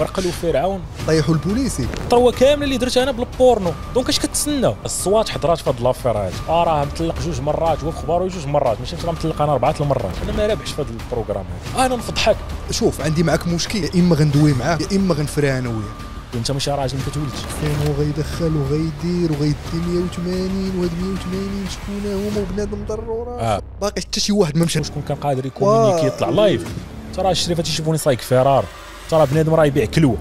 عرقلوا فرعون طيحوا البوليسي طروه كامله اللي درتها انا بالبورنو دونك اش كتسنى الصوات حضرات في هاد لافير هادي راه مطلق جوج مرات هو في جوج مرات ماشي راه مطلق انا اربعه المرات انا ما رابحش في هاد البروغرام هذا انا نفضحك شوف عندي معاك مشكل يا اما غندوي معاه يا اما غنفرع انا وياك انت ماشي راجل ما كتولدش فين هو غيدخل وغيدير وغيدي 180 وهاد 180 شكون هما بنادم ضروره آه. باقي حتى شي واحد ما مشى شكون كان قادر يكون يطلع لايف ترى الشريف تيشوفوني سايك فيرار ترى بنادم راه يبيع كلوه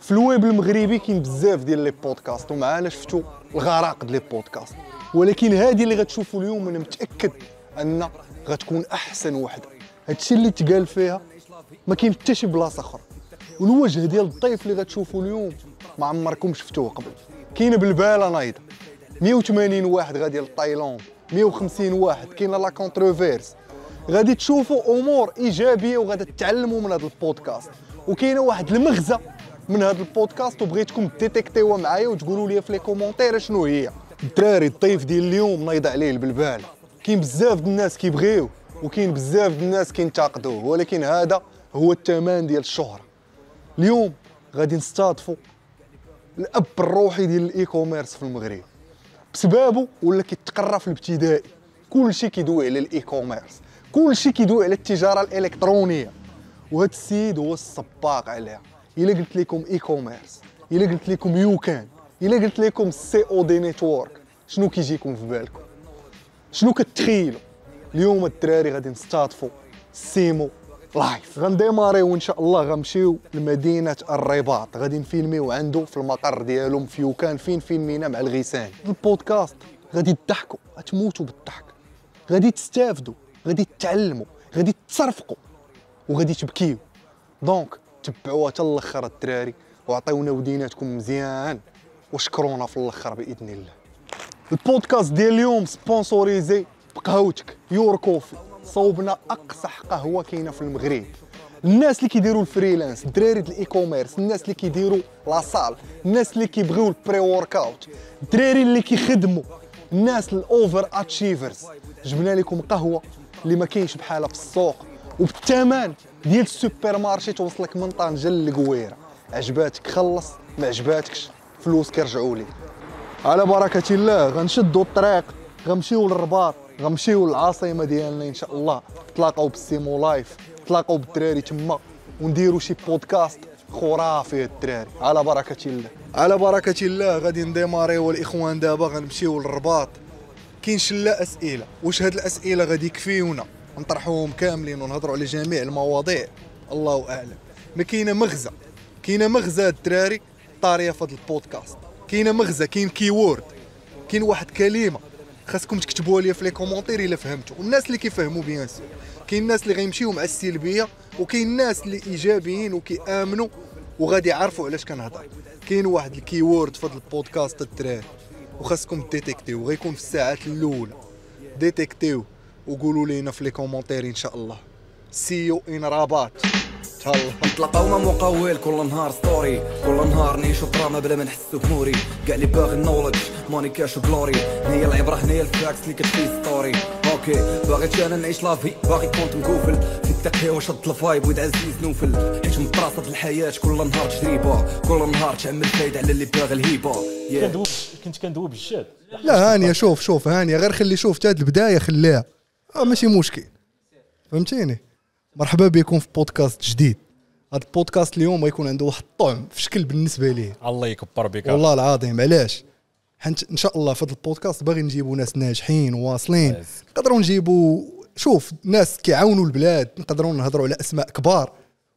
في الويب المغربي كاين بزاف ديال لي بودكاست ومعانا شفتوا الغرائق ديال لي بودكاست ولكن هذه اللي غتشوفوا اليوم انا متاكد ان غتكون احسن وحده هادشي اللي تقال فيها ما كاين حتى شي بلاصه اخرى والوجه ديال الضيف اللي غتشوفوا اليوم ما عمركم شفتوه قبل كاينه بالباله نايضه 180 واحد غادي للطايلون 150 واحد كاينه لا كونتروفيرس غادي تشوفوا امور ايجابيه وغادي تتعلموا من هذا البودكاست وكاينه واحد المغزى من هذا البودكاست وبغيتكم ديتيكتيوها معايا وتقولوا لي في لي كومونتير شنو هي الدراري الطيف ديال اليوم نايض عليه البلبال كاين بزاف ديال الناس كيبغيو وكاين بزاف ديال الناس كينتقدوه ولكن هذا هو الثمن ديال الشهره اليوم غادي نستضفوا الاب الروحي ديال الاي كوميرس في المغرب بسبابه ولا كيتقرا في الابتدائي كلشي كيدوي على الاي كوميرس كلشي كيدوي على التجاره الالكترونيه وهذا السيد هو السباق عليها الا قلت لكم اي كوميرس الا قلت لكم يو كان الا قلت لكم سي او دي نيتورك شنو كيجيكم في بالكم شنو كتخيلوا اليوم الدراري غادي نستاطفوا السيمو لايف غنديماريو وان شاء الله غنمشيو لمدينه الرباط غادي نفيلميو عنده في المقر ديالهم فيوكان فين فيلمينا مع الغيسان البودكاست غادي تضحكوا غتموتوا بالضحك غادي تستافدوا غادي تتعلموا غادي تصرفقوا وغادي تبكيو دونك تبعوها حتى الاخر الدراري وعطيونا وديناتكم مزيان وشكرونا في الاخر باذن الله البودكاست ديال اليوم سبونسوريزي بقهوتك يور كوفي صوبنا اقصح قهوه كاينه في المغرب الناس اللي كيديروا الفريلانس الدراري ديال الاي كوميرس الناس اللي كيديروا لاصال الناس اللي كيبغيو البري ورك اوت الدراري اللي كيخدموا الناس الاوفر اتشيفرز جبنا لكم قهوه اللي ما كاينش بحالها في السوق وبالثمن ديال السوبر مارشي توصلك من طنجه للقويره عجباتك خلص ما عجباتكش فلوس كيرجعوا لي على بركه الله غنشدوا الطريق غنمشيو للرباط غنمشيو للعاصمه ديالنا ان شاء الله نتلاقاو بالسيمو لايف نتلاقاو بالدراري تما ونديروا شي بودكاست خرافي الدراري على بركه الله على بركه الله غادي نديماريو الاخوان دابا غنمشيو للرباط كاين شلا اسئله واش هاد الاسئله غادي يكفيونا نطرحوهم كاملين ونهضروا على جميع المواضيع الله اعلم ما كاينه مغزى كاينه مغزى الدراري طاريه في هذا البودكاست كاينه مغزى كاين كيورد كاين واحد كلمه خاصكم تكتبوها لي في لي كومونتير الا فهمتوا والناس اللي كيفهموا بيان سور كاين الناس اللي غيمشيو مع السلبيه وكاين الناس اللي ايجابيين وكيامنوا وغادي يعرفوا علاش كنهضر كاين واحد الكيورد في هذا البودكاست الدراري وخاصكم ديتيكتيو غيكون في الساعات الاولى ديتيكتيو وقولوا لينا في لي كومونتير ان شاء الله سي يو ان رابات تهلا وما ما مقاول كل نهار ستوري كل نهار نعيشو دراما بلا ما نحس بموري كاع اللي باغي النولج ماني كاش بلوري هي العبره هنايا الفاكس اللي كتفي ستوري اوكي باغي انا نعيش لافي باغي كونت مكوفل في التقهي وشد الفايب ود عزيز نوفل حيت مطراصة الحياة كل نهار تجربة كل نهار تعمل فايدة على اللي باغي الهيبة كندوب كنت كندوب الجاد لا هانية شوف شوف هانية غير خلي شوف تاد البداية خليها اه ماشي مشكل فهمتيني مرحبا بكم في بودكاست جديد هذا البودكاست اليوم غيكون عنده واحد الطعم في شكل بالنسبه ليه الله يكبر بك والله العظيم علاش حنت ان شاء الله في هذا البودكاست باغي نجيبوا ناس ناجحين وواصلين نقدروا نجيبوا شوف ناس كيعاونوا البلاد نقدروا نهضروا على اسماء كبار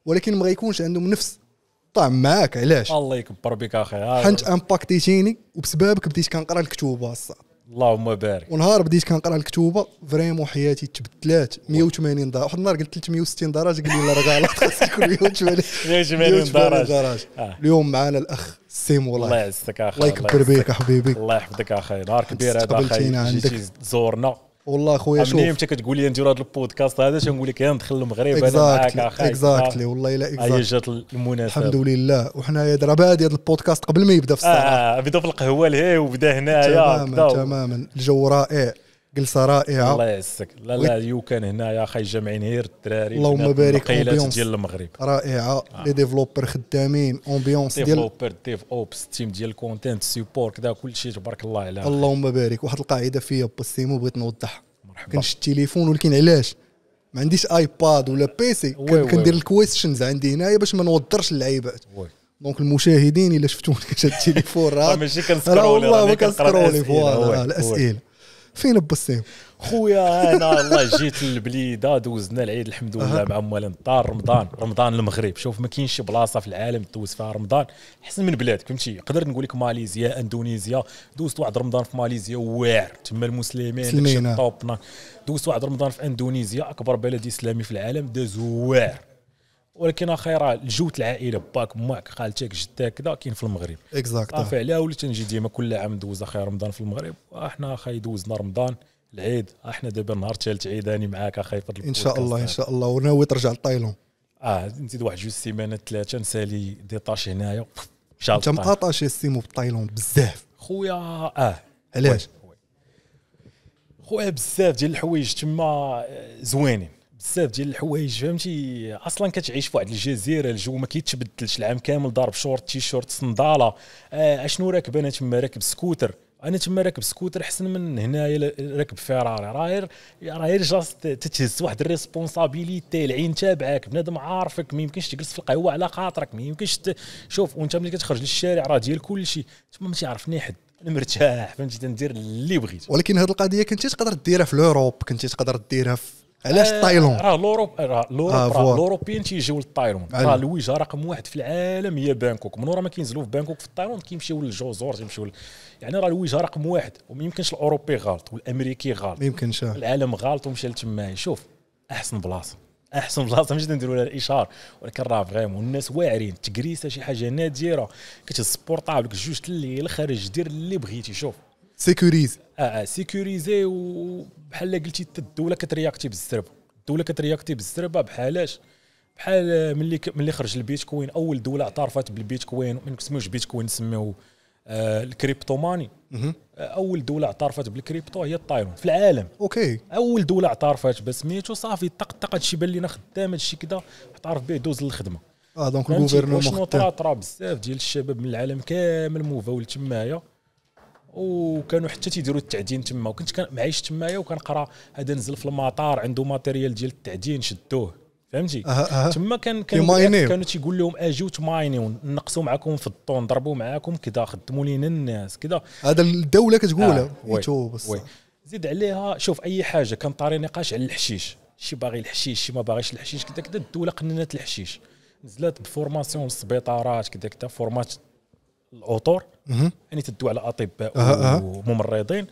ولكن ما غيكونش عندهم نفس الطعم معاك علاش الله يكبر بك اخي حنت امباكتيتيني وبسببك بديت كنقرا الكتب الصاد اللهم بارك ونهار بديت كنقرا الكتوبه فريمون حياتي تبدلات 180 درجه واحد النهار قلت 360 درجه قال لي لا راه غلط خاص تكون 180 درجه آه. اليوم معنا الاخ سيمو الله يعزك اخي الله يكبر بيك حبيبي الله يحفظك اخي نهار كبير هذا اخي جيتي زورنا والله اخويا شوف منين متى كتقول لي نديرو هذا البودكاست هذا تنقول لك ندخل المغرب انا معاك اخاي اكزاكتلي آه. والله الا اكزاكتلي هي جات المناسبه الحمد لله وحنايا درا بادي هذا البودكاست قبل ما يبدا في الصراحه آه،, اه بدا في القهوه لهي وبدا هنايا تماما تماما الجو رائع جلسه رائعه الله يعزك لا لا يو كان هنا يا اخي جامعين غير الدراري اللهم بارك امبيونس ديال المغرب رائعه آه. لي ديفلوبر خدامين اومبيونس ديال ديفلوبر ديف اوبس تيم ديال الكونتنت سيبور كذا كل شيء تبارك الله على اللهم بارك واحد القاعده فيا بوستيمو بغيت نوضحها مرحبا كنش التليفون ولكن علاش ما عنديش ايباد ولا بيسي كندير الكويستشنز عندي هنايا باش ما نوضرش اللعيبات دونك المشاهدين الا شفتوني كاش التليفون آه، راه ماشي كنسكرولي راه والله ما كنسكرولي فوالا الاسئله فين بوستيم خويا انا والله جيت للبليده دوزنا العيد الحمد لله مع موالين الدار رمضان رمضان المغرب شوف ما كاينش شي بلاصه في العالم دوز فيها رمضان احسن من بلادك فهمتي نقدر نقول لك ماليزيا اندونيسيا دوزت واحد رمضان في ماليزيا واعر تما المسلمين طوب دوزت واحد رمضان في اندونيسيا اكبر بلد اسلامي في العالم داز واعر ولكن اخي راه جوت العائله باك ماك خالتك جدك كذا كاين في المغرب اكزاكت صافي عليها وليت نجي ديما كل عام ندوز اخي رمضان في المغرب احنا اخي دوزنا رمضان العيد احنا دابا نهار ثالث هاني معاك اخي في ان شاء الله ان شاء الله وناوي ترجع لطايلون اه نزيد واحد جوج سيمانات ثلاثه نسالي ديطاش هنايا ان شاء الله انت مقاطعش السيمو في تايلاند بزاف خويا اه علاش خويا بزاف ديال الحوايج تما آه، زوينين بزاف ديال الحوايج فهمتي اصلا كتعيش في واحد الجزيره الجو ما كيتبدلش العام كامل ضارب شورت تيشورت صنداله آه، اشنو راكب انا تما راكب سكوتر انا تما راكب سكوتر احسن من هنايا راكب فيراري راه راه جاست تتهز واحد الريسبونسابيليتي العين تابعك بنادم عارفك ما يمكنش تجلس في القهوه على خاطرك ما يمكنش شوف وانت ملي كتخرج للشارع راه ديال كلشي تما ما تيعرفني حد انا مرتاح فهمتي تندير اللي بغيت ولكن هذه القضيه كنتي تقدر ديرها في الاوروب كنتي تقدر ديرها في علاش آه، تايلاند راه لوروب راه لوروب آه، لوروبيين تيجيو للتايلاند أيوه. راه الوجهه رقم واحد في العالم هي بانكوك من ورا ما كينزلوا في بانكوك في التايلون كيمشيو للجزر تيمشيو يعني راه الوجهه رقم واحد وما يمكنش الاوروبي غلط والامريكي غلط ما يمكنش العالم غلط ومشى لتما شوف احسن بلاصه احسن بلاصه مش نديروا لها الاشهار ولكن راه فريمون الناس واعرين تكريسه شي حاجه نادره كتهز بورطابلك جوج الليل خارج دير اللي بغيتي شوف سيكوريز اه اه سيكوريزي و بحال قلتي الدوله كترياكتي بالزربه الدوله كترياكتي بالزربه بحالاش بحال ملي ملي خرج البيتكوين اول دوله اعترفت بالبيتكوين ما نسميوش بيتكوين نسميو آه، الكريبتو ماني آه، اول دوله اعترفت بالكريبتو هي الطايرون في العالم اوكي اول دوله اعترفت بسميتو صافي طق طق هادشي بان لينا خدام هادشي كذا اعترف به دوز للخدمه اه دونك الغوفرنمون شنو طرا طرا بزاف ديال الشباب من العالم كامل موفاو تمايا وكانوا حتى تيديروا التعدين تما وكنت معيش تمايا وكنقرا هذا نزل في المطار عنده ماتيريال ديال التعدين شدوه فهمتي تما كان كانوا كانوا تيقول لهم اجيو تماينيو نقصوا معكم في الطون ضربوا معكم كذا خدموا لينا الناس كذا هذا الدوله كتقولها آه. وي. زيد عليها شوف اي حاجه كان طاري نقاش على الحشيش شي باغي الحشيش شي ما باغيش الحشيش كذا كذا الدوله قننت الحشيش نزلت بفورماسيون السبيطارات كذا كذا فورمات الاوتور يعني تدوا على اطباء وممرضين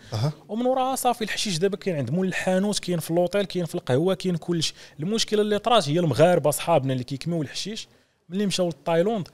ومن وراها صافي الحشيش دابا كاين عند مول الحانوت كاين في الاوتيل كاين في القهوه كاين كلش المشكله اللي طرات هي المغاربه صحابنا اللي كيكميو الحشيش ملي مشاو للتايلاند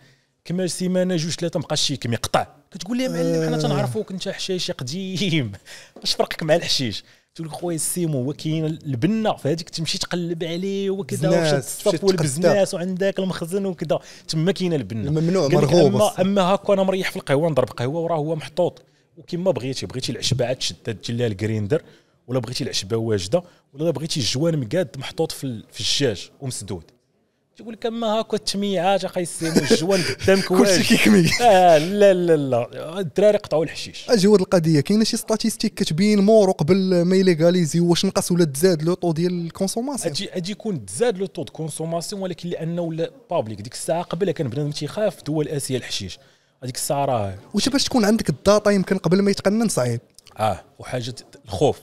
كما سيمانه جوج ثلاثه مابقاش يكمي قطع كتقول لي يا معلم حنا آه. تنعرفوك انت حشاشي قديم اش فرقك مع الحشيش تقول لك خويا السيمو هو كاين البنا فهذيك تمشي تقلب عليه وكذا وتصفق والبزناس وعندك المخزن وكذا تما كاينه البنا ممنوع مرغوب اما, أما هاكا انا مريح في القهوه نضرب قهوه وراه هو محطوط وكما بغيتي بغيتي العشبه عاد شده تجي لها الكريندر ولا بغيتي العشبه واجده ولا بغيتي الجوان مقاد محطوط في الجاج ومسدود تقول لك ما هاكا التميعات اخي السيمو الجوان قدامك كلشي كيكمي آه، لا لا لا الدراري قطعوا الحشيش اجي هاد القضيه كاينه شي ستاتيستيك كتبين مور قبل ما يليغاليزي واش نقص ولا تزاد لو طو ديال الكونسوماسيون اجي اجي يكون تزاد لو طو كونسوماسيون ولكن لانه ولا بابليك ديك الساعه قبل كان بنادم تيخاف دول اسيا الحشيش هذيك الساعه راه واش باش تكون عندك الداتا يمكن قبل ما يتقنن صعيب اه وحاجه الخوف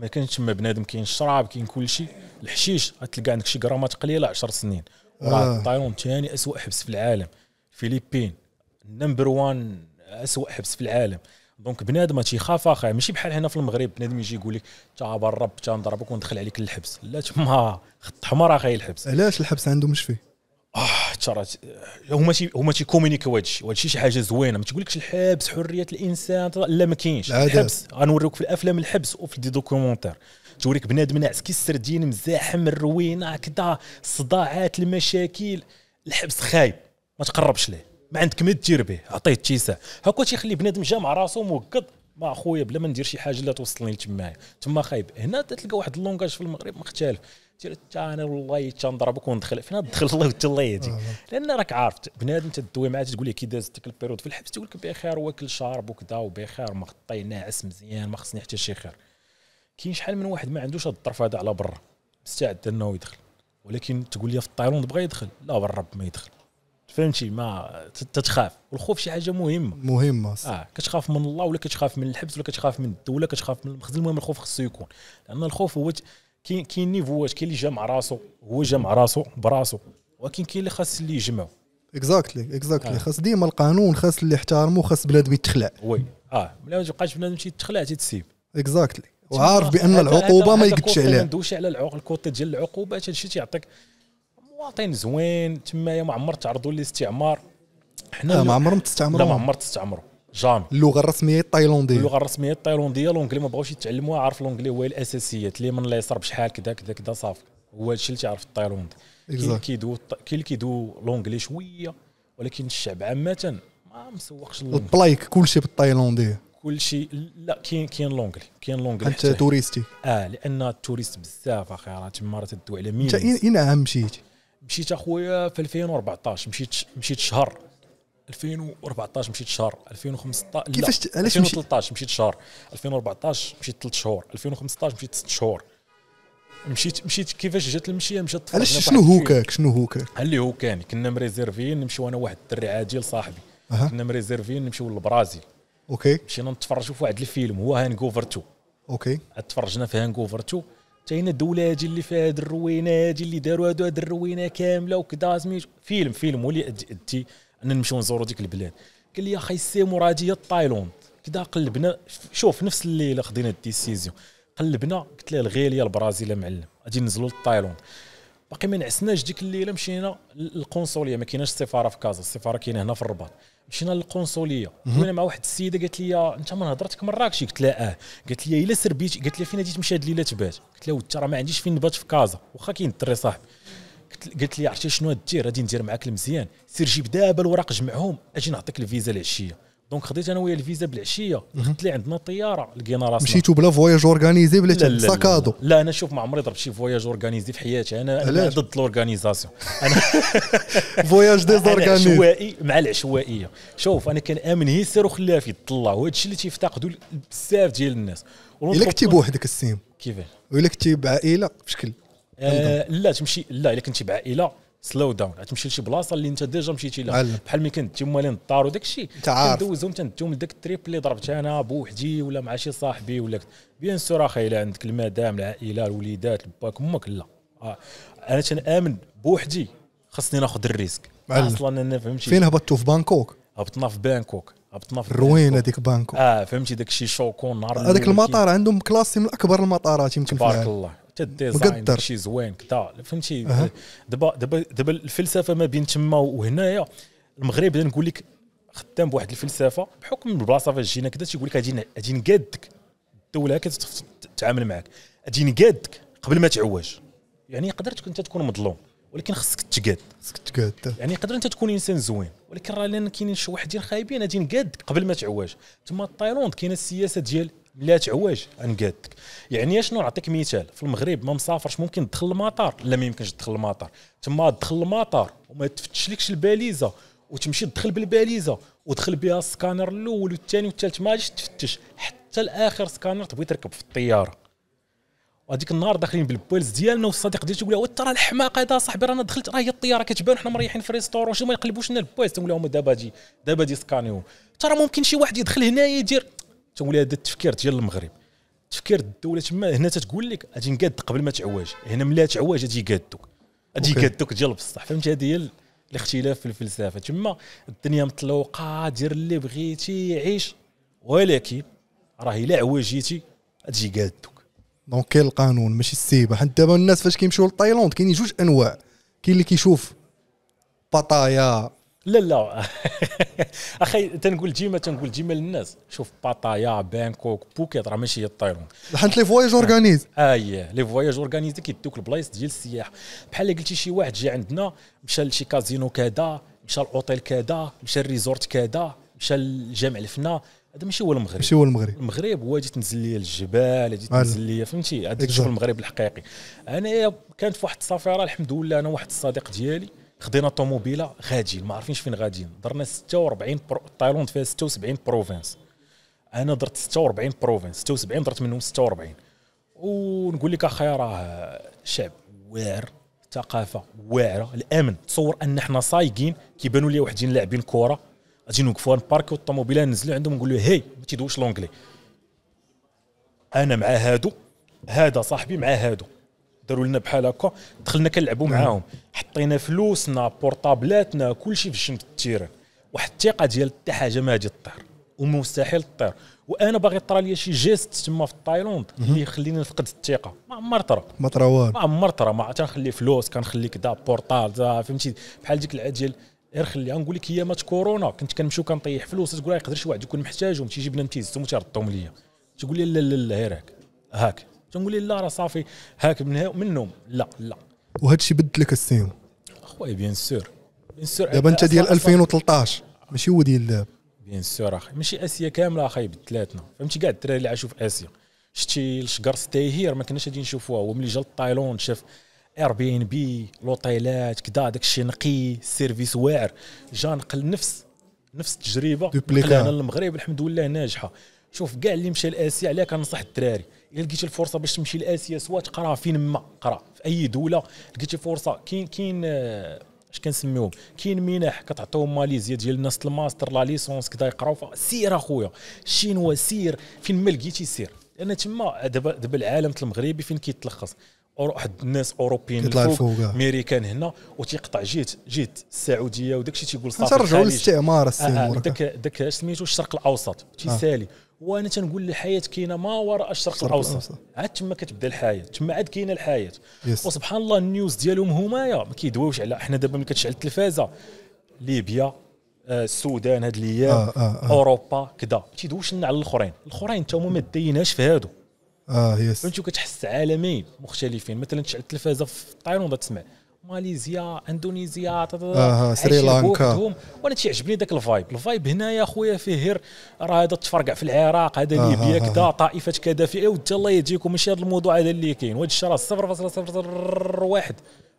ما كانش تما بنادم كاين شراب كاين كلشي الحشيش غتلقى عندك شي غرامات قليله 10 سنين وراه آه. ثاني اسوء حبس في العالم فيليبين نمبر وان اسوء حبس في العالم دونك بنادم تيخاف اخا ماشي بحال هنا في المغرب بنادم يجي يقول لك تا برب تا نضربك وندخل عليك للحبس لا تما خط حمر اخي الحبس علاش الحبس مش فيه؟ اه ترى هما شي هما تيكومونيكيو هادشي وهادشي شي حاجه زوينه ما تقولكش الحبس حريه الانسان لا ما كاينش الحبس غنوريوك في الافلام الحبس وفي دي دوكيومونتير توريك بنادم كي السردين مزاحم الروينه كدا الصداعات المشاكل الحبس خايب ما تقربش ليه ما عندك ما دير به عطيه اتساع هاكا تيخلي بنادم جا مع راسو موقد ما خويا بلا ما ندير شي حاجه لا توصلني لتمايا تما خايب هنا تلقى واحد اللونجاج في المغرب مختلف تير انا والله تنضربك وندخل فين دخل الله وتا الله يهديك آه. لان راك عارف بنادم تدوي معاه تقول لك كي داز ديك البيرود في الحبس تقول لك بخير واكل شارب وكذا وبخير مغطي ناعس مزيان ما خصني حتى شي خير كاين شحال من واحد ما عندوش هذا الطرف هذا على برا مستعد انه يدخل ولكن تقول لي في الطايلوند بغى يدخل لا بالرب ما يدخل فهمتي ما تتخاف والخوف شي حاجه مهمه مهمه اه كتخاف من الله ولا كتخاف من الحبس ولا كتخاف من الدوله كتخاف من المخزن المهم الخوف خصو يكون لان الخوف هو كاين كاين نيفوات كاين اللي جا مع راسو هو جا مع راسو براسو ولكن كاين اللي خاص اللي يجمعو اكزاكتلي اكزاكتلي آه. خاص ديما القانون خاص اللي يحترمو خاص ما يتخلع وي اه ما تبقاش بنادم تيتخلع تيتسيب اكزاكتلي وعارف بان العقوبه ما يقدش عليها ندوش على الكوت ديال العقوبه هذا شي تيعطيك مواطن زوين تمايا ما عمر تعرضوا للاستعمار حنا ما عمرهم تستعمروا لا ما عمر تستعمروا جام اللغه الرسميه التايلانديه اللغه الرسميه التايلانديه لونجلي ما بغاوش يتعلموها عارف لونجلي هو الاساسيات اللي من اليسار بشحال كذا كذا كذا صافي هو الشيء اللي تيعرف التايلاندي كاين اللي كيدو كاين اللي كيدو لونجلي شويه ولكن الشعب عامه ما مسوقش البلايك كلشي بالتايلانديه كل شيء لا كاين كاين لونغلي كاين لونغلي انت توريستي اه لان التوريست بزاف اخي راه تما راه على مين انت اين عام مشيت مشيت اخويا في 2014 مشيت مشيت شهر 2014 مشيت شهر 2015 كيفاش علاش 2013 مشيت شهر 2014 مشيت ثلاث شهور 2015 مشيت ست شهور مشيت مشيت كيفاش جات المشيه مشيت علاش شنو هوكاك شنو هوكاك اللي هو كان كنا مريزيرفيين نمشيو انا واحد الدري عادي لصاحبي أه. كنا مريزيرفيين نمشيو للبرازيل اوكي مشينا نتفرجوا في واحد الفيلم هو هانكوفر 2 اوكي تفرجنا في هانكوفر 2 حتى الدوله هادي اللي فيها هاد الروينه هادي اللي داروا هادو هاد الروينه كامله وكذا سميت فيلم فيلم ولي ادتي ان نمشيو نزورو ديك البلاد قال لي يا اخي السيمور هادي هي تايلاند كذا قلبنا شوف نفس الليله خدينا الديسيزيون قلبنا قلت له الغاليه البرازيل معلم غادي نزلوا لتايلاند باقي ما نعسناش ديك الليله مشينا للقنصليه ما كايناش السفاره في كازا السفاره كاينه هنا في الرباط مشينا للقنصليه وانا مع واحد السيده قالت لي انت ما هضرتك مراكشي قلت لها اه قالت لي الا سربيتي قالت لي فين جيت مشى هاد الليله تبات قلت لها ودي راه ما عنديش فين نبات في كازا واخا كاين الدري صاحبي قلت لي عرفتي شنو دير غادي ندير معاك المزيان سير جيب دابا الوراق جمعهم اجي نعطيك الفيزا العشيه دونك خديت انا ويا الفيزا بالعشيه دخلت لي عندنا طياره لقينا راسنا مشيتو بلا فواياج اورغانيزي بلا ساكادو لا, لا انا شوف ما عمري ضربت شي فواياج اورغانيزي في حياتي انا انا ضد الاورغانيزاسيون انا فواياج ديزورغانيزي عشوائي مع العشوائيه شوف انا كنامن هي سير وخليها في الله وهذا الشيء اللي تيفتقدوا بزاف ديال الناس الا كنتي بوحدك السيم كيفاش الا كنتي بعائله بشكل آه لا تمشي لا الا كنتي بعائله سلو داون غتمشي لشي بلاصه اللي انت ديجا مشيتي لها بحال ملي كنت مالين الدار وداك الشيء كندوزهم تنديهم لذاك التريب اللي ضربت انا بوحدي ولا مع شي صاحبي ولا بيان سور اخي الا عندك المدام العائله الوليدات باك امك لا آه. انا تنامن بوحدي خصني ناخذ الريسك اصلا انا فهمتي فين هبطتوا في بانكوك هبطنا في بانكوك هبطنا في الروين هذيك بانكوك اه فهمتي داك الشيء شوكون نهار هذاك المطار عندهم كلاسي من اكبر المطارات يمكن تبارك الله تديزاين شي زوين كذا فهمتي دابا دابا دابا الفلسفه ما بين تما وهنايا المغرب نقول لك خدام بواحد الفلسفه بحكم البلاصه فاش جينا كذا تيقول لك اجي اجي نقادك الدوله كتتعامل معك اجي نقادك قبل ما تعوج يعني يقدر انت تكون مظلوم ولكن خصك تقاد خصك تقاد يعني يقدر انت تكون انسان زوين ولكن راه لان كاينين شي واحدين خايبين اجي نقادك قبل ما تعوج تما تايلاند كاينه السياسه ديال لا تعواج انقادك يعني شنو نعطيك مثال في المغرب ما مسافرش ممكن تدخل المطار لا ما يمكنش تدخل المطار تما تدخل المطار وما تفتشلكش الباليزه وتمشي تدخل بالباليزه ودخل بها السكانر الاول والثاني والثالث ما غاديش تفتش حتى الاخر سكانر تبغي تركب في الطياره وهذيك النهار داخلين بالبويلز ديالنا والصديق ديالي تيقول له ترى الحماق هذا صاحبي رانا دخلت راه هي الطياره كتبان وحنا مريحين في ريستورون شنو ما يقلبوش لنا البويلز تقول لهم دابا جي دابا دي سكانيو ترى ممكن شي واحد يدخل هنا يدير تولي هذا التفكير ديال المغرب تفكير الدوله تما هنا تتقول لك غادي نقاد قبل ما تعواج هنا ملي تعواج غادي يقادوك غادي يقادوك ديال بصح فهمت هذه هي الاختلاف في الفلسفه تما الدنيا مطلوقه دير اللي بغيتي عيش ولكن راه الا عواجيتي غادي يقادوك دونك كاين القانون ماشي السيبه حيت دابا الناس فاش كيمشيو لتايلاند كاينين جوج انواع كاين اللي كيشوف بطايا لا لا اخي تنقول ديما تنقول ديما للناس شوف باتايا بانكوك بوكيت راه ماشي الطيرون حنت لي فواياج اورغانيز اييه لي فواياج اورغانيز كيدوك البلايص ديال السياح بحال قلتي شي واحد جا عندنا مشى لشي كازينو كذا مشى الاوتيل كذا مشى الريزورت كذا مشى لجامع الفنا هذا ماشي هو المغرب ماشي هو المغرب المغرب هو جيت تنزل ليا الجبال جيت تنزل ليا فهمتي هذا المغرب الحقيقي انا كانت في واحد السفيره الحمد لله انا واحد الصديق ديالي خدينا طوموبيله غاديين ما عارفينش فين غاديين درنا 46 برو... تايلاند فيها 76 بروفينس انا درت 46 بروفينس 76 درت منهم 46 ونقول لك اخي راه شعب واعر ثقافه واعره الامن تصور ان احنا سايقين كيبانوا لي واحدين لاعبين كره غادي نوقفوا نباركيو الطوموبيله نزلوا عندهم نقول له هي ما تيدوش لونجلي انا مع هادو هذا صاحبي مع هادو داروا لنا بحال هكا دخلنا كنلعبوا نعم. معاهم حطينا فلوسنا بورطابلاتنا كلشي في شنب التيران واحد الثقه ديال حتى حاجه ما غادي تطير ومستحيل تطير وانا باغي طرا لي شي جيست تما في تايلاند اللي يخليني نفقد الثقه ما عمر طرا ما طرا والو ما عمر طرا ما تنخلي فلوس كنخلي كذا بورطال فهمتي بحال ديك العاد ديال غير خليها نقول لك هي مات كورونا كنت كنمشي كنطيح فلوس تقول يقدر شي واحد يكون محتاجهم تيجيب لنا متيزتهم تيردهم ليا تقول لي لا لا لا هاك تنقول لي لا راه صافي هاك من منهم لا لا وهذا الشيء بدل لك السيم اخويا بيان سور بيان سور دابا انت ديال 2013 ماشي هو ديال دابا بيان سور اخي ماشي اسيا كامله اخي بدلاتنا فهمتي كاع الدراري اللي عاشوا في اسيا شتي الشقر ستاي هير ما كناش غادي نشوفوها هو ملي جا لتايلوند شاف اير بي ان بي لوطيلات كدا داك الشيء نقي السيرفيس واعر جا نقل نفس نفس التجربه دوبليكا للمغرب الحمد لله ناجحه شوف كاع اللي مشى لاسيا عليها كنصح الدراري الا لقيتي الفرصه باش تمشي لاسيا سواء تقرا فين ما قرا في اي دوله لقيتي فرصه كاين كاين آه، اش كنسميوهم كاين منح كتعطيهم ماليزيا ديال الناس الماستر لا ليسونس كذا يقراو سير اخويا الشينوا سير فين ما لقيتي سير لان تما دابا دابا العالم المغربي فين كيتلخص واحد الناس اوروبيين الفوق آه. امريكان هنا وتيقطع جيت جيت السعوديه وداك الشيء تيقول صافي نرجعوا للاستعمار السيمور آه، داك داك سميتو الشرق الاوسط تيسالي آه. وانا تنقول الحياه كاينه ما وراء الشرق الاوسط عاد تما كتبدا الحياه تما عاد كاينه الحياه yes. وسبحان الله النيوز ديالهم همايا ما كيدويوش على حنا دابا ملي كتشعل التلفازه ليبيا آه، السودان هاد الايام آه آه آه. اوروبا كذا ما تيدوش لنا على الاخرين الاخرين حتى هما ما دايناش في هادو اه يس فهمتي كتحس عالمين مختلفين مثلا تشعل التلفازه في الطيران تسمع ماليزيا اندونيسيا اها سريلانكا وانا تيعجبني ذاك الفايب الفايب هنايا خويا فيه غير راه هذا تفرقع في العراق هذا آه ليبيا كذا طائفه كذا في إيه، وانت الله يجيكم ماشي هذا الموضوع هذا اللي كاين وهذا الشيء راه 0.001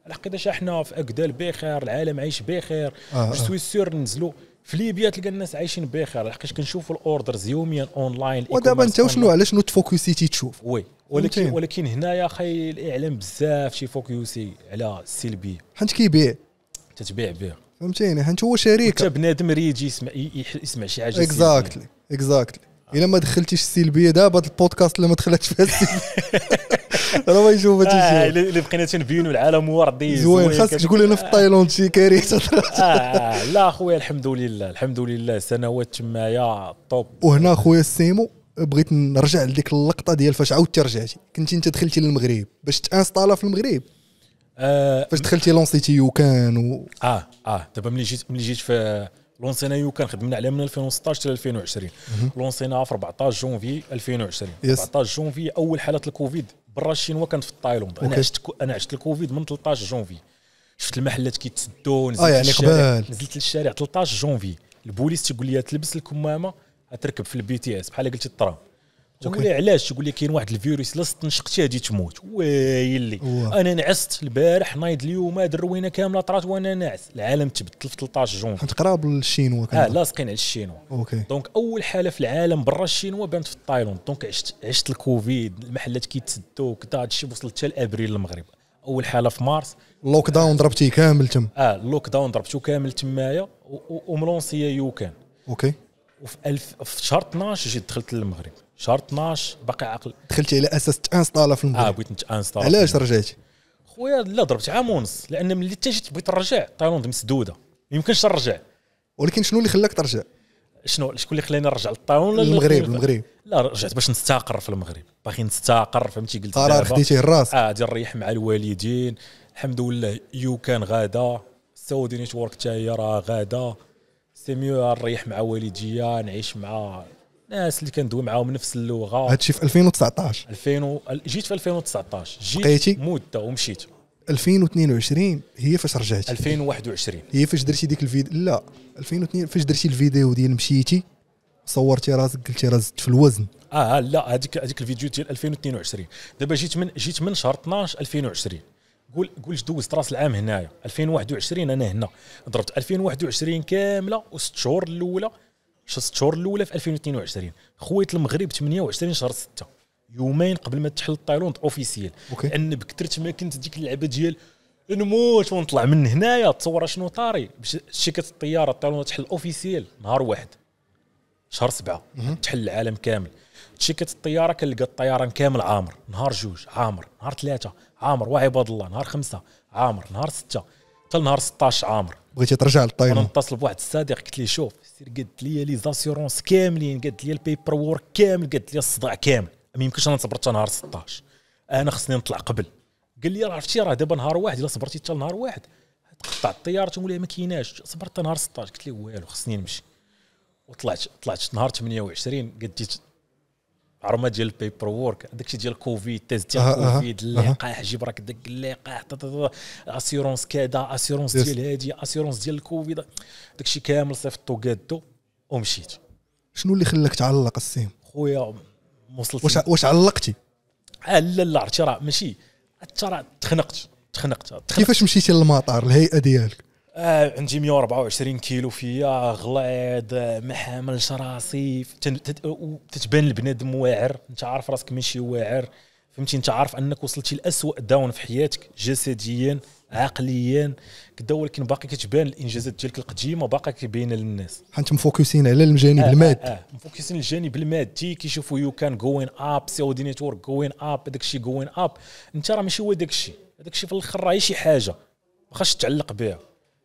على حقيقه حنا في اكدال بخير العالم عايش بخير آه سوي سور نزلوا في ليبيا تلقى الناس عايشين بخير لحقاش كنشوفوا الاوردرز يوميا اونلاين ودابا انت وشنو على شنو تفوكسيتي تشوف وي ولكن ممتين. ولكن هنايا خي الاعلام بزاف شي فوكيوسي على السلبي حنت كيبيع تتبيع به فهمتيني حنت هو شريك حتى بنادم يجي يسمع يسمع شي حاجه اكزاكتلي اكزاكتلي آه. الا ما دخلتيش السلبيه دابا البودكاست اللي ما دخلتش فيها السلبيه راه ما يشوف هذا الشيء آه، اللي بقينا تنبينوا العالم وردي زوين خاصك تقول انا في التايلاند آه. شي كارثه لا اخويا الحمد لله الحمد لله سنوات تمايا طوب وهنا اخويا السيمو بغيت نرجع لديك اللقطه ديال فاش عاودتي رجعتي كنتي انت دخلتي للمغرب باش تانستالا في المغرب آه فاش دخلتي لونسيتي يوكان و... اه اه دابا ملي جيت ملي جيت في لونسينا يوكان خدمنا عليها من 2016 حتى 2020 لونسينا في 14 جونفي 2020 يس. 14 جونفي اول حاله الكوفيد برا الشينوا كانت في تايلاند انا عشت انا عشت الكوفيد من 13 جونفي شفت المحلات كيتسدوا نزلت آه يعني للشارع قبال. نزلت للشارع 13 جونفي البوليس تيقول لي تلبس الكمامه تركب في البي تي اس بحال قلت الطرام تقول لي علاش تقول لي كاين واحد الفيروس لا طنشقتي غادي تموت ويلي انا نعست البارح نايض اليوم هاد الروينه كامله طرات وانا ناعس العالم تبدل في 13 جون كنت قراب للشينوا اه لاصقين على الشينوا اوكي دونك اول حاله في العالم برا الشينوا بانت في تايلاند دونك عشت عشت الكوفيد المحلات كيتسدوا كذا هادشي وصلت حتى لابريل المغرب اول حاله في مارس اللوك داون ضربتيه كامل تم اه اللوك داون ضربته كامل تمايا وملونسيا يو كان اوكي وفي الف... في شهر 12 جيت دخلت للمغرب شهر 12 باقي عاقل دخلت على اساس تانستالا في المغرب اه بغيت نتانستالا علاش رجعتي خويا لا ضربت عام ونص لان ملي حتى جيت بغيت نرجع تايلاند مسدوده ما يمكنش نرجع ولكن شنو اللي خلاك ترجع شنو شكون اللي خلاني نرجع للطاون ولا المغرب المغرب لا رجعت باش نستقر في المغرب باغي نستقر فهمتي قلت قرار خديتيه الراس اه نريح مع الوالدين الحمد لله يو كان غاده سعودي نيتورك حتى هي راه غاده سيتي ميو نريح مع والديا نعيش مع ناس اللي كندوي معاهم نفس اللغه هادشي في 2019 2000 و... جيت في 2019 جيت بقيتي مده ومشيت 2022 هي فاش رجعتي 2021 هي فاش درتي ديك الفيديو لا 2002 فاش درتي الفيديو ديال مشيتي صورتي راسك قلتي راه زدت في الوزن اه لا هذيك هذيك الفيديو ديال 2022 دابا جيت من جيت من شهر 12 2020 قول قول دوزت راس العام هنايا 2021 انا هنا ضربت 2021 كامله وست شهور الاولى ست شهور الاولى في 2022 خويت المغرب 28 شهر 6 يومين قبل ما تحل الطيلوند اوفيسيال لان بكثرت ما كنت ديك اللعبه ديال نموت ونطلع من هنايا تصور شنو طاري شركه الطياره الطيران تحل اوفيسيال نهار واحد شهر سبعة تحل العالم كامل شركه الطياره كنلقى الطيران كامل عامر نهار جوج عامر نهار ثلاثه عامر وعباد الله نهار خمسه عامر نهار سته حتى نهار 16 عامر بغيتي ترجع للطايم انا نتصل بواحد الصديق قلت لي شوف سير قد لي لي زاسيورونس كاملين قد لي البيبر وورك كامل قد لي الصداع كامل ما يمكنش انا نصبر حتى نهار 16 انا خصني نطلع قبل قال لي عرفتي راه دابا نهار واحد الا صبرتي حتى نهار واحد تقطع الطياره تقول ما كايناش صبرت نهار 16 قلت له والو خصني نمشي وطلعت طلعت نهار 28 قديت عرمه ديال البيبر وورك داكشي ديال كوفيد تيست ديال كوفيد اللقاح جيب راك داك اللقاح اسيرونس كذا اسيرونس ديال هادي اسيرونس ديال الكوفيد داكشي كامل صيفطو كادو ومشيت شنو اللي خلاك تعلق السيم خويا وصلت واش واش علقتي آه، لا لا عرفتي راه ماشي حتى راه تخنقت تخنقت كيفاش مشيتي للمطار الهيئه ديالك آه عندي 124 كيلو فيا غليظ ما حاملش راسي تتبان البنادم واعر انت عارف راسك ماشي واعر فهمتي انت عارف انك وصلتي لاسوء داون في حياتك جسديا عقليا كدا ولكن باقي كتبان الانجازات ديالك القديمه باقي كيبين للناس حيت مفوكسين على الجانب آه, آه، المادي آه, آه. مفوكسين الجانب المادي كيشوفوا يو كان جوين اب سي او دي نيتورك جوين اب داك الشيء جوين اب انت راه ماشي هو داك الشيء داك الشيء في الاخر راه شي حاجه ما خاصش تعلق بها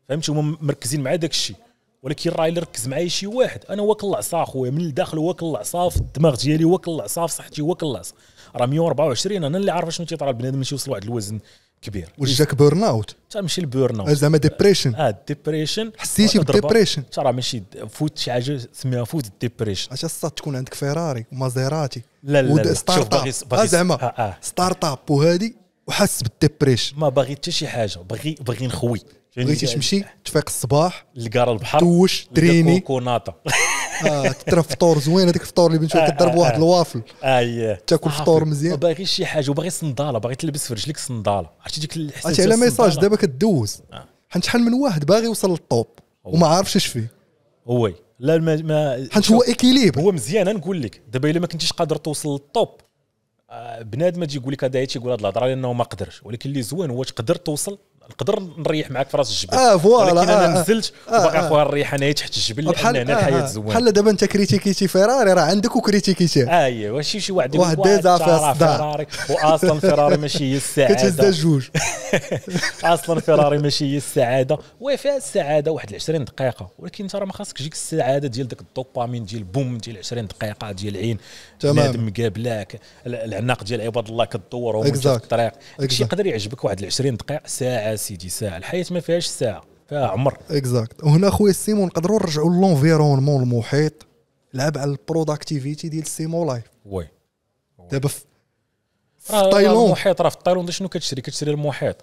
فهمتي هما مركزين مع داك الشيء ولكن راه الا ركز معايا شي واحد انا واكل العصا خويا من الداخل واكل العصا في الدماغ ديالي واكل العصا في صحتي واكل العصا راه 124 انا اللي عارف شنو تيطرى البنادم باش يوصل واحد الوزن كبير وجاك بيرن اوت ماشي البيرن اوت آه، زعما ديبريشن اه ديبريشن حسيتي بالديبريشن راه ماشي فوت شي حاجه سميها فوت الديبريشن اش الصاد تكون عندك فيراري ومازيراتي لا لا, لا. ستارت اب آه، زعما ستارت اب وهذه وحاس بالديبريشن ما باغي حتى شي حاجه باغي باغي نخوي بغيتي تمشي تفيق الصباح لقار البحر توش تريني كوناطه اه ترى فطور زوين هذاك الفطور اللي بنتو آه، كضرب آه، واحد آه. الوافل اييه تاكل فطور مزيان باغي شي حاجه وباغي صنداله باغي تلبس في رجليك صنداله عرفتي ديك عرفتي على ميساج دابا كدوز حنت شحال من واحد باغي يوصل للطوب وما عارفش اش فيه هو لا ما, ما حيت هو اكيليبر هو مزيان نقول لك دابا الا ما كنتيش قادر توصل للطوب بنادم تيقول لك هذا تيقول هذه الهضره لانه ما قدرش ولكن اللي زوين هو تقدر توصل نقدر نريح معاك في راس الجبل اه فوالا ولكن آه انا آه. نزلت آه وباقي آه اخويا الريحانه تحت الجبل بحال هنا آه، الحياه آه. زوينه بحال دابا انت كريتيكيتي فيراري راه عندك وكريتيكيتي اه أيوة، ايوا واش شي واحد واحد ديزا فيراري واصلا فيراري ماشي هي السعاده كتهز جوج اصلا فيراري ماشي هي السعاده وي فيها السعاده واحد 20 دقيقه ولكن انت راه ما خاصك تجيك السعاده ديال داك الدوبامين ديال بوم ديال 20 دقيقه ديال العين بنادم مقابلاك العناق ديال عباد الله كدور في الطريق شي يقدر يعجبك واحد 20 دقيقه ساعه سيدي ساعه الحياه ما فيهاش ساعه فيها عمر اكزاكت وهنا خويا سيمون نقدروا نرجعوا لونفيرونمون المحيط لعب على البروداكتيفيتي ديال سيمو لايف وي دابا في تايلاند المحيط راه في تايلاند شنو كتشري كتشري المحيط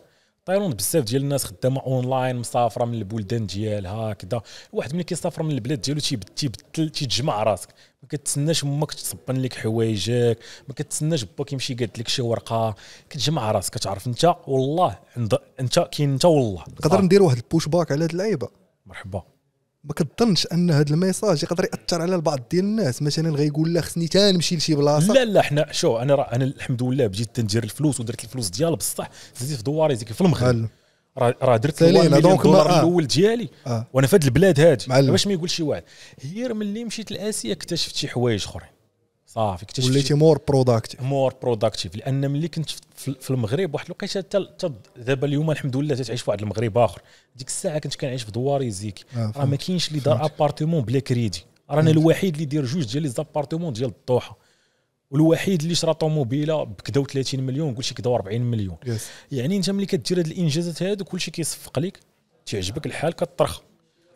تايلاند بزاف ديال الناس خدامه اونلاين مسافره من البلدان ديالها هكذا الواحد ملي كيسافر من البلاد ديالو تيبدل تيتجمع راسك ما كتسناش امك تصبن لك حوايجك ما كتسناش باك يمشي قاد لك شي ورقه كتجمع راسك كتعرف انت والله عند انت كاين انت والله نقدر ندير واحد البوش باك على هاد اللعيبه مرحبا ما كظنش ان هذا الميساج يقدر ياثر على بعض ديال الناس مثلا غيقول لا خصني تا نمشي لشي بلاصه لا لا حنا شو انا راه انا الحمد لله بجيت تندير الفلوس ودرت الفلوس ديال بصح زدت في دواري زيك في المغرب راه درت دونك الدولار آه. الاول ديالي آه. وانا في هذه البلاد هذه باش ما يقول شي واحد غير ملي مشيت لاسيا اكتشفت شي حوايج اخرين صافي اكتشفت وليتي مور بروداكتيف مور بروداكتيف لان ملي كنت في المغرب واحد الوقيته حتى دابا اليوم الحمد لله تتعيش في واحد المغرب اخر ديك الساعه كنت كنعيش في دواري زيك راه ما كاينش اللي دار ابارتمون بلا كريدي رانا الوحيد اللي دير جوج ديال لي زابارتمون ديال الطوحه والوحيد اللي شرا طوموبيله بكذا و30 مليون كلشي كذا و40 مليون يعني انت ملي كدير هاد الانجازات هادو كلشي كيصفق لك تعجبك الحال كترخى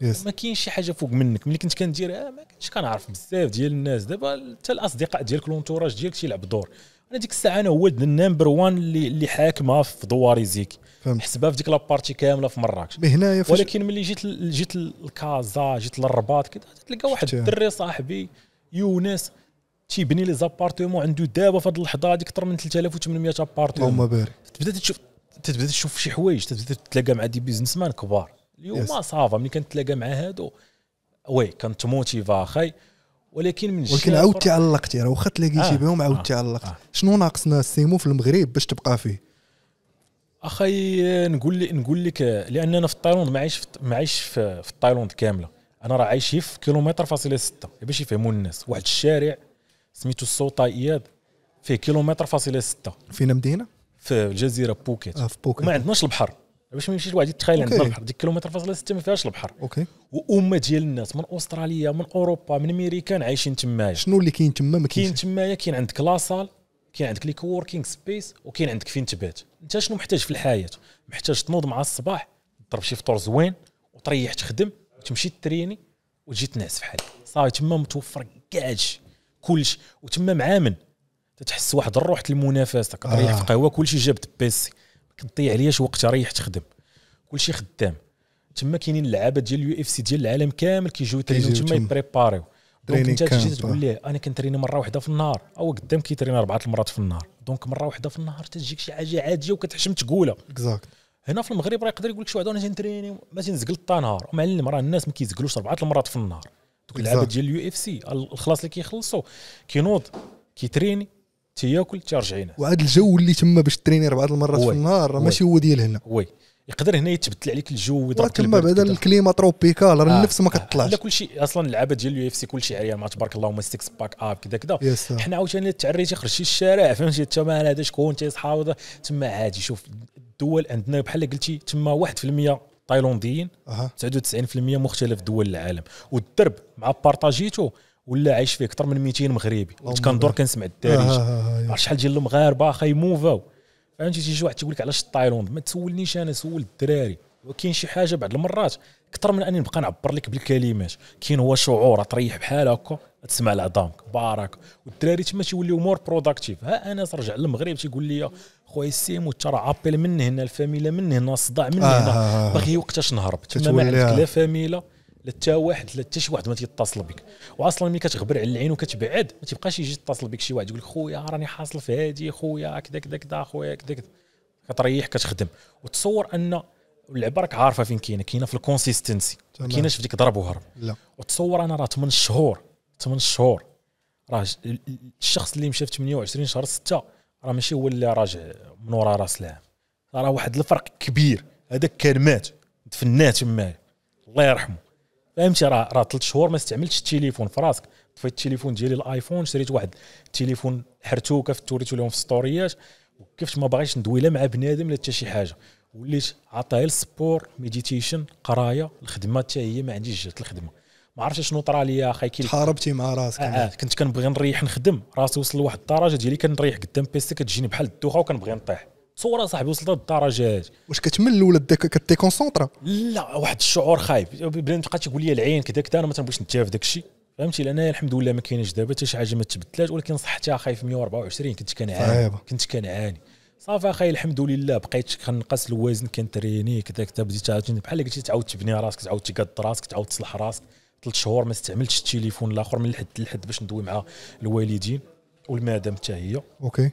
yes. ما كاينش شي حاجه فوق منك ملي كنت كنديرها آه، ما كنتش كنعرف بزاف ديال الناس دابا حتى الاصدقاء ديالك لونتوراج ديالك تيلعب دور انا ديك الساعه انا هو النمبر وان اللي اللي حاكمها في دواري زيك حسبها في ديك لابارتي كامله في مراكش هنايا ولكن ملي جيت ل... جيت لكازا جيت للرباط كذا تلقى واحد الدري صاحبي يونس تيبني لي زابارتومون عنده دابا في هذه اللحظه هذيك اكثر من 3800 ابارتومون اللهم بارك تبدا تشوف تبدا تشوف شي حوايج تبدا تتلاقى مع دي بيزنس مان كبار اليوم yes. صافا ملي كنتلاقى مع هادو وي كنت موتيفا خاي ولكن من ولكن على تعلقتي راه واخا تلاقيتي آه بهم آه. عاودتي آه تعلقت آه شنو ناقصنا السيمو في المغرب باش تبقى فيه اخي نقول لك نقول لك لان انا في تايلاند ما عايش ما عايش في, في تايلاند كامله انا راه عايش في كيلومتر فاصله ستة باش يفهموا الناس واحد الشارع سميتو السوطا اياد فيه كيلومتر فاصله ستة فينا مدينه في الجزيره بوكيت آه في بوكيت ما عندناش البحر باش ما يمشيش واحد يتخيل عندنا البحر ديك كيلومتر فاصله 6 ما فيهاش البحر اوكي وامه ديال الناس من استراليا من اوروبا من امريكان عايشين تمايا شنو اللي كاين تما ما كاين تمايا كاين عندك لاصال كاين عندك لي كووركينغ سبيس وكاين عندك فين تبات انت شنو محتاج في الحياه محتاج تنوض مع الصباح تضرب شي فطور زوين وتريح تخدم وتمشي تريني وتجي تنعس في حالك صافي تما متوفر كاع هادشي كلشي وتما معامن تتحس واحد الروح المنافسه تريح آه. في قهوه كلشي جاب بيسي كتضيع شي وقت رايح تخدم كلشي خدام تما كاينين اللعابه ديال اليو اف سي ديال العالم كامل كيجيو يترينيو تما يبريباريو دونك انت تجي تقول ليه انا كنتريني مره واحده في النهار او قدام كيتريني اربعه المرات في النهار دونك مره واحده في النهار تجيك شي حاجه عاديه وكتحشم تقولها اكزاكت هنا في المغرب راه يقدر يقول لك شي واحد انا تنتريني ما تنزقل حتى نهار معلم راه الناس ما كيزقلوش اربعه المرات في النهار دوك اللعابه ديال اليو اف سي الخلاص اللي كيخلصوا كينوض كيتريني تياكل تيرجع ينام وهذا الجو اللي تما باش ترينير بعض المرات في النهار راه ماشي هو ديال هنا وي يقدر هنا يتبدل عليك الجو ويضرب تما بعدا الكليما تروبيكال راه آه. النفس ما آه. كطلعش آه. كل شيء اصلا اللعابه ديال اليو اف سي كل شيء عريان ما تبارك الله هما ستيكس باك اب كذا كذا حنا عاوتاني تعريتي خرجتي للشارع فهمتي انت هذا شكون تيصحاب تما عادي شوف الدول عندنا بحال قلتي تما 1% تايلانديين 99% مختلف دول العالم والدرب مع بارطاجيتو ولا عايش فيه اكثر من 200 مغربي كنت كندور كنسمع الدارجه آه آه, آه،, آه،, آه. شحال ديال المغاربه يموفاو فهمتي تيجي واحد تيقول لك علاش تايلاند ما تسولنيش انا سول الدراري وكاين شي حاجه بعض المرات اكثر من اني نبقى نعبر لك بالكلمات كاين هو شعور تريح بحال هكا تسمع العظام بارك والدراري تما تيوليو مور بروداكتيف ها انا ترجع للمغرب تيقول لي خويا سيمو ترى ابل من هنا الفاميله من هنا الصداع من هنا آه باغي وقتاش نهرب تما ما عندك لا فاميله لا حتى واحد لا حتى شي واحد ما تيتصل بك واصلا ملي كتغبر على العين وكتبعد ما تيبقاش يجي يتصل بك شي واحد يقول لك خويا راني حاصل في هادي خويا كذا كذا كذا خويا كذا كذا كتريح كتخدم وتصور ان اللعبه راك عارفه فين كاينه كاينه في الكونسيستنسي ما كايناش في ديك ضرب وهرب لا وتصور انا راه 8 شهور 8 شهور راه الشخص اللي مشى في 28 شهر 6 راه ماشي هو اللي راجع من ورا راس العام راه واحد الفرق كبير هذاك كان مات دفناه تمايا الله يرحمه فهمتي راه راه ثلاث شهور ما استعملتش التليفون في راسك طفيت التليفون ديالي الايفون شريت واحد التليفون حرتوكه كفت وريتو لهم في السطوريات وكيفاش ما باغيش ندوي لا مع بنادم لا حتى شي حاجه وليت عطاه السبور ميديتيشن قرايه الخدمه حتى هي ما عنديش جات الخدمه ما عرفتش شنو طرا ليا اخي كي حاربتي مع راسك آه آه. كنت كنبغي نريح نخدم راسي وصل لواحد الدرجه ديالي كنريح قدام بيسي كتجيني بحال الدوخه وكنبغي نطيح تصور صاحبي وصلت للدرجه هذه واش كتمل ولا كتيكونسونطرا لا واحد الشعور خايب بلا تبقى تقول لي العين كذا كذا انا ما تنبغيش نتشاف داك الشيء فهمتي لان الحمد لله ما كاينش دابا حتى شي حاجه ما تبدلات ولكن صحتي خايف 124 كنت كنعاني كنت كنعاني صافي اخي الحمد لله بقيت كنقص الوزن كنتريني كذا كذا بديت بحال قلتي تعاود تبني راسك تعاود تقاد راسك تعاود تصلح راسك ثلاث شهور ما استعملتش التليفون الاخر من الحد للحد باش ندوي مع الوالدين والمادام حتى هي اوكي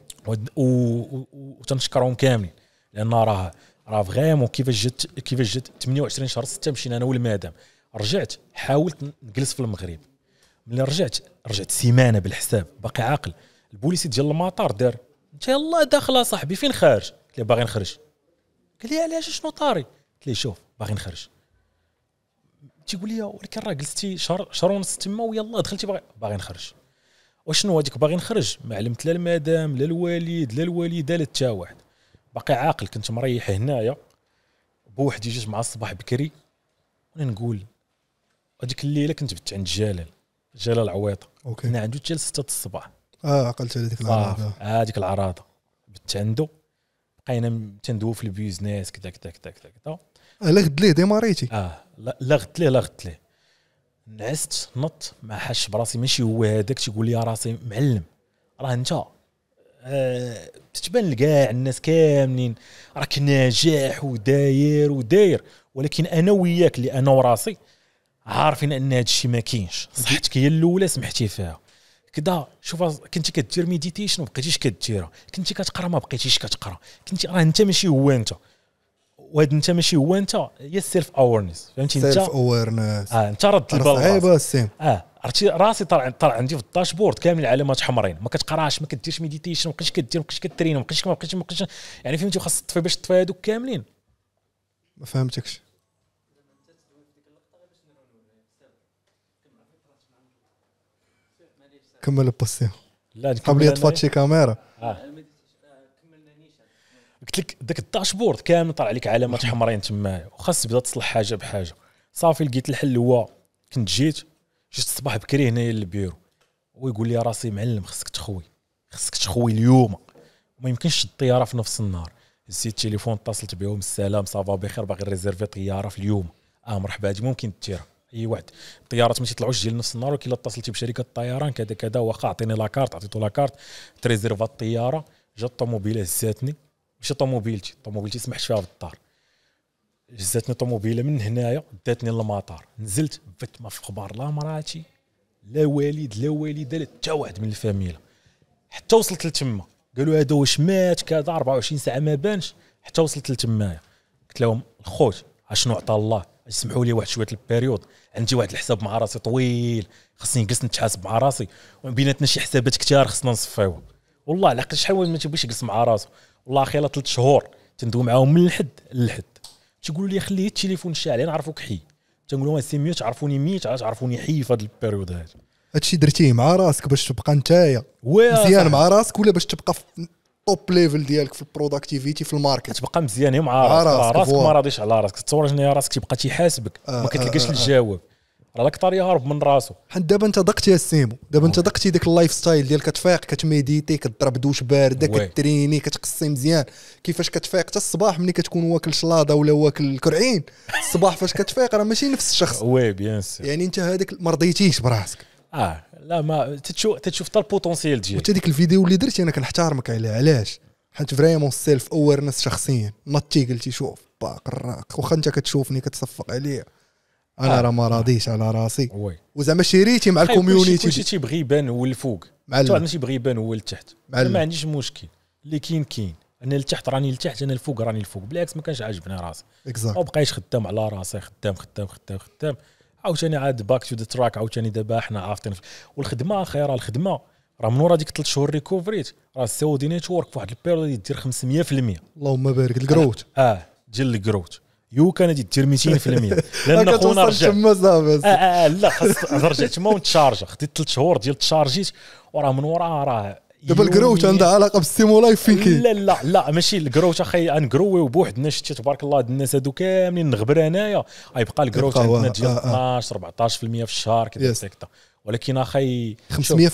وتنشكرهم كاملين لان راه راه فغيمون كيفاش جات كيفاش جات 28 شهر 6 مشينا انا والمادام رجعت حاولت نجلس في المغرب ملي رجعت رجعت سيمانه بالحساب باقي عاقل البوليسي ديال المطار دار انت يلاه داخله صاحبي فين خارج قلت له باغي نخرج قال لي علاش شنو طاري قلت له شوف باغي نخرج تيقول لي ولكن راه جلستي شهر شهر ونص تما ويلاه دخلتي باغي باغي نخرج وشنو هذيك باغي نخرج ما علمت لا المدام لا الوالد لا الوالده لا حتى واحد باقي عاقل كنت مريح هنايا بوحدي جيت مع الصباح بكري وانا نقول هذيك الليله كنت بت عند جلال جلال عويطه اوكي انا عنده حتى 6 الصباح اه عقلت على ديك العراضه اه ديك العراضه بت عنده بقينا تندوي في البيزنس كذا كذا كذا كذا كذا آه، لا غد ليه ديماريتي اه لا غد ليه لا غد ليه نعست نط ما حش براسي ماشي هو هذاك تيقول لي راسي معلم راه انت آه، تتبان لكاع الناس كاملين راك ناجح وداير وداير ولكن انا وياك اللي انا وراسي عارفين ان هذا الشيء ما كاينش صحتك هي الاولى سمحتي فيها كدا شوف كنتي كدير ميديتيشن ما بقيتيش كديرها كنتي كتقرا ما بقيتيش كتقرا كنتي راه انت ماشي هو انت واد انت ماشي هو انت هي السيلف اويرنس فهمتي انت سيلف اويرنس اه انت رد البال صعيبه اه عرفتي راسي طلع طلع عندي في الداشبورد كامل العلامات حمرين ما كتقراش ما كديرش ميديتيشن ما بقيتش كدير ما بقيتش كترين ما بقيتش ما بقيتش ما بقيتش يعني فهمتي خاص تطفي باش تطفي هادوك كاملين ما فهمتكش كمل البوستيون لا قبل يطفى شي كاميرا آه. قلت لك داك الداشبورد كامل طلع لك علامات نعم. حمرين يعني تمايا وخاص تبدا تصلح حاجه بحاجه صافي لقيت الحل هو كنت جيت جيت الصباح بكري هنايا للبيرو ويقول لي راسي معلم خصك تخوي خصك تخوي اليوم ما يمكنش الطياره في نفس النهار هزيت التليفون اتصلت بهم السلام صافا بخير باغي ريزيرفي طياره في اليوم اه مرحبا هادي ممكن تير اي واحد الطيارات ما تيطلعوش ديال نفس النهار ولكن اتصلتي بشركه الطيران كذا كذا واخا عطيني لاكارت عطيتو لاكارت تريزيرفا الطياره جات الطوموبيله هزاتني ماشي طوموبيلتي طوموبيلتي سمحت فيها في الدار جزاتني طوموبيله من هنايا داتني للمطار نزلت بت ما في خبار لا مراتي لا والد لا والده لا حتى واحد من الفاميله حتى وصلت لتما قالوا هذا واش مات كذا 24 ساعه ما بانش حتى وصلت لتمايا قلت لهم الخوت اشنو عطى الله اسمحوا لي واحد شويه البيريود عندي واحد الحساب مع راسي طويل خصني نجلس نتحاسب مع راسي وبيناتنا شي حسابات كثار خصنا نصفيوها والله العقل شحال ما تيبغيش يجلس مع راسو والله خيلا ثلاث شهور تندوي معاهم من الحد للحد تيقولوا لي خلي التليفون شاعل نعرفوك حي تنقول لهم سي ميو تعرفوني علاش تعرفوني حي في هذه البيريود هذه هادشي درتيه مع راسك باش تبقى نتايا مزيان مع راسك ولا باش تبقى في التوب ليفل ديالك في البروداكتيفيتي في الماركت تبقى مزيان مع راسك راسك ما راضيش على راسك تصور ان راسك تيبقى تيحاسبك ما آه، كتلقاش آه، آه، الجواب راه الاكثر يهرب من راسه حيت دابا انت ضقتي يا سيمو دابا انت ضقتي داك اللايف ستايل ديال كتفيق كتميديتي كضرب دوش بارده كتريني كتقصي مزيان كيفاش كتفيق حتى الصباح ملي كتكون واكل شلاضه ولا واكل كرعين الصباح فاش كتفيق راه ماشي نفس الشخص وي بيان سير يعني انت هذاك ما رضيتيش براسك اه لا ما تتشوف تتشوف حتى البوتونسيال ديالك وانت ديك الفيديو اللي درتي انا كنحتارمك عليها علاش حيت فريمون سيلف اويرنس شخصيا نطي قلتي شوف باق الراق واخا انت كتشوفني كتصفق عليا انا طيب. راه ما راضيش على راسي وي وزعما شريتي مع طيب، الكوميونيتي كلشي تيبغي يبان هو الفوق معلم ماشي يبغي يبان هو التحت ما عنديش مشكل اللي كاين كاين انا التحت راني التحت انا الفوق راني الفوق بالعكس ما كانش عاجبني راسي اكزاكت ما بقايش خدام على راسي خدام خدام خدام خدام عاوتاني عاد باك تو ذا تراك عاوتاني دابا حنا عارفين والخدمه خير الخدمه راه من ورا ديك ثلاث شهور ريكوفريت راه السعودي نيتورك في واحد البيريود دير 500% اللهم بارك الكروت اه ديال الكروت يو كانت دير 200% لان خونا رجع آه،, آه آه لا خاص رجع تما ونتشارجا خديت ثلاث شهور ديال تشارجيت وراه من وراه راه دابا الكروت عندها علاقه بالسيمولاي فين كاين لا لا لا ماشي الكروت اخي غنكرويو بوحدنا شتي تبارك الله الناس هادو كاملين نغبر انايا غيبقى الكروت عندنا ديال 12 آه، 14% آه. في الشهر كذا سيكتا ولكن اخي 500%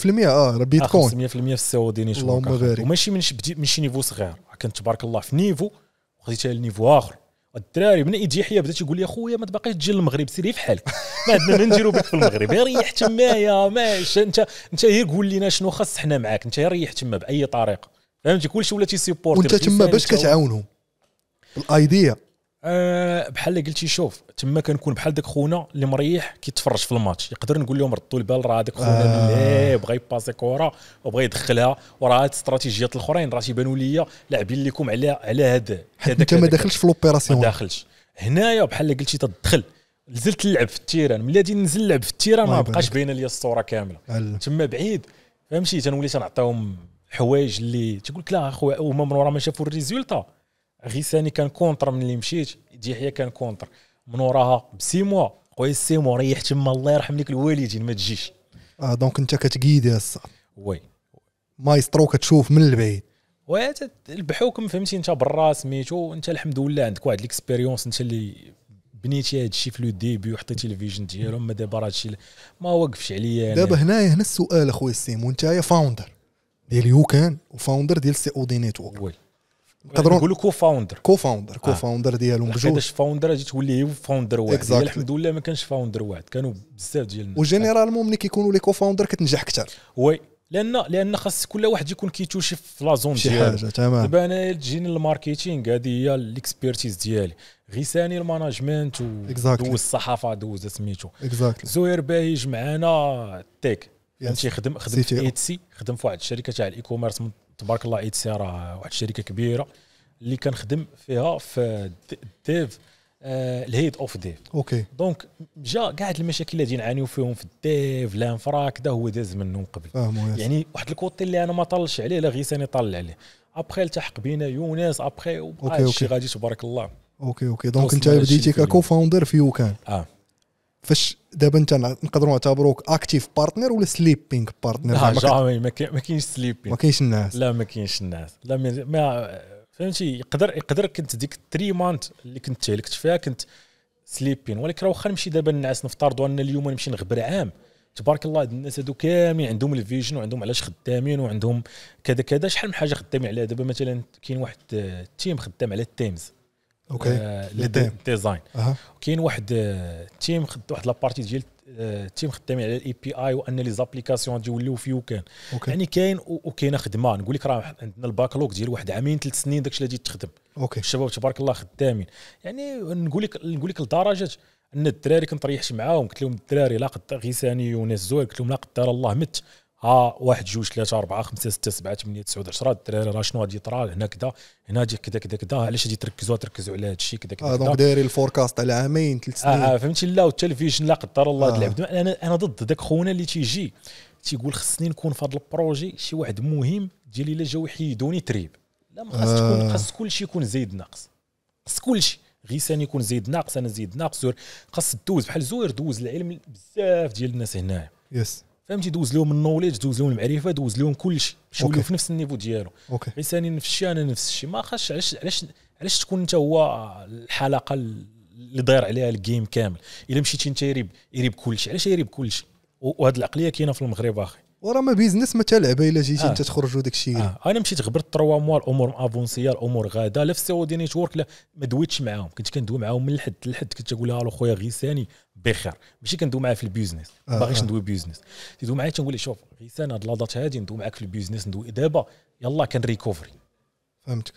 اه بيتكوين 500% في السعوديين اللهم بارك وماشي من شي نيفو صغير كنت تبارك الله في نيفو وخديتها لنيفو اخر الدراري من يجي يحيى بدا تيقول لي اخويا ما تبقاش تجي للمغرب سيري في حالك ما عندنا ما نديرو بك في المغرب يا ريح تمايا ماش انت انت هي قول لنا شنو خاص حنا معاك انت يا ريح تما باي طريقه فهمتي كلشي ولا تيسيبورتي وانت تما باش كتعاونهم الايديا آه، بحال بحال قلتي شوف تما كنكون بحال داك خونا اللي مريح كيتفرج في الماتش يقدر نقول لهم ردوا البال راه داك خونا آه. بغى يباسي كوره وبغى يدخلها وراه هاد الاستراتيجيات الاخرين راه تيبانوا ليا لاعبين لكم على على هذا انت ما داخلش في لوبيراسيون ما داخلش هنايا بحال قلتي تدخل نزلت نلعب في التيران ملي غادي ننزل نلعب في التيران ما بقاش باينه لي الصوره كامله تما بعيد فهمتي تنولي تنعطيهم حوايج اللي تقول لك لا اخويا هما من ورا ما شافوا الريزولتا غيساني كان كونتر ملي مشيت ديحيا كان كونتر من وراها بسي موا خويا سي موا ريح تما الله يرحم ليك الوالدين ما تجيش اه دونك انت يا هسا وي مايسترو كتشوف من البعيد وي البحوكم فهمتي انت برا سميتو انت الحمد لله عندك واحد الاكسبيريونس انت اللي بنيتي هذا الشيء في لو ديبي وحطيتي الفيجن ديالهم ما دابا راه هادشي ما وقفش عليا يعني. دابا هنايا هنا السؤال اخويا سيمو انت فاوندر ديال يو كان وفاوندر ديال سي او دي نيتورك وي نقدروا نقولوا كو فاوندر كو فاوندر كو فاوندر ديالهم بجوج كاش فاوندر اجي تولي فاوندر واحد exactly. الحمد لله ما كانش فاوندر واحد كانوا بزاف ديال الناس وجينيرالمون ملي كيكونوا لي كو فاوندر كتنجح اكثر وي لان لان خاص كل واحد يكون كيتوشي في لا زون ديالو شي حاجه تمام دابا انا تجيني الماركتينغ هذه هي الاكسبيرتيز ديالي غير ساني الماناجمنت exactly. ودوز الصحافه دوز سميتو exactly. زهير باهيج معنا تيك فهمتي yes. خدم خدم في ايتسي خدم في واحد الشركه تاع الاي كوميرس من تبارك الله اي سي راه واحد الشركه كبيره اللي كنخدم فيها في الديف الهيد آه، اوف ديف اوكي دونك جا كاع المشاكل اللي نعانيو فيهم في الديف لانفرا كذا هو داز منهم قبل يعني واحد الكوتي اللي انا ما طلش عليه لا ساني طلع عليه ابخي التحق بينا يونس ابخي وبقى الشيء غادي تبارك الله اوكي اوكي دونك انت بديتي ككو فاوندر في يوكان اه فاش دابا انت نقدروا نعتبروك اكتيف بارتنر ولا سليبينغ بارتنر لا جامي ما كاينش سليبينغ ما كاينش الناس لا ما كاينش الناس لا ما فهمتي يقدر يقدر كنت ديك 3 مانت اللي كنت تهلكت فيها كنت سليبين ولكن راه واخا نمشي دابا نعس نفترضوا ان اليوم نمشي نغبر عام تبارك الله هاد الناس هادو كاملين عندهم الفيجن وعندهم علاش خدامين وعندهم كذا كذا شحال من حاجه خدامين عليها دابا مثلا كاين واحد التيم آه، خدام على التيمز اوكي الديزاين وكاين واحد تيم خد واحد لابارتي ديال التيم خدامين على الاي بي اي وان لي زابليكاسيون تولوا في وكان يعني كاين وكاينه خدمه نقول لك راه عندنا الباكلوك ديال واحد عامين ثلاث سنين داكشي اللي تخدم اوكي الشباب تبارك الله خدامين يعني نقول لك نقول لك لدرجه ان الدراري كنت ريحت معاهم قلت لهم الدراري لا قدر غيساني وناس زوين قلت لهم لا قدر الله مت ها واحد جوج ثلاثة أربعة خمسة ستة سبعة ثمانية تسعة عشرة الدراري راه شنو غادي يطرا هنا كذا هنا جي كذا كذا كذا علاش غادي تركزوا تركزوا على هذا الشيء كذا كذا دونك داير الفوركاست على عامين ثلاث آه، سنين اه فهمتي لا والتلفزيون لا قدر الله آه. العبد انا انا ضد ذاك خونا اللي تيجي تيقول خصني نكون في هذا البروجي شي واحد مهم ديالي الا جاو يحيدوني تريب لا ما آه. خاص تكون خاص كل شيء يكون زايد ناقص خاص كل شيء غيسان يكون زايد ناقص انا زايد ناقص خاص دوز بحال زوير دوز العلم بزاف ديال الناس هنايا يس فهمتي دوز لهم النوليدج دوز لهم المعرفه دوز لهم كل شيء باش يوليو في نفس النيفو ديالو اوكي الانسان نفس الشيء انا نفس الشيء ما خاصش علاش علاش علاش تكون انت هو الحلقه اللي ضاير عليها الجيم كامل الا مشيتي انت يريب يريب كل شيء علاش يريب كل شيء وهاد العقليه كاينه في المغرب اخي وراه ما بيزنس ما تلعبه الا جيتي آه. انت تخرج وداك الشيء آه. انا مشيت غبرت 3 موا الامور افونسيه الامور غاده لا في دي نيتورك لا ما دويتش معاهم كنت كندوي معاهم من الحد للحد كنت تقول لها خويا غير بخير ماشي كندوي معاه في البيزنس ما آه، باغيش آه. ندوي بيزنس تيدوي معايا تنقول لي شوف غيسان هاد لاضات هادي ندوي معاك في البيزنس ندوي دابا يلاه كنريكوفري فهمتك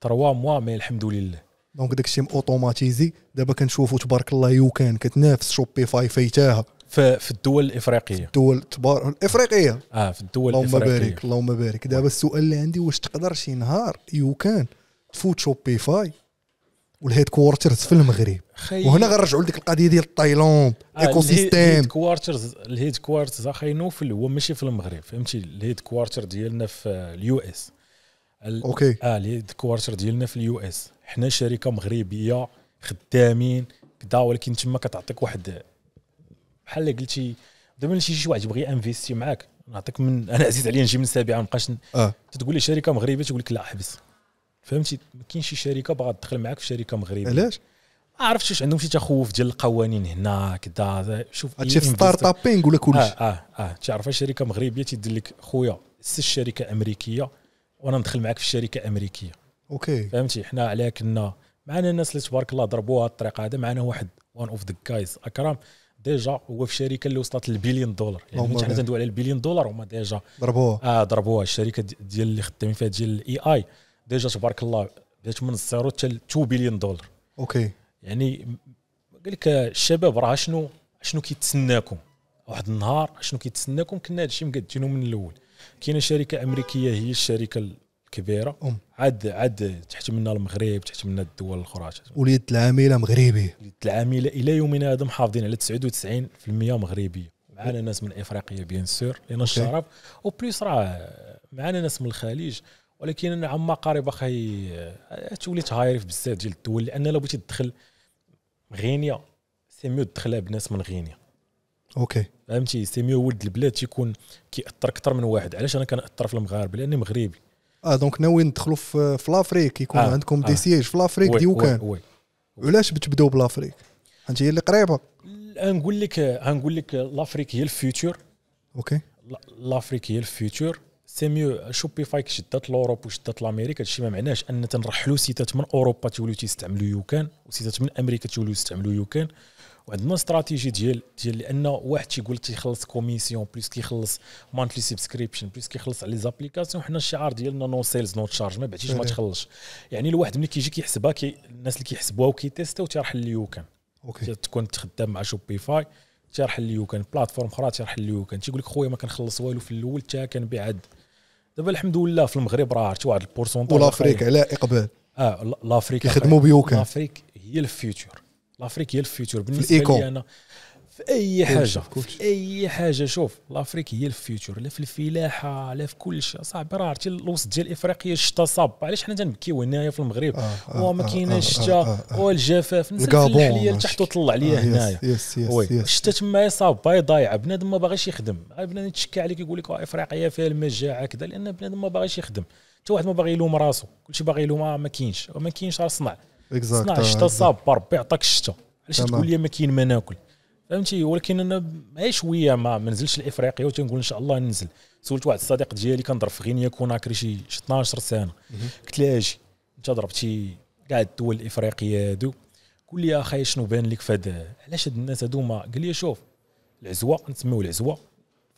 تروا موا مي الحمد لله دونك داك الشيء اوتوماتيزي دابا كنشوفوا تبارك الله يو كان كتنافس شوبيفاي فايتاها في الدول الافريقيه الدول تبار الافريقيه اه في الدول الافريقيه اللهم بارك اللهم بارك دابا السؤال اللي عندي واش تقدر شي نهار يو كان تفوت شوبيفاي والهيد كوارترز في المغرب خي... وهنا غنرجعوا لديك القضيه ديال تايلاند آه، ايكو سيستيم الهيد كوارترز الهيد كوارترز اخي نوفل هو ماشي في المغرب فهمتي الهيد كوارتر ديالنا في اليو اس ال... اوكي اه الهيد كوارتر ديالنا في اليو اس حنا شركه مغربيه خدامين كدا ولكن تما كتعطيك واحد بحال قلتي دابا شي شي واحد يبغي انفيستي معاك نعطيك من انا عزيز عليا نجي من سابعه ما نبقاش آه. تقول لي شركه مغربيه تقول لك لا حبس فهمتي ما كاينش شي شركه باغا تدخل معاك في شركه مغربيه علاش عرفتش واش عندهم شي تخوف ديال القوانين هنا كذا شوف هادشي في ستارت ابينغ ولا كلشي اه اه اه تعرف شركه مغربيه تيدير لك خويا سي شركه امريكيه وانا ندخل معك في الشركه امريكيه اوكي فهمتي حنا عليها كنا معنا الناس اللي تبارك الله ضربوها الطريقه هذا معنا واحد وان اوف ذا جايز اكرم ديجا هو في شركه اللي وصلت للبليون دولار يعني حنا تندوي على البليون دولار هما ديجا ضربوها اه ضربوها الشركه ديال اللي خدامين فيها ديال الاي اي ديجا تبارك الله بدات من الزيرو حتى 2 بليون دولار اوكي يعني قال لك الشباب راه شنو شنو كيتسناكم واحد النهار شنو كيتسناكم كنا هادشي مقدينو من الاول كاينه شركه امريكيه هي الشركه الكبيره أم. عاد عاد منا المغرب تحت منا الدول الاخرى وليد العامله مغربي وليد العامله الى يومنا هذا محافظين على 99% مغربيه معنا ناس من افريقيا بيان سور لان الشرف وبليس راه معنا ناس من الخليج ولكن عما قريب اخي تولي تهايرف بزاف ديال الدول لان لو بغيتي تدخل غينيا سي ميو تدخلها بناس من غينيا اوكي فهمتي سي ميو ولد البلاد تيكون كيأثر اكثر من واحد علاش انا كنأثر في المغاربه لاني مغربي اه دونك ناويين ندخلوا في لافريك يكون آه. عندكم دي آه. سيج في لافريك وي. وي. علاش بتبداو بلافريك حيت هي اللي قريبه غنقول لك غنقول لك لافريك هي الفيوتشر اوكي لافريك هي الفيوتشر سي ميو شوبيفاي شدات لوروب وشدات لامريكا هادشي ما معناش ان تنرحلوا سيتات من اوروبا تيوليو تيستعملوا يوكان وسيتات من امريكا تيوليو يستعملوا يوكان وعندنا استراتيجي ديال ديال لان واحد تيقول تيخلص كوميسيون بليس كيخلص مانتلي سبسكريبشن بليس كيخلص على ليزابليكاسيون حنا الشعار ديالنا نو سيلز نو تشارج ما بعتيش ما تخلصش يعني الواحد ملي كيجي كيحسبها كي الناس اللي كيحسبوها وكيتيستاو تيرحل ليوكان اوكي تكون تخدم مع شوبيفاي تيرحل ليوكان بلاتفورم اخرى تيرحل ليوكان تيقول لك خويا ما كنخلص والو في الاول حتى كنبيع عاد دابا الحمد لله في المغرب راه عرفت واحد البورسونتاج ولافريك على اقبال اه لافريك يخدموا بيوكا لافريك هي الفيوتشر لافريك هي الفيوتشر بالنسبه لي انا في اي حاجه في اي حاجه شوف لافريك هي الفيوتشر لا في الفلاحه لا في كل شيء صاحبي راه عرفتي الوسط ديال افريقيا الشتا صاب علاش حنا تنبكيو هنايا في المغرب آه, آه، وما آه، آه، كايناش الشتا والجفاف نزل الحليه لتحت وطلع عليا هنايا الشتا تما صاب باي ضايعه بنادم ما باغيش يخدم بنادم يتشكى عليك يقول لك افريقيا فيها المجاعه كذا لان بنادم ما باغيش يخدم حتى واحد ما باغي يلوم راسو كلشي باغي يلوم ما كاينش ما كاينش راه صنع صنع الشتا صاب ربي عطاك الشتا علاش تقول لي ما كاين ما ناكل فهمتي ولكن انا مع شويه ما منزلش لافريقيا وتنقول ان شاء الله ننزل سولت واحد الصديق ديالي كنضرب في غينيا كوناكري شي 12 سنه قلت له اجي انت ضربتي كاع الدول الافريقيه هادو قول لي اخي شنو بان لك فهاد علاش هاد الناس هادو ما قال لي شوف العزوه نسميو العزوه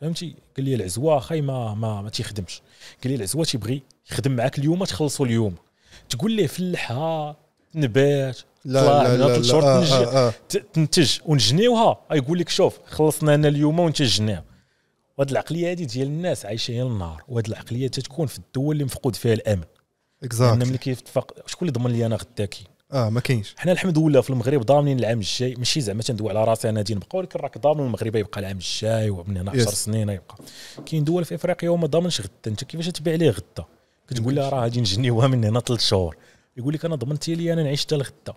فهمتي قال لي العزوه اخي ما ما, ما تيخدمش قال لي العزوه تيبغي يخدم معاك اليوم تخلصوا اليوم تقول ليه فلحها نبات لا لا لا لا تنتج آه آه. تنتج ونجنيوها يقول لك شوف خلصنا انا اليوم وانت وهاد العقليه هذه ديال الناس عايشين النهار وهاد العقليه تتكون في الدول اللي مفقود فيها الامن اكزاكت ملي كيتفق شكون اللي ضمن لي انا غدا كاين اه ما كاينش حنا الحمد لله في المغرب ضامنين العام الجاي ماشي زعما تندوي على راسي انا دين نبقى ولكن راك ضامن المغرب يبقى العام الجاي ومن هنا 10 yes. سنين يبقى كاين دول في افريقيا وما ضامنش غدا انت كيفاش تبيع ليه غدا كتقول لها راه غادي نجنيوها من هنا ثلاث شهور يقول لك انا ضمنتي لي انا نعيش حتى لغدا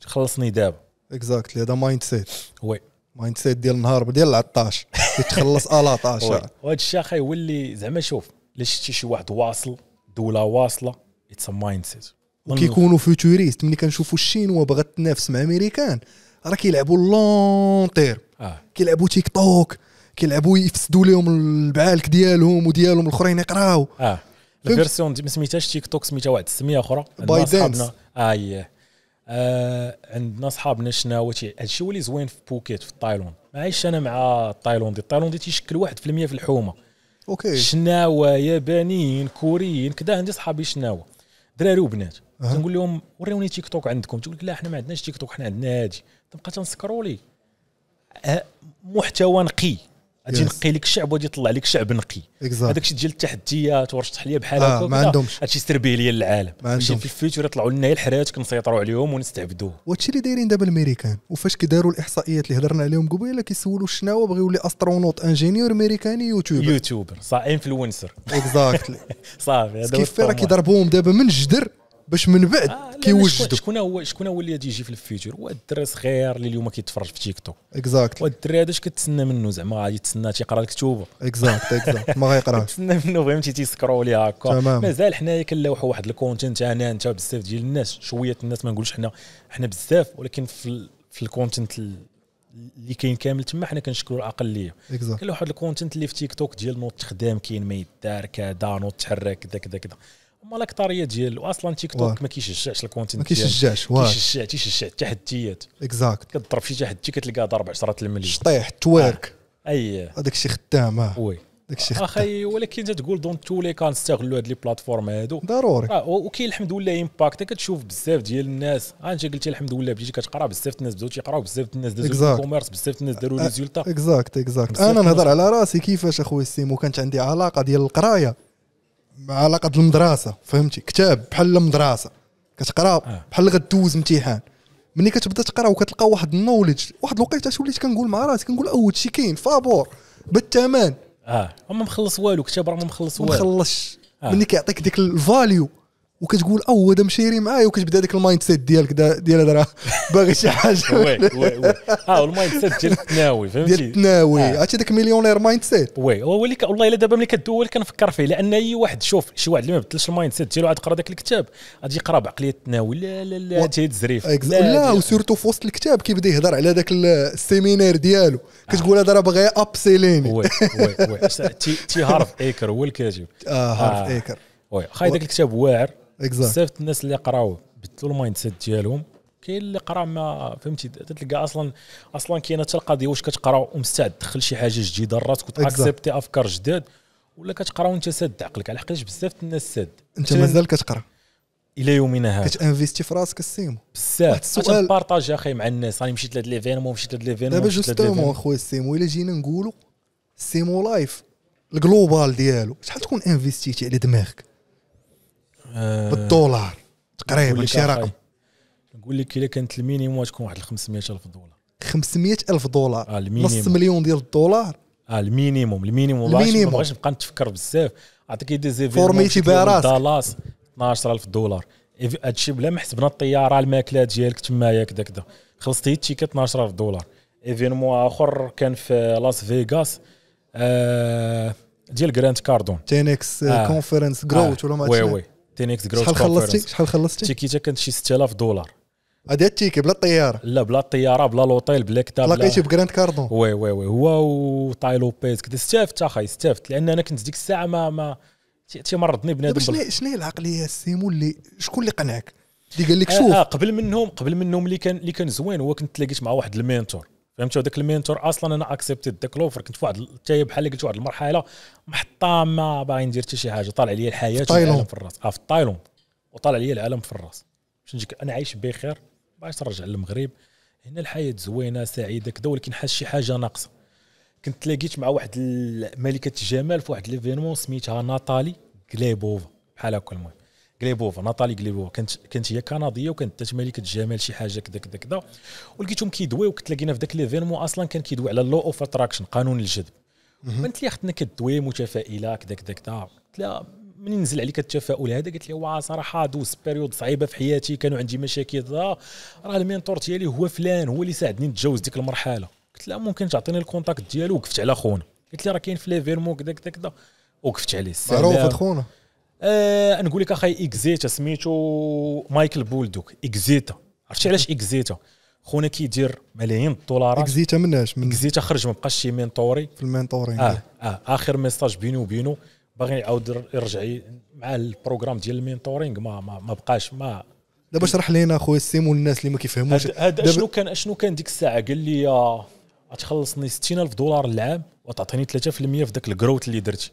خلصني دابا اكزاكتلي هذا مايند سيت وي مايند سيت ديال النهار ديال العطاش تخلص على طاش وهذا الشيء اخي هو زعما شوف الا شفتي شي واحد واصل دوله واصله اتس مايند سيت وكيكونوا فيوتوريست ملي كنشوفوا الشينوا باغا تنافس مع امريكان راه كيلعبوا لون تير آه. كيلعبوا تيك توك كيلعبوا يفسدوا لهم البعالك ديالهم وديالهم الاخرين يقراو اه الفيرسيون ما سميتهاش تيك توك سميتها واحد السميه اخرى بايدنس اه آه، عندنا صحاب نشنا وشي هادشي هو اللي زوين في بوكيت في تايلون ما عايش انا مع التايلوندي التايلوندي تيشكل 1% في الحومه اوكي شناوه يابانيين كوريين كذا عندي صحابي شناوه دراري وبنات تنقول لهم وريوني تيك توك عندكم تقول لك لا حنا ما عندناش تيك توك حنا عندنا هادي تبقى تنسكرولي آه، محتوى نقي غادي ينقي لك الشعب وغادي يطلع لك شعب نقي هذاك الشيء ديال التحديات ورش التحليه بحال هكا آه، ما عندهمش هادشي سربيليه للعالم ماشي في الفيوتشر يطلعوا لنا الحرات كنسيطروا عليهم ونستعبدوه وهادشي اللي دايرين دابا الامريكان وفاش كيداروا الاحصائيات اللي هضرنا عليهم قبيله كيسولوا شنو هو بغى يولي استرونوت انجينيور امريكاني يوتيوبر يوتيوبر صا انفلونسر اكزاكتلي صافي هذا كيف راه كيضربوهم دابا من الجدر باش من بعد آه كيوجدوا شكون هو شكون هو اللي يجي في الفيتور هو الدري صغير اللي اليوم كيتفرج في تيك توك اكزاكتلي exactly. والدري هذا اش كتسنى منه زعما غادي تسنى تيقرا الكتوبه اكزاكت اكزاكتلي ما غيقراش كتسنى منه فهمتي تيسكرولي هكا مازال حنايا كنلوحوا واحد الكونتنت انا انت بزاف ديال الناس شويه الناس ما نقولش حنا حنا بزاف ولكن في في الكونتنت اللي كاين كامل تما حنا كنشكروا الاقليه كاين واحد الكونتنت اللي في تيك توك ديال نوض خدام كاين ما يدار كذا نوض تحرك كذا كذا كذا هما الاكثريه ديال اصلا تيك توك ما كيشجعش الكونتنت ما كيشجعش كيشجع تيشجع التحديات اكزاكت كتضرب شي تحدي كتلقى ضرب 10 المليون شطيح توارك آه. اي هذاك الشيء خدام اه وي داكشي آه، اخي ولكن تقول دون تو لي كنستغلوا هاد لي بلاتفورم هادو ضروري آه، وكاين الحمد لله امباكت كتشوف بزاف ديال الناس انت قلتي الحمد لله بديتي كتقرا بزاف الناس بداو تيقراو بزاف الناس دازو الكوميرس بزاف الناس داروا ريزولتا اكزاكت اكزاكت انا نهضر على راسي كيفاش اخويا السيمو كانت عندي علاقه ديال القرايه مع علاقه المدرسه فهمتي كتاب بحال المدرسه كتقرا آه. بحال غدوز امتحان ملي كتبدا تقرا وكتلقى واحد النولج واحد الوقيته وليت كنقول مع راسي كنقول اول شي كاين فابور بالثمن اه ما مخلص والو كتاب راه ما مخلص والو ما مخلصش آه. ملي كيعطيك ديك الفاليو وكتقول او هذا مشيري معايا وكتبدا هذاك المايند سيت ديالك ديال هذا راه باغي شي حاجه وي وي وي اه المايند سيت ديال التناوي فهمتي ديال التناوي عرفتي آه. ذاك مليونير مايند سيت وي هو اللي والله الا دابا ملي كدول كنفكر فيه لان اي واحد شوف شي واحد اللي ما بدلش المايند سيت ديالو عاد قرا ذاك الكتاب غادي يقرا بعقليه التناوي لا لا لا تيهد الزريف لا وسيرتو في وسط الكتاب كيبدا يهضر على ذاك السيمينير ديالو آه. كتقول هذا راه باغي ابسيليني وي وي وي تي هارف ايكر هو الكاتب اه هارف آه. ايكر وي خاي ذاك الكتاب واعر بزاف الناس اللي قراو بدلوا المايند سيت ديالهم كاين اللي قرا ما فهمتي تلقى اصلا اصلا كاينه تلقى القضيه واش كتقرا ومستعد تدخل شي حاجه جديده لراسك وتاكسبتي افكار جداد ولا كتقرا وانت ساد عقلك على حقاش بزاف الناس ساد انت مازال كتقرا الى يومنا هذا كتانفيستي في راسك السيمو بزاف السؤال بارطاج اخي مع الناس راني مشيت لهاد ليفينمون مشيت لهاد ليفينمون دابا جوستومون اخويا السيمو الا جينا نقولوا السيمو لايف الجلوبال ديالو شحال تكون انفيستيتي على دماغك آه بالدولار تقريبا شي رقم نقول لك الا كانت المينيموم تكون واحد 500 الف دولار 500 الف دولار آه نص مليون ديال الدولار اه المينيموم المينيموم المينيموم ما نبقى نتفكر بزاف عطيك دي زيفينمون فورميتي راسك دالاس 12000 دولار هادشي بلا ما حسبنا الطياره الماكله ديالك تمايا كذا كذا خلصتي التيكت 12000 دولار ايفينمون اخر كان في لاس فيغاس آه ديال جراند كاردون تينكس آه. كونفرنس جروت آه. ولا ما وي وي تينكس اكس جروث شحال خلصتي شحال خلصتي التيكيته كانت شي 6000 دولار هذا التيكي بلا الطياره لا بلا الطياره بلا لوطيل بلا كذا لقيتي بجراند كاردون وي وي وي هو وطاي لوبيز كذا استفدت اخاي استفدت لان انا كنت ديك الساعه ما ما تيمرضني بنادم شنو شنو العقليه السيمو اللي شكون اللي قنعك اللي قال لك آه، شوف آه, آه قبل منهم قبل منهم اللي كان اللي كان زوين هو كنت تلاقيت مع واحد المينتور فهمت ذاك المينتور اصلا انا اكسبت داك لوفر كنت في واحد حتى بحال اللي قلت واحد المرحله محطه ما باغي ندير حتى شي حاجه طالع لي الحياه في العالم في الراس اه في الطايلون وطالع لي العالم في الراس باش نجيك انا عايش بخير باش نرجع للمغرب هنا الحياه زوينه سعيده كذا ولكن حاس شي حاجه ناقصه كنت تلاقيت مع واحد ملكه الجمال في واحد ليفينمون سميتها ناتالي كليبوفا بحال هكا المهم كليبوفا ناتالي كليبوفا كانت كانت هي كنديه وكانت حتى ملكه الجمال شي حاجه كذا كذا كذا ولقيتهم كيدويو كنت لقينا في ذاك ليفينمون اصلا كان كيدوي على لو اوف اتراكشن قانون الجذب قلت لي اختنا كدوي متفائله كذا كذا كذا قلت لها من نزل عليك التفاؤل هذا قالت لي واه صراحه دوز بيريود صعيبه في حياتي كانوا عندي مشاكل راه المينتور ديالي هو فلان هو اللي ساعدني نتجاوز ديك المرحله قلت لها ممكن تعطيني الكونتاكت ديالو وقفت على خونا قلت لي راه كاين في ليفيرمون كذا كذا كذا وقفت عليه معروف خونا آه نقول لك اخاي اكزيتا سميتو مايكل بولدوك اكزيتا عرفتي علاش اكزيتا خونا كيدير ملايين الدولارات اكزيتا مناش من اكزيتا خرج ما بقاش شي مينتوري في المينتورين اه اه اخر ميساج بينو وبينو باغي يعاود يرجع مع البروغرام ديال المينتورينغ ما, ما, ما بقاش ما دابا شرح لينا اخويا السيم الناس اللي ما كيفهموش هذا شنو كان شنو كان ديك الساعه قال لي تخلصني 60000 دولار العام وتعطيني 3% في ذاك الكروت اللي درتي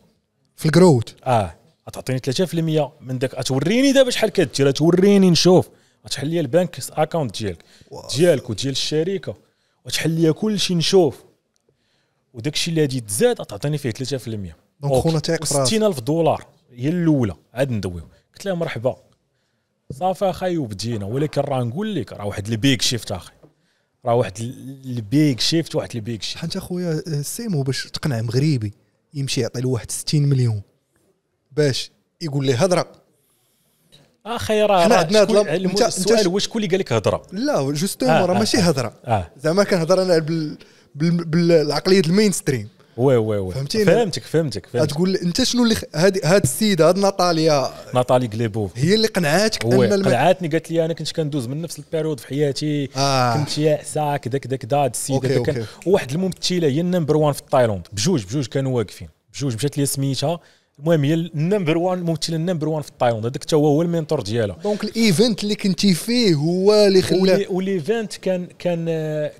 في الكروت اه غتعطيني 3% من داك غتوريني دابا شحال كدير غتوريني نشوف تحل لي البنك اكونت ديالك ديالك وديال الشركه وتحل لي كلشي نشوف وداك الشيء اللي غادي يتزاد غتعطيني فيه 3% دونك خونا تايق في 60000 دولار هي الاولى عاد ندويو قلت لها مرحبا صافي اخاي وبدينا ولكن راه نقول لك راه واحد البيك شيفت اخي راه واحد البيك شيفت واحد البيك شيفت حتى اخويا آه، سيمو باش تقنع مغربي يمشي يعطي لواحد 60 مليون باش يقول لي هضره اخي راه حنا عندنا السؤال واش شكون اللي قال لك هضره لا جوستومون آه راه آه، ماشي آه. هضره آه. زعما كنهضر انا بالعقليه المين ستريم وي وي وي فهمتك فهمتك فهمتك تقول انت شنو اللي هاد هاد السيده هاد ناطاليا ناطالي كليبوف هي اللي قنعاتك وي. ان الم... قنعاتني قالت لي انا كنت كندوز من نفس البيريود في حياتي آه. كنت ساك داك داك دا هاد السيده كان... واحد الممثله هي النمبر وان في تايلاند بجوج بجوج كانوا واقفين بجوج مشات لي سميتها المهم هي النمبر وان الممثله النمبر وان في التايوند هذاك حتى هو هو المينتور ديالها دونك الايفنت اللي كنتي فيه هو اللي خلى والايفنت كان كان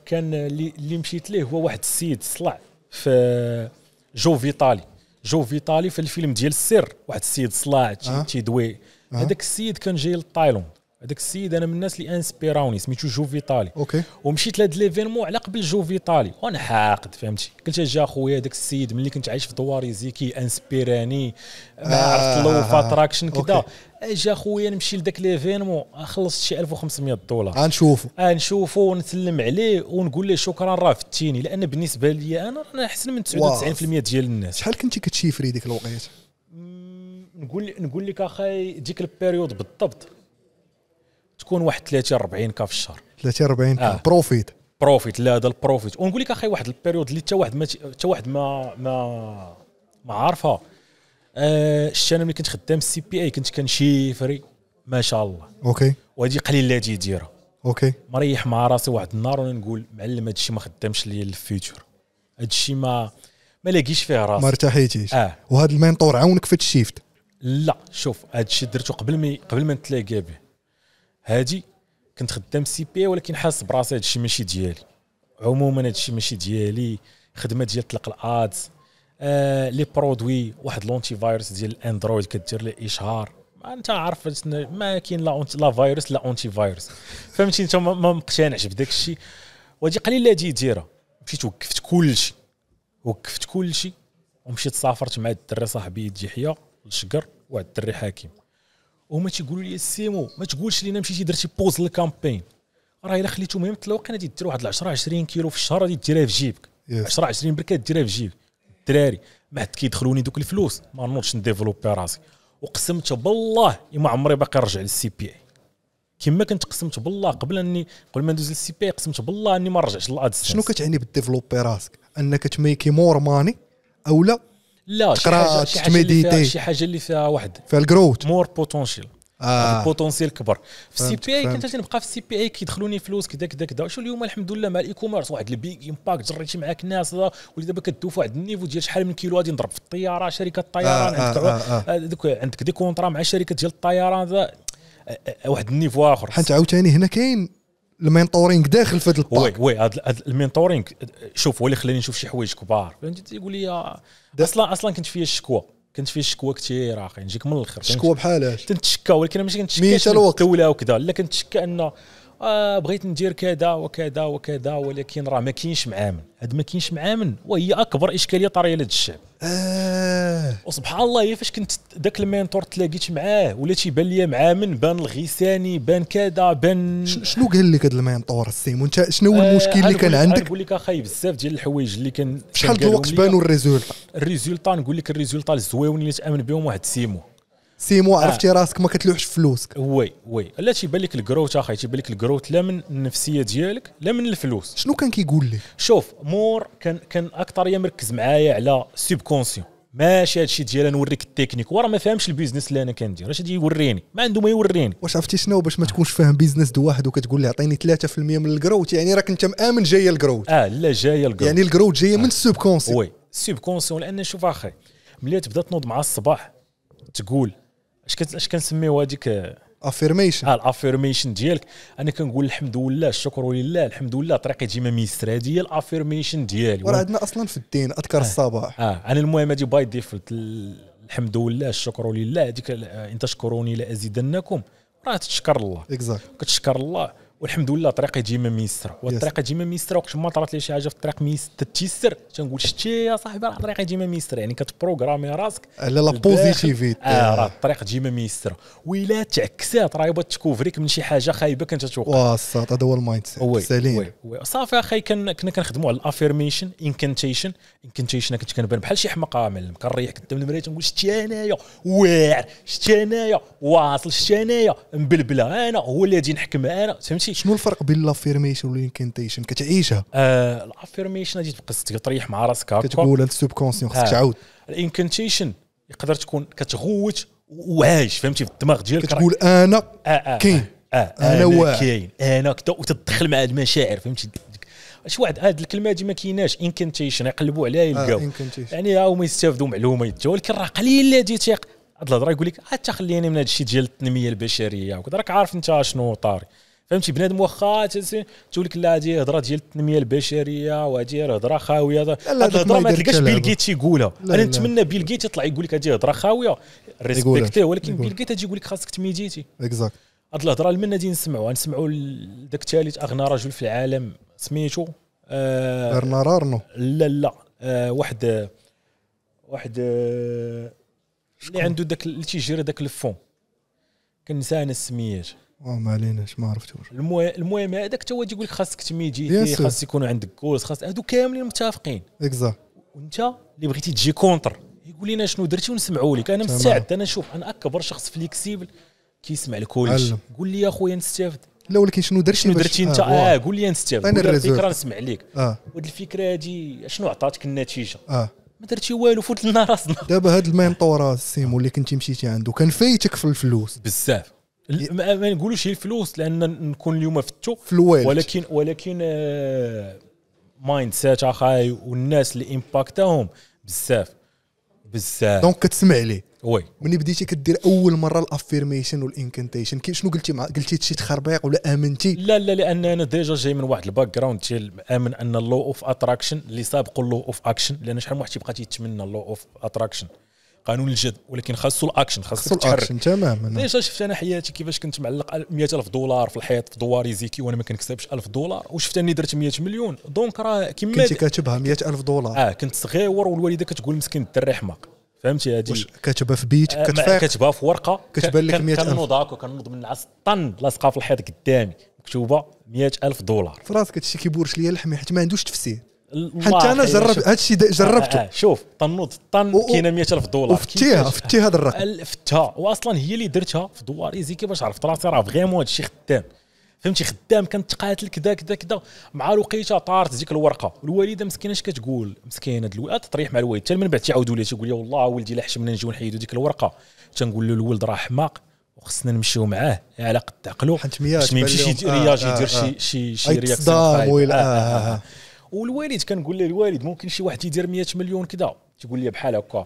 كان اللي مشيت ليه هو واحد السيد صلع في جو فيتالي جو فيتالي في الفيلم ديال السر واحد السيد صلع أه. تيدوي أه. هذاك السيد كان جاي للتايلاند هذاك السيد انا من الناس اللي انسبيراوني سميتو جو فيتالي اوكي ومشيت لهذا ليفينمون على قبل جو فيتالي وانا حاقد فهمتي قلت اجا اخويا هذاك السيد ملي كنت عايش في دواري زيكي انسبيراني ما آه، عرفت لو فاتراكشن آه، آه. كذا اجا اخويا نمشي لذاك ليفينمون خلصت شي 1500 دولار غنشوفو غنشوفو ونسلم عليه ونقول له شكرا راه فتيني لان بالنسبه لي انا انا احسن من 99% ديال الناس شحال كنتي كتشيفري ديك الوقيته نقول نقول لك اخاي ديك البيريود بالضبط تكون واحد 30 40 كاف في الشهر 30 40 آه. بروفيت بروفيت لا هذا البروفيت ونقول لك اخي واحد البيريود اللي حتى واحد ما حتى واحد ما ما ما عارفها آه انا ملي كنت خدام السي بي اي كنت كنشيفري ما شاء الله اوكي وهذه قليل اللي تيديرها اوكي مريح مع راسي واحد النهار وانا نقول معلم هذا الشيء ما خدامش ليا الفيوتشر هذا الشيء ما ما لاقيش فيه راسي ما ارتحيتيش اه وهذا المينطور عاونك في الشيفت لا شوف هذا الشيء درته قبل ما قبل ما نتلاقى به هادي كنت خدام سي بي ولكن حاس براسي هادشي ماشي ديالي عموما هادشي ماشي ديالي خدمه ديال طلق الادز آه لي برودوي واحد لونتي فايروس ديال الاندرويد كدير له اشهار ما انت عارف ما كاين لا لا فايروس لا اونتي فايروس فهمتي انت ما مقتنعش بداك الشيء وهادي قليل هادي ديرها مشيت وقفت كلشي وقفت كلشي ومشيت سافرت مع الدري صاحبي يحيى لشقر وعند الدري حكيم وهما تيقولوا لي سيمو ما تقولش لينا مشيتي درتي بوز للكامبين راه الا خليتو مهم حتى غادي دير واحد 10 20 كيلو في الشهر غادي ديرها في جيبك 10 20 برك ديرها في جيبك الدراري ما حد كيدخلوني دوك الفلوس ما نوضش نديفلوبي راسي وقسمت بالله ما عمري باقي نرجع للسي بي اي كما كنت قسمت بالله قبل اني قبل ما ندوز للسي بي اي قسمت بالله اني ما نرجعش للادس شنو كتعني بالديفلوبي راسك انك تميكي مور ماني او لا لا تقرا تميديتي شي حاجه اللي فيها واحد فيها الكروت مور بوتونشيل آه. البوتونسيال كبر في السي بي اي كنت تنبقى في السي بي اي كيدخلوني فلوس كذا كذا كذا شو اليوم الحمد لله مع الاي كوميرس واحد البيج امباكت جريتي معاك ناس ولي دابا كدوف واحد النيفو ديال شحال من كيلو غادي نضرب في الطياره شركه الطيران آه. عندك آه. آه. عندك آه. آه، عندك دي كونطرا مع شركه ديال الطيران آه، واحد النيفو اخر حيت عاوتاني هنا كاين المينتورينغ داخل في هذا الباك وي وي هذا المينتورينغ شوف هو اللي خلاني نشوف شي حوايج كبار تيقول لي اصلا اصلا كنت فيا الشكوى كنت فيه الشكوى كثير اخي نجيك من الاخر شكوى بحال هاش تنتشكى ولكن ماشي كنتشكى الدوله وكذا لا كنتشكى ان آه بغيت ندير كذا وكذا وكذا ولكن راه ما كاينش معامن هاد ما كاينش معامن وهي اكبر اشكاليه طاريه لهذا الشعب آه. وسبحان الله هي إيه فاش كنت ذاك المينتور تلاقيت معاه ولا تيبان لي معامن بان الغيساني بان كذا بان شنو قال لك هذا المينتور السيم انت شنو هو آه، المشكل اللي كان عندك نقول لك اخاي بزاف ديال الحوايج اللي كان شحال الوقت بانوا الريزولتا الريزولتا نقول لك الريزولتا الزويون اللي تامن بهم واحد سيمو سيمو عرفتي آه. راسك ما كتلوحش فلوسك وي وي لا تيبان لك الكروت اخي تيبان لك الكروت لا من النفسيه ديالك لا من الفلوس شنو كان كيقول لك شوف مور كان كان اكثر يا مركز معايا على كونسيون ماشي هادشي ديال نوريك التكنيك وراه ما فاهمش البيزنس اللي انا كندير اش يوريني ما عنده ما يوريني واش عرفتي شنو باش ما تكونش فاهم بيزنس واحد وكتقول لي عطيني 3% من الكروت يعني راك انت مامن جايه الكروت اه لا جايه الكروت يعني الكروت جايه آه. من السوبكونسيون وي السوبكونسيون لان شوف اخي ملي تبدا تنوض مع الصباح تقول اش كنسميو هذيك افيرميشن اه الافيرميشن ديالك انا كنقول الحمد لله الشكر لله الحمد لله طريقي ديما ميسره هذه هي الافيرميشن ديالي وراه عندنا اصلا في الدين اذكار آه. الصباح اه انا المهم هذه باي ديفولت الحمد لله الشكر لله هذيك آه، ان تشكروني لازيدنكم راه تشكر الله اكزاكت كتشكر الله والحمد لله طريقي ديما ميسره والطريقه ديما ميسره وقت ما طرات لي شي حاجه في الطريق ميس تتيسر تنقول شتي يا صاحبي راه طريقي ديما ميسره يعني كتبروغرامي راسك على لا بوزيتيفيت اه راه الطريق ديما ميسره ويلا تعكسات راه يبغى تكوفريك من شي حاجه خايبه كنت تتوقع واسط هذا هو المايند سيت سليم صافي اخي كنا كنخدموا على الافيرميشن انكنتيشن انكنتيشن كنت كنبان بحال شي حماقة معلم كنريح قدام المرايه تنقول شتي انايا واعر شتي انايا واصل شتي انايا مبلبله انا هو اللي غادي نحكم انا فهمتي ماشي شنو الفرق بين لافيرميشن والانكنتيشن كتعيشها آه لافيرميشن غادي تبقى تطريح مع راسك هكا كتقول السوبكونسيون خاصك آه. تعاود الانكنتيشن يقدر تكون كتغوت وعايش فهمتي في الدماغ ديالك كتقول انا آه آه كاين آه, آه، انا كاين انا كذا وتدخل مع المشاعر فهمتي شي واحد هاد الكلمه هادي ما كايناش انكنتيشن يقلبوا عليها آه، يلقاو آه يعني هما يستافدوا معلومات ولكن راه قليل اللي غادي تيق هاد الهضره يقول لك حتى خليني من الشيء ديال التنميه البشريه وكذا راك عارف انت شنو طاري فهمتي بنادم واخا تقول لك لا هذه هضره ديال التنميه البشريه وهذه هضره خاويه هذه الهضره ما تلقاش بيل جيتس يقولها انا نتمنى بيل جيتس يطلع يقول لك هذه هضره خاويه ريسبكتيه ولكن بيل جيتس تجي يقول لك خاصك تميديتي اكزاكت هاد الهضره المنا دي نسمعوها نسمعوا ذاك الثالث اغنى رجل في العالم سميتو آه ارنو لا لا آه واحد آه، واحد آه اللي عنده ذاك اللي تيجير ذاك الفون كنسى انا السميات ما عليناش ما عرفتوش المهم هذاك حتى هو تيقول لك خاصك تميجي إيه، خاص يكون عندك كورس خاص هادو كاملين متفقين اكزاكت وانت اللي بغيتي تجي كونتر يقول لنا شنو درتي ونسمعوا لك انا مستعد انا شوف انا اكبر شخص فليكسيبل كيسمع لكلشي قول لي يا خويا نستافد لا ولكن شنو درتي شنو درتي انت اه, آه قول لي نستافد انا الفكره نسمع لك آه. وهاد الفكره هادي شنو عطاتك النتيجه اه ما درتي والو فوت لنا راسنا دابا هاد المينطوره السيمو اللي كنتي مشيتي عنده كان فايتك في الفلوس بزاف ما نقولوش هي الفلوس لان نكون اليوم فتو فلويل ولكن ولكن مايند آه، سيت اخاي والناس اللي امباكتاهم بزاف بزاف دونك كتسمع لي وي ملي بديتي كدير اول مره الافيرميشن والانكنتيشن شنو قلتي مع قلتي شي تخربيق ولا امنتي لا لا لان انا ديجا جاي من واحد الباك جراوند ديال امن ان اللو اوف اتراكشن اللي سابق اللو اوف اكشن لان شحال من واحد تيبقى تيتمنى اللو اوف اتراكشن قانون الجذب ولكن خاصو الاكشن خاصو الاكشن تماما ديجا شفت انا حياتي كيفاش كنت معلق 100000 دولار في الحيط في دواري زيكي وانا ما كنكسبش 1000 دولار وشفت اني درت 100 مليون دونك راه كما كنت كاتبها 100000 دولار اه كنت صغيور والوالده كتقول مسكين الدري حماق فهمتي هادي كاتبها في بيت آه، كتفاق كاتبها في ورقه كتبان لك 100000 كنوض هكا وكنوض من العصر طن لاصقه في الحيط قدامي مكتوبه 100000 دولار في راسك هادشي كيبورش ليا الحمي حيت ما عندوش تفسير حتى انا جربت هذا الشيء آه، آه، جربته آه آه شوف طنوط طن كاينه 100000 دولار فتيها فتي هذا الرقم فتها واصلا هي اللي درتها في دوار ايزي كيفاش عرفت راسي راه فغيمون هذا الشيء خدام فهمتي خدام كنتقاتل كذا كذا كذا مع لقيتها طارت ديك الورقه الوالده مسكينه اش كتقول مسكينه الوالده تطريح مع الوالد حتى من بعد تيعاودوا لي تيقول يا والله ولدي لا حشمنا نجيو نحيدوا ديك الورقه تنقول له الولد راه حماق وخصنا نمشيو معاه إيه، على قد عقلو باش ما يمشيش يدير آه، شي شي شي رياكسيون والوالد كنقول له الوالد ممكن شي واحد يدير 100 مليون كذا تيقول لي بحال هكا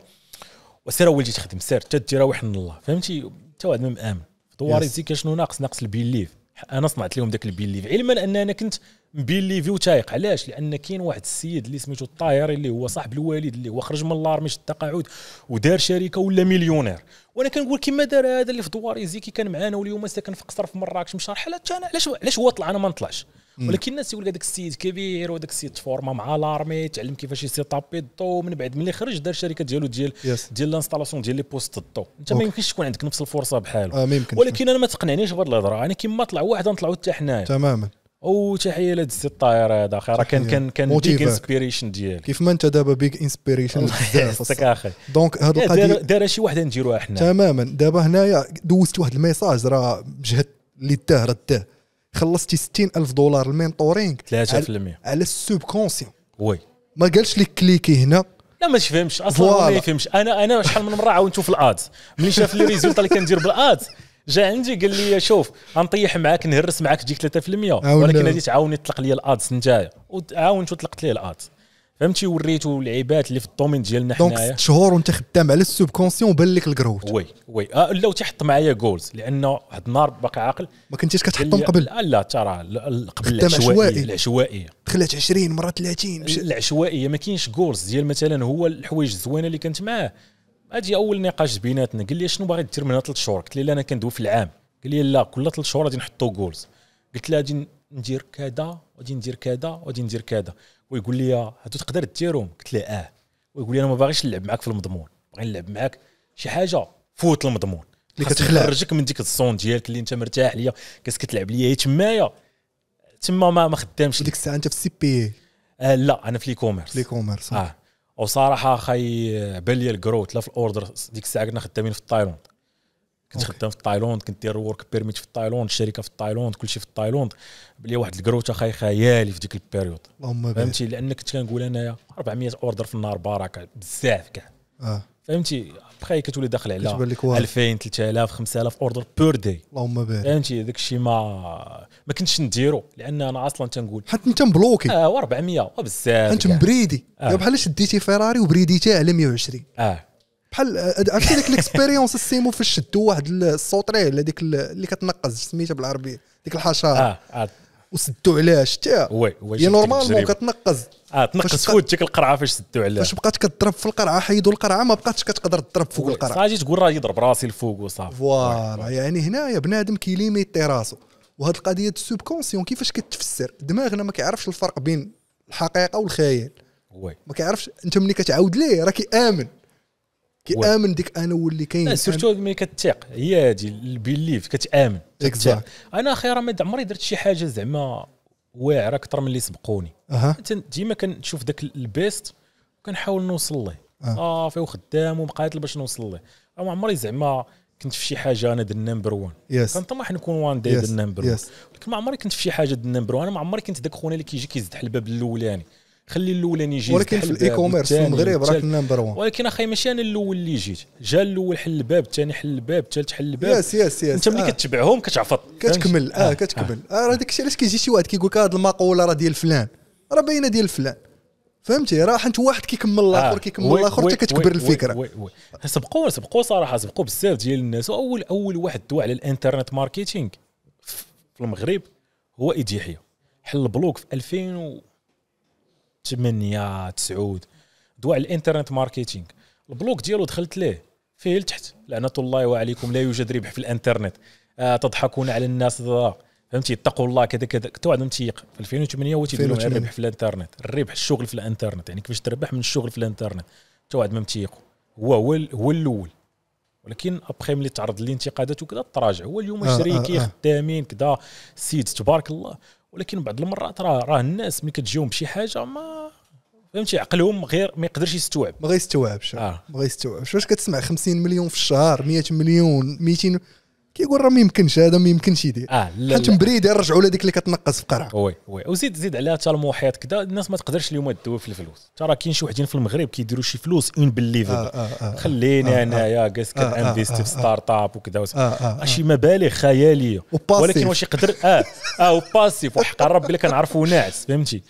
وسير ولدي تخدم سير حتى دير روح من الله فهمتي حتى واحد ما مامن دواري زيك شنو ناقص ناقص البيليف انا صنعت لهم ذاك البيليف علما ان انا كنت بيليفي وتايق علاش لان كاين واحد السيد اللي سميتو الطاهر اللي هو صاحب الوالد اللي هو خرج من الارمي شد التقاعد ودار شركه ولا مليونير وانا كنقول كما دار هذا اللي في دواري زيكي كان معانا واليوم ساكن في قصر في مراكش مشى رحله حتى انا علاش علاش هو طلع انا ما نطلعش ولكن الناس يقول لك هذاك السيد كبير وهذاك السيد تفورما مع لارمي تعلم كيفاش يسيطابي الضو من بعد ملي خرج دار الشركه ديالو ديال ديال الانستالاسيون ديال لي بوست الضو انت ما يمكنش تكون عندك نفس الفرصه بحاله آه ولكن انا ما تقنعنيش بهذه الهضره انا كيما طلع واحد نطلعوا حتى حنايا تماما وتحيه لهذا السي الطاير هذا اخي راه كان كان كان بيك انسبيريشن ديالي كيف ما انت دابا بيك انسبيريشن بزاف اخي دونك هاد القضيه إيه، دار شي واحد نديروها حنا تماما دابا هنايا دوزت واحد الميساج راه بجهد اللي تاه راه تاه خلصتي 60 الف دولار المينتورينغ 3% على, على السوب كونسيون وي ما قالش لك كليكي هنا لا ما تفهمش اصلا ما يفهمش انا انا شحال من مره عاونته في الادز ملي شاف لي ريزولت اللي كندير بالادز جا عندي قال لي شوف غنطيح معاك نهرس معاك تجيك 3% ولكن هذه تعاوني تطلق لي الادز نتايا وعاونت وطلقت ليه الادز فهمتي وريتو العيبات اللي في الدومين ديالنا حنايا دونك ست شهور وانت خدام على السوب كونسيون وبان لك الكروت وي وي آه لا وتحط معايا جولز لان واحد النهار باقي عاقل ما كنتيش كتحطهم قبل لا ترى قبل العشوائيه العشوائيه دخلت 20 مره 30 مش... العشوائيه ما كاينش جولز ديال مثلا هو الحوايج الزوينه اللي كانت معاه هادي اول نقاش بيناتنا قال لي شنو باغي دير من ثلاث شهور قلت لي انا كندوي في العام قال لي لا كل ثلاث شهور غادي نحطوا جولز قلت له غادي ندير كذا غادي ندير كذا غادي ندير كذا ويقول لي هادو تقدر ديرهم قلت له اه ويقول لي انا ما باغيش نلعب معاك في المضمون باغي نلعب معاك شي حاجه فوت المضمون اللي كتخرجك من ديك الصون ديالك اللي انت مرتاح ليا كاس كتلعب ليا هي تمايا تما ما ما خدامش ديك الساعه انت في السي بي آه لا انا في لي كوميرس لي كوميرس اه وصراحه خاي بان لي الكروت لا في الاوردر ديك الساعه كنا خدامين في التايلاند كنت خدام في تايلاند كنت دير ورك بيرميت في تايلاند الشركه في تايلاند كلشي في تايلاند بلي واحد الكروت اخاي خيالي في ديك البيريود فهمتي لان كنت كنقول انايا 400 اوردر في النهار باركه بزاف كاع آه. فهمتي بخاي كتولي داخل على 2000 3000 5000 اوردر بير دي اللهم بارك فهمتي داك الشيء ما ما كنتش نديرو لان انا اصلا تنقول حتى انت مبلوكي اه 400 بزاف انت مبريدي آه. بحال شديتي فيراري وبريديتي على 120 اه بحال عرفتي ديك ليكسبيريونس السيمو فاش شدوا واحد السوطري ولا ديك اللي كتنقز سميتها بالعربيه ديك الحشره اه اه وسدوا عليها شتيها وي وي هي نورمالمون كتنقز اه تنقص فوت ديك القرعه فاش سدوا عليها فاش بقات كتضرب في القرعه حيدوا القرعه ما بقاتش كتقدر تضرب فوق القرعه صافي تقول راه يضرب راسي لفوق وصافي فوالا يعني هنايا بنادم كيليميتي راسو وهاد القضيه السوبكونسيون كيفاش كتفسر دماغنا ما كيعرفش الفرق بين الحقيقه والخيال وي ما كيعرفش انت ملي كتعاود ليه راه كيامن كيامن ديك انا واللي كاين سيرتو ملي كتثيق هي هادي البيليف كتامن اكزاكت انا راه ما عمري درت شي حاجه زعما واعره اكثر من اللي سبقوني أه. ديما كنشوف داك البيست وكنحاول نوصل له اه, آه وخدام ومقاتل باش نوصل له ما عمري زعما كنت في شي حاجه انا ذا نمبر 1 yes. كنطمح نكون وان داي ذا نمبر 1 ولكن ما عمري كنت في شي حاجه ذا نمبر 1 انا ما عمري كنت داك خونا اللي كيجي كيزدح الباب الاولاني خلي الاولاني يجي ولكن في الاي كوميرس في المغرب راك نمبر 1 ولكن اخي ماشي انا الاول اللي جيت جا الاول حل الباب الثاني حل الباب الثالث حل الباب يس يس يس انت ملي آه. كتبعهم كتعفط كتكمل اه, آه. كتكمل راه آه. آه، داك الشيء علاش كيجي شي واحد كيقول لك هذه المقوله راه ديال فلان راه باينه ديال فلان فهمتي راه حنت واحد كيكمل الاخر آه. كيكمل الاخر حتى كتكبر الفكره وي وي سبقوا سبقوا صراحه سبقوا بزاف ديال الناس اول اول واحد دوا على الانترنت ماركتينغ في المغرب هو ايدي يحيى حل بلوك في 2000 8 9 دواء الانترنت ماركتينغ البلوك ديالو دخلت ليه فيه لتحت لعنه الله وعليكم لا يوجد ربح في الانترنت آه تضحكون على الناس فهمتي اتقوا الله كذا كذا كنت واحد المتيق في 2008 هو تيديروا الربح في الانترنت الربح الشغل في الانترنت يعني كيفاش تربح من الشغل في الانترنت حتى واحد ما متيقوا هو هو هو الاول ولكن ابخي ملي تعرض للانتقادات وكذا تراجع هو اليوم آه, آه، شريكي آه آه. خدامين كذا سيد تبارك الله ولكن بعض المرات راه راه الناس ملي كتجيهم بشي حاجه ما فهمتي عقلهم غير ما يقدرش يستوعب ما غيستوعبش آه. ما غيستوعبش واش كتسمع 50 مليون في الشهر 100 مليون 200 كيقول راه ما يمكنش هذا ما يمكنش يدير اه لا حيت مبريده رجعوا لهذيك اللي كتنقص في قرعه وي وي وزيد زيد عليها حتى المحيط كذا الناس ما تقدرش اليوم تدوي في الفلوس حتى راه كاين شي وحدين في المغرب كيديروا شي فلوس اون آه، بليفل آه آه آه خليني آه، آه. انايا كاس كنفيستي في ستارت اب وكذا شي مبالغ خياليه ولكن واش يقدر اه اه وباسيف وحق ربي اللي كنعرفو ناعس فهمتي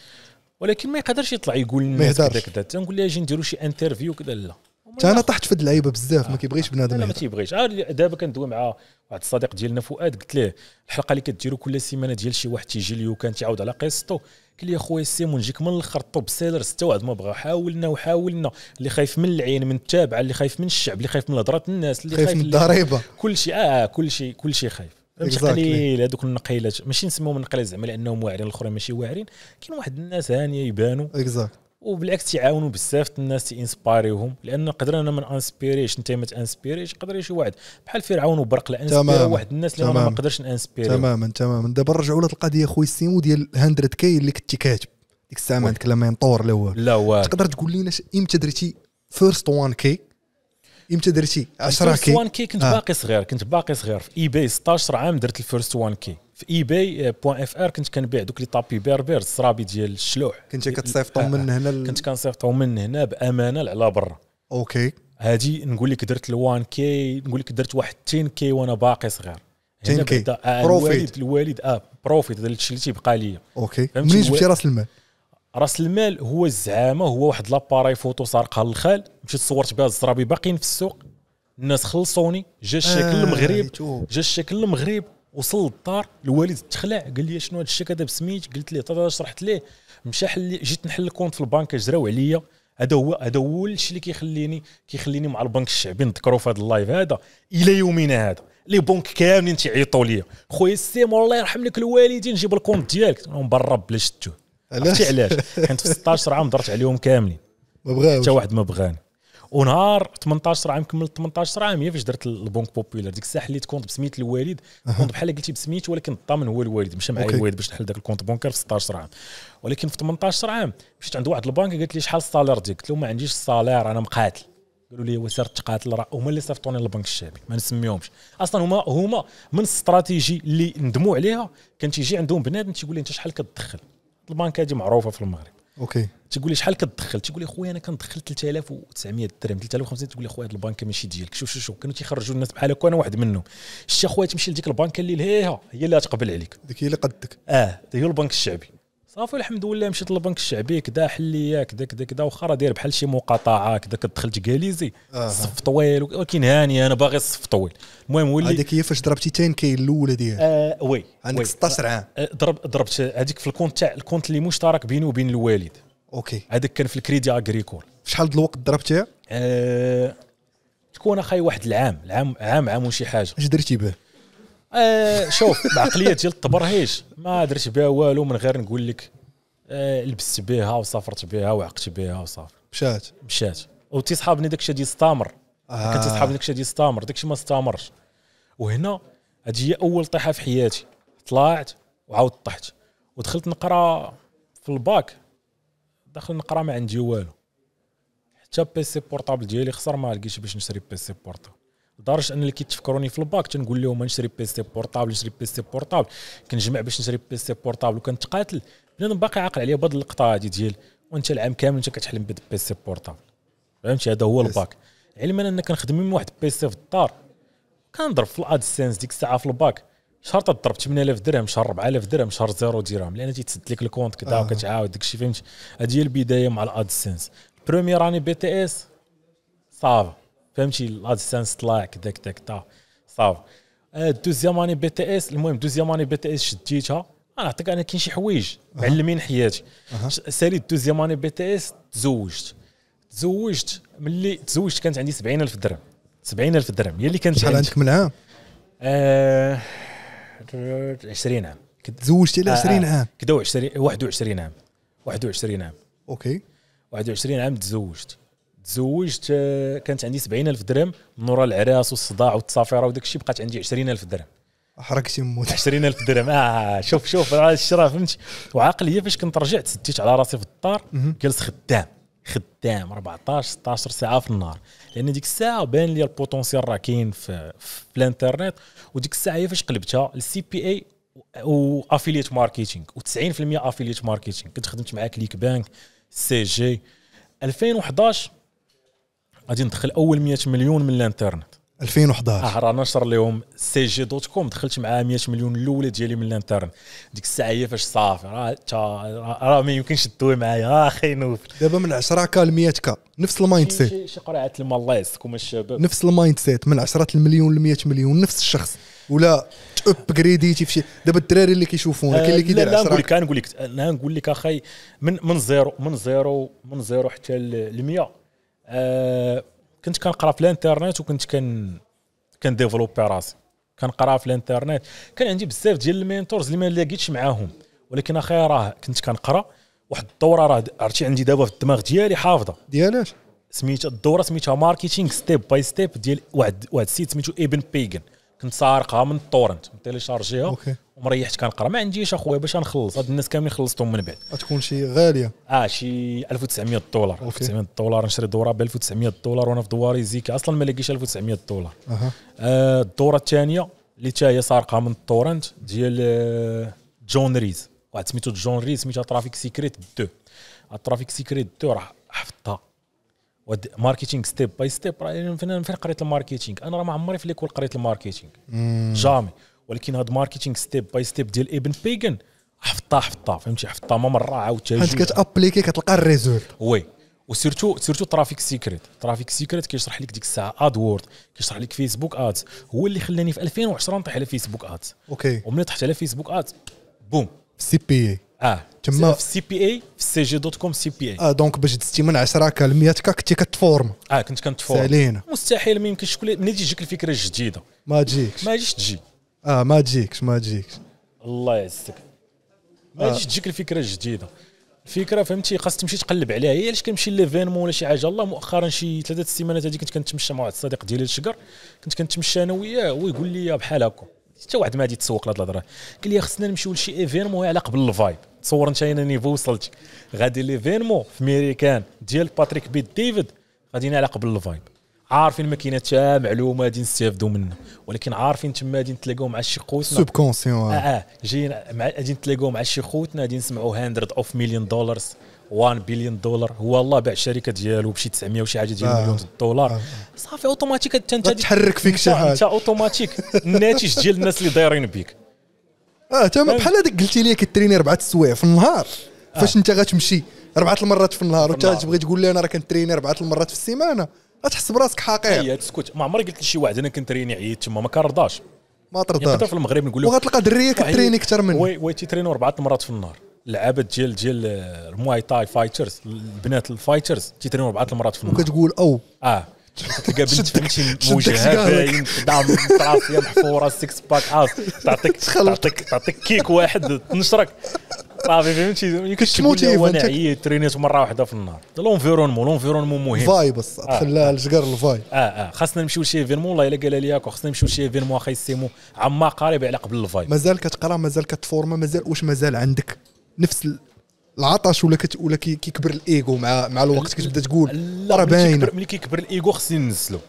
ولكن ما يقدرش يطلع يقول للناس كذا كذا تنقول لها اجي نديروا شي انترفيو كذا لا حتى انا طحت في هاد اللعيبه بزاف ما آه. كيبغيش بنادم لا ما كيبغيش آه، دابا كندوي مع واحد الصديق ديالنا فؤاد قلت ليه الحلقه اللي كديروا كل سيمانه ديال شي واحد تيجي لي وكان تيعاود على قصته قال لي خويا سيمون نجيك من الاخر طوب سيلر ستة واحد ما بغا حاولنا وحاولنا اللي خايف من العين من التابعه اللي خايف من الشعب اللي خايف من هضرات الناس اللي خايف, خايف من الضريبه كل شيء اه كل شيء كل شيء خايف ماشي قليل هذوك النقيلات ماشي نسميهم نقيلات زعما لانهم واعرين الاخرين ماشي واعرين كاين واحد الناس هانيه يبانوا اكزاكت وبالعكس تيعاونوا بزاف الناس تينسباريوهم لان نقدر انا ما انسبيريش انت ما تانسبيريش يقدر شي واحد بحال فرعون وبرقله انسبيرا واحد الناس اللي ما نقدرش نانسبيري تماما تماما دابا نرجعوا للقضيه خويا السيمو ديال 100 كي اللي كنتي كاتب ديك الساعه ما عندك لا مينطور لا والو لا والو تقدر تقول لنا امتى درتي فيرست 1 كي امتى درتي 10 كي 1 كي كنت آه. باقي صغير كنت باقي صغير في اي بي 16 عام درت الفيرست 1 كي في اي باي بوان آه، اف ار كنت كنبيع دوك لي طابي بيربير الصرابي ديال الشلوح كنت كتصيفطهم آه، آه، من هنا ال... كنت كنصيفطهم من هنا بامانه على برا اوكي هادي نقول لك درت الوان كي نقول لك درت واحد 10 كي وانا باقي صغير 10 كي بروفيت الوالد اه بروفيت هذا الشيء اللي تيبقى ليا اوكي منين جبتي راس المال راس المال هو الزعامه هو واحد لاباراي فوتو سرقها الخال مشيت صورت بها الزرابي باقيين في السوق الناس خلصوني جا الشكل آه المغرب جا الشكل المغرب وصل للدار الوالد تخلع قال لي شنو هذا الشيء كذا بسميت قلت ليه شرحت ليه مشى حل جيت نحل الكونت في البنك جراو عليا هذا هو هذا هو الشيء اللي كيخليني كيخليني مع البنك الشعبي نذكروا في هذا اللايف هذا الى يومنا هذا لي بنك كاملين تيعيطوا لي خويا السيم الله يرحم لك الوالدين جيب الكونت ديالك برا بلا شتو علاش علاش؟ حيت في 16 عام درت عليهم كاملين ما بغاوش حتى واحد ما بغاني ونهار 18 عام كملت 18 عام هي فاش درت البنك بوبيلار ديك الساعه حليت كونت بسميت الوالد كونت بحال قلتي بسميت ولكن الضامن هو الوالد مشى معايا الوالد باش نحل ذاك الكونت بونكار في 16 عام ولكن في 18 عام مشيت عند واحد البنك قالت لي شحال الصالير ديالك قلت له ما عنديش الصالير انا مقاتل قالوا لي هو سير تقاتل راه هما اللي صيفطوني للبنك الشعبي ما نسميهمش اصلا هما هما من الاستراتيجي اللي ندموا عليها كان تيجي عندهم بنادم تيقول لي انت شحال كتدخل البنك هذه معروفه في المغرب اوكي تيقول لي شحال كتدخل تيقول لي خويا انا كندخل 3900 درهم 3500 تقول لي خويا هذه البنكه ماشي ديالك شوف شوف شوف كانوا تيخرجوا الناس بحال هكا وانا واحد منهم شتي خويا تمشي لديك البنكه اللي لهيها هي اللي غتقبل عليك ديك هي اللي قدك اه هي البنك الشعبي صافي الحمد لله مشيت للبنك الشعبي كدا حل ليا كدا كدا كدا واخا راه داير بحال شي مقاطعه كدا كتدخل تكاليزي صف طويل ولكن هاني انا باغي الصف طويل المهم ولي هذيك هي فاش ضربتي تين كاين الاولى ديالك آه وي عندك 16 عام آه، ضرب ضربت هذيك في الكونت تاع الكونت اللي مشترك بيني وبين الوالد اوكي هذاك كان في الكريدي اغريكول شحال الوقت ضربتيها؟ آه تكون اخاي واحد العام العام عام عام وشي حاجه اش درتي به؟ آه شوف بعقليه ديال هيش ما درت بها والو من غير نقول لك آه لبست بها وسافرت بها وعقت بها وصافي مشات مشات وتيصحابني داك الشيء ديال ستامر آه. كان تيصحابني داك الشيء ديال ستامر داك الشيء ما استمرش وهنا هذه هي اول طيحه في حياتي طلعت وعاود طحت ودخلت نقرا في الباك داخل نقرا ما عندي والو حتى بيسي بورتابل ديالي خسر ما لقيتش باش نشري بيسي بورتابل لدرجه انا اللي كيتفكروني في الباك تنقول لهم نشري بي سي بورطابل نشري بي سي بورطابل كنجمع باش نشري بي سي بورطابل وكنتقاتل بنادم باقي عاقل عليا بهاد اللقطه هادي ديال وانت العام كامل انت كتحلم بهاد بي سي بورطابل فهمتي هذا هو الباك علما انا كنخدم من واحد بي سي في الدار كنضرب في الادسنس ديك الساعه في الباك شهر تضرب 8000 درهم شهر 4000 درهم شهر زيرو درهم لان تيتسد لك الكونت كذا آه. وكتعاود داك الشيء فهمتي هذه هي البدايه مع الادسنس بروميير اني بي تي اس صافي فهمتي الادسنس طلع كذاك كذاك تا صاف آه، دوزيام اني بي تي اس المهم دوزيام اني بي تي اس شديتها انا نعطيك انا كاين شي حوايج معلمين حياتي ساليت دوزيام اني بي تي اس تزوجت تزوجت ملي تزوجت كانت عندي 70000 درهم 70000 درهم هي اللي كانت شحال عندك من عام؟ آه 20 عام كنت تزوجتي على 20 آه، آه، عام كدا 20 21 عام 21 عام اوكي 21 عام تزوجت تزوجت آه، كانت عندي 70000 درهم من ورا العراس والصداع والتصافيره وداك الشيء بقات عندي 20000 درهم حركتي موت 20000 درهم اه شوف شوف الشرا فهمت وعقلي فاش كنت رجعت سديت على راسي في الدار جالس خدام خدام 14 16 ساعه في النهار لان ديك الساعه بان لي البوتونسيال راه كاين في, في الانترنت وديك الساعه هي فاش قلبتها السي بي اي وافيليت ماركتينغ و90% افيليت ماركتينغ كنت خدمت مع كليك بانك سي جي 2011 غادي ندخل اول 100 مليون من الانترنت 2011 اه راه نشر لهم سي جي دوت كوم دخلت معاه 100 مليون الاولى ديالي من الانترنت ديك الساعه هي فاش صافي راه راه ما يمكنش تدوي معايا آه، اخي نوفل دابا من 10 ك ل 100 ك نفس المايند سيت شي قرعه الماء الله يعزكم الشباب نفس المايند سيت من 10 المليون ل 100 مليون نفس الشخص ولا في فشي دابا الدراري اللي كيشوفونا آه، كاين اللي كيدير 10 نقول لك نقول لك انا نقول لك اخي من من زيرو من زيرو من زيرو حتى ل 100 آه، كنت كنقرا في الانترنت وكنت كن كنديفلوبي راسي كنقرا في الانترنت كان عندي بزاف ديال المينتورز اللي ما لقيتش معاهم ولكن اخي راه كنت كنقرا واحد الدوره راه عرفتي عندي دابا في الدماغ ديالي حافظه ديالاش سميتها الدوره سميتها ماركتينغ ستيب باي ستيب ديال واحد واحد السيد سميتو ايبن بيغن كنت سارقها من التورنت تيليشارجيها ومريحت كنقرا ما عنديش اخويا باش نخلص هاد الناس كاملين خلصتهم من بعد تكون شي غاليه اه شي 1900 دولار 1900 دولار نشري دوره ب 1900 دولار وانا في دواري زيكي اصلا ما لاقيش 1900 دولار أه. آه الدوره الثانيه اللي حتى هي سارقها من التورنت ديال آه، جون ريز واحد سميتو جون ريز سميتها ترافيك سيكريت 2 الترافيك سيكريت 2 راه حفظتها ماركتينغ ستيب باي ستيب فين فين قريت الماركتينغ انا راه ما عمري في ليكول قريت الماركتينغ جامي ولكن هاد ماركتينغ ستيب باي ستيب ديال ابن بيغن حفظتها حفظتها فهمتي حفظتها ما مره عاودت حيت كتابليكي كتلقى الريزولت وي وسيرتو سيرتو ترافيك سيكريت ترافيك سيكريت كيشرح لك ديك الساعه ادورد كيشرح لك فيسبوك ادز هو اللي خلاني في 2010 نطيح على فيسبوك ادز اوكي وملي طحت على فيسبوك ادز بوم سي بي اه تما في سي بي اي في سي جي دوت كوم سي بي اي اه دونك باش دزتي من 10 ك ل 100 ك كنتي كتفورم اه كنت كنتفورم سالينا مستحيل ما يمكنش كل منين تجيك الفكره الجديده ما تجيكش ما تجيش تجي اه ما تجيكش ما تجيكش الله يعزك ما تجيش آه. تجيك الفكره الجديده الفكره فهمتي خاص تمشي تقلب عليها هي علاش كنمشي ليفينمون ولا شي حاجه الله مؤخرا شي ثلاثه السيمانات هذه كنت كنتمشى مع واحد الصديق ديالي الشقر كنت كنتمشى انا وياه هو يقول لي بحال هكا حتى واحد ما غادي يتسوق لهاد الهضره قال لي خصنا نمشيو لشي ايفينمون على قبل الفايب تصور انت هنا نيفو وصلت غادي ليفينمون في ميريكان ديال باتريك بيت ديفيد غادي على قبل الفايب عارفين ما كاينه حتى معلومه غادي نستافدوا منها ولكن عارفين تما غادي نتلاقاو مع شي خوتنا سوب كونسيون اه اه جايين غادي نتلاقاو مع شي خوتنا غادي نسمعوا 100 اوف مليون دولارز 1 بليون دولار هو الله باع الشركه ديالو بشي 900 وشي حاجه ديال آه. مليون دولار آه. صافي اوتوماتيك انت تحرك فيك شي حاجه انت اوتوماتيك الناتج ديال الناس اللي دايرين بيك اه تمام بحال هذاك قلتي لي كتريني اربعه السوايع في النهار آه. فاش انت غتمشي اربعه المرات في النهار وانت تبغي تقول لي انا راه كنتريني اربعه المرات في السيمانه غتحس براسك حقير اي تسكت ما عمري قلت لشي واحد انا كنتريني عييت تما ما كنرضاش ما ترضاش يعني في المغرب نقول له وغتلقى دريه كتريني اكثر منه وي وي تيترينو اربعه المرات في النهار لعبت جيل جيل آه، المواي تاي فايترز البنات الفايترز تيترينو اربعه المرات في النهار وكتقول او اه تلقى بنت فهمتي موجهه باين قدام طراسيه محفوره سكس باك اس تعطيك تعطيك تعطيك كيك واحد تنشرك صافي فهمتي كنت تموتي وانا عييت ترينيت مره واحده في النهار لونفيرونمون لونفيرونمون مهم فايب بس آه. خلاها الجقر الفايب اه اه خاصنا نمشيو لشي ايفينمون والله الا قال لي خاصنا نمشيو لشي ايفينمون اخي سيمو عما قريب على قبل الفايب مازال كتقرا مازال كتفورما مازال واش مازال عندك نفس العطش ولا كت ولا كيكبر الايجو مع مع الوقت كتبدا تقول راه باين ملي كيكبر الايجو خصني ننزلو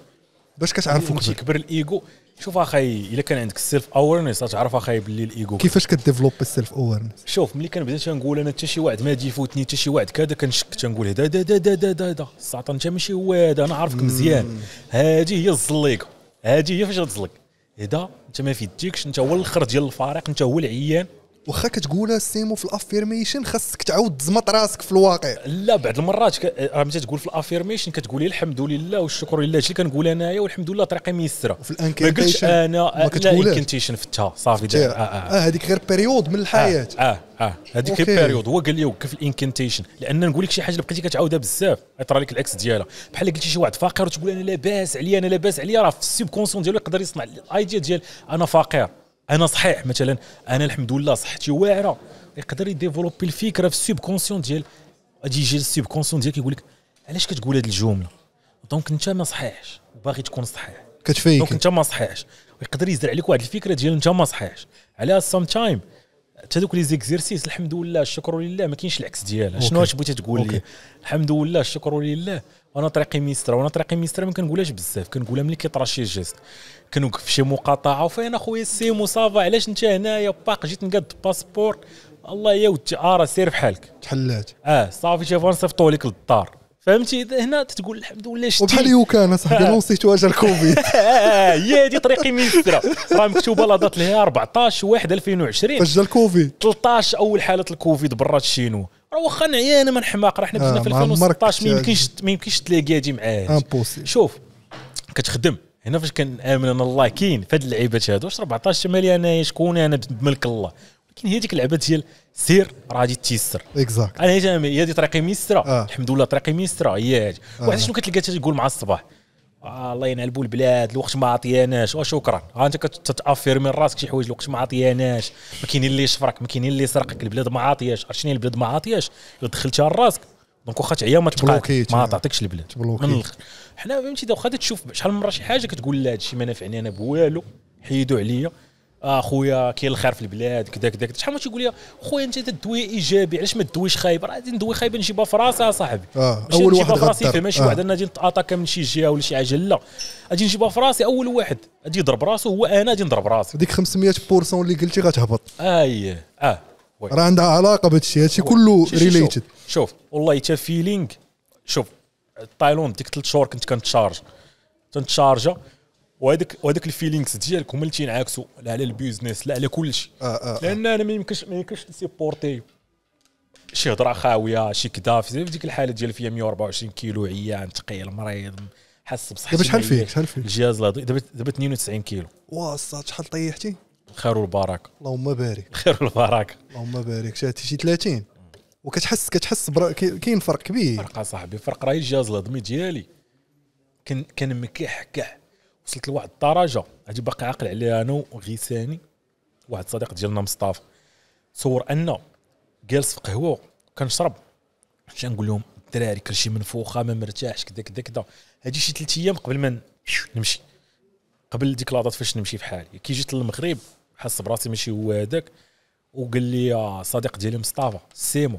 باش كتعرفو كيفاش كيكبر الايجو شوف اخاي الا كان عندك السيلف اورنس تعرف اخاي باللي الايجو كيفاش كديفلوبي السيلف اورنس شوف ملي كنبدا تنقول انا حتى شي واحد ما يجي يفوتني حتى شي واحد كذا كنشك تنقول هذا هذا هذا هذا هذا دا, انت ماشي هو هذا انا عارفك مزيان هذه هي الزليك هذه هي فاش تزلق هذا انت ما فيديكش انت هو الاخر ديال الفريق انت هو العيان واخا كتقولها سيمو في الافيرميشن خاصك تعاود تزمط راسك في الواقع لا بعض المرات آه، راه ملي تقول في الافيرميشن كتقولي الحمد لله والشكر لله هادشي كنقول انايا والحمد لله طريقي ميسره وفي الانكنتيشن ما قلتش انا ما كتقولها الانكنتيشن فتها صافي آه،, اه اه هذيك غير بيريود من الحياه اه اه, آه. هذيك غير هو قال لي وقف الانكنتيشن لان نقول لك شي حاجه بقيتي كتعاودها بزاف يطرى لك العكس ديالها بحال قلتي شي واحد فقير وتقول انا لاباس عليا انا لاباس عليا راه في السيب كونسون ديالو يقدر يصنع الايديا ديال انا فقير انا صحيح مثلا انا الحمد لله صحتي واعره يقدر يديفلوبي الفكره في كونسيون ديال غادي يجي كونسيون ديالك يقول لك علاش كتقول هذه الجمله دونك انت ما صحيحش باغي تكون صحيح كتفيك دونك انت ما صحيحش ويقدر يزرع لك واحد الفكره ديال انت ما صحيحش على سام تايم حتى دوك لي زيكزيرسيس الحمد لله الشكر لله ما كاينش العكس ديالها شنو واش بغيتي تقول لي الحمد لله الشكر لله وانا طريقي ميسترا وانا طريقي ميسترا ما كنقولهاش بزاف كنقولها ملي كيطرا شي جيست كنوقف في شي مقاطعه وفين اخويا سيمو صافا علاش انت هنايا باق جيت نقاد باسبور الله يا ودي اه راه سير بحالك تحلات اه صافي شوف نصيفطوه لك للدار فهمتي هنا تقول الحمد لله شتي وبحال يوكا انا صح انا نسيت اجل الكوفيد هي هذه طريقي ميسره راه مكتوبه لا دات ليها 14 1 2020 فاش جا الكوفيد 13 اول حاله الكوفيد برا الشينو راه واخا نعيا انا من حماق راه حنا بدينا آه، في 2016 ما يمكنش ما يمكنش تلاقي هذه معاه شوف كتخدم هنا فاش كنامن انا الله كاين في هاد اللعيبات هادو 14 مالي انا شكون انا بملك الله كاين هي ديك اللعبه ديال سير راه غادي تيسر اكزاكت انا هي هذه طريقي ميسره آه. الحمد لله طريقي ميسره هي هذه آه. واحد شنو كتلقى تقول مع الصباح آه الله ينعلبوا البلاد الوقت ما عطياناش وشكرا آه انت كتتافير من راسك شي حوايج الوقت ما عطياناش ما كاينين اللي شفرك ما كاينين اللي سرقك البلاد ما عطياش عرفتي البلاد ما عطياش دخلتها لراسك دونك واخا تعيا ما تبقاش ما تعطيكش البلاد من الاخر حنا فهمتي واخا تشوف شحال من مره شي حاجه كتقول لا هادشي ما نافعني انا بوالو حيدوا عليا اه خويا كاين الخير في البلاد كذا كذا شحال ما تيقول لي خويا انت تدوي ايجابي علاش ما تدويش خايب راه غادي ندوي خايب نجيبها في راسي صاحبي آه. اول واحد نجيبها في راسي فهمها شي واحد آه. انا غادي نتاتاكا من شي جهه ولا شي حاجه لا غادي نجيبها في راسي اول واحد غادي يضرب راسو هو انا غادي نضرب راسي ديك 500% بورسون اللي قلتي غتهبط اي اه راه عندها علاقه بهذا الشيء الشيء كله ريليتد شوف. شوف والله حتى فيلينغ شوف تايلوند ديك ثلاث شهور كنت كنتشارج تنتشارجا وهذاك وهذاك الفيلينكس ديالك هما اللي تينعكسوا لا على البيزنس لا على كل شيء آه،, آه آه لان انا ما يمكنش ما يمكنش تسيبورتي شي هضره خاويه شي كذا في ديك الحاله ديال فيها 124 كيلو عيان ثقيل مريض حاس بصحتي دابا شحال فيك شحال فيك الجهاز الهضمي دابا دابا 92 كيلو واه شحال طيحتي الخير والبركه اللهم بارك الخير والبركه اللهم بارك شاتي شي 30 وكتحس كتحس برا... كاين فرق كبير فرق صاحبي فرق راهي الجهاز الهضمي ديالي كان كان مكحكح وصلت لواحد الدرجه هادي باقي عاقل عليها انا وغيساني واحد الصديق ديالنا مصطفى تصور ان جالس في قهوه كنشرب باش نقول لهم الدراري كلشي منفوخه ما مرتاحش كذا كذا كذا هادي شي ثلاث ايام قبل ما نمشي قبل ديك لاطات فاش نمشي في حالي كي جيت للمغرب حس براسي ماشي هو هذاك وقال لي صديق ديالي مصطفى سيمو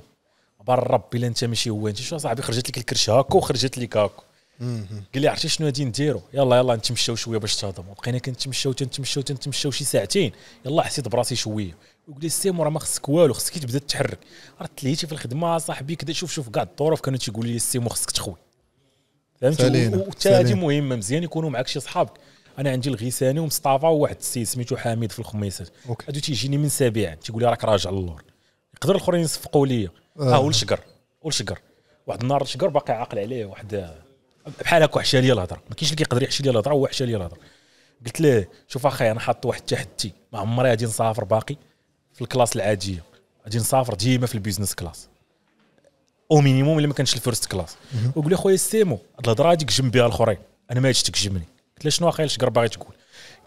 بار ربي لا انت ماشي هو انت شو صاحبي خرجت لك الكرش هاكو وخرجت لك هاكو قال لي عرفتي شنو غادي نديرو يلا يلا نتمشاو شويه باش تهضموا بقينا كنتمشاو تنتمشاو تنتمشاو شي ساعتين يلا حسيت براسي شويه وقال لي سيمو راه ما خصك والو خصك تبدا تحرك راه تلهيتي في الخدمه صاحبي كذا شوف شوف كاع الظروف كانوا تيقولوا لي سيمو خصك تخوي فهمتي وحتى هذه مهمه مزيان يكونوا معك شي صحابك انا عندي الغيساني ومصطفى وواحد السيد سميتو حميد في الخميسات هادو تيجيني من سابعا تيقول لي راك راجع للور يقدر الاخرين يصفقوا لي ها آه. هو الشقر والشقر واحد النهار الشقر باقي عاقل عليه واحد بحال هكا وحشه ليا الهضره ما كاينش اللي كيقدر يحشي ليا الهضره هو وحشه ليا الهضره قلت له شوف اخي انا حاط واحد تحتي ما عمري غادي نسافر باقي في الكلاس العاديه غادي نسافر ديما في البيزنس كلاس او مينيموم الا ما كانش الفيرست كلاس وقول لي خويا سيمو الهضره هذيك جنب بها الاخرين انا ما هادش تكجمني قلت له شنو اخي قرب باغي تقول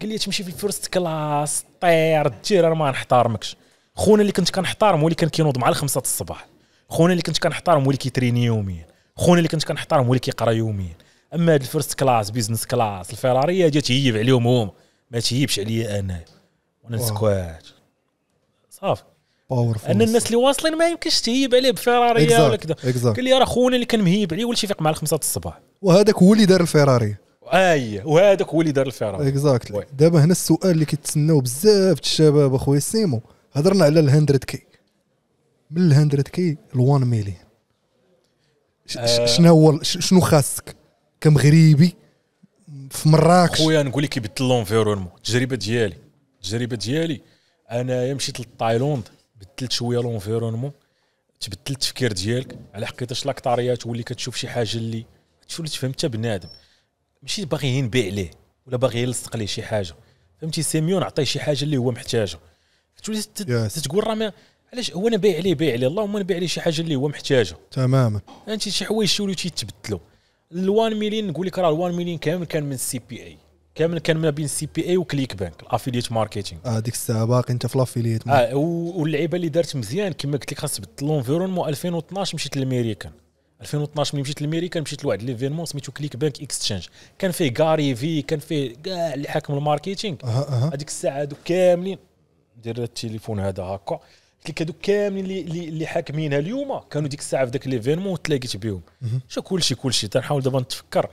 قال لي تمشي في الفيرست كلاس طير دير انا ما نحتارمكش خونا اللي كنت كنحتارم هو اللي كان كينوض مع الخمسة الصباح خونا اللي كنت كنحتارم هو اللي كيتريني يوميا خونا اللي كنت كنحترم هو اللي كيقرا يوميا اما هاد الفيرست كلاس بيزنس كلاس الفيراري جات تهيب عليهم هما ما تهيبش عليا انا وانا نسكوات صافي باورفول ان الناس اللي واصلين ما يمكنش تهيب عليه بفيراريه ولا كذا قال لي راه خونا اللي كان مهيب عليه ولا فيق مع الخمسة الصباح وهذاك هو اللي دار الفيراري اي وهذاك هو اللي دار الفيراري اكزاكتلي دابا هنا السؤال اللي كيتسناو بزاف الشباب اخويا سيمو هضرنا على ال 100 كي من ال 100 كي ل 1 مليون آه. شنو هو شنو خاصك كمغربي في مراكش خويا نقول لك يبدل لونفيرونمون التجربه ديالي التجربه ديالي انايا مشيت لتايلاند بدلت شويه لونفيرونمون تبدل التفكير ديالك على حقيقه لاكتاريا تولي كتشوف شي حاجه اللي تولي تفهم حتى بنادم ماشي باغي ينبيع ليه ولا باغي يلصق ليه شي حاجه فهمتي سيميون عطيه شي حاجه اللي هو محتاجها تولي تقول راه علاش هو نبيع عليه بيع عليه اللهم نبيع عليه شي حاجه اللي هو محتاجها تماما انت شي حوايج يوليو تيتبدلوا الوان ميلين نقول لك راه الوان ميلين كامل كان من السي بي اي كامل كان ما بين سي بي اي وكليك بانك الافيليت ماركتينغ اه ديك الساعه باقي انت في الافيليت اه واللعيبه اللي دارت مزيان كما قلت لك خاص تبدل لونفيرونمون 2012 مشيت للميريكان 2012 ملي مشيت لامريكا مشيت لواحد ليفينمون سميتو كليك بانك اكستشينج كان فيه غاري في كان فيه كاع اللي حاكم الماركتينغ هذيك أه أه. الساعه هادو كاملين دير التليفون هذا هكا قلت لك هذوك كاملين اللي اللي حاكمينها اليوم كانوا ديك الساعه في ذاك ليفينمون تلاقيت بهم شو كلشي كلشي تنحاول دابا نتفكر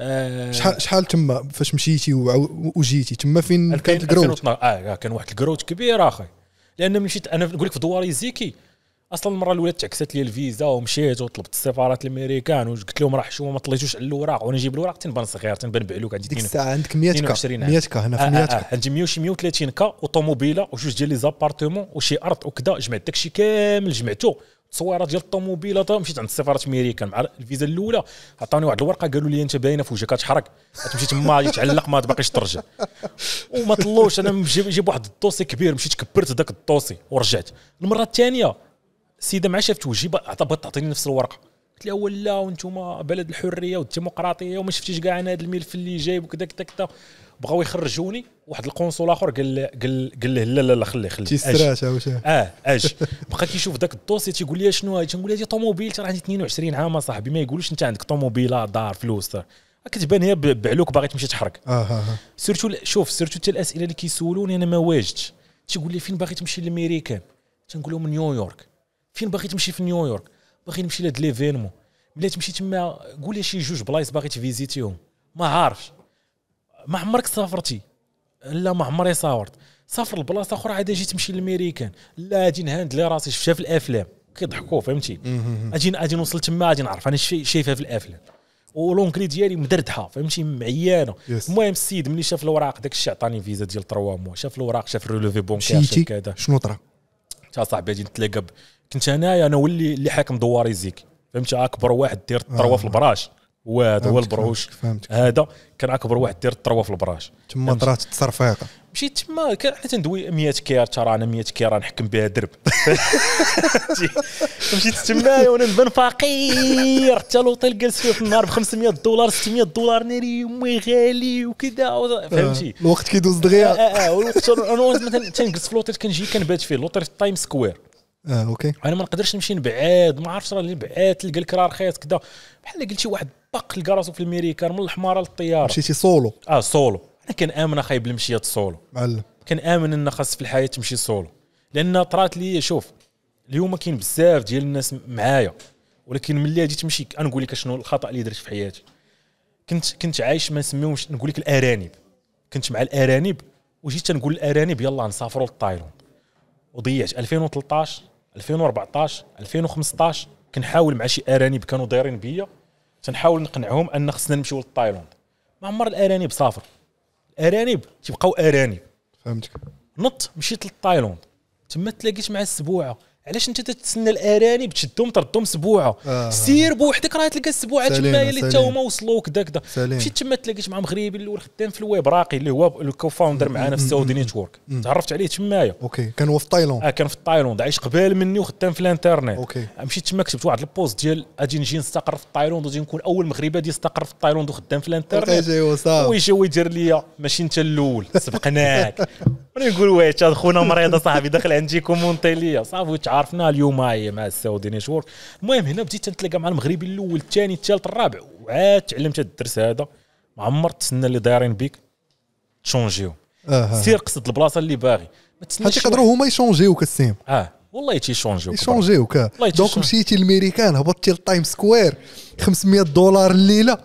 آه شحال شحال تما فاش مشيتي وجيتي تما فين كانت الكروت اه كان واحد الكروت كبير اخي لان مشيت انا نقول لك في دواري زيكي اصلا المره الاولى تعكست لي الفيزا ومشيت وطلبت السفارات الامريكان وقلت لهم راه حشومه ما طليتوش على الوراق وانا نجيب الوراق تنبان صغير تنبان بعلوك عندي ديك الساعه عندك 100 كا 100 كا هنا في 100 آه، آه، آه، كا عندي 130 كا وطوموبيله وجوج ديال لي زابارتومون وشي ارض وكذا جمعت داكشي كامل جمعته تصويرات ديال الطوموبيله مشيت عند السفاره امريكان مع الفيزا الاولى عطاوني واحد الورقه قالوا لي انت باينه في وجهك كتحرك تمشي تما تعلق ما باقيش ترجع وما طلوش انا جيب واحد الطوسي كبير مشيت كبرت ذاك الطوسي ورجعت المره الثانيه السيده مع شافت وجهي بغات تعطيني نفس الورقه قلت لها ولا وانتم بلد الحريه والديمقراطيه وما شفتيش كاع انا هذا الملف اللي جايب وكذا كذا كذا بغاو يخرجوني واحد القنصل اخر قال قال قال له لا لا لا خليه خليه تيستراش اه اج بقى كيشوف ذاك الدوسي تيقول لي شنو هذا تنقول له طوموبيل راه عندي 22 عام صاحبي ما يقولوش انت عندك طوموبيله آه، دار فلوس كتبان هي بعلوك باغي تمشي تحرك آه, آه،, آه. سيرتو شوف سيرتو حتى الاسئله اللي كيسولوني انا ما واجدش تيقول لي فين باغي تمشي للميريكان تنقول لهم نيويورك فين باغي تمشي في نيويورك باغي نمشي لهاد ليفينمون ملي تمشي تما قول لي شي جوج بلايص باغي تفيزيتيهم ما عارفش ما عمرك سافرتي لا ما عمري صاورت سافر لبلاصه اخرى عاد اجي تمشي للميريكان لا اجي نهاند لي راسي شفتها في الافلام كيضحكوا فهمتي اجي اجي نوصل تما اجي نعرف انا شايفها في الافلام ولونكري ديالي مدردحه فهمتي معيانه المهم السيد ملي شاف الوراق داك الشيء عطاني فيزا ديال 3 موا شاف الوراق شاف الريلوفي بونكير كذا شنو طرا تا صاحبي غادي نتلاقى كنت انايا انا ولي اللي حاكم دوار يزيك فهمت اكبر واحد دير الثروه آه. في البراش هو هذا هو البروش هذا كان اكبر واحد دير الثروه في البراش تما طرات التصرفيقه مشيت تما حنا تندوي 100 كير ترى انا 100 كير نحكم بها درب مشيت تما وانا نبان فقير حتى لوطيل جالس فيه في النهار ب 500 دولار 600 دولار ناري امي غالي وكذا فهمتي آه. الوقت كيدوز دغيا اه اه والوقت آه. انا مثلا تنجلس في لوطيل كنجي كنبات فيه لوطيل في التايم سكوير اه اوكي انا ما نقدرش نمشي نبعد ما عرفتش راه نبعد تلقى الكرا رخيص كذا بحال قلت شي واحد باق لقى راسو في الميريكان من الحماره للطياره مشيتي سولو اه سولو انا كنامن اخاي بالمشيه سولو معلم كنامن ان خاص في الحياه تمشي سولو لان طرات لي شوف اليوم كاين بزاف ديال الناس معايا ولكن ملي اجي تمشي نقول لك شنو الخطا اللي درت في حياتي كنت كنت عايش ما نسميهمش نقول لك الارانب كنت مع الارانب وجيت تنقول الارانب يلا نسافروا للتايلاند وضيعت 2013 2014 2015 كنحاول مع شي ارانب كانوا دايرين بيا تنحاول نقنعهم ان خصنا نمشيو لتايلاند ما عمر الارانب سافر الارانب تيبقاو ارانب فهمتك نط مشيت لتايلاند تما تلاقيت مع السبوعه علاش انت تتسنى الارانب تشدهم تردهم سبوعه آه. آه،, آه. سير بوحدك راه تلقى السبوعه تما هي اللي حتى هما وصلوا كذا كذا مشيت تما تلاقيت مع مغربي الاول خدام في الويب راقي اللي هو الكوفاوندر معنا في السعودي نيتورك تعرفت عليه تمايا اوكي كان هو في تايلاند اه كان في تايلاند عايش قبال مني وخدام في الانترنت اوكي آه، مشيت تما كتبت واحد البوست ديال اجي نجي نستقر في تايلاند وغادي نكون اول مغربي غادي يستقر في تايلاند وخدام في الانترنت ويجي ويدير لي ماشي انت الاول سبقناك ونقول واه خونا مريض صاحبي داخل عندي كومونتي ليا صافي عرفنا اليوم هي مع السعودي نيشورك المهم هنا بديت نتلاقى مع المغربي الاول الثاني الثالث الرابع وعاد تعلمت هذا الدرس هذا ما عمر تسنى اللي دايرين بك تشونجيو آه،, آه. سير قصد البلاصه اللي باغي ما تسناش كيقدروا هما يشونجيوك السيم اه والله تيشونجيوك يشونجيوك دونك مشيتي للميريكان هبطتي للتايم سكوير 500 دولار الليله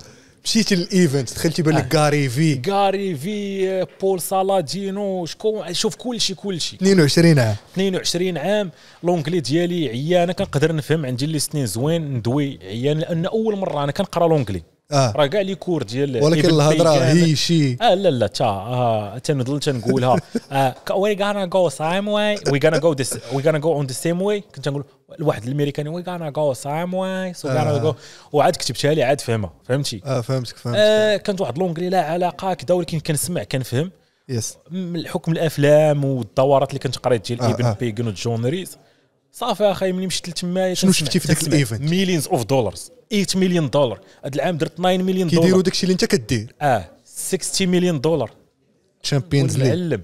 مشيتي للايفنت دخلتي بالك آه. كاري في كاري في بول سالادينو شكون شوف كلشي كلشي 22 عام 22 عام لونجلي ديالي عيانه كنقدر نفهم عندي لي سنين زوين ندوي عيان لان اول مره انا كنقرا لونجلي آه. راه كاع لي كور ديال ولكن الهضره هي شي اه لا لا تا آه تنضل تنقولها وي غانا جو سايم واي وي غانا جو وي غانا جو اون ذا سيم واي كنت نقول الواحد الامريكاني وي غانا جو سايم واي سو غانا جو وعاد كتبتها لي عاد فهمها فهمتي اه فهمتك فهمت آه كانت واحد لونجلي لا علاقه كذا ولكن كنسمع كنفهم يس yes. من حكم الافلام والدورات اللي كنت قريت ديال آه ابن آه. بيغن والجونريز صافي اخي ملي مشيت لتمايا شنو شفتي في ذاك الايفنت مليونز اوف دولارز 8 مليون دولار هذا العام درت 9 مليون دولار كيديروا داكشي اللي انت كدير اه 60 مليون دولار تشامبيونز ليغ معلم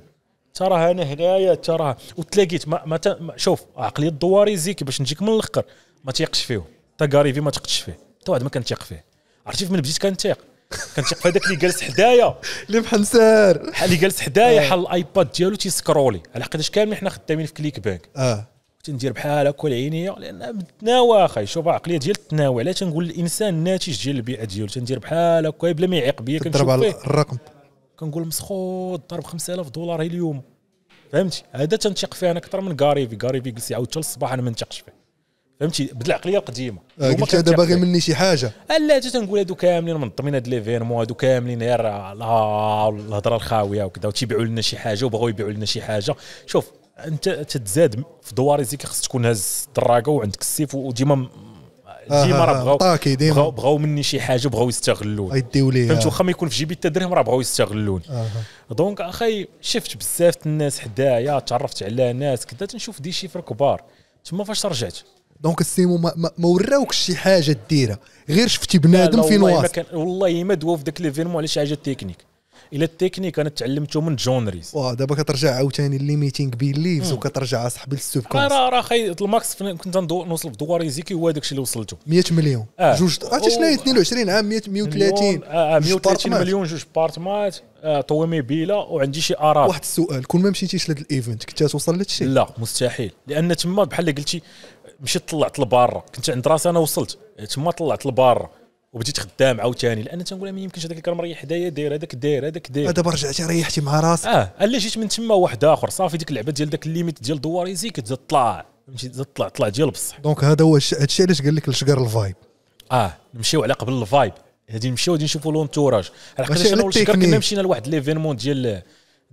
ترى انا هنايا ترى وتلاقيت ما, ما, ما شوف عقليه الدواريزيك باش نجيك من الاخر ما تيقش فيه تا كاريفي ما تقتش فيه حتى واحد ما كان تيق فيه عرفتي فين بديت كنتيق كنتيق في هذاك اللي جالس حدايا اللي بحال سار اللي جالس حدايا آه. حل الايباد ديالو تيسكرولي على قداش كاملين حنا خدامين في كليك بانك اه تندير بحال هكا العينيه لان متناوى اخي شوف العقليه ديال التناوي علاش تنقول الانسان الناتج ديال البيئه ديالو تندير بحال هكا بلا ما يعيق بيا كنشوف على الرقم كنقول مسخوط ضرب 5000 دولار اليوم فهمتي هذا تنثق فيه انا اكثر من غاريفي غاريفي جلس يعاود حتى الصباح انا ما نثقش فيه فهمتي بالعقليه القديمه آه، قلت هذا باغي مني شي حاجه آه، لا حتى تنقول هادو كاملين منظمين هاد ليفينمون هادو كاملين غير الهضره الخاويه وكذا وتيبيعوا لنا شي حاجه وبغاو يبيعوا لنا شي حاجه شوف انت تتزاد في دواريزيك خص تكون هاز الدراكه وعندك السيف وديما آه، ديما راه آه، آه. بغاو بغاو, بغاو مني شي حاجه بغاو يستغلون يديو فهمت واخا ما يكون في جيبي حتى درهم راه بغاو يستغلون آه. دونك اخي شفت بزاف الناس حدايا تعرفت على ناس كدا تنشوف دي شيفر كبار تما فاش رجعت دونك السيمو ما, ما, وراوكش شي حاجه ديرها غير شفتي بنادم فين واصل والله ما دوا في ذاك ليفينمون على شي حاجه تكنيك الى التكنيك انا تعلمته من جونريز واه دابا كترجع عاوتاني ليميتينغ بيليفز وكترجع اصاحبي للسوب كونس راه راه خي الماكس كنت نوصل في دوار ايزيكي هو داكشي اللي وصلته 100 مليون آه. جوج عرفتي شنو 22 عام 100 130 آه 130 آه، مليون جوج بارتمات آه طوموبيله وعندي شي اراء واحد السؤال كون ما مشيتيش لهذا الايفنت كنت توصل لهذا الشيء لا مستحيل لان تما بحال اللي قلتي مشيت طلعت لبرا كنت عند راسي انا وصلت تما طلعت لبرا وبديت خدام عاوتاني لان تنقول ما يمكنش هذاك الكلام ريح حدايا داير هذاك داير هذاك داير دابا رجعتي ريحتي مع راسك اه الا جيت من تما واحد اخر صافي ديك اللعبه ديال داك الليميت ديال دواريزي كتزاد طلع فهمتي تزاد طلع طلع ديال بصح دونك هذا هو هادشي علاش قال لك الشقر الفايب اه نمشيو على قبل الفايب غادي نمشيو غادي نشوفوا لونتوراج على خاطرش انا كنا مشينا لواحد ليفينمون ديال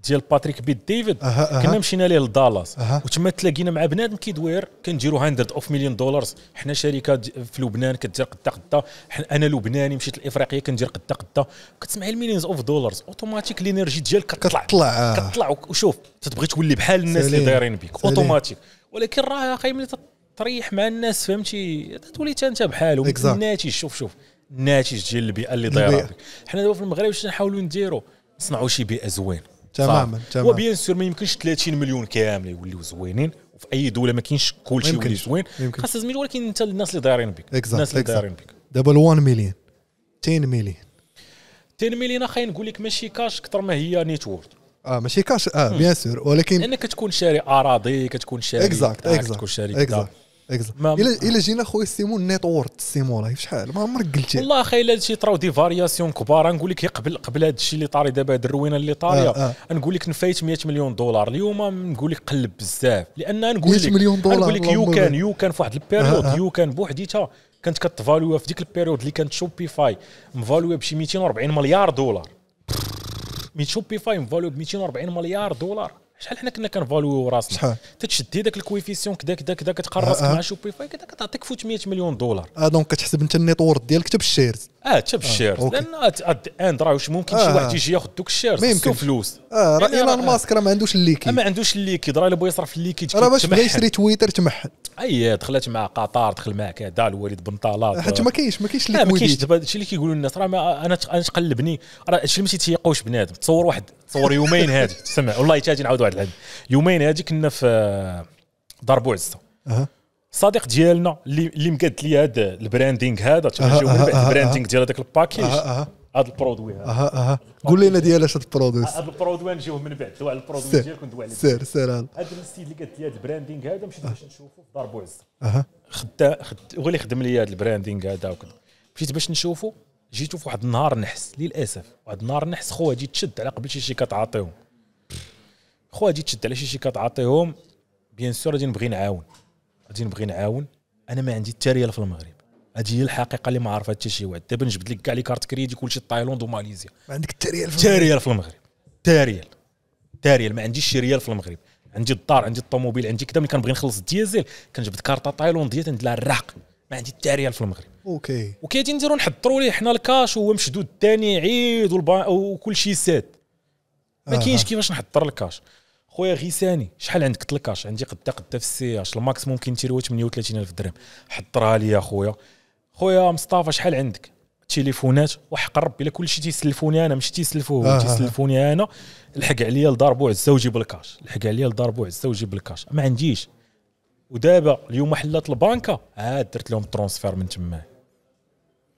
ديال باتريك بيت ديفيد أه كنا مشينا ليه لدالاس أه وتما تلاقينا مع بنادم كيدوير كنديرو 100 اوف مليون دولار حنا شركه في لبنان كدير قدا قدا انا لبناني مشيت لافريقيا كندير قدا قدا كتسمع المليونز اوف دولار اوتوماتيك الانرجي ديالك كتطلع كتطلع آه. كتطلع وشوف تتبغي تولي بحال الناس اللي دايرين بك اوتوماتيك ولكن راه اخي ملي تريح مع الناس فهمتي تولي انت بحالهم الناتج شوف شوف الناتج ديال البيئه اللي دايره حنا دابا في المغرب شنو نحاولوا نديروا نصنعوا شي بيئه زوينه تماما تماما وبيان سور ما يمكنش 30 مليون كامل يوليو زوينين وفي اي دوله ما كاينش كل شيء يولي زوين خاص زميل ولكن انت الناس اللي دايرين بك الناس اللي دايرين بك دابا 1 مليون 10 مليون 10 مليون اخي نقول لك ماشي كاش كثر ما هي نيتورك اه ماشي كاش اه بيان سور ولكن انك تكون شاري اراضي كتكون شاري اكزاكت اكزاكت كتكون شاري الا الا جينا خويا نيت وورد سيمون راه شحال ما عمرك قلتي والله اخي الا هادشي طراو دي فارياسيون كبار نقول لك قبل قبل هادشي اللي طاري دابا هاد الروينه اللي طاريه آه, آه. نقول لك نفايت 100 مليون دولار اليوم نقول لك قلب بزاف لان نقول لك مليون دولار نقول لك يو كان يو كان في واحد البيريود آه. يو آه. كان بوحديتها كانت كتفالوا في ديك البيريود اللي كانت شوبيفاي مفالوا بشي 240 مليار دولار من شوبيفاي مفالوا ب 240 مليار دولار شحال حنا كنا كنفالويو راسنا شحال تتشدي داك الكويفيسيون كذا كذا كذا كتقار آه، راسك آه. مع شوبيفاي كذا كتعطيك فوت 100 مليون دولار اه دونك كتحسب انت النيتورك ديالك حتى بالشيرز اه تشب بالشيرز آه. لان ات اند راه واش ممكن آه. شي واحد آه. يجي ياخذ دوك الشيرز خصو فلوس اه راه يعني ايلون آه. ماسك راه ما عندوش الليكيد ما عندوش الليكيد راه الا بغى يصرف الليكيد راه باش بغى يشري تويتر تمحل اي دخلت مع قطر دخل مع كذا الوليد بن طلال حتى آه، ما كاينش ما كاينش الليكيد ما كاينش دابا الشيء اللي كيقولوا الناس راه انا انا تقلبني راه الشيء ماشي تيقوش بنادم تصور واحد تصور يومين هادي تسمع والله حتى نعاود واحد الحد يومين هادي كنا في دار بوعزه صديق ديالنا اللي اللي مقاد لي هذا البراندينغ هذا تنجيو من بعد البراندينغ ديال هذاك الباكيج هذا البرودوي هذا اها اها قول لنا ديال اش هذا البرودوي هذا البرودوي نجيوه من بعد دواء البرودوي ديالك وندوي عليه سير سير هذا السيد اللي قالت لي هذا البراندينغ هذا مشيت باش نشوفه في دار بوعز اها خدا هو اللي خدم لي هذا البراندينغ هذا وكذا مشيت باش نشوفه جيتو في واحد النهار نحس للاسف واحد النهار نحس خويا جيت تشد على قبل شي شي كتعطيهم خويا جيت تشد على شي شي كتعطيهم بيان سور غادي نبغي نعاون غادي نبغي نعاون انا ما عندي حتى ريال في المغرب هذه هي الحقيقه اللي ما عرفها حتى شي واحد دابا نجبد لك كاع لي كارت كريدي كلشي تايلاند وماليزيا ما عندك حتى ريال حتى ريال في المغرب حتى ريال حتى ريال ما عنديش شي ريال في المغرب عندي الدار عندي الطوموبيل عندي كذا ملي كنبغي نخلص الديزل كنجبد كارطه تايلانديه تندلع الرحق ما عندي حتى ريال في المغرب اوكي وكيجي نديرو نحضروا ليه حنا الكاش وهو مشدود الثاني عيد وكل شيء ساد ما كاينش كيفاش نحضر الكاش خويا غيساني شحال عندك تلكاش عندي قدا قدا في السي اش الماكس ممكن تير 38 38000 درهم حطرها لي خويا خويا مصطفى شحال عندك تليفونات وحق ربي الا شيء تيسلفوني انا مش تيسلفوه آه, آه،, آه. تيسلفوني انا الحق عليا لدار بوعزه وجيب الكاش الحق عليا لدار بوعزه وجيب الكاش ما عنديش ودابا اليوم حلات البنكه عاد درت لهم ترونسفير من تما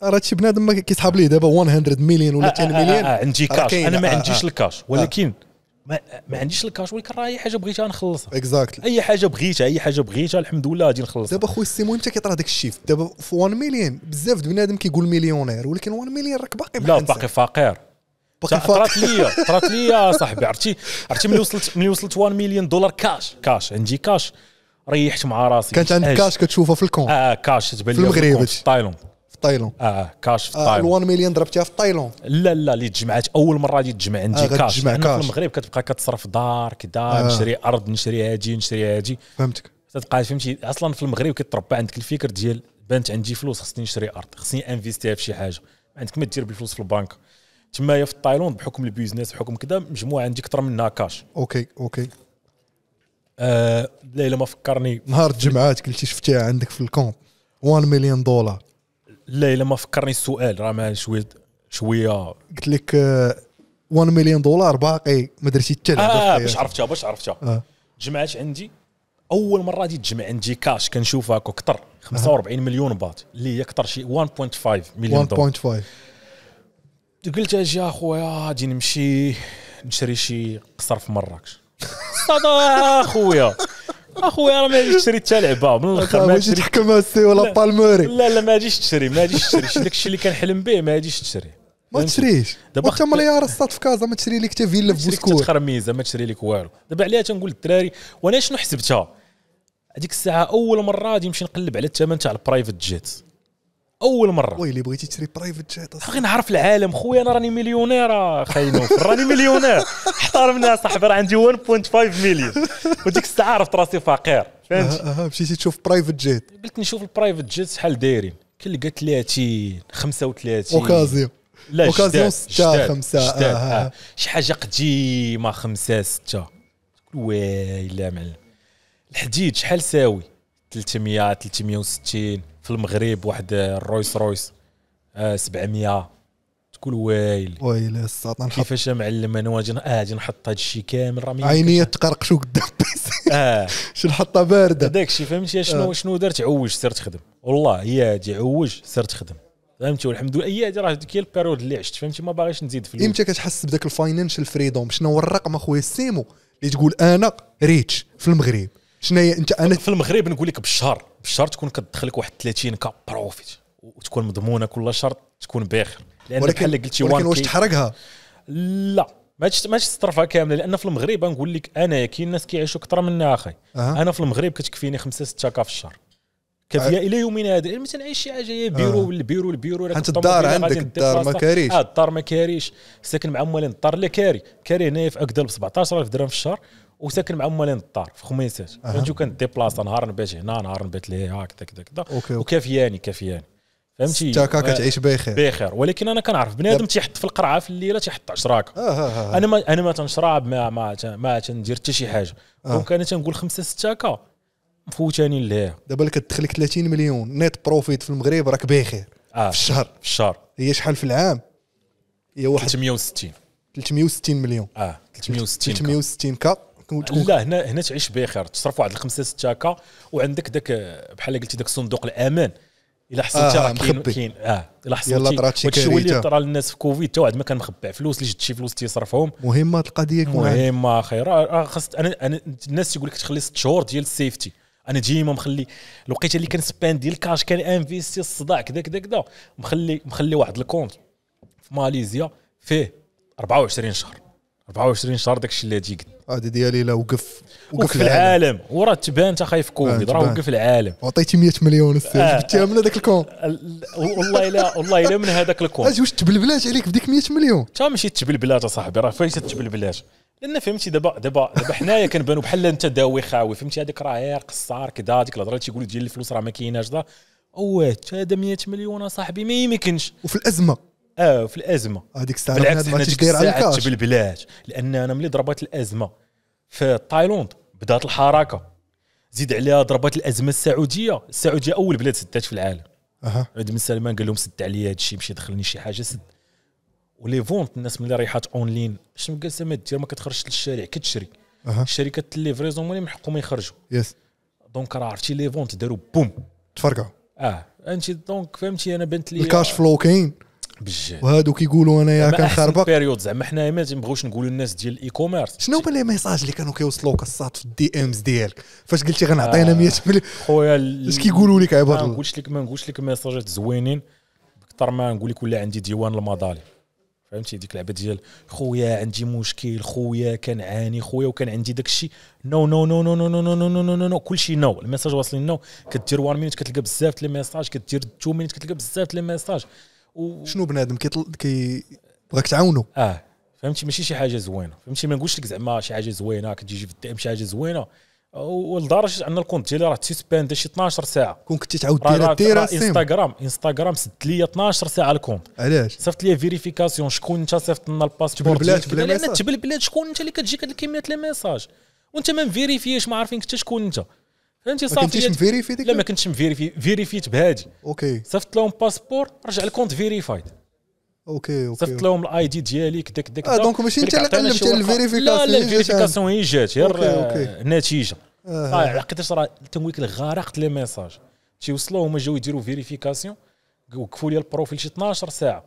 راه هادشي بنادم كيسحاب ليه دابا 100 مليون ولا 10 آه، مليون عندي كاش انا ما عنديش الكاش ولكن آه. ما, ما عنديش الكاش ولكن راه اي حاجه بغيتها نخلصها اكزاكتلي اي حاجه بغيتها اي حاجه بغيتها الحمد لله غادي نخلصها دابا خويا السي المهم حتى كيطرح داك الشيف دابا في 1 مليون بزاف بنادم كيقول مليونير ولكن 1 مليون راك باقي لا باقي فقير باقي طرات ليا طرات ليا صاحبي عرفتي عرفتي ملي وصلت ملي وصلت 1 مليون دولار كاش كاش عندي كاش ريحت مع راسي كانت عندك كاش كتشوفها في الكون اه كاش تبان لي في المغرب في تايلاند تايلاند اه كاش في تايلاند آه ال1 مليون ضربتيها في تايلاند لا لا اللي تجمعات اول مره اللي تجمع عندي آه كاش كاش في المغرب كتبقى كتصرف دار كدا آه. نشري ارض نشري هادي نشري هادي فهمتك تتبقى فهمتي اصلا في المغرب كتربى عندك الفكر ديال بانت عندي فلوس خصني نشري ارض خصني انفيستيها في شي حاجه عندك ما دير بالفلوس في البنك تمايا في تايلاند بحكم البيزنس بحكم كذا مجموعه عندي اكثر منها كاش اوكي اوكي آه لا ما فكرني نهار الجمعات قلتي شفتيها عندك في الكونت 1 مليون دولار لا الا ما فكرني السؤال راه ما شويه شويه قلت لك 1 آه، مليون دولار باقي ما درتي حتى اه باش عرفتها باش عرفتها آه. جمعت عندي اول مره غادي تجمع عندي كاش كنشوفها كثر 45 مليون باط اللي هي كثر شي 1.5 مليون دولار 1.5 قلت اجي اخويا غادي نمشي نشري شي قصر في مراكش صدا اخويا اخويا راه ما جيتش تشري حتى لعبه من الاخر ما جيتش تحكم السي ولا بالموري لا لا ما جيتش تشري ما جيتش تشري داك الشيء اللي كنحلم به ما جيتش تشري ما تشريش دابا انت مليار الصاد في كازا ما تشري لك حتى فيلا في بوسكور ميزه ما تشري لك والو دابا عليها تنقول للدراري وانا شنو حسبتها هذيك الساعه اول مره غادي نمشي نقلب على الثمن تاع البرايفت جيت اول مره ويلي بغيتي تشري برايفت جيت باغي نعرف العالم خويا انا راني مليونير خاي راني مليونير احترمنا صاحبي راه عندي 1.5 مليون وديك الساعه عرفت راسي فقير فهمت مشيتي تشوف برايفت جيت قلت نشوف البرايفت جيت شحال دايرين كنلقى 30 35 اوكازيون لا اوكازيون 6 5 شي حاجه قديمه 5 6 ويلا معلم الحديد شحال ساوي 300 360 في المغرب واحد الرويس رويس آه 700 تقول وايل وايل الساطان كيفاش معلم انا واجي اه اجي نحط هذا الشيء كامل راه عينيا تقرقشوا قدام البيسي اه شو الحطه بارده هذاك الشيء فهمتي شنو آه. شنو درت عوج صرت خدم والله هي هادي عوج صرت خدم فهمتي والحمد لله هي هادي راه ديك هي البيريود اللي عشت فهمتي ما باغيش نزيد في امتى كتحس بذاك الفاينانشال فريدوم شنو هو الرقم اخويا السيمو اللي تقول انا ريتش في المغرب شنو هي انت انا في المغرب نقول لك بالشهر بالشهر تكون لك واحد 30 كا بروفيت وتكون مضمونه كل شهر تكون باخر لان بحال اللي قلتي ولكن واش تحرقها لا ما ما تصرفها كامله لان في المغرب نقول لك انا كاين ناس كيعيشوا اكثر منا اخي أه. انا في المغرب كتكفيني خمسه سته كا في الشهر كافيه الى يومنا هذا يعني مثلا نعيش شي حاجه أه. يا بيرو آه. البيرو البيرو حتى الدار عندك الدار ما كاريش اه الدار ما كاريش ساكن مع موالين الدار لا كاري كاري هنايا في اكدل ب 17000 درهم في الشهر وساكن مع موالين الدار في خميسات أه. كنت ديبلاصا نهار نبات هنا نهار نبات ليه هكذا كذا كذا وكافياني كافياني فهمتي انت كتعيش آه، بخير بخير ولكن انا كنعرف بنادم تيحط في القرعه في الليله تيحط 10 هكا انا ما انا ما تنشرب ما ما, ما تندير حتى شي حاجه أه. دونك انا تنقول 5 6 هكا مفوتاني ليها دابا اللي كتدخلك 30 مليون نيت بروفيت في المغرب راك بخير آه. في الشهر في الشهر هي شحال في العام هي واحد 360 360 مليون اه 360 360 كا لا هنا هنا تعيش بخير تصرف واحد الخمسه سته هكا وعندك داك بحال قلتي داك صندوق الامان الى حصلتي آه راه كاين كاين اه الى حصلتي هادشي هو اللي طرا للناس في كوفيد حتى واحد ما كان مخبع فلوس اللي جد شي فلوس تيصرفهم مهمه القضيه كون مهمه خير راه خاص انا انا الناس تيقول لك تخلي ست شهور ديال السيفتي انا ديما مخلي الوقيته اللي ديال الكاش كان انفيستي الصداع كذا كذا كذا مخلي مخلي واحد الكونت في ماليزيا فيه 24 شهر 24 شهر داكشي اللي تيقد هذه ديالي لا وقف وقف العالم وراه تبان تا خايف آه، كوفيد راه وقف العالم وعطيتي 100 مليون استاذ جبتيها آه. من هذاك الكون والله الا والله الا من هذاك الكون اجي واش تبلبلات عليك بديك 100 مليون تا ماشي تبلبلات اصاحبي راه فاش تبلبلات لان فهمتي دابا دابا دابا حنايا كنبانو بحال انت داوي خاوي فهمتي هذيك راه غير قصار كدا هذيك الهضره اللي تيقولوا ديال الفلوس راه ما كايناش دا وات هذا 100 مليون اصاحبي ما يمكنش وفي الازمه اه في الازمه هذيك الساعه بالعكس حنا على الساعه تبلبلات لان انا ملي ضربت الازمه في تايلاند بدات الحركه زيد عليها ضربات الازمه السعوديه السعوديه اول بلاد سدات في العالم اها عاد بن سلمان قال لهم سد عليا هذا الشيء مشي دخلني شي حاجه سد ولي فونت الناس ملي رايحات اونلاين شنو قال ما دير ما كتخرجش للشارع كتشري أه. الشركات اللي فريزون مالي من حقهم يخرجوا يس دونك راه عرفتي لي فونت داروا بوم تفرقعوا اه انت دونك فهمتي انا بنت لي الكاش فلو كاين بجد وهادو كيقولوا انايا كنخربق بيريود زعما حنايا ما تنبغوش نقولوا الناس ديال الاي كوميرس شنو هما لي ميساج اللي كانوا كيوصلوك الصاد في الدي امز ديالك فاش قلتي غنعطينا 100 مليون خويا اش كيقولوا لك عباد الله ما نقولش لك ما نقولش لك ميساجات زوينين اكثر ما نقول لك ولا عندي ديوان المظالم فهمتي ديك اللعبه ديال خويا عندي مشكل خويا كنعاني خويا وكان عندي داك الشيء نو نو نو نو نو نو نو نو نو نو نو نو كلشي نو الميساج واصلين نو كدير وان مينيت كتلقى بزاف لي ميساج كدير تو مينيت كتلقى بزاف لي ميساج و... شنو بنادم كيطل... كي بغاك تعاونو اه فهمتي ماشي شي حاجه زوينه فهمتي ما نقولش لك زعما شي حاجه زوينه كتجي في الدعم شي حاجه زوينه ولدرجه ان الكونت ديالي راه تيسبان شي 12 ساعه كون كنتي تعاود دير دير انستغرام انستغرام سد لي 12 ساعه الكونت علاش صيفط لي فيريفيكاسيون شكون انت صيفط لنا الباسبور تبلبلات بلا ميساج تبلبلات شكون انت اللي كتجيك هذه الكميات لي ميساج وانت ما فيريفيش ما عارفين انت شكون انت فهمتي صافي ما كنتيش مفيريفي ديك لا ما كنتش مفيريفي فيريفيت بهادي اوكي صفت لهم باسبور رجع الكونت فيريفايد اوكي اوكي صفت لهم الاي دي ديالي كدا كدا كدا اه دونك ماشي انت اللي قلبتي الفيريفيكاسيون لا لا الفيريفيكاسيون هي جات هي النتيجه اه, آه. آه، عقيتاش راه تمويك غرقت لي ميساج تيوصلوا هما جاو يديروا فيريفيكاسيون وقفوا لي البروفيل شي 12 ساعه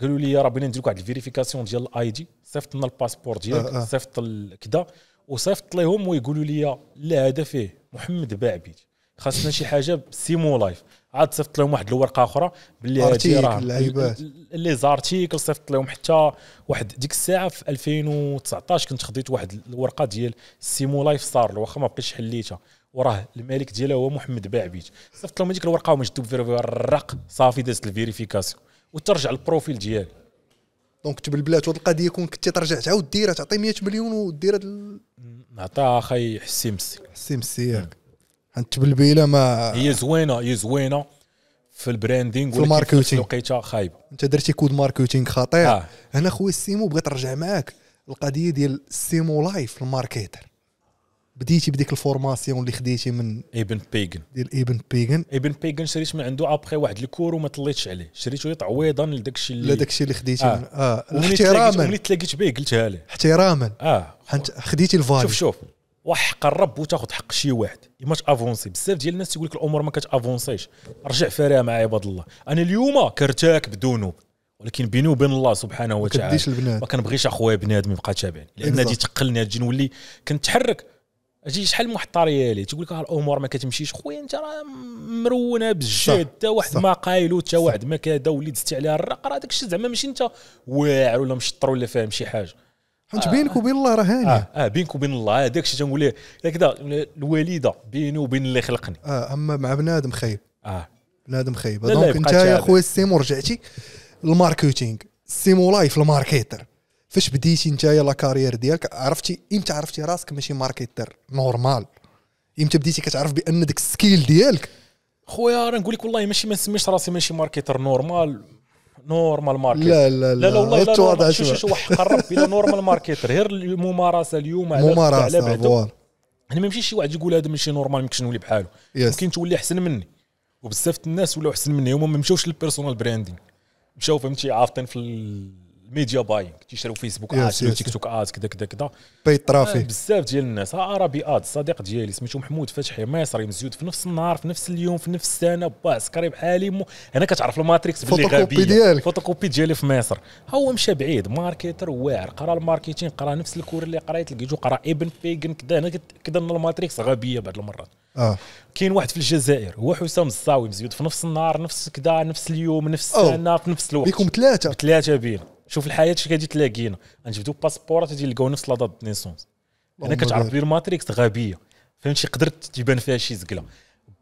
قالوا لي راه بغينا ندير لك واحد الفيريفيكاسيون ديال الاي دي صيفط لنا الباسبور ديالك آه، صيفط كذا وصيفط لهم ويقولوا لي لا هذا فيه محمد باع بيت خاصنا شي حاجه سيمو لايف عاد صيفط لهم واحد الورقه اخرى باللي هادي راه لي زارتيكل صيفط لهم حتى واحد ديك الساعه في 2019 كنت خديت واحد الورقه ديال سيمو لايف صار واخا ما بقيتش حليتها وراه الملك ديالها هو محمد باعبيت صيفط لهم هذيك الورقه وما جدوا الرق صافي دازت الفيريفيكاسيون وترجع البروفيل ديالي دونك تبلبلات هاد القضيه كون كنتي ترجع تعاود ديرها تعطي 100 مليون ودير هاد نعطيها اخي حسي مسي حسي مسي حنت بالبيله ما هي زوينه هي زوينه في البراندينغ في الماركتينغ لقيتها خايبه انت درتي كود ماركتينغ خطير آه. هنا خويا السيمو بغيت نرجع معاك القضيه ديال السيمو لايف الماركتر بديتي بديك الفورماسيون اللي خديتي من ايبن بيغن ديال ايبن بيغن ايبن بيغن شريت من عنده ابخي واحد الكور وما طليتش عليه شريته تعويضا لداك الشيء اللي لداك الشيء اللي خديتي اه, آه. احتراما ملي تلاقيت به قلتها ليه احتراما اه حنت خديتي الفالي شوف شوف وحق الرب وتاخذ حق شي واحد ما تافونسي بزاف ديال الناس تيقول لك الامور ما كتافونسيش رجع فاريها مع عباد الله انا اليوم كرتاك بذنوب ولكن بيني وبين الله سبحانه وتعالى ما كنبغيش اخويا بنادم يبقى تابعني لان دي تقلني تجي نولي كنتحرك اجي شحال من واحد تقول تيقول لك آه، الامور ما كتمشيش خويا انت راه مرونه بزاف حتى واحد ما قايلو حتى واحد ما كذا ولي دزتي عليها الرق راه داك الشيء زعما ماشي انت واعر ولا مشطر ولا فاهم شي حاجه حيت آه بينك وبين الله راه هاني اه, آه بينك وبين الله هذاك آه، الشيء تنقول ليه كذا الوالده بيني وبين اللي خلقني اه اما مع بنادم خايب اه بنادم خايب دونك انت يا خويا السيمو رجعتي الماركتينغ السيمو لايف الماركيتر فاش بديتي نتايا لا كارير ديالك عرفتي امتى عرفتي راسك ماشي ماركتر نورمال امتى بديتي كتعرف بان ديك السكيل ديالك خويا راه نقول لك والله ماشي ما نسميش راسي ماشي ماركتر نورمال نورمال ماركت لا لا لا لا والله لا شو شوف شو حق الرب الى نورمال ماركتر غير الممارسه اليوم على ممارسه على بعد انا يعني ما نمشيش شي واحد يقول هذا ماشي نورمال ماكش نولي بحاله ممكن تولي احسن مني وبزاف الناس ولاو احسن مني هما ما مشاوش للبيرسونال براندينغ مشاو فهمتي عافطين في الميديا باينغ تيشروا فيسبوك ادز تيك توك ادز كذا كذا كذا بيت ترافيك بزاف ديال الناس عربي اد صديق ديالي سميتو محمود فتحي مصري مزيود في نفس النهار في نفس اليوم في نفس السنه با سكري بحالي يمو انا كتعرف الماتريكس باللي غبيه ديالك فوتوكوبي ديالي في مصر ها هو مشى بعيد ماركتر واعر قرا الماركتين قرا نفس الكور اللي قريت لقيتو قرا ابن فيغن كذا انا كذا الماتريكس غبيه بعض المرات آه. كاين واحد في الجزائر هو حسام الصاوي مزيود في نفس النهار نفس كذا نفس اليوم نفس السنه في نفس الوقت بيكم ثلاثه ثلاثه بينا شوف الحياه شنو كتلاقينا تلاقينا غنجبدو باسبورات تجي نفس نفس دات نيسونس انا كتعرف بير ماتريكس غبيه فهمتي قدرت تبان فيها شي زقله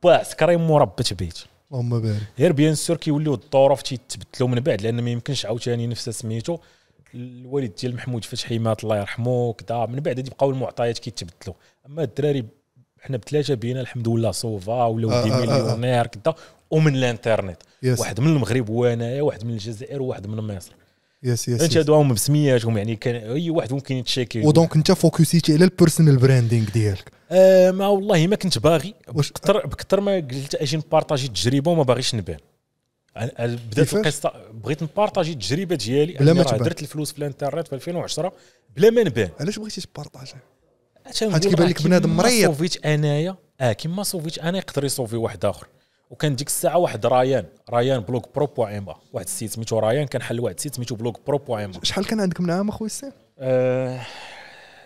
باع سكري مربت بيت اللهم بارك غير بيان سور كيوليو الظروف تيتبدلوا من بعد لان ما يمكنش عاوتاني نفس سميتو الوالد ديال محمود فتحي مات الله يرحمه كدا من بعد تيبقاو المعطيات كيتبدلوا اما الدراري حنا بثلاثه بينا الحمد لله سوفا ولا آه، آه، آه، دي مليونير كدا ومن الانترنت واحد من المغرب وانايا واحد من الجزائر وواحد من مصر يس يس انت دوام بسمياتهم يعني كان اي واحد ممكن يتشيكي ودونك انت فوكسيتي على البيرسونال براندينغ ديالك آه ما والله ما كنت باغي بكثر بكثر ما قلت اجي نبارطاجي التجربه وما باغيش نبان بدات القصه بغيت نبارطاجي التجربه ديالي بلا ما تبان درت الفلوس في الانترنت في 2010 بلا ما نبان علاش بغيتي تبارطاجي؟ حيت كيبان لك آه، بنادم مريض صوفيت انايا اه كيما صوفيت انا يقدر يصوفي واحد اخر وكان ديك الساعه واحد رايان رايان بلوك برو بوا اما واحد السيد سميتو رايان كان حل واحد السيد سميتو بلوك برو بوا اما شحال كان عندك من عام نعم، اخويا سي؟ أه...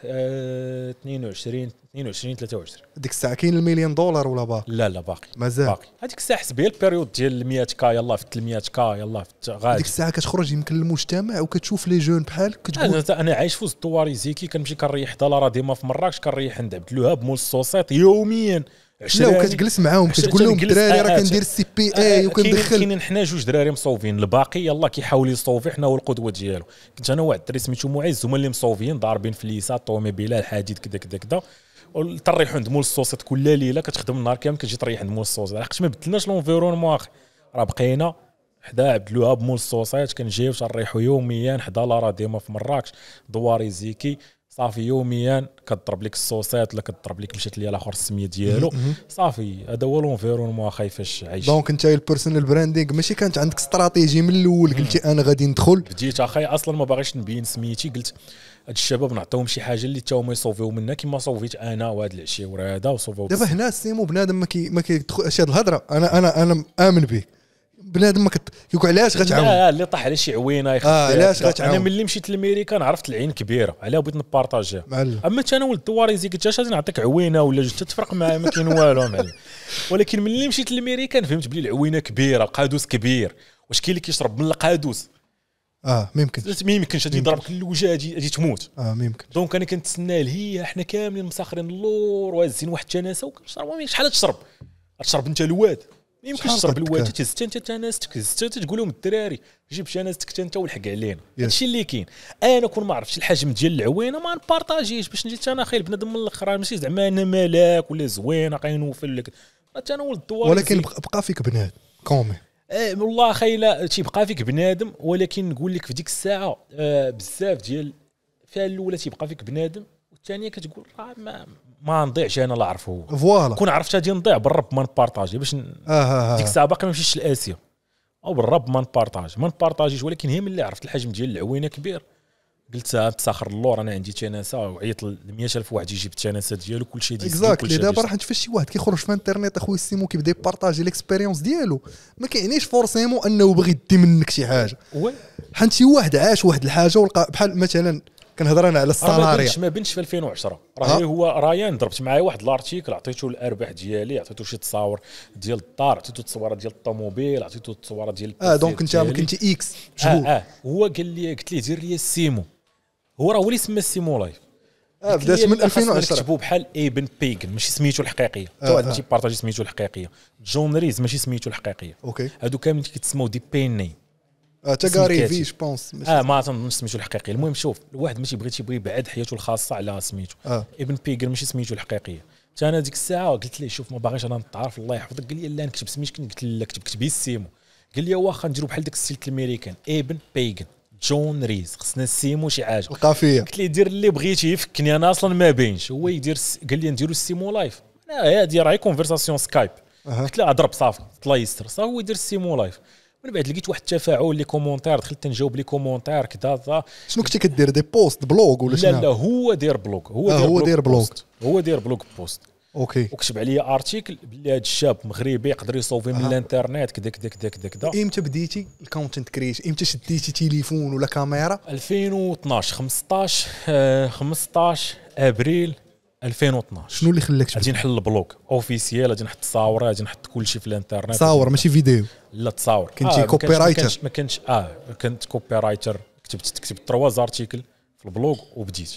أه... 22 22 23 ديك الساعه كاين المليون دولار ولا باقي؟ لا لا باقي مازال باقي هذيك الساعه حسب البيريود ديال 100 كا يلاه في 300 كا يلاه في غادي ديك الساعه كتخرج يمكن للمجتمع وكتشوف لي جون بحالك كتقول أنا, انا عايش في وسط الدواريزيكي كنمشي كنريح لا راه ديما في مراكش كنريح عند عبد الوهاب مول السوسيط يوميا لو كتجلس معاهم كتقول لهم الدراري آه، راه آه، كندير السي بي آه، اي وكندخل كاينين حنا جوج دراري مصوفين الباقي يلاه كيحاول يصوفي حنا هو القدوه ديالو كنت انا واحد الدري سميتو معز هما اللي مصوفين ضاربين في ليسا طوموبيله الحديد كذا كذا كذا تريحوا عند مول الصوصات كل ليله كتخدم النهار كامل كتجي تريح عند مول الصوصات لحقاش ما بدلناش لونفيرونمون اخي راه بقينا حدا عبد الوهاب مول الصوصات كنجيو تنريحوا يوميا حدا لا ديما في مراكش دوار زيكي صافي يوميا كضرب لك الصوصات ولا كضرب لك مشات ليا الاخر السميه ديالو صافي هذا هو لونفيرونمون خايفاش عايش دونك انت البيرسونال براندينغ ماشي كانت عندك استراتيجي من الاول قلتي انا غادي ندخل بديت اخي اصلا ما باغيش نبين سميتي قلت هاد الشباب نعطيهم شي حاجه اللي حتى هما يصوفيو منا كما صوفيت انا وهاد العشيه هذا وصوفيو دابا هنا السيمو بنادم ما كي ما هاد الهضره انا انا انا مامن به بنادم ما كت كيقول علاش غتعاون لا اللي طاح على شي عوينه اه علاش غتعاون انا ملي مشيت لامريكا عرفت العين كبيره علاه بغيت نبارطاجيها اما انا ولد الدواري كنت قلت غادي نعطيك عوينه ولا جوج تفرق معايا ما كاين والو معلم ولكن ملي مشيت لامريكا فهمت بلي العوينه كبيره القادوس كبير واش كاين اللي كيشرب من القادوس اه ما يمكنش ما يمكنش غادي يضربك الوجه غادي تموت اه ما يمكنش دونك انا كنتسناه هي حنا كاملين مسخرين اللور وهازين واحد التناسه شحال تشرب تشرب انت الواد ما يمكنش تشرب الواتد تهز انت تناستك هز انت تقول لهم الدراري جيب شناستك انت والحق علينا هادشي اللي كاين انا كون ما عرفتش الحجم ديال العوينه ما نبارطاجيش باش نجي انا تناخيل بنادم من الاخر ماشي زعما انا ملاك ولا زوينه غينوفل لك انا ولد الدوار ولكن بقى فيك بنادم كومي آه والله خايله تيبقى فيك بنادم ولكن نقول لك في ديك الساعه آه بزاف ديال فيها الاولى تيبقى فيك بنادم والثانيه كتقول راه ما ما نضيع شي انا لا عرفه هو فوالا كون عرفت غادي نضيع بالرب ما نبارطاجي باش ن... آه آه, آه. ديك الساعه باقي ما مشيتش لاسيا او بالرب ما نبارطاجي ما نبارطاجيش ولكن هي ملي عرفت الحجم ديال العوينه كبير قلت تسخر اللور انا عندي تناسه وعيط ل 100000 واحد يجيب التناسه ديالو كل شيء ديالو اكزاكتلي دابا راح تشوف شي واحد كيخرج في الانترنيت اخويا سيمو كيبدا يبارطاجي ليكسبيريونس ديالو ما كيعنيش فورسيمون انه باغي يدي منك شي حاجه حيت شي واحد عاش واحد الحاجه ولقى بحال مثلا كنهضر انا على الصناريع ما بنش في 2010 راه هو رايان ضربت معايا واحد لارتيكل عطيته الارباح ديالي عطيته شي تصاور ديال الدار عطيته تصويره ديال الطوموبيل عطيته تصويره ديال اه دونك انت كنت اكس آه, اه هو قال لي قلت ليه دير لي السيمو هو راه هو اللي سمى السيمو لايف اه بدات من 2010 كتبوا بحال ايبن بيغن ماشي سميتو الحقيقيه آه تو آه. بارطاجي سميتو الحقيقيه جون ريز ماشي سميتو الحقيقيه اوكي هادو كاملين كيتسموا دي بين نيم تقاري في جو بونس اه ما اظن سميتو الحقيقي المهم شوف الواحد ماشي بغيت تيبغي يبعد حياته الخاصه على سميتو آه. ابن بيجر ماشي سميتو الحقيقيه حتى انا ديك الساعه قلت ليه شوف ما باغيش انا نتعرف الله يحفظك قال لي لا نكتب سميتك قلت له كتب كتبي السيمو قال لي واخا نديرو بحال داك السيلت الميريكان ابن بيجن جون ريز خصنا السيمو شي حاجه القافيه قلت ليه دير اللي بغيتي يفكني انا اصلا ما باينش هو يدير قال لي نديرو السيمو لايف هذه راهي كونفرساسيون سكايب قلت له اضرب صافي الله يستر صافي هو يدير السيمو لايف من بعد لقيت واحد التفاعل لي كومونتير دخلت نجاوب لي كومونتير كذا شنو كنتي كدير دي بوست بلوغ ولا شنو لا لا هو داير بلوغ هو آه داير هو داير بلوغ هو داير بلوغ بوست اوكي وكتب عليا ارتيكل بلي هذا الشاب مغربي يقدر يصوفي من آه. الانترنت كذا كذا كذا كذا كذا امتى بديتي الكونتنت كريت امتى شديتي تليفون ولا كاميرا 2012 15 15 ابريل 2012 شنو اللي خلاك غادي نحل البلوك اوفيسيال غادي نحط تصاور غادي نحط كل شيء في الانترنت تصاور ماشي فيديو لا تصاور كنت آه كوبي رايتر ما كنتش اه كنت كوبي رايتر كتبت كتبت تروا ارتيكل في البلوك وبديت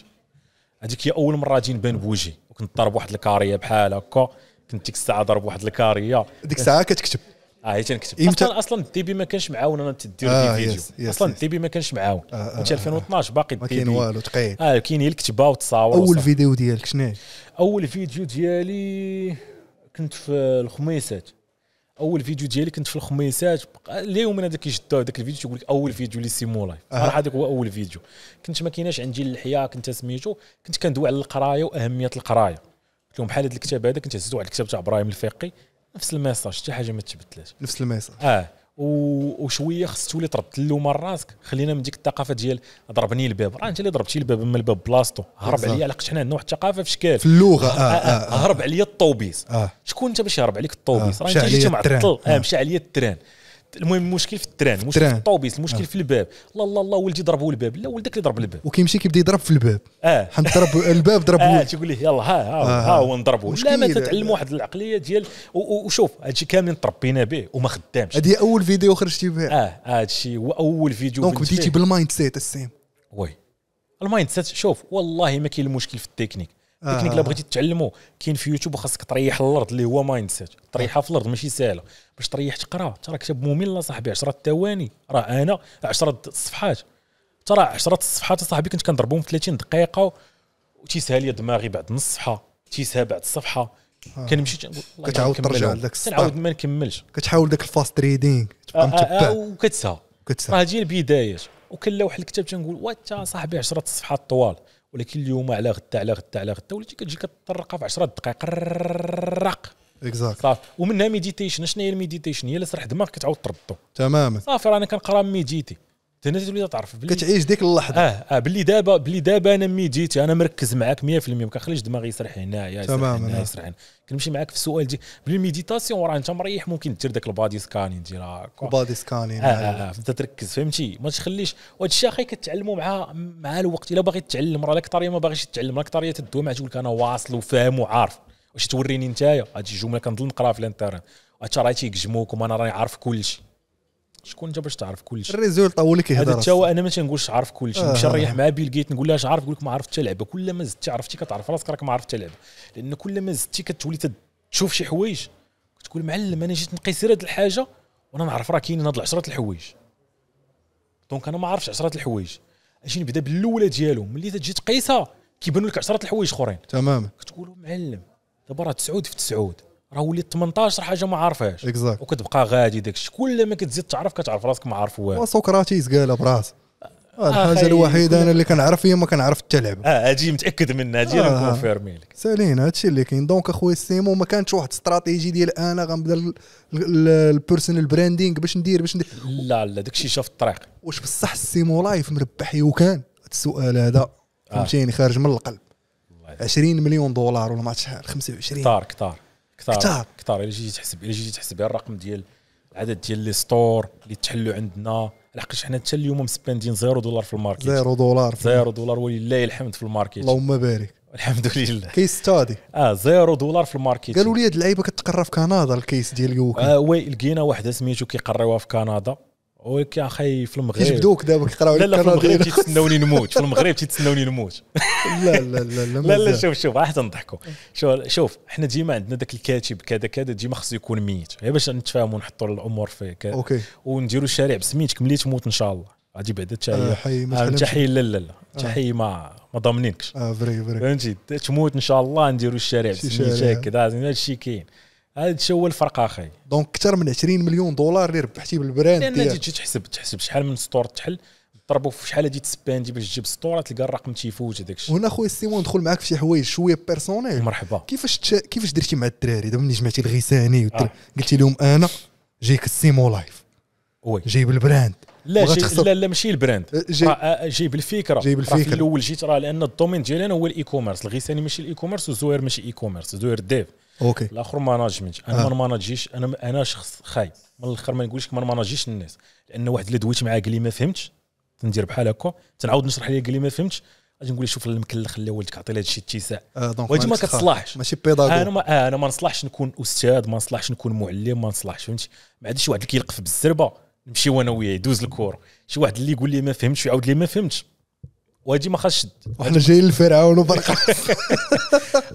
هذيك هي اول مره غادي نبان بوجهي وكنت ضارب واحد الكاريه بحال هكا كنت ديك الساعه ضارب واحد الكاريه ديك الساعه كتكتب اه هي تنكتب إمتى... اصلا اصلا الديبي ما كانش معاون انا تدير آه فيديو يس يس اصلا الديبي ما كانش معاون آه انت آه، آه، آه. 2012 باقي ما كاين والو تقيل اه كاين هي الكتبه والتصاور اول فيديو ديالك شنو اول فيديو ديالي كنت في الخميسات اول فيديو ديالي كنت في الخميسات اليوم انا داك يجدو هذاك الفيديو تيقول لك اول فيديو لي سيمو لايف صراحه هذاك هو اول فيديو كنت ما كايناش عندي اللحيه كنت سميتو كنت كندوي على القرايه واهميه القرايه قلت لهم بحال هذا الكتاب هذا كنت هزتو على الكتاب تاع ابراهيم الفقي نفس الميساج حتى حاجه ما تبدلاتش نفس الميساج اه و... وشويه خص تولي ضربت اللومه راسك خلينا من ديك الثقافه ديال ضربني الباب راه انت اللي ضربتي الباب اما الباب بلاصتو هرب عليا لقيت حنا عندنا واحد الثقافه في شكال في اللغه آه، آه،, آه آه آه هرب عليا الطوبيس آه. شكون انت باش يهرب عليك الطوبيس آه. راه انت جيت معطل آه. مشى عليا التران المهم المشكل في التران المشكل في الطوبيس المشكل آه. في الباب لا لا لا ولدي ضربوا الباب لا ولدك اللي ضرب الباب وكيمشي كيبدا يضرب في الباب اه ضرب الباب ضرب اه تيقول ليه يلا ها ها, آه، ها هو نضربوا لا ما تتعلم واحد العقليه ديال وشوف هادشي كامل تربينا به وما خدامش هذه اول فيديو خرجتي به اه هادشي هو اول فيديو دونك بديتي بالمايند سيت السيم وي المايند سيت شوف والله ما كاين المشكل في التكنيك تكنيك الا آه. بغيتي تتعلمو كاين في يوتيوب وخاصك تريح الارض اللي هو مايند سيت تريحها في الارض ماشي ساهله باش تريح تقرا ترى كتاب ممل صاحبي 10 ثواني راه انا 10 صفحات ترى 10 الصفحات صاحبي كنت كنضربهم في 30 دقيقه وتيسهل لي دماغي بعد نص صفحه تيسها بعد آه. الصفحه كنمشي كتعاود ترجع لذاك كنعاود ما نكملش كتحاول داك الفاست ريدينغ تبقى آه، متبع وكتسها راه هذه البدايات وكنلوح الكتاب تنقول وات صاحبي 10 صفحات طوال ولكن اليوم على غدا على غدا على غدا وليتي كتجي كتطرقها في 10 دقائق رق اكزاكت صافي ومنها ميديتيشن شنو هي الميديتيشن هي اللي سرح دماغك كتعاود تردو تماما صافي راني كنقرا ميديتي هنا تولي تعرف بلي كتعيش ديك اللحظه اه اه باللي دابا باللي دابا انا مي جيتي انا مركز معاك 100% ما كنخليش دماغي يسرح هنايا تماما هنا يسرح هنا كنمشي معاك في السؤال دي بلي الميديتاسيون راه انت مريح ممكن دير داك البادي سكانين هاكا البادي سكانين اه اه, نعم. آه. آه، تركز فهمتي ما تخليش وهذا الشيء اخي كتعلموا مع مع الوقت الا باغي تتعلم راه الاكثريه ما باغيش تتعلم الاكثريه تدوي مع تقول لك انا واصل وفاهم وعارف واش توريني نتايا هذه الجمله كنظن نقراها في الانترنت انت راه تيكجموك وانا راني عارف كلشي شكون انت باش تعرف كل شيء الريزولت هو اللي كيهضر هذا انا ما تنقولش عارف شيء نمشي آه. نريح مع بيل جيت نقول لها اش عارف يقول لك ما عرفت لعبه كل ما زدتي عرفتي كتعرف راسك راك ما عرفت لعبه لان كل ما زدتي كتولي تشوف شي حوايج كتقول معلم انا جيت نقيس غير هذه الحاجه وانا نعرف راه كاينين هاد العشرات الحوايج دونك انا ما عرفتش عشرات الحوايج اجي نبدا بالاولى ديالهم ملي تجي تقيسها كيبانوا لك عشرات الحوايج اخرين تماما كتقول معلم دابا راه تسعود في تسعود راه وليت 18 حاجه ما عارفهاش وكتبقى غادي داكشي كل ما كتزيد تعرف كتعرف راسك ما عارف والو سقراطيس قالها براس الحاجه الوحيده انا اللي كنعرف هي ما كنعرف حتى لعب اه هادي متاكد منها هادي آه. انا كونفيرمي لك سالينا هادشي اللي كاين دونك اخويا سيمو ما كانتش واحد استراتيجي ديال انا غنبدا البيرسونال براندينغ باش ندير باش ندير لا لا داكشي شاف الطريق واش بصح سيمو لايف مربح يوكان السؤال هذا آه. فهمتيني خارج من القلب 20 مليون دولار ولا ما شحال 25 طار كتار كثار كثار كثار الا جيتي تحسب الا جيتي تحسب غير الرقم ديال العدد ديال لي ستور اللي تحلوا عندنا لحقاش حنا حتى اليوم مسبندين زيرو دولار في الماركت زيرو دولار زيرو دولار ولله الحمد في الماركت اللهم بارك الحمد لله كيس تادي اه زيرو دولار في الماركت قالوا لي هاد اللعيبه كتقرا في كندا الكيس ديال يوكي اه وي لقينا واحده سميتو كيقراوها في كندا ولكن اخي في المغرب يجبدوك دابا كيقراو لا لا في المغرب تيتسناوني نموت في المغرب تيتسناوني نموت لا لا لا لا لا لا شوف شوف راح تنضحكوا شوف شوف حنا ديما عندنا ذاك الكاتب كذا كذا ديما خصو يكون ميت غير باش نتفاهموا نحطوا الامور في كذا اوكي ونديروا الشارع بسميتك ملي تموت ان شاء الله غادي بعدا تحيي آه، آه، تحيي لا لا لا آه. تحيي ما ما ضامنينكش اه فري فري فهمتي تموت ان شاء الله نديروا الشارع بسميتك هذا الشيء كاين هذا الشيء هو الفرق اخي دونك اكثر من 20 مليون دولار اللي ربحتي بالبراند إيه، لان تجي تحسب تحسب شحال من سطور تحل ضربوا في شحال هادي تسباندي باش تجيب سطوره تلقى الرقم تيفوت هذاك الشيء هنا خويا سيمون ندخل معاك في شي حوايج شويه بيرسونيل مرحبا كيفاش تش... كيفاش درتي مع الدراري دابا ملي جمعتي الغيساني والدر... آه. قلتي لهم انا جايك السيمو لايف وي جايب البراند لا لا لا ماشي البراند آه، جاي آه، جايب الفكره جايب الفكره في الاول جيت راه لان الدومين ديالي انا هو الاي كوميرس الغيساني ماشي الاي كوميرس وزوير ماشي اي كوميرس زوير ديف اوكي الاخر ماناجمنت انا آه. ما ماناجيش انا انا شخص خايب من الاخر ما نقولش ما ماناجيش الناس لان واحد اللي دويت معاه قال لي ما فهمتش تندير بحال هكا تنعاود نشرح ليه قال لي ما فهمتش غادي نقول شوف المكلخ اللي ولدك عطي له هذا الشيء اتساع آه، وهادي ما كتصلحش ماشي بيداغو انا ما آه، انا ما نصلحش نكون استاذ ما نصلحش نكون معلم ما نصلحش فهمتي ما عادش واحد اللي كيلقف بالزربه نمشي وانا وياه يدوز الكور شي واحد اللي يقول لي ما فهمتش يعاود لي ما فهمتش واجي ما خشد واحنا جايين لفرعون وبرقاص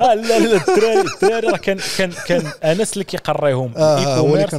آه، لا لا الدراري الدراري راه كان كان كان انس اللي كيقريهم الاي كوميرس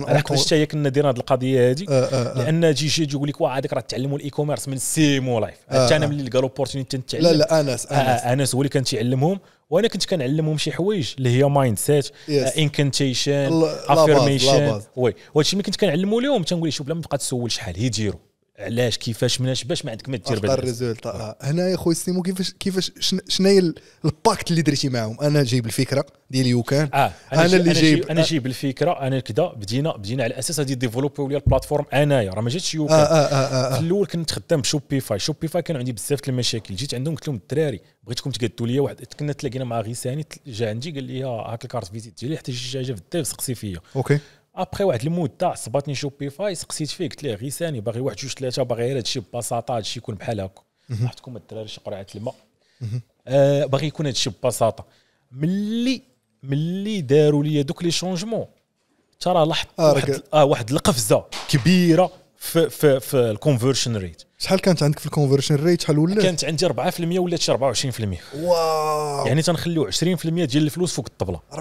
حتى هي كنا دايرين هذه القضيه هذه آه، آه، لان جي جي يقول لك واه هذاك راه تعلموا الاي كوميرس من سيمو لايف حتى انا ملي لقى لوبورتينيتي نتعلم لا لا انس انس انس هو اللي كان تيعلمهم وانا كنت كنعلمهم شي حوايج اللي هي مايند سيت انكنتيشن افيرميشن وي وهادشي اللي كنت كنعلمو لهم تنقول شوف بلا ما تبقى تسول شحال هي علاش كيفاش مناش باش ما عندك ما دير بالك الريزولتا آه، هنا يا خويا سيمو كيفاش كيفاش شنو هي الباكت اللي درتي معاهم انا جايب الفكره ديال يو كان آه. انا, أنا اللي جايب انا جايب الفكره انا كذا بدينا بدينا على اساس هذه ديفلوبي لي البلاتفورم انايا راه ما جاتش يو كان آه،, آه آه آه آه. في الاول كنت خدام بشوبيفاي شوبيفاي كان عندي بزاف المشاكل جيت عندهم قلت لهم الدراري بغيتكم تقدوا لي واحد كنا تلاقينا مع غيساني جا عندي قال لي هاك الكارت فيزيت ديالي شي حاجه في الديف سقسي فيا اوكي ابخي واحد المده صباتني شوبيفاي سقسيت فيه قلت ليه غير ثاني باغي واحد جوج ثلاثه باغي غير هادشي ببساطه هادشي يكون بحال هكا عرفتكم الدراري شي قرعه الماء آه باغي يكون هادشي ببساطه ملي ملي داروا لي دوك لي شونجمون ترى لاحظت واحد اه واحد القفزه كبيره في في في الكونفرشن ريت شحال كانت عندك في الكونفرشن ريت شحال ولات؟ كانت عندي 4% ولات شي 24% واو يعني تنخليو 20% ديال الفلوس فوق الطبله 24%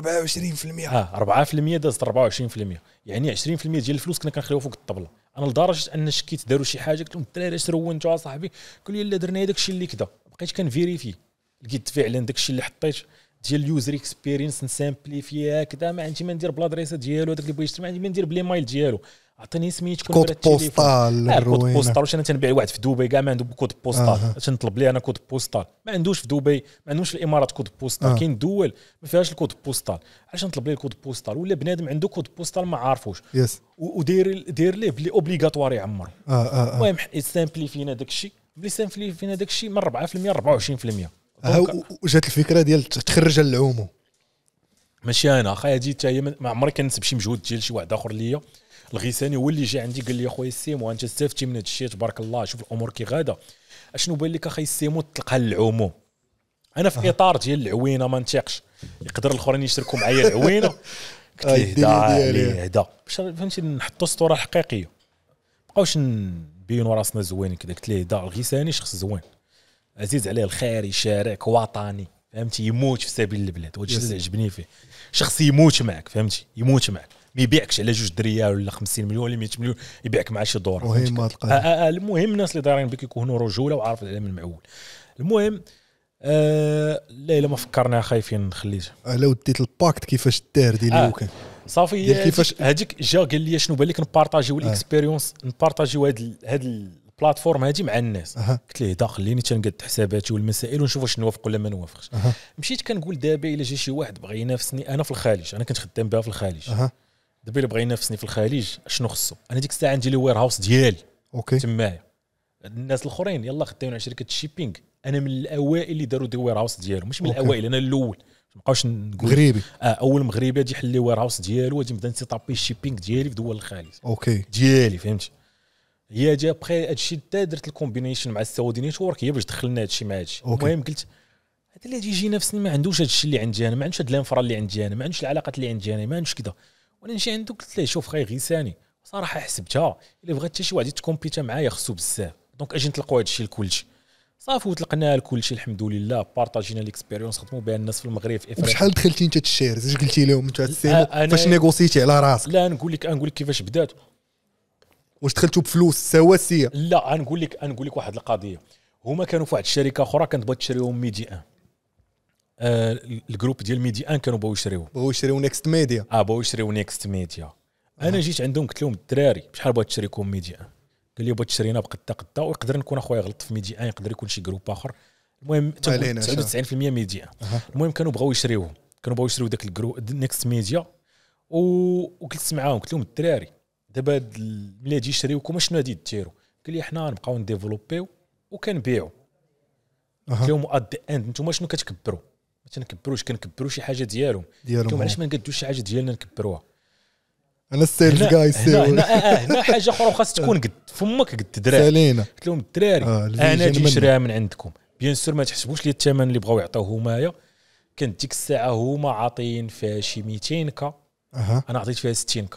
اه 4% دازت 24% يعني 20% ديال الفلوس كنا كنخليوها فوق الطبله انا لدرجه ان شكيت داروا شي حاجه قلت لهم الدراري اش رونتوا صاحبي قال لي لا درنا هذاك الشيء اللي كذا بقيت كنفيريفي لقيت فعلا داك الشيء اللي حطيت ديال اليوزر اكسبيرينس نسامبليفيها كذا ما عندي ما ندير بلادريسه ديالو هذاك اللي بغيت يشتري ما عندي ما ندير بلي مايل ديالو عطيني سميت شكون كود بوستال كود بوستال واش انا تنبيع واحد في دبي كاع ما عنده كود بوستال آه. تنطلب لي انا كود بوستال ما عندوش في دبي ما عندوش في الامارات كود بوستال آه. كاين دول ما فيهاش الكود بوستال علاش نطلب ليه الكود بوستال ولا بنادم عنده كود بوستال ما عارفوش يس وداير داير ليه بلي اوبليغاتوار يعمر المهم آه آه سامبلي فينا داك الشيء بلي سامبلي فينا داك الشيء من 4% ل 24% جات الفكره ديال تخرج العومه ماشي انا خايا جيت حتى هي ما عمري كنسب شي مجهود ديال شي واحد اخر ليا الغيساني هو اللي جا عندي قال لي اخويا سيمو انت استفدتي من هذا الشيء تبارك الله شوف الامور كي غادا اشنو بان لك اخي سيمو تلقى للعموم انا في أه. اطار ديال العوينه ما نتيقش يقدر الاخرين يشتركوا معايا العوينه قلت ليه هدا عليه هدا باش فهمتي نحطوا الصوره حقيقيه مابقاوش نبينوا راسنا زوينين كذا قلت ليه هدا الغيساني شخص زوين عزيز عليه الخير يشارك وطني فهمتي يموت في سبيل البلاد وهذا الشيء اللي عجبني فيه شخص يموت معك فهمتي يموت معك ما يبيعكش على جوج دريال ولا 50 مليون ولا 100 مليون يبيعك مع شي دور آه، آه، آه، المهم الناس اللي دايرين بك يكونوا رجوله وعارف العلم المعول المهم آه لا الا ما فكرنا خايفين خليته على وديت الباكت كيفاش دار ديال آه. صافي كيفاش هذيك جا قال لي شنو بالك نبارطاجيو الاكسبيريونس نبارطاجيو هاد هاد البلاتفورم هادي مع الناس أه. قلت ليه دا خليني تنقاد حساباتي والمسائل ونشوف واش نوافق ولا ما نوافقش أه. مشيت كنقول دابا الا جا شي واحد بغى ينافسني انا في الخارج انا كنت خدام بها في الخارج أه. دابا الا بغينا نفسني في الخليج شنو خصو انا ديك الساعه عندي لي وير هاوس ديالي اوكي تمايا الناس الاخرين يلا خدامين على شركه الشيبينغ انا من الاوائل اللي داروا دي وير هاوس ديالهم ماشي من الاوائل انا الاول مابقاوش نقول مغربي اه اول مغربي غادي يحل لي وير هاوس ديالو غادي نبدا نسيطابي الشيبينغ ديالي في دول الخليج اوكي ديالي فهمت هي جا بخي هادشي حتى درت الكومبينيشن مع السعودي نيتورك هي باش دخلنا هادشي مع هادشي المهم قلت هذا اللي يجي نفسني ما عندوش هادشي اللي عندي انا ما عندوش هاد الانفرا اللي عندي انا ما عندوش العلاقات اللي عندي انا ما عندوش كذا ولا نمشي عندو قلت ليه شوف خاي غيساني صراحه حسبتها الا بغات حتى شي واحد يتكومبيتا معايا خصو بزاف دونك اجي نطلقوا هذا الشيء لكلشي صافي وطلقنا لكلشي الحمد لله بارطاجينا ليكسبيريونس خدموا بها الناس في المغرب في افريقيا شحال دخلتي انت تشيرز اش قلتي لهم انت فاش نيغوسيتي على راسك لا نقول لك نقول لك كيفاش بدات واش دخلتوا بفلوس سواسيه لا غنقول لك غنقول لك واحد القضيه هما كانوا في واحد الشركه اخرى كانت بغات تشريهم ميدي ان آه، الجروب ديال ميدي ان كانوا بغاو يشريو بغاو يشريو نيكست ميديا اه بغاو يشريو نيكست ميديا انا جيت عندهم قلت لهم الدراري بشحال بغات تشريكم ميدي ان قال لي بغات تشرينا بقدا قدا ويقدر نكون اخويا غلط في ميدي ان يقدر يكون شي جروب اخر المهم 99% ميدي ان المهم كانوا بغاو يشريو كانوا بغاو يشريو ذاك الجروب نيكست ميديا وجلست معاهم قلت لهم الدراري دابا ملي يجي يشريوكم شنو غادي ديروا قال لي حنا نبقاو نديفلوبيو وكنبيعوا قلت لهم ات ذا اند انتم شنو كتكبروا تنكبروش كنكبروا شي حاجه ديالهم ديالهم علاش ما نقدوش شي حاجه ديالنا نكبروها انا السيلز جاي هنا هنا, آه، آه، هنا حاجه اخرى وخاص تكون قد فمك قد الدراري سالينا قلت لهم الدراري آه انا جي شراها من عندكم بيان سور ما تحسبوش لي الثمن اللي بغاو يعطوه همايا كانت ديك الساعه هما عاطيين فيها شي 200 كا أه. انا عطيت فيها 60 كا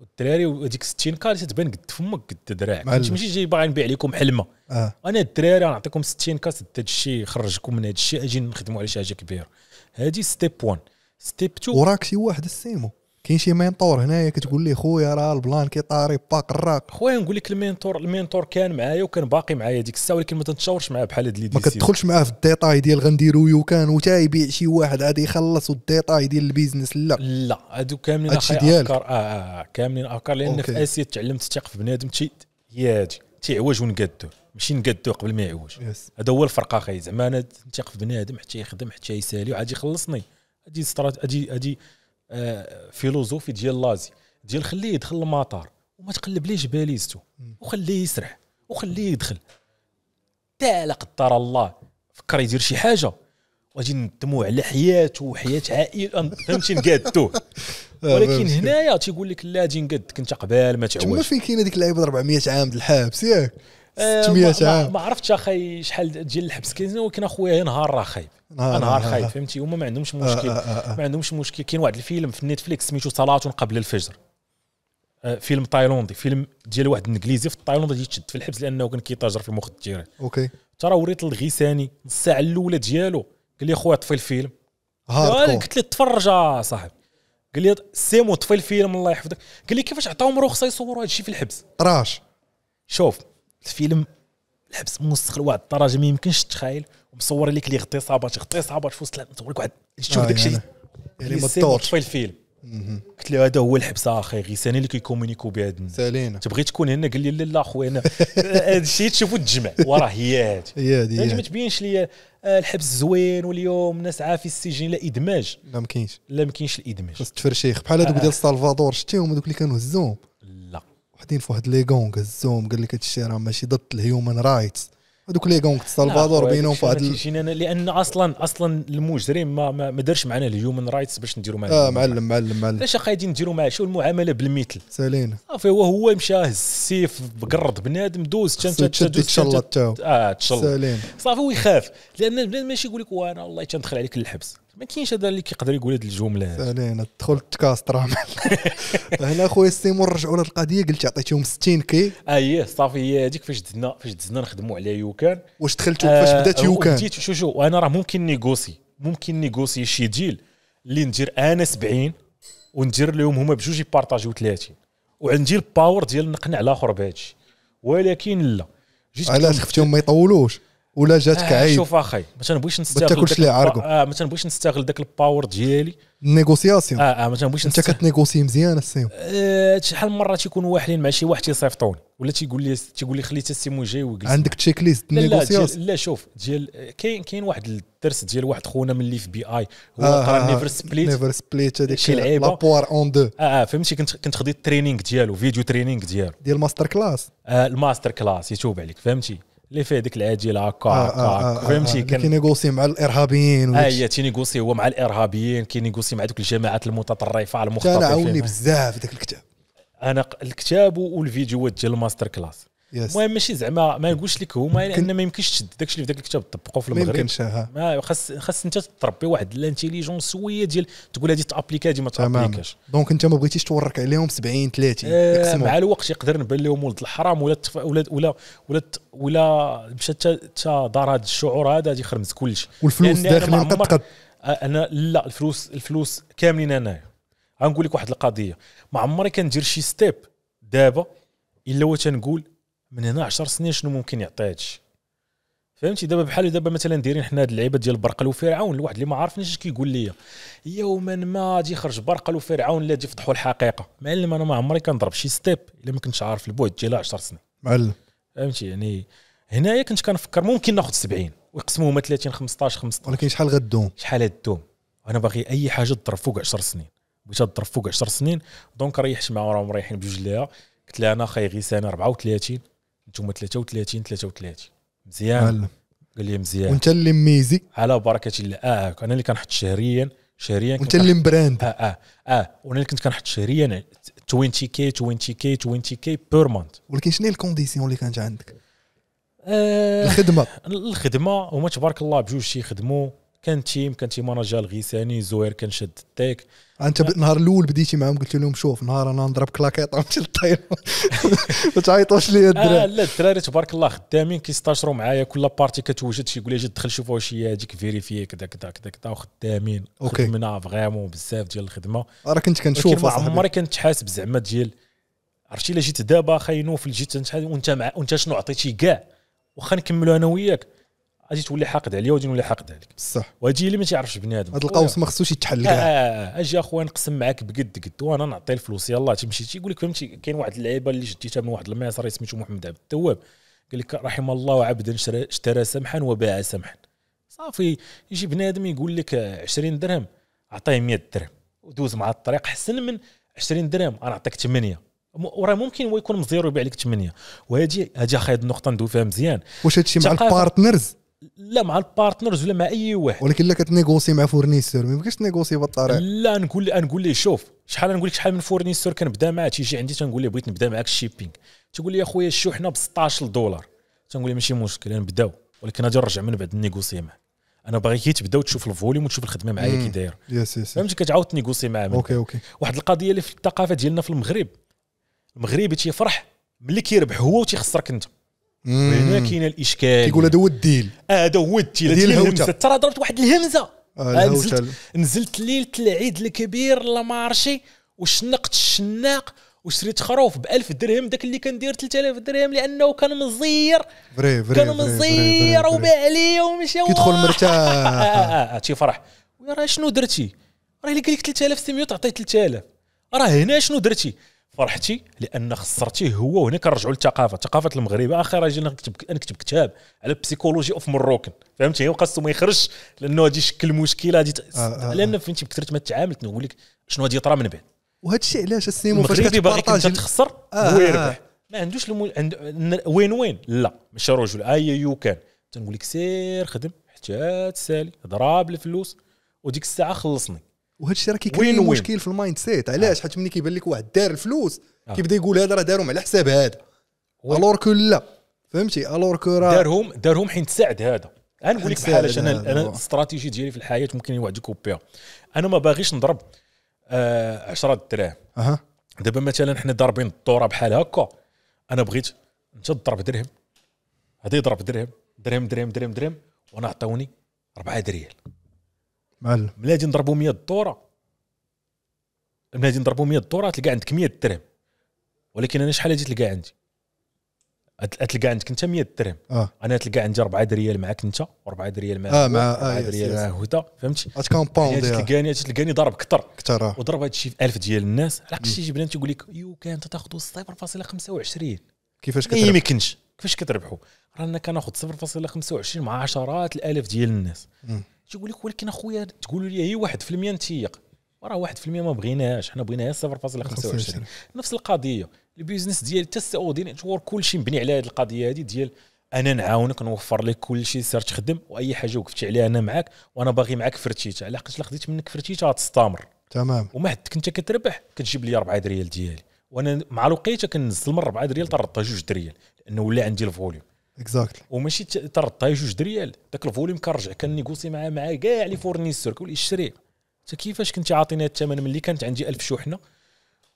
والدراري وديك 60 كا تبان قد فمك قد دراعك انت ماشي جاي باغي نبيع لكم حلمه آه. انا الدراري نعطيكم 60 كا هذا الشيء يخرجكم من هذا الشيء اجي نخدموا على شي حاجه كبيره هذه ستيب 1 ستيب 2 وراك شي واحد السيمو كاين شي مينتور هنايا كتقول لي خويا راه البلان طاري باق الراك خويا نقول لك المينتور المينتور كان معايا وكان باقي معايا ديك الساعه ولكن ما تنتشاورش معاه بحال هاد اللي ما كتدخلش معاه في الديتاي ديال غنديرو يو كان وتا يبيع شي واحد غادي يخلص الديتاي ديال البيزنس لا لا هادو كاملين افكار آه،, اه اه كاملين افكار لان في اسيا تعلمت تثق في بنادم تي هي هادي تيعوج ونقادو ماشي نقادو قبل ما يعوج هذا هو الفرق اخي زعما انا نثق في بنادم حتى يخدم حتى يسالي وعاد يخلصني هادي استراتيجي هادي فيلوزوفي ديال لازي ديال خليه يدخل المطار وما تقلبليش باليزته وخليه يسرح وخليه يدخل حتى لا قدر الله فكر يدير شي حاجه وغادي ندموا على حياته وحياه عائله فهمتي نقادتو آه، ولكن هنايا تيقول لك لا غادي نقادك انت قبال ما تعوج تما فين كاين هذيك اللعيبه 400 عام د الحبس ياك 600 آه، شحال ما عرفتش اخي شحال ديال الحبس كاين ولكن اخويا نهار راه خايب نهار خايب فهمتي هما ما عندهمش آه، مشكل آه، ما عندهمش مشكل كاين واحد الفيلم في نتفليكس سميتو صلاه قبل الفجر فيلم تايلوندي فيلم ديال واحد الانجليزي في تايلاند تشد في الحبس لانه كان كيتاجر في المخدرات اوكي ترى وريت الغيساني نص الساعه الاولى ديالو قال لي خويا طفي الفيلم قلت له تفرج صاحبي قال لي سيمو طفي الفيلم الله يحفظك قال لي كيفاش عطاهم رخصه يصوروا هذا الشيء في الحبس طراش شوف الفيلم الحبس موسخ لواحد الدرجه ما يمكنش تخيل ومصور لك لي اغتصابات اغتصابات في وسط مصور لك واحد شوف آه، داك الشيء يعني, يعني ما تطورش في الفيلم قلت له هذا هو الحبس اخي غير ساني اللي كيكومونيكو الناس سالينا تبغي تكون هنا قال لي لا خويا هذا آه، الشيء تشوفو تجمع وراه هي هذه هي هذه ما تبينش لي آه، الحبس زوين واليوم الناس عافي السجن لا ادماج لا ما كاينش لا ما كاينش الادماج خاص تفرشيخ بحال هذوك ديال سالفادور شتيهم هذوك اللي كانوا هزوهم وحدين في واحد لي غونغ هزهم قال لك هادشي راه ماشي ضد الهيومن رايتس هذوك لي غونغ السلفادور بينهم في واحد لان اصلا اصلا المجرم ما ما, ما دارش معنا الهيومن رايتس باش نديروا معاه اه معلم معلم معلم علاش قاعدين نديروا معاه شو المعامله بالمثل سالينا صافي آه، هو هو مشى هز السيف قرض بنادم دوز تشلط اه تشلط سالينا صافي هو يخاف لان بنادم ماشي يقول لك وانا والله تندخل عليك للحبس ما كاينش هذا اللي كيقدر يقول هذه الجمله دخل تدخل راه هنا خويا سيمون رجعوا لهاد القضيه قلت عطيتهم 60 كي آه، اي صافي هي إيه، هذيك فاش دزنا فاش دزنا نخدموا على يوكان واش دخلتوا فاش آه، بدات يوكان شو شو وانا راه ممكن نيغوسي ممكن نيغوسي شي ديل اللي ندير انا 70 وندير لهم هما بجوج يبارطاجيو 30 وعندي الباور ديال نقنع الاخر بهذا الشيء ولكن لا جيت علاش خفتيهم ما يطولوش ولا جاتك آه عيب شوف اخي ما تنبغيش نستغل ما تاكلش ليه عرقو اه ما تنبغيش نستغل داك الباور ديالي النيغوسياسيون اه اه ما تنبغيش انت كتنيغوسي مزيان السيم آه شحال من مره تيكون واحلين مع شي واحد تيصيفطوني ولا تيقول لي تيقول لي خلي السيمو جاي وجلس عندك تشيك ليست نيغوسياسيون لا, لا شوف ديال كاين كاين واحد الدرس ديال واحد خونا من اللي في بي اي هو آه قرا نيفر سبليت نيفر سبليت هذيك شي لعيبه لابوار اون دو اه, فهمتي كنت كنت خديت التريننغ ديالو فيديو تريننغ ديالو ديال ماستر آه، كلاس الماستر كلاس يتوب عليك فهمتي اللي فيه ديك العجيله هكا آه، آه، هكا آه، فهمتي كان كينيغوسي مع الارهابيين اي هي تينيغوسي هو مع الارهابيين كينيغوسي مع دوك الجماعات المتطرفه المختطفين انا عاوني بزاف ذاك الكتاب انا الكتاب والفيديوهات ديال الماستر كلاس المهم ماشي زعما ما نقولش لك هما لان ما يمكنش تشد داكشي اللي في ذاك الكتاب طبقوه في المغرب ما يمكنش ما خاص خاص انت تربي واحد الانتيليجونس شويه ديال تقول هذه تابليكا هذه ما تابليكاش دونك انت ما بغيتيش تورك عليهم 70 30 آه مع الوقت يقدر نبان لهم ولد الحرام ولا ولا ولا ولا ولا مشى حتى دار هذا الشعور هذا غادي يخرمز كلشي والفلوس داخلين قد قد انا لا الفلوس الفلوس كاملين انايا غنقول لك واحد القضيه ما عمري كندير شي ستيب دابا الا وتنقول من هنا 10 سنين شنو ممكن يعطي هادشي فهمتي دابا بحال دابا مثلا دايرين حنا هاد اللعيبه ديال برقل وفرعون الواحد اللي ما عرفنيش اش كيقول لي يوما ما تيخرج يخرج برقل وفرعون لا تيفضحوا الحقيقه معلم انا ما عمري كنضرب شي ستيب الا ما كنتش عارف البعد ديالها 10 سنين معلم فهمتي يعني هنايا كنت كنفكر ممكن ناخذ 70 ويقسموا هما 30 15 15 ولكن شحال غدوم شحال غدوم انا باغي اي حاجه تضرب فوق 10 سنين بغيتها تضرب فوق 10 سنين دونك ريحت مع راهم رايحين بجوج ليها قلت لها انا خاي غيساني 34 نتوما 33 33 مزيان قال لي مزيان وانت اللي ميزي على بركه الله اه انا اللي كنحط شهريا شهريا وانت اللي مبراند اه اه اه وانا اللي كنت كنحط شهريا 20 كي 20 كي 20 كي بير مانت ولكن شنو هي الكونديسيون اللي كانت عندك؟ آه الخدمه الخدمه هما تبارك الله بجوج تيخدموا كان تيم كان تيم جا الغيساني زوير كان شد التيك انت النهار الاول بديتي معاهم قلت لهم شوف نهار انا نضرب كلاكيط ونمشي للطير ما تعيطوش لي الدراري آه لا الدراري تبارك الله خدامين كيستاشروا معايا كل بارتي كتوجد شي يقول لي جي دخل شوف واش هي هذيك فيريفي كذا كذا كذا كذا وخدامين اوكي خدمنا فغيمون بزاف ديال الخدمه راه كنت كنشوف ما عمري كنت حاسب زعما ديال عرفتي الا جيت دابا خاينوف جيت وانت مع وانت شنو عطيتي كاع واخا نكملوا انا وياك اجي تولي حاقد عليا وغادي نولي حاقد عليك بصح واجي اللي ما تيعرفش بنادم هذا القوس ما خصوش يتحل كاع آه،, آه،, آه اجي اخويا نقسم معاك بقد قد وانا نعطي الفلوس يلا تمشي تيقول لك فهمتي كاين واحد اللعيبه اللي شديتها من واحد المصري سميتو محمد عبد التواب قال لك رحم الله عبدا اشترى سمحا وباع سمحا صافي يجي بنادم يقول لك 20 درهم اعطيه 100 درهم ودوز مع الطريق احسن من 20 درهم انا نعطيك 8 وراه ممكن هو يكون مزيرو يبيع لك 8 وهذه هذه خايد النقطه ندوي فيها مزيان واش هادشي مع البارتنرز لا مع البارتنرز ولا مع اي واحد ولكن لا كتنيغوسي مع فورنيسور ما يمكنش تنيغوسي بهذه الطريقه لا نقول نقول لي شوف شحال نقول لك شحال من فورنيسور كنبدا معاه تيجي عندي تنقول له بغيت نبدا معاك الشيبينغ تيقول لي اخويا الشحنه ب 16 دولار تنقول له ماشي مشكل نبداو ولكن غادي نرجع من بعد نيغوسي معاه انا باغي كي تبداو تشوف الفوليوم وتشوف الخدمه معايا كي دايره يس يس فهمتي كتعاود تنيغوسي معاه اوكي اوكي واحد القضيه اللي في الثقافه ديالنا في المغرب المغربي تيفرح ملي كيربح هو وتيخسرك انت وهنا كاين الاشكال كيقول هذا هو الديل هذا هو الديل هذه الهمزه ترى ضربت واحد الهمزه آه نزلت نزلت ليله العيد الكبير لا مارشي وشنقت الشناق وشريت خروف ب 1000 درهم داك اللي كندير 3000 درهم لانه كان مزير فري فري كان مزير وباع عليا ومشى كيدخل مرتاح تيفرح ويا راه شنو درتي راه اللي قال لك 3600 تعطيه 3000 راه هنا شنو درتي فرحتي لان خسرتيه هو وهنا كنرجعوا للثقافه ثقافه المغرب اخر اجي نكتب نكتب كتاب على بسيكولوجي اوف مروكن فهمتي هو خاصو ما يخرجش لانه غادي يشكل مشكله هادي آه، آه، آه. لان فهمتي بكثرت ما تعاملت نقول لك شنو غادي يطرى من بعد وهذا الشيء علاش السينما فاش كتبارطاجي تخسر آه هو يربح ما عندوش المو... عند... وين وين لا ماشي رجل اي يو كان تنقول لك سير خدم حتى تسالي ضرب الفلوس وديك الساعه خلصني وهذا الشيء راه كيكون مشكل في المايند سيت علاش حيت ملي كيبان لك واحد دار الفلوس آه. كيبدا يقول هذا راه دارهم على حساب هذا الور كو لا فهمتي الور كو راه دارهم دارهم حين تساعد هذا انا نقول لك بحال انا انا الاستراتيجي ديالي في الحياه ممكن واحد يكوبيها انا ما باغيش نضرب 10 آه دراهم اها دابا مثلا حنا ضاربين الدوره بحال هكا انا بغيت انت تضرب درهم هذا يضرب درهم درهم درهم درهم درهم وانا عطوني 4 دريال معلم ملي غادي نضربوا 100 دوره ملي غادي نضربوا 100 دوره تلقى عندك 100 درهم ولكن انا شحال اجي تلقى عندي تلقى عندك انت 100 درهم آه. انا تلقى عندي 4 دريال معك انت و4 دريال معك اه مع 4 دريال مع هدى فهمتي غتكومباوند تلقاني تلقاني ضرب كثر كثر آه. وضرب هذا الشيء في 1000 ديال الناس على شي بنادم تيقول لك يو أيوه، كان تاخذ 0.25 كيفاش إيه، كتربح ما كنش كيفاش كتربحوا رانا كناخذ 0.25 مع عشرات الالاف ديال الناس تيقول لك ولكن اخويا تقولوا لي هي 1% نتيق راه 1% ما بغيناهاش حنا بغيناها 0.25 نفس القضيه البيزنس ديال حتى السي يعني او دي نتورك كلشي مبني على هذه القضيه هذه ديال انا نعاونك نوفر لك كل شيء سير تخدم واي حاجه وقفت عليها انا معاك وانا باغي معاك فرتيته علاش لا خديت منك فرتيته غتستمر تمام وما حدك انت كتربح كتجيب لي 4 دريال ديالي وانا مع الوقيته كنزل من 4 دريال ترطى 2 دريال لانه ولا عندي الفوليوم اكزاكتلي وماشي ترطاي جوج دريال داك الفوليوم كان نيغوسي معاه معاه كاع لي فورنيسور كنقول الشري انت كيفاش كنت عاطيني الثمن ملي كانت عندي 1000 شحنه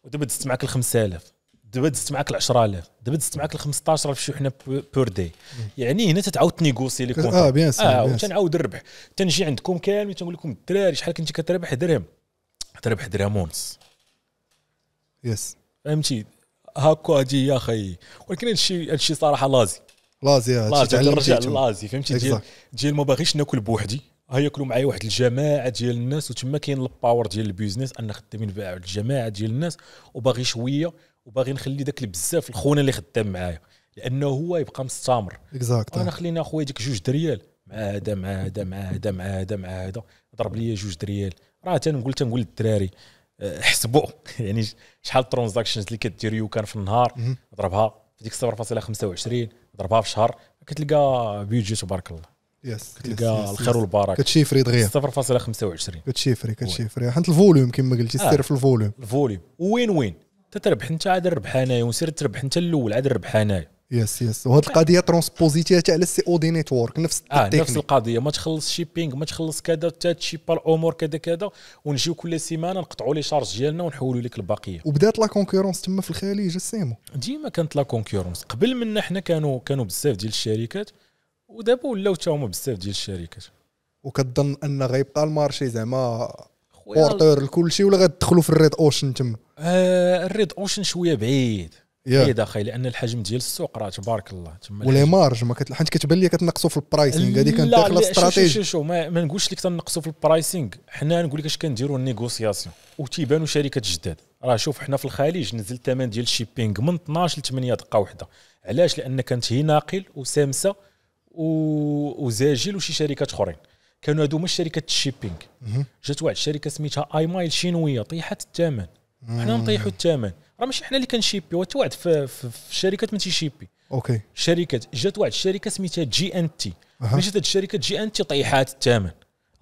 ودابا دزت معاك ال 5000 دابا دزت معاك ال 10000 دابا دزت معاك ال 15000 شحنه بور دي يعني هنا تتعاود تنيغوسي لي كونتر اه بيان سي اه وتنعاود الربح تنجي عندكم كامل تنقول لكم الدراري شحال كنتي كتربح درهم تربح درهم ونص يس فهمتي هاكو هادي يا خي ولكن هادشي هادشي صراحه لازم لازي لازي الرجال لازي فهمتي ديال ديال ما باغيش ناكل بوحدي هياكلوا معايا واحد الجماعه ديال الناس وتما كاين الباور ديال البيزنس انا خدامين مع الجماعه ديال الناس وباغي شويه وباغي نخلي داك بزاف الخونه اللي خدام معايا لانه هو يبقى مستمر اكزاكت انا خلينا اخويا ديك جوج دريال مع هذا مع هذا مع هذا مع هذا مع هذا ضرب لي جوج دريال راه تنقول تنقول للدراري آه، حسبوا يعني شحال الترانزاكشنز اللي كدير يو كان في النهار ضربها ديك 0.25 ضربها في شهر كتلقى بيجي تبارك الله يس كتلقى الخير والبركه كتشيفري دغيا 0.25 كتشيفري كتشيفري حنت الفوليوم كما قلتي آه. سير في الفوليوم الفوليوم وين وين تتربح انت عاد الربح انايا ونسير تربح انت الاول عاد الربح انايا يس يس وهاد القضيه ترونسبوزيتي حتى على السي او دي نيتورك آه، نفس التكنيك. اه نفس القضيه ما تخلص شيبينغ ما تخلص كذا حتى تشيبا الامور كذا كذا ونجيو كل سيمانه نقطعوا لي شارج ديالنا ونحولوا لك الباقيه وبدات لا كونكورونس تما في الخليج السيمو ديما كانت لا كونكورونس قبل منا حنا كانوا كانوا بزاف ديال الشركات ودابا ولاو حتى هما بزاف ديال الشركات وكتظن ان غيبقى المارشي زعما بورتور لكل شيء ولا غتدخلوا في الريد اوشن تما آه الريد اوشن شويه بعيد اي داخل لان الحجم ديال السوق راه تبارك الله تما ولي مارج ما حيت كتبان لي كتنقصوا في البرايسينغ هذه كانت داخله استراتيجي شو, شو, شو ما, نقولش لك تنقصوا في البرايسينغ حنا نقول لك اش كنديروا النيغوسياسيون وتيبانوا شركات جداد راه شوف حنا في الخليج نزل الثمن ديال الشيبينغ من 12 ل 8 دقه واحده علاش لان كانت هي ناقل وسامسه و... وزاجل وشي شركات اخرين كانوا هادو هما شركات الشيبينغ جات واحد الشركه سميتها اي مايل شينويه طيحت الثمن حنا نطيحوا الثمن راه ماشي حنا اللي كنشيبي حتى واحد في, في, في الشركات ما تيشيبي اوكي شركه جات واحد الشركه سميتها جي ان تي ملي جات الشركه جي ان تي طيحات الثمن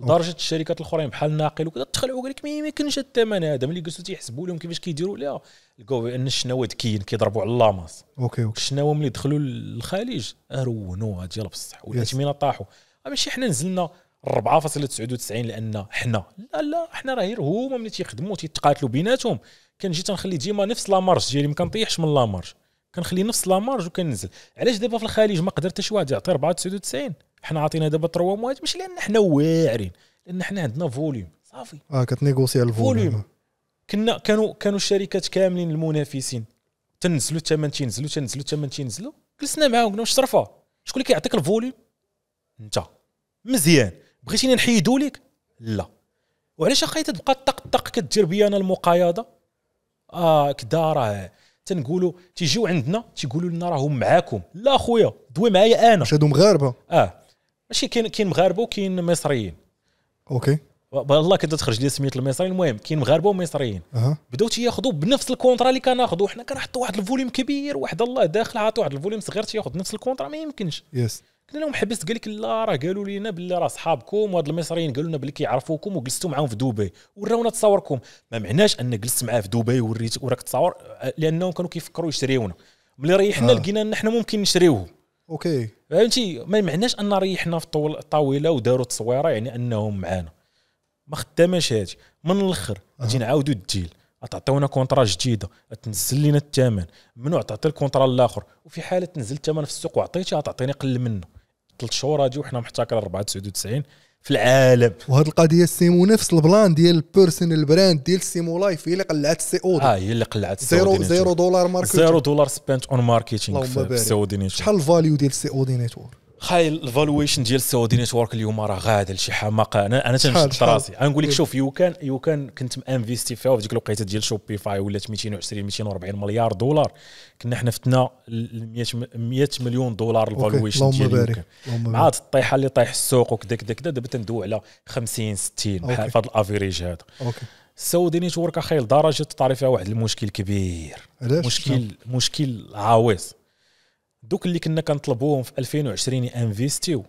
لدرجه الشركات الاخرين بحال ناقل وكذا تخلعوا قال لك ما يمكنش الثمن هذا ملي جلسوا تيحسبوا لهم كيفاش كيديروا لا لقاو ان الشناوه ذكيين كيضربوا على اللاماس اوكي اوكي الشناوه ملي دخلوا للخليج رونوا ديال بصح والاثمنه طاحوا ماشي حنا نزلنا 4.99 لان حنا لا لا حنا راه غير هما ملي تيخدموا تيتقاتلوا بيناتهم كنجي تنخلي ديما نفس لا مارش ديالي ما كنطيحش من لا مارش كنخلي نفس لا مارش وكننزل علاش دابا في الخليج ما قدر حتى شي واحد يعطي 4.99 حنا عطينا دابا 3 مواد ماشي لان حنا واعرين لان حنا عندنا فوليوم صافي اه كتنيغوسي الفوليوم كنا كانوا كانوا الشركات كاملين المنافسين تنزلوا الثمن تينزلوا تنزلوا الثمن تينزلوا جلسنا معاهم قلنا واش صرفه شكون اللي كيعطيك الفوليوم انت مزيان بغيتيني نحيدو لك لا وعلاش اخاي تبقى طق طق كدير بيا انا المقايضه اه كدا راه تنقولوا تيجيو عندنا تيقولوا لنا راهم معاكم لا خويا دوي معايا انا مش هادو مغاربه اه ماشي كاين كاين مغاربه وكاين مصريين اوكي والله كنت تخرج لي سميت المصريين المهم كاين مغاربه ومصريين أه. بداو تياخذوا بنفس الكونترا اللي كناخذوا حنا كنحطوا واحد الفوليوم كبير واحد الله داخل عاطي واحد الفوليوم صغير تياخذ نفس الكونترا ما يمكنش يس قلنا لهم حبست قال لك لا راه قالوا لينا باللي راه صحابكم وهاد المصريين قالوا لنا باللي كيعرفوكم وجلستوا معاهم في دبي وراونا تصاوركم ما معناش ان جلست معاه في دبي وريت وراك تصاور لانهم كانوا كيفكروا يشريونا ملي ريحنا آه. لقينا ان احنا ممكن نشريوه اوكي فهمتي ما معناش ان ريحنا في الطاوله وداروا التصويره يعني انهم معانا ما خداماش هادشي من الاخر غادي آه. نعاودوا الديل تعطيونا كونترا جديده تنزل لنا الثمن منو تعطي الكونترا الاخر وفي حاله نزل الثمن في السوق وعطيتي تعطيني قل منه ثلاث شهور اجي وحنا محتكر 499 في العالم وهاد القضيه سيمو نفس البلان ديال البيرسونال براند ديال سيمو لايف هي اللي قلعت السي او اه هي اللي قلعت زيرو زيرو دولار ماركتينغ زيرو دولار سبنت اون ماركتينغ في السي او دي نيتورك شحال الفاليو ديال السي او دي نيتورك خاي الفالويشن ديال السعودي نيتورك اليوم راه غادي لشي حماقه انا انا تنشد راسي غنقول لك إيه. شوف يو كان يو كان كنت مانفيستي فيها في ديك الوقيته ديال شوبيفاي ولات 220 240 مليار دولار كنا حنا فتنا 100 مليون دولار الفالويشن ديال مع هاد الطيحه اللي طايح السوق وكذا كذا كذا دابا تندو على 50 60 بحال في هذا الافريج هذا اوكي السعودي نيتورك اخي لدرجه طاري فيها واحد المشكل كبير علاش مشكل مشكل عويص دوك اللي كنا كنطلبوهم في 2020 انفيستيو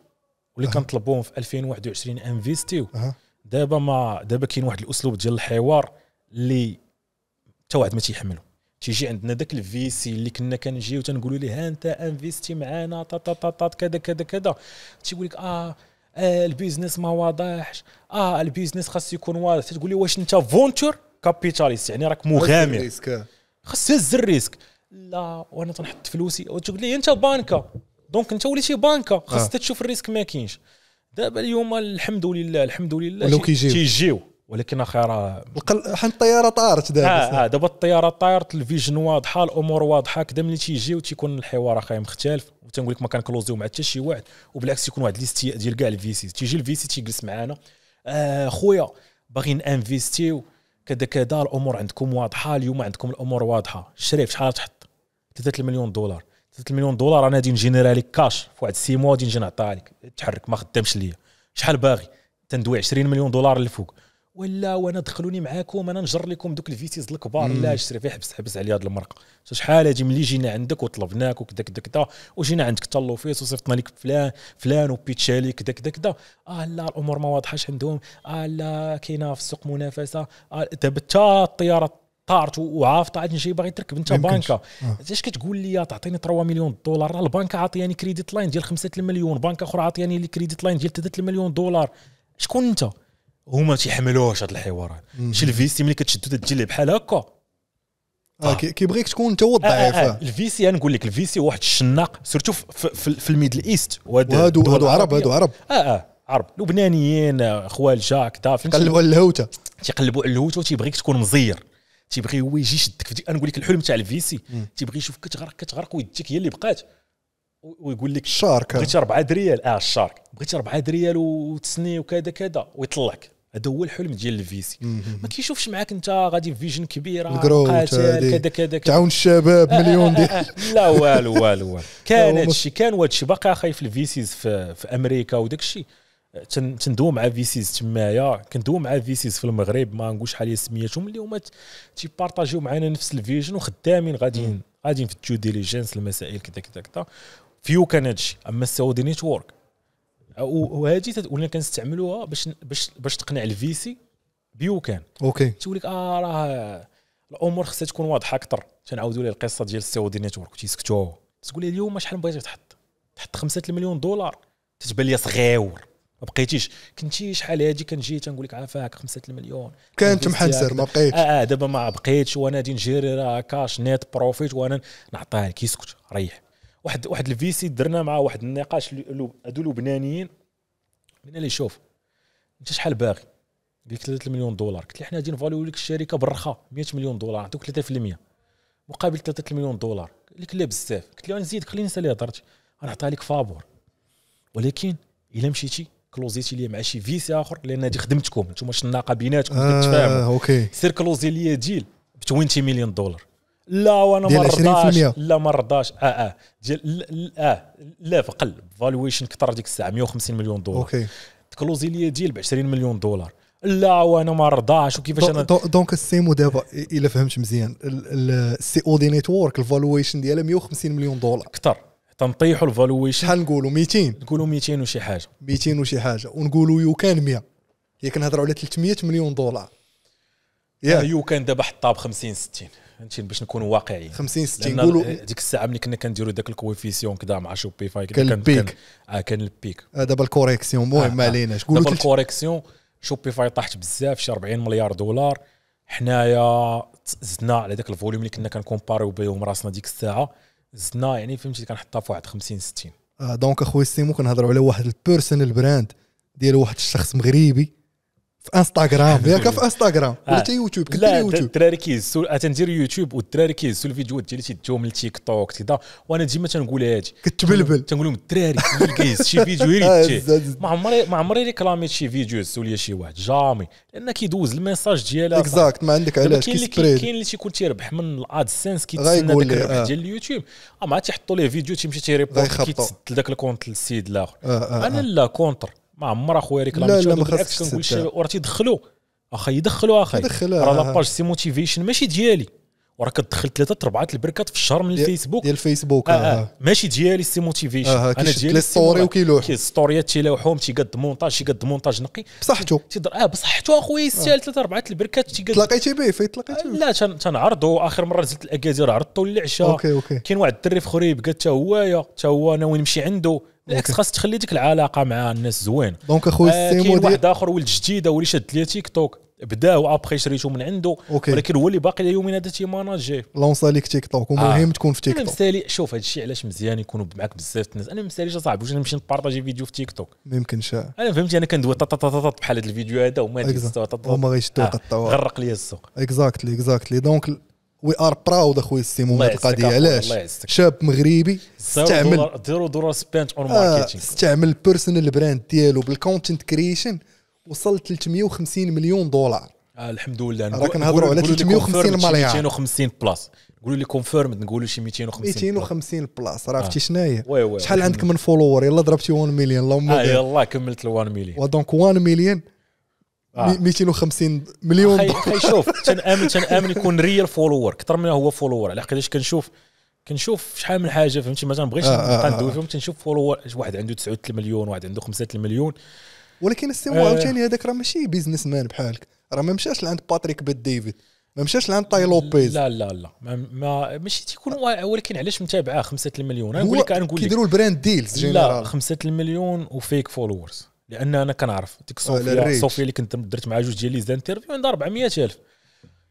واللي أه. كنطلبوهم في 2021 انفيستيو أه. دابا ما دابا كاين واحد الاسلوب ديال الحوار اللي حتى واحد ما تيحملو تيجي عندنا داك الفي سي اللي كنا كنجيو تنقولوا ليه ها انت انفيستي معانا تا تا تا تا كذا كذا كذا تيقول لك اه آه البيزنس ما واضحش اه البيزنس خاص يكون واضح تقول لي واش انت فونتور كابيتاليست يعني راك مغامر خاص تهز الريسك لا وانا تنحط فلوسي وتقول لي إيه، انت بانكه دونك انت وليتي بانكه آه. خاصك تشوف الريسك ما كاينش دابا اليوم الحمد لله الحمد لله ولو كيجيو تيجيو ولكن اخي راه حتى الطياره طارت دابا آه دابا الطياره طارت الفيجن واضحه الامور واضحه كذا ملي تيجيو تيكون الحوار اخي مختلف وتنقول لك ما كنكلوزيو مع حتى شي واحد وبالعكس تيكون واحد الاستياء ديال كاع الفيسيز تيجي الفيسي تيجلس معانا آه خويا باغي انفيستيو كذا كذا الامور عندكم واضحه اليوم عندكم الامور واضحه شريف شحال تحط 3 مليون دولار 3 مليون دولار انا غادي نجينيرا كاش في واحد سي موا غادي نجي نعطيها لك تحرك ما خدامش ليا شحال باغي تندوي 20 مليون دولار للفوق ولا وانا دخلوني معاكم انا نجر لكم دوك الفيسيز الكبار لا اشتري فيه حبس حبس عليا هذه المرقه شحال هذه ملي جينا عندك وطلبناك وكذا كذا كذا وجينا عندك حتى لوفيس وصيفطنا لك فلان فلان وبيتشالي لك كذا كذا كذا اه لا الامور ما واضحاش عندهم اه لا كاينه في السوق منافسه آه حتى الطياره طارت وعافطه عاد نجي باغي تركب انت بانكا اش آه. كتقول لي تعطيني 3 مليون دولار راه البنك عاطياني كريديت لاين ديال 5 مليون بنكة اخرى عاطياني لي كريديت لاين ديال 3 مليون دولار شكون انت هما تيحملوش هاد الحوار شي الفيسي ملي كتشدو تجي ليه بحال هكا آه. طيب. كيبغيك تكون انت هو الضعيف آه آه آه. الفيسي انا نقول لك الفيسي واحد الشناق سيرتو في, في, في الميدل ايست وهادو هادو عرب هادو عرب اه اه عرب لبنانيين آه، خوالجه كذا فهمتي تيقلبوا على الهوته تيقلبوا على الهوته وتيبغيك تكون مزير تيبغي هو يجي يشدك في انا نقول لك الحلم تاع الفيسي تيبغي يشوفك كتغرق كتغرق ويديك هي اللي بقات ويقول لك الشارك بغيتي 4 دريال اه الشارك بغيتي 4 دريال وتسني وكذا كذا ويطلعك هذا هو الحلم ديال الفيسي ما كيشوفش معاك انت غادي في فيجن كبيره قاتل كذا كذا تعاون الشباب آه، آه، مليون آه، ديال لا والو والو والو كان هادشي كان وهادشي باقي خايف الفيسيز في, في امريكا وداك الشيء تندوي مع فيسيز تمايا كندوي مع فيسيز في المغرب ما نقولش شحال هي سميتهم اللي هما تيبارطاجيو معنا نفس الفيجن وخدامين غاديين غاديين في الديو ديليجنس المسائل كذا كذا كذا فيو كان هادشي اما السعودي نيتورك وهذه ولينا كنستعملوها باش باش باش تقنع الفيسي بيو كان اوكي تقول لك اه راه الامور خصها تكون واضحه اكثر تنعاودوا ليه القصه ديال السعودي نيتورك تيسكتوا تقول لي اليوم شحال بغيتي تحط تحط 5 مليون دولار تتبان لي صغيور ما بقيتيش كنتي شحال هادي كنجي تنقول لك عافاك 5 المليون كانت محنسر ما بقيتش اه, آه دابا ما بقيتش وانا غادي نجيري راه كاش نيت بروفيت وانا نعطيها لك يسكت ريح واحد واحد الفيسي درنا مع واحد النقاش هادو لبنانيين قلنا لي شوف انت شحال باغي قال لك 3 مليون دولار قلت له حنا غادي نفاليو لك الشركه بالرخا 100 مليون دولار نعطيوك 3% مقابل 3 مليون دولار قال لك لا بزاف قلت له نزيد خليني نسالي هضرتي غنعطيها لك فابور ولكن الا مشيتي كلوزيتي ليا مع شي فيسي اخر لان هذه خدمتكم انتم الناقه بيناتكم آه كتفاهموا اوكي سير كلوزي ليا ديل ب 20 مليون دولار لا وانا ما رضاش لا ما رضاش اه اه ديال اه لا فقل فالويشن كثر ديك الساعه 150 مليون دولار اوكي تكلوزي ليا ديل ب 20 مليون دولار لا وانا ما رضاش وكيفاش انا دونك السيمو دابا الا فهمت مزيان السي او دي نيتورك الفالويشن ديالها 150 مليون دولار اكثر تنطيحوا الفالويشن شحال نقولوا 200 نقولوا 200 وشي حاجه 200 وشي حاجه ونقولوا يو كان 100 هي كنهضروا على 300 مليون دولار يا آه، يو كان دابا حطها ب 50 60 فهمتي باش نكونوا واقعيين 50 60 نقولوا ديك الساعه ملي كنا كنديروا داك الكويفيسيون كذا مع شوبيفاي آه، كان البيك اه كان البيك دابا الكوريكسيون المهم آه، ما عليناش دابا الكوريكسيون شوبيفاي طاحت بزاف شي 40 مليار دولار حنايا زدنا على داك الفوليوم اللي كنا كنكومباريو بهم راسنا ديك الساعه زدنا يعني فهمتي كنحطها في واحد 50 60 آه، دونك اخويا سيمو كنهضروا على واحد البيرسونال براند ديال واحد الشخص مغربي في انستغرام ياك في انستغرام ولا حتى يوتيوب يوتيوب لا يوتيوب الدراري كيز تندير يوتيوب والدراري كيزسوا الفيديوهات ديالي تيديهم من التيك توك كذا وانا ديما تنقول هادي كتبلبل تنقول لهم الدراري كيز كيهز شي فيديو آه، ما عمري ما عمري ريكلاميت شي فيديو هزوا ليا شي واحد جامي لان كيدوز الميساج ديالها اكزاكت ما عندك علاش كيسبريد كاين اللي تيكون تيربح من الادسنس كيتسنى داك الربح آه. ديال اليوتيوب عاد تيحطوا ليه فيديو تيمشي تيريبورت كيتسد لذاك الكونت للسيد الاخر آه، انا لا كونتر ما عمر اخويا ريكلامي لا لا ما خاصكش كنقول شي وراه تيدخلوا اخي يدخلوا اخي راه لاباج آه. سي موتيفيشن ماشي ديالي وراه كتدخل ثلاثه اربعه البركات في الشهر من الفيسبوك ديال الفيسبوك آه،, آه, آه. ماشي ديالي سي موتيفيشن آه،, آه انا ديالي ستوري وكيلوح ستوريات تيلوحهم تيقد مونتاج تيقد مونتاج نقي بصحته تيدر اه بصحته اخويا يستاهل ثلاثه اربعه البركات تيقد تلاقيتي به فين تلاقيتي آه لا تنعرضو اخر مره نزلت الاكادير عرضتو للعشاء اوكي اوكي كاين واحد الدري في خريب قال تا هو تا هو انا وين نمشي عنده بالعكس خاص تخلي ديك العلاقه مع الناس زوين دونك اخويا السيمو آه، كاين واحد اخر ولد جديد ولي شاد ليا تيك توك بداه وابخي شريته من عنده أوكي. ولكن هو اللي باقي اليومين هذا تيماناجي لونسا ليك تيك توك ومهم آه. تكون في تيك توك انا مسالي شوف هذا الشيء علاش مزيان يكونوا معك بزاف الناس انا مساليش اصاحبي واش نمشي نبارطاجي فيديو في تيك توك ما يمكنش انا فهمتي انا كندوي بحال هذا الفيديو هذا وما غيشدوا آه، غرق لي السوق اكزاكتلي اكزاكتلي دونك وي ار براود اخويا السيمون هذه القضيه علاش شاب مغربي استعمل زيرو دولار سبانت اون ماركتينغ استعمل البيرسونال براند ديالو بالكونتنت كريشن وصل 350 مليون دولار آه الحمد لله راه نهضروا على 350 مليار 250 بلاس قولوا لي كونفيرم نقولوا شي 250 250 بلاس عرفتي آه. شناهي شحال عندك من فولور يلا ضربتي 1 مليون اللهم آه يلا كملت ال 1 مليون ودونك 1 مليون آه. 250 مليون خي شوف تنامن تنامن يكون ريال فولور اكثر من هو فولور على حقاش كنشوف كنشوف شحال من حاجه فهمتي مثلا تنبغيش آه, آه، ندوي آه، آه. فيهم تنشوف فولور واحد عنده 9 مليون واحد عنده 5 مليون ولكن السي عاوتاني آه. هذاك راه ماشي بيزنس مان بحالك راه ما مشاش لعند باتريك بيت ديفيد ما مشاش لعند تاي لوبيز لا لا لا ما, ما ماشي تيكون ولكن علاش متابعه 5 مليون انا نقول لك كيديروا البراند ديلز جينيرال لا 5 مليون وفيك فولورز لان انا كنعرف ديك آه، صوفيا صوفيا اللي كنت درت معها جوج ديال لي زانترفيو عندها 400000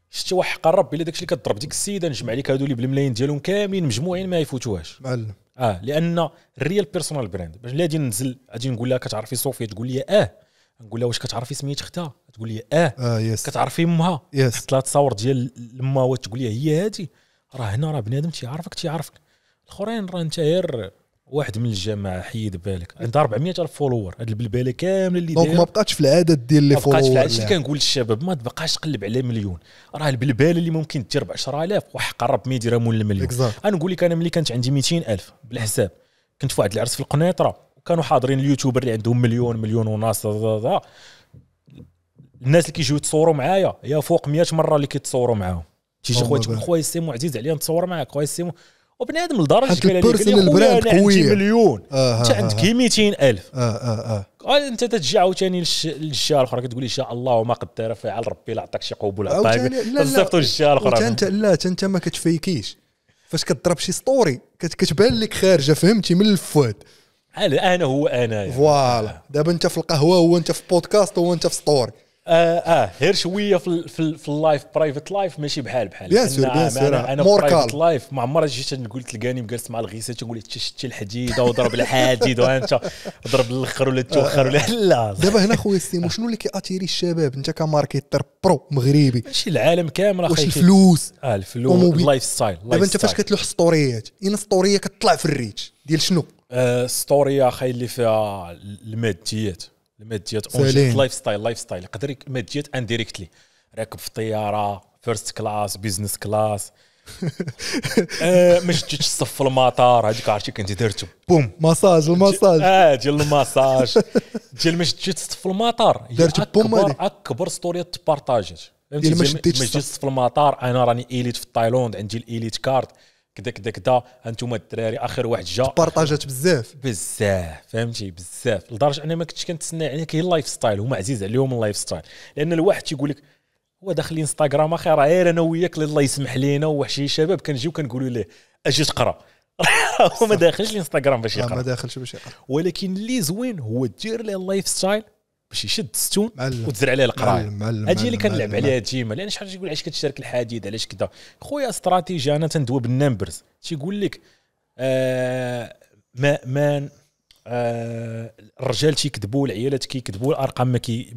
شتي واحد قرب الا داكشي اللي كضرب ديك السيده نجمع لك هادو اللي بالملايين ديالهم كاملين مجموعين ما يفوتوهاش معلم اه لان الريال بيرسونال براند باش غادي ننزل غادي نقول لها كتعرفي صوفيا تقول لي اه نقول لها واش كتعرفي سميت اختها تقول لي اه, آه يس. كتعرفي امها حط لها تصاور ديال الماوات وتقول لي هي هادي راه هنا راه بنادم تيعرفك تيعرفك الاخرين راه انت غير واحد من الجماعه حيد بالك عندها 400 الف فولور هاد البلبله كامله اللي دونك ما بقاتش في العدد ديال لي فولور ما بقاتش في العدد اللي كنقول للشباب ما تبقاش تقلب على مليون راه البلبله اللي ممكن دير ب 10000 وحق الرب ما يديرها مول المليون انا نقول لك انا ملي كانت عندي 200 الف بالحساب كنت في واحد العرس في القنيطره وكانوا حاضرين اليوتيوبر اللي عندهم مليون مليون ونص الناس اللي كيجيو يتصوروا معايا يا فوق 100 مره اللي كيتصوروا معاهم تيجي خويا تقول خويا سيمو عزيز عليا نتصور معاك خويا سيمو وبنادم لدرجه حيت البيرسونال براند قويه مليون انت آه، آه، عندك 200 آه، الف اه اه اه انت تتجي عاوتاني للجهه الاخرى كتقول ان شاء الله وما قدر فعل ربي لا عطاك شي قبول عطاك تصيفطوا للجهه الاخرى انت لا انت ما كتفيكيش فاش كضرب شي ستوري كتبان لك خارجه فهمتي من الفؤاد انا هو انا يعني؟ فوالا دابا انت في القهوه هو انت في بودكاست هو انت في ستوري اه, آه غير شويه في في, في اللايف برايفت لايف ماشي بحال بحال بيان سور بيان سور انا, أنا برايفت لايف ما عمرها جيت قلت لقاني مجلس مع الغيسات تنقول لي شتي الحديده وضرب الحديد وانت ضرب الاخر ولا التوخر ولا آه. لا دابا هنا خويا سيمو شنو اللي كياتيري الشباب انت كماركيتر برو مغربي ماشي العالم كامل واش الفلوس اه الفلوس اللايف ستايل دابا انت فاش كتلوح سطوريات اين سطوريه كتطلع في الريتش ديال شنو سطوريه آه، اخي اللي فيها الماديات الماديات لايف ستايل لايف ستايل يقدر ماديات انديريكتلي راكب في طياره فيرست كلاس بيزنس كلاس مش ما شديتش في المطار هذيك عرفتي كنت درتو بوم مساج آه، المساج اه ديال المساج ديال ما شديتش الصف في المطار درت بوم اكبر اكبر ستوري تبارطاجات فهمتي ما شديتش الصف في المطار انا راني ايليت في تايلاند عندي الاليت كارد كدا كدا كدا انتم الدراري اخر واحد جا بارطاجات بزاف بزاف فهمتي بزاف لدرجه انا ما كنتش كنتسنى يعني كاين اللايف ستايل هما عزيز عليهم اللايف ستايل لان الواحد تيقول لك هو داخل انستغرام اخي راه غير انا وياك الله يسمح لينا وحشي شباب كنجيو كنقولوا ليه اجي تقرا هو ما داخلش الانستغرام باش يقرا آه، ما داخلش باش يقرا ولكن اللي زوين هو دير لي اللايف ستايل باش يشد الستون وتزرع عليه القرايه هذه اللي كنلعب عليها ديما لان شحال تقول علاش كتشارك الحديد علاش كذا خويا استراتيجي انا تندوي بالنمبرز تيقول لك آه ما ما آه الرجال تيكذبوا العيالات كيكذبوا الارقام ما كي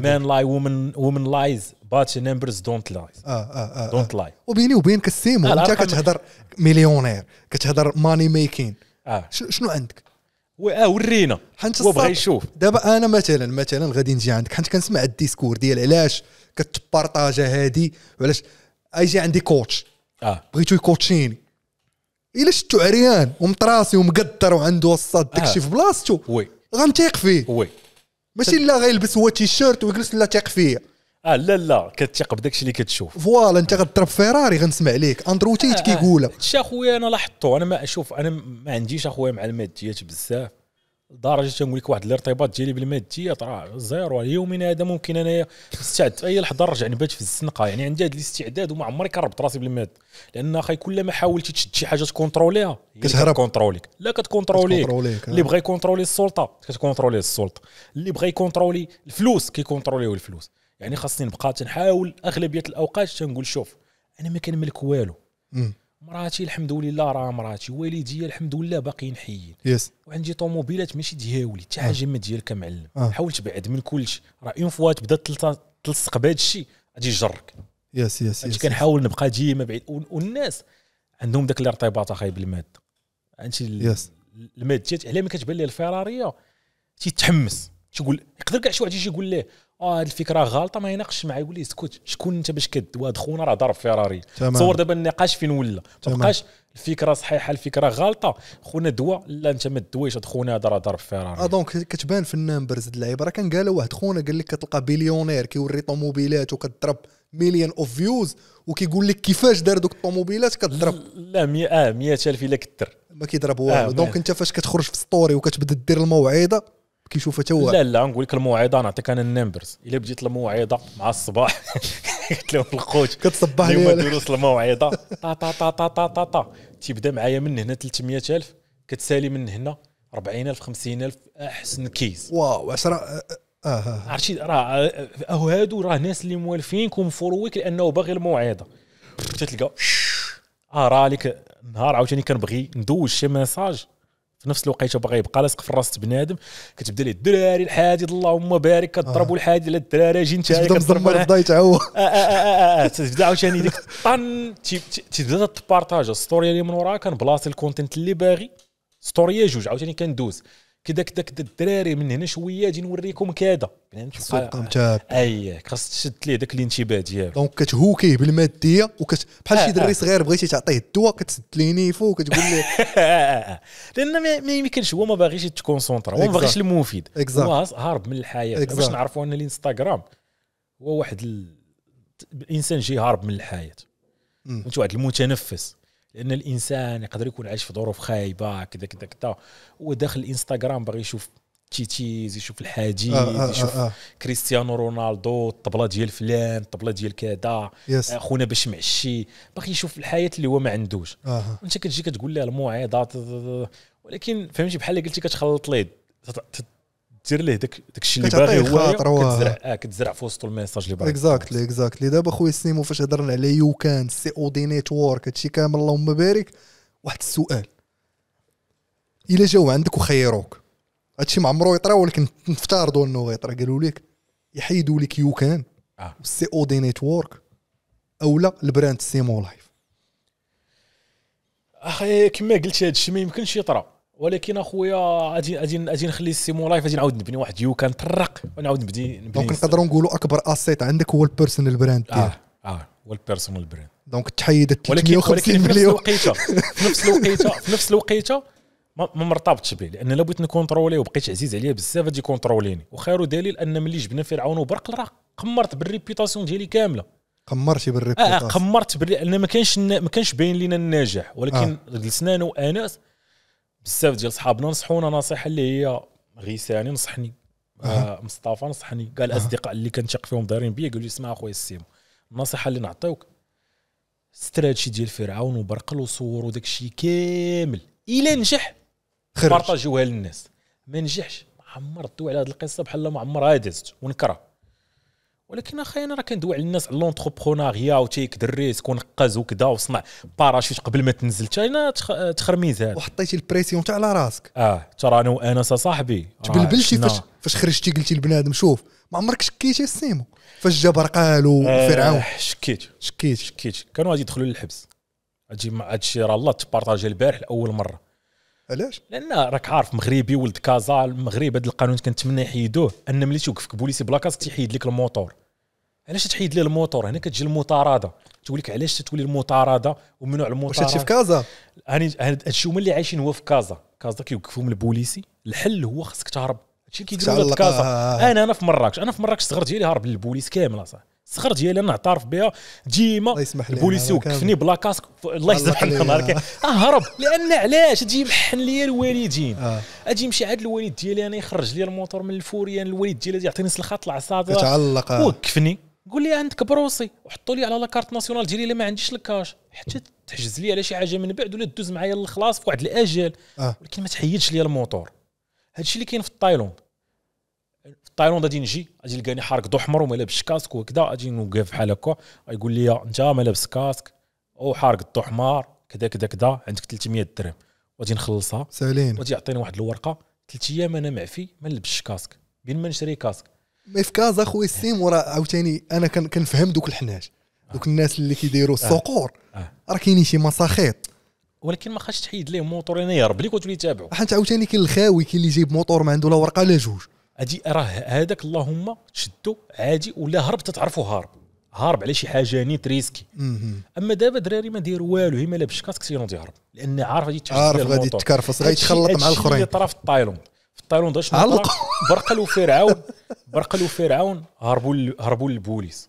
مان لاي وومن وومن لايز بات نمبرز دونت لايز اه اه دونت آه، لاي آه. وبيني وبين كسيمو انت كتهضر مليونير كتهضر ماني ميكين اه شنو عندك واه ورينا حنت بغا يشوف دابا انا مثلا مثلا غادي نجي عندك حنت كنسمع الديسكور ديال علاش كتبارطاجا هادي وعلاش اجي عندي كوتش اه بغيتو يكوتشيني الا شتو عريان ومطراسي ومقدر وعنده وسط داكشي آه. في بلاصتو وي غنتيق فيه وي ماشي لا غيلبس هو تيشيرت ويجلس لا تيق فيه اه لا لا كتثق بداك الشيء اللي كتشوف فوالا انت غتضرب فيراري غنسمع ليك اندروتيت آه كيقولها آه. هادشي اخويا انا لاحظتو انا ما شوف انا ما عنديش اخويا مع الماديات بزاف لدرجه تنقول لك واحد الارتباط ديالي بالماديات راه زيرو اليومين هذا ممكن انايا استعد في اي لحظه نرجع نبات في الزنقه يعني عندي هذا الاستعداد وما عمري كنربط راسي بالماده لان اخي كل ما حاولت تشد شي حاجه تكونتروليها كتهرب كونتروليك لا كتكونتروليك اللي آه. بغى يكونترولي السلطه كتكونترولي السلطه اللي بغى يكونترولي الفلوس كيكونتروليو الفلوس يعني خاصني نبقى تنحاول اغلبيه الاوقات تنقول شوف انا ما كنملك والو مراتي الحمد لله راه مراتي والديا الحمد لله باقيين حيين يس yes. وعندي طوموبيلات ماشي دياولي حتى حاجه ما ديالك معلم آه. حاول تبعد من شيء راه اون فوا تبدا تلصق بهذا الشيء غادي يجرك يس يس يس كنحاول نبقى ديما بعيد والناس عندهم ذاك الارتباط اخاي بالماده انت يس الماده على ما كتبان ليه الفراريه تيتحمس تيقول يقدر كاع شي واحد يجي يقول له اه هذه الفكره غالطه ما يناقش معايا يقول لي اسكت شكون انت باش كدوي هذا خونا راه ضرب فيراري تصور دابا النقاش فين ولا ما بقاش الفكره صحيحه الفكره غالطه خونا دوا لا انت ما دويش هاد خونا هذا راه ضرب فيراري اه دونك كتبان في النمبرز هاد اللعيبه راه كان قالها واحد خونا قال لك كتلقى بليونير كيوري طوموبيلات وكضرب مليون اوف فيوز وكيقول لك كيفاش دار دوك الطوموبيلات كضرب لا 100 اه 100000 الا كثر ما كيضرب والو آه دونك انت فاش كتخرج في ستوري وكتبدا دير الموعظه كيشوفها حتى هو لا لا نقول لك الموعظه نعطيك انا النمبرز الا بديت الموعظه مع الصباح قلت لهم الكوتش كتصبح اليوم دروس الموعظه طا طا طا طا طا طا طا تيبدا معايا من هنا 300000 كتسالي من هنا 40000 50000 احسن كيس واو 10 آه،, آه،, آه،, اه عرفتي راه او هادو راه ناس اللي موالفينك كونفورويك لانه باغي الموعظه تلقى اه راه عليك نهار عاوتاني كنبغي ندوز شي ميساج في نفس الوقيته باغي يبقى لاصق في راس بنادم كتبدا ليه الدراري الحادي اللهم بارك كضربوا آه. الحادي على الدراري جي انت كتضربوا الضا يتعوى تبدا عاوتاني ديك طن تبدا تبارطاج الستوري اللي من وراها كنبلاصي الكونتنت اللي باغي سطوريه جوج عاوتاني كندوز كذا كذا كذا الدراري من هنا شويه اجي نوريكم كذا يعني السوق متابع اي خاص تشد ليه داك الانتباه ديالك دونك كتهوكيه بالماديه وكت بحال شي آه، آه. دري صغير بغيتي تعطيه الدواء كتسد ليه نيفو وكتقول ليه آه، لان ما يمكنش هو ما باغيش يتكونسونطرا هو ما باغيش المفيد هو هارب من الحياه باش نعرفوا ان الانستغرام هو واحد الانسان جاي هارب من الحياه انت واحد المتنفس لان الانسان يقدر يكون عايش في ظروف خايبه كذا كذا كذا هو داخل الانستغرام باغي يشوف تيتيز يشوف الحاجي آه،, آه آه يشوف آه كريستيانو رونالدو الطبله ديال فلان الطبله ديال كذا yes. آه، خونا باش معشي باغي يشوف الحياه اللي هو ما عندوش آه. آه. انت كتجي كتقول له الموعظه ولكن فهمتي بحال اللي قلتي كتخلط ليد دير ليه داك داكشي اللي باغي هو كتزرع اه كتزرع في وسط الميساج اللي باغي اكزاكتلي اكزاكتلي دابا خويا سيمو فاش هضرنا على يو كان سي او دي نيتورك هادشي كامل اللهم بارك واحد السؤال الا جاو عندك وخيروك هادشي ما عمرو يطرا ولكن نفترضوا انه غيطرا قالوا لك يحيدوا لك يو كان آه. والسي او دي نيتورك او لا البراند سيمو لايف اخي كما قلت هادشي ما يمكنش يطرا ولكن اخويا غادي غادي غادي نخلي السيمو لايف غادي نعاود نبني واحد يو كان طرق ونعاود نبدي نبني دونك نقدروا نقولوا اكبر اسيت عندك هو البيرسونال براند اه اه هو البيرسونال براند دونك تحيد 350 مليون ولكن في نفس الوقيته في نفس الوقيته ما مرتبطش به لان لو بغيت نكونترولي وبقيت عزيز عليا بزاف غادي كونتروليني وخير دليل ان ملي جبنا فرعون وبرق راه قمرت بالريبيوتاسيون ديالي كامله قمرتي آه، آه، بالريبيوتاسيون اه قمرت بالري... لان ما كانش ما كانش باين لينا النجاح ولكن آه. جلسنا انا وانس بزاف ديال صحابنا نصحونا نصيحه اللي هي غيساني نصحني آه مصطفى نصحني قال الاصدقاء اللي كنتيق فيهم دارين بيا قالوا لي اسمع اخويا السيمو النصيحه اللي نعطيوك ستر هادشي ديال فرعون وبرقل وصور وداك الشيء كامل الا نجح بارطاجيوها للناس ما نجحش ما عمر على هذه القصه بحال ما عمرها دازت ونكره ولكن اخي انا راه كندوي على الناس على لونتربرونيا وتيك دريس ونقز وكذا وصنع باراشوت قبل ما تنزل حتى هنا تخرميز هذا وحطيتي البريسيون تاع على راسك اه ترى انا وانا صاحبي تبلبلتي آه، فاش فاش خرجتي قلتي لبنادم شوف ما عمرك شكيتي السيمو فاش جاب رقال آه، وفرعون آه شكيت شكيت شكيت كانوا غادي يدخلوا للحبس اجي هادشي راه الله تبارطاجي البارح لاول مره علاش؟ لان راك عارف مغربي ولد كازا المغرب هذا القانون كنتمنى يحيدوه ان ملي توقفك بوليسي بلاكاس تيحيد لك الموتور علاش تحيد لي الموتور هنا كتجي المطارده تقول لك علاش تولي المطارده ومنوع المطارده واش في كازا هاني هادشي هما اللي عايشين هو في كازا كازا كيوقفهم البوليسي الحل هو خاصك تهرب هادشي كيديروا في كازا انا انا في مراكش انا في مراكش الصغر ديالي هارب للبوليس كامل اصاحبي الصغر ديالي انا اعترف بها ديما البوليسي وقفني بلا كاسك الله يسامح نهارك اهرب آه، لان علاش تجي محن لي الوالدين آه. اجي نمشي عند الوالد ديالي انا يخرج لي الموتور من الفوريان الوالد ديالي يعطيني سلخات العصا تعلق آه. وقفني قول لي عندك بروسي وحطوا لي على لاكارت ناسيونال ديالي اللي ما عنديش الكاش حتى تحجز لي على شي حاجه من بعد ولا دوز معايا للخلاص في واحد الاجل آه. ولكن ما تحيدش لي الموتور هادشي اللي كاين في التايلوند في التايلوند غادي نجي غادي لقاني حارق ضو حمر وما لابسش كاسك وكذا غادي نوقف بحال هكا يقول لي انت ما لابس كاسك او حارق ضو حمار كذا كذا كذا عندك 300 درهم غادي نخلصها سالين غادي يعطيني واحد الورقه ثلاث ايام انا معفي ما نلبسش كاسك بين ما نشري كاسك مي في كازا خويا السيم وراه عاوتاني انا كنفهم دوك الحناش دوك الناس اللي كيديروا آه. الصقور آه. راه كاينين شي مساخيط ولكن ما خاصش تحيد ليه موطور هنا يهرب ليك وتولي تابعو حيت عاوتاني كاين الخاوي كاين اللي جايب موطور ما عنده لا ورقه لا جوج هادي راه هذاك اللهم تشدو عادي ولا هرب تتعرفوا هارب هارب على شي حاجه نيت ريسكي اما دابا دراري ما داير والو هي ما لابش كاسك سينو تيهرب لان عارف غادي عارف غادي يتكرفص غادي يتخلط مع الاخرين اللي طرا في الطايلون في الطيرون داش برقلوا فرعون برقلوا فرعون هربوا هربوا للبوليس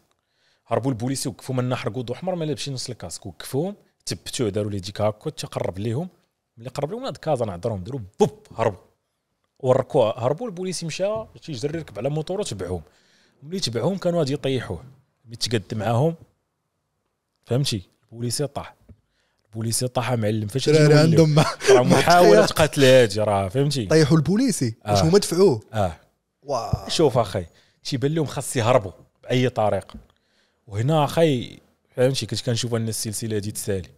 هربوا البوليس وقفوا منا حرقوا ضو احمر ما لابسين نص الكاسك وقفوه ثبتوه داروا لي ديك هاكا تقرب ليهم ملي قرب لهم هاد كازا نعذرهم داروا بوب هربوا وركوا هربوا البوليس مشى شي جري ركب على موطور وتبعهم ملي تبعهم كانوا غادي يطيحوه ملي تقد معاهم فهمتي البوليس طاح البوليسي طاح معلم فاش الدراري عندهم محاوله قتل هادي راه فهمتي طيحوا البوليسي آه. واش هما دفعوه اه واو. شوف اخي تيبان لهم خاص يهربوا باي طريقه وهنا اخي فهمتي كنت كنشوف ان السلسله هذه تسالي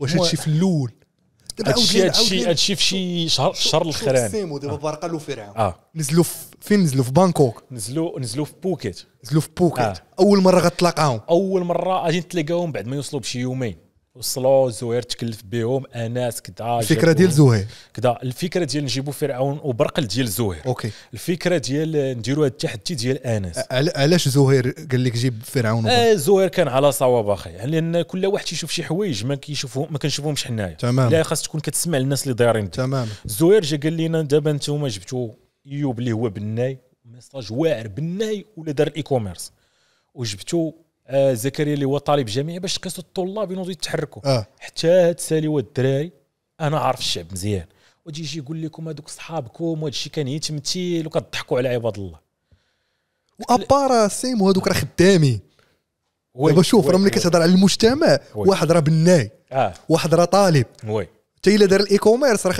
واش هادشي في الاول هادشي هادشي هادشي في شي شهر الشهر الاخراني سيمو دابا آه. له فرعون آه. نزلوا فين نزلوا في بانكوك نزلوا نزلوا في بوكيت نزلوا في بوكيت آه. اول مره غتلاقاهم اول مره غادي نتلاقاهم بعد ما يوصلوا بشي يومين وصلوا زهير تكلف بهم اناس كذا الفكره ديال زهير كذا الفكره ديال نجيبوا فرعون وبرقل ديال زهير اوكي الفكره ديال نديروا هذا التحدي ديال انس علاش زهير قال لك جيب فرعون آه زهير كان على صواب اخي يعني لان كل واحد تيشوف شي حوايج ما كيشوفو ما كنشوفهمش حنايا تمام لا خاص تكون كتسمع الناس اللي دايرين تمام زهير جا قال لنا دابا انتم جبتوا ايوب اللي هو بناي ميساج واعر بناي ولا دار الاي كوميرس وجبتوا آه، زكريا اللي هو طالب جامعي باش تقيسوا الطلاب ينوضوا يتحركوا آه. حتى هاد الدراري انا عارف الشعب مزيان وتجي يجي يقول لكم هذوك صحابكم وهذا الشيء كان يتمثيل وكتضحكوا وكضحكوا على عباد الله وابار سيم وهذوك راه خدامي دابا شوف راه ملي كتهضر على المجتمع وي. واحد راه بناي آه. واحد راه طالب وي حتى الا دار الاي كوميرس راه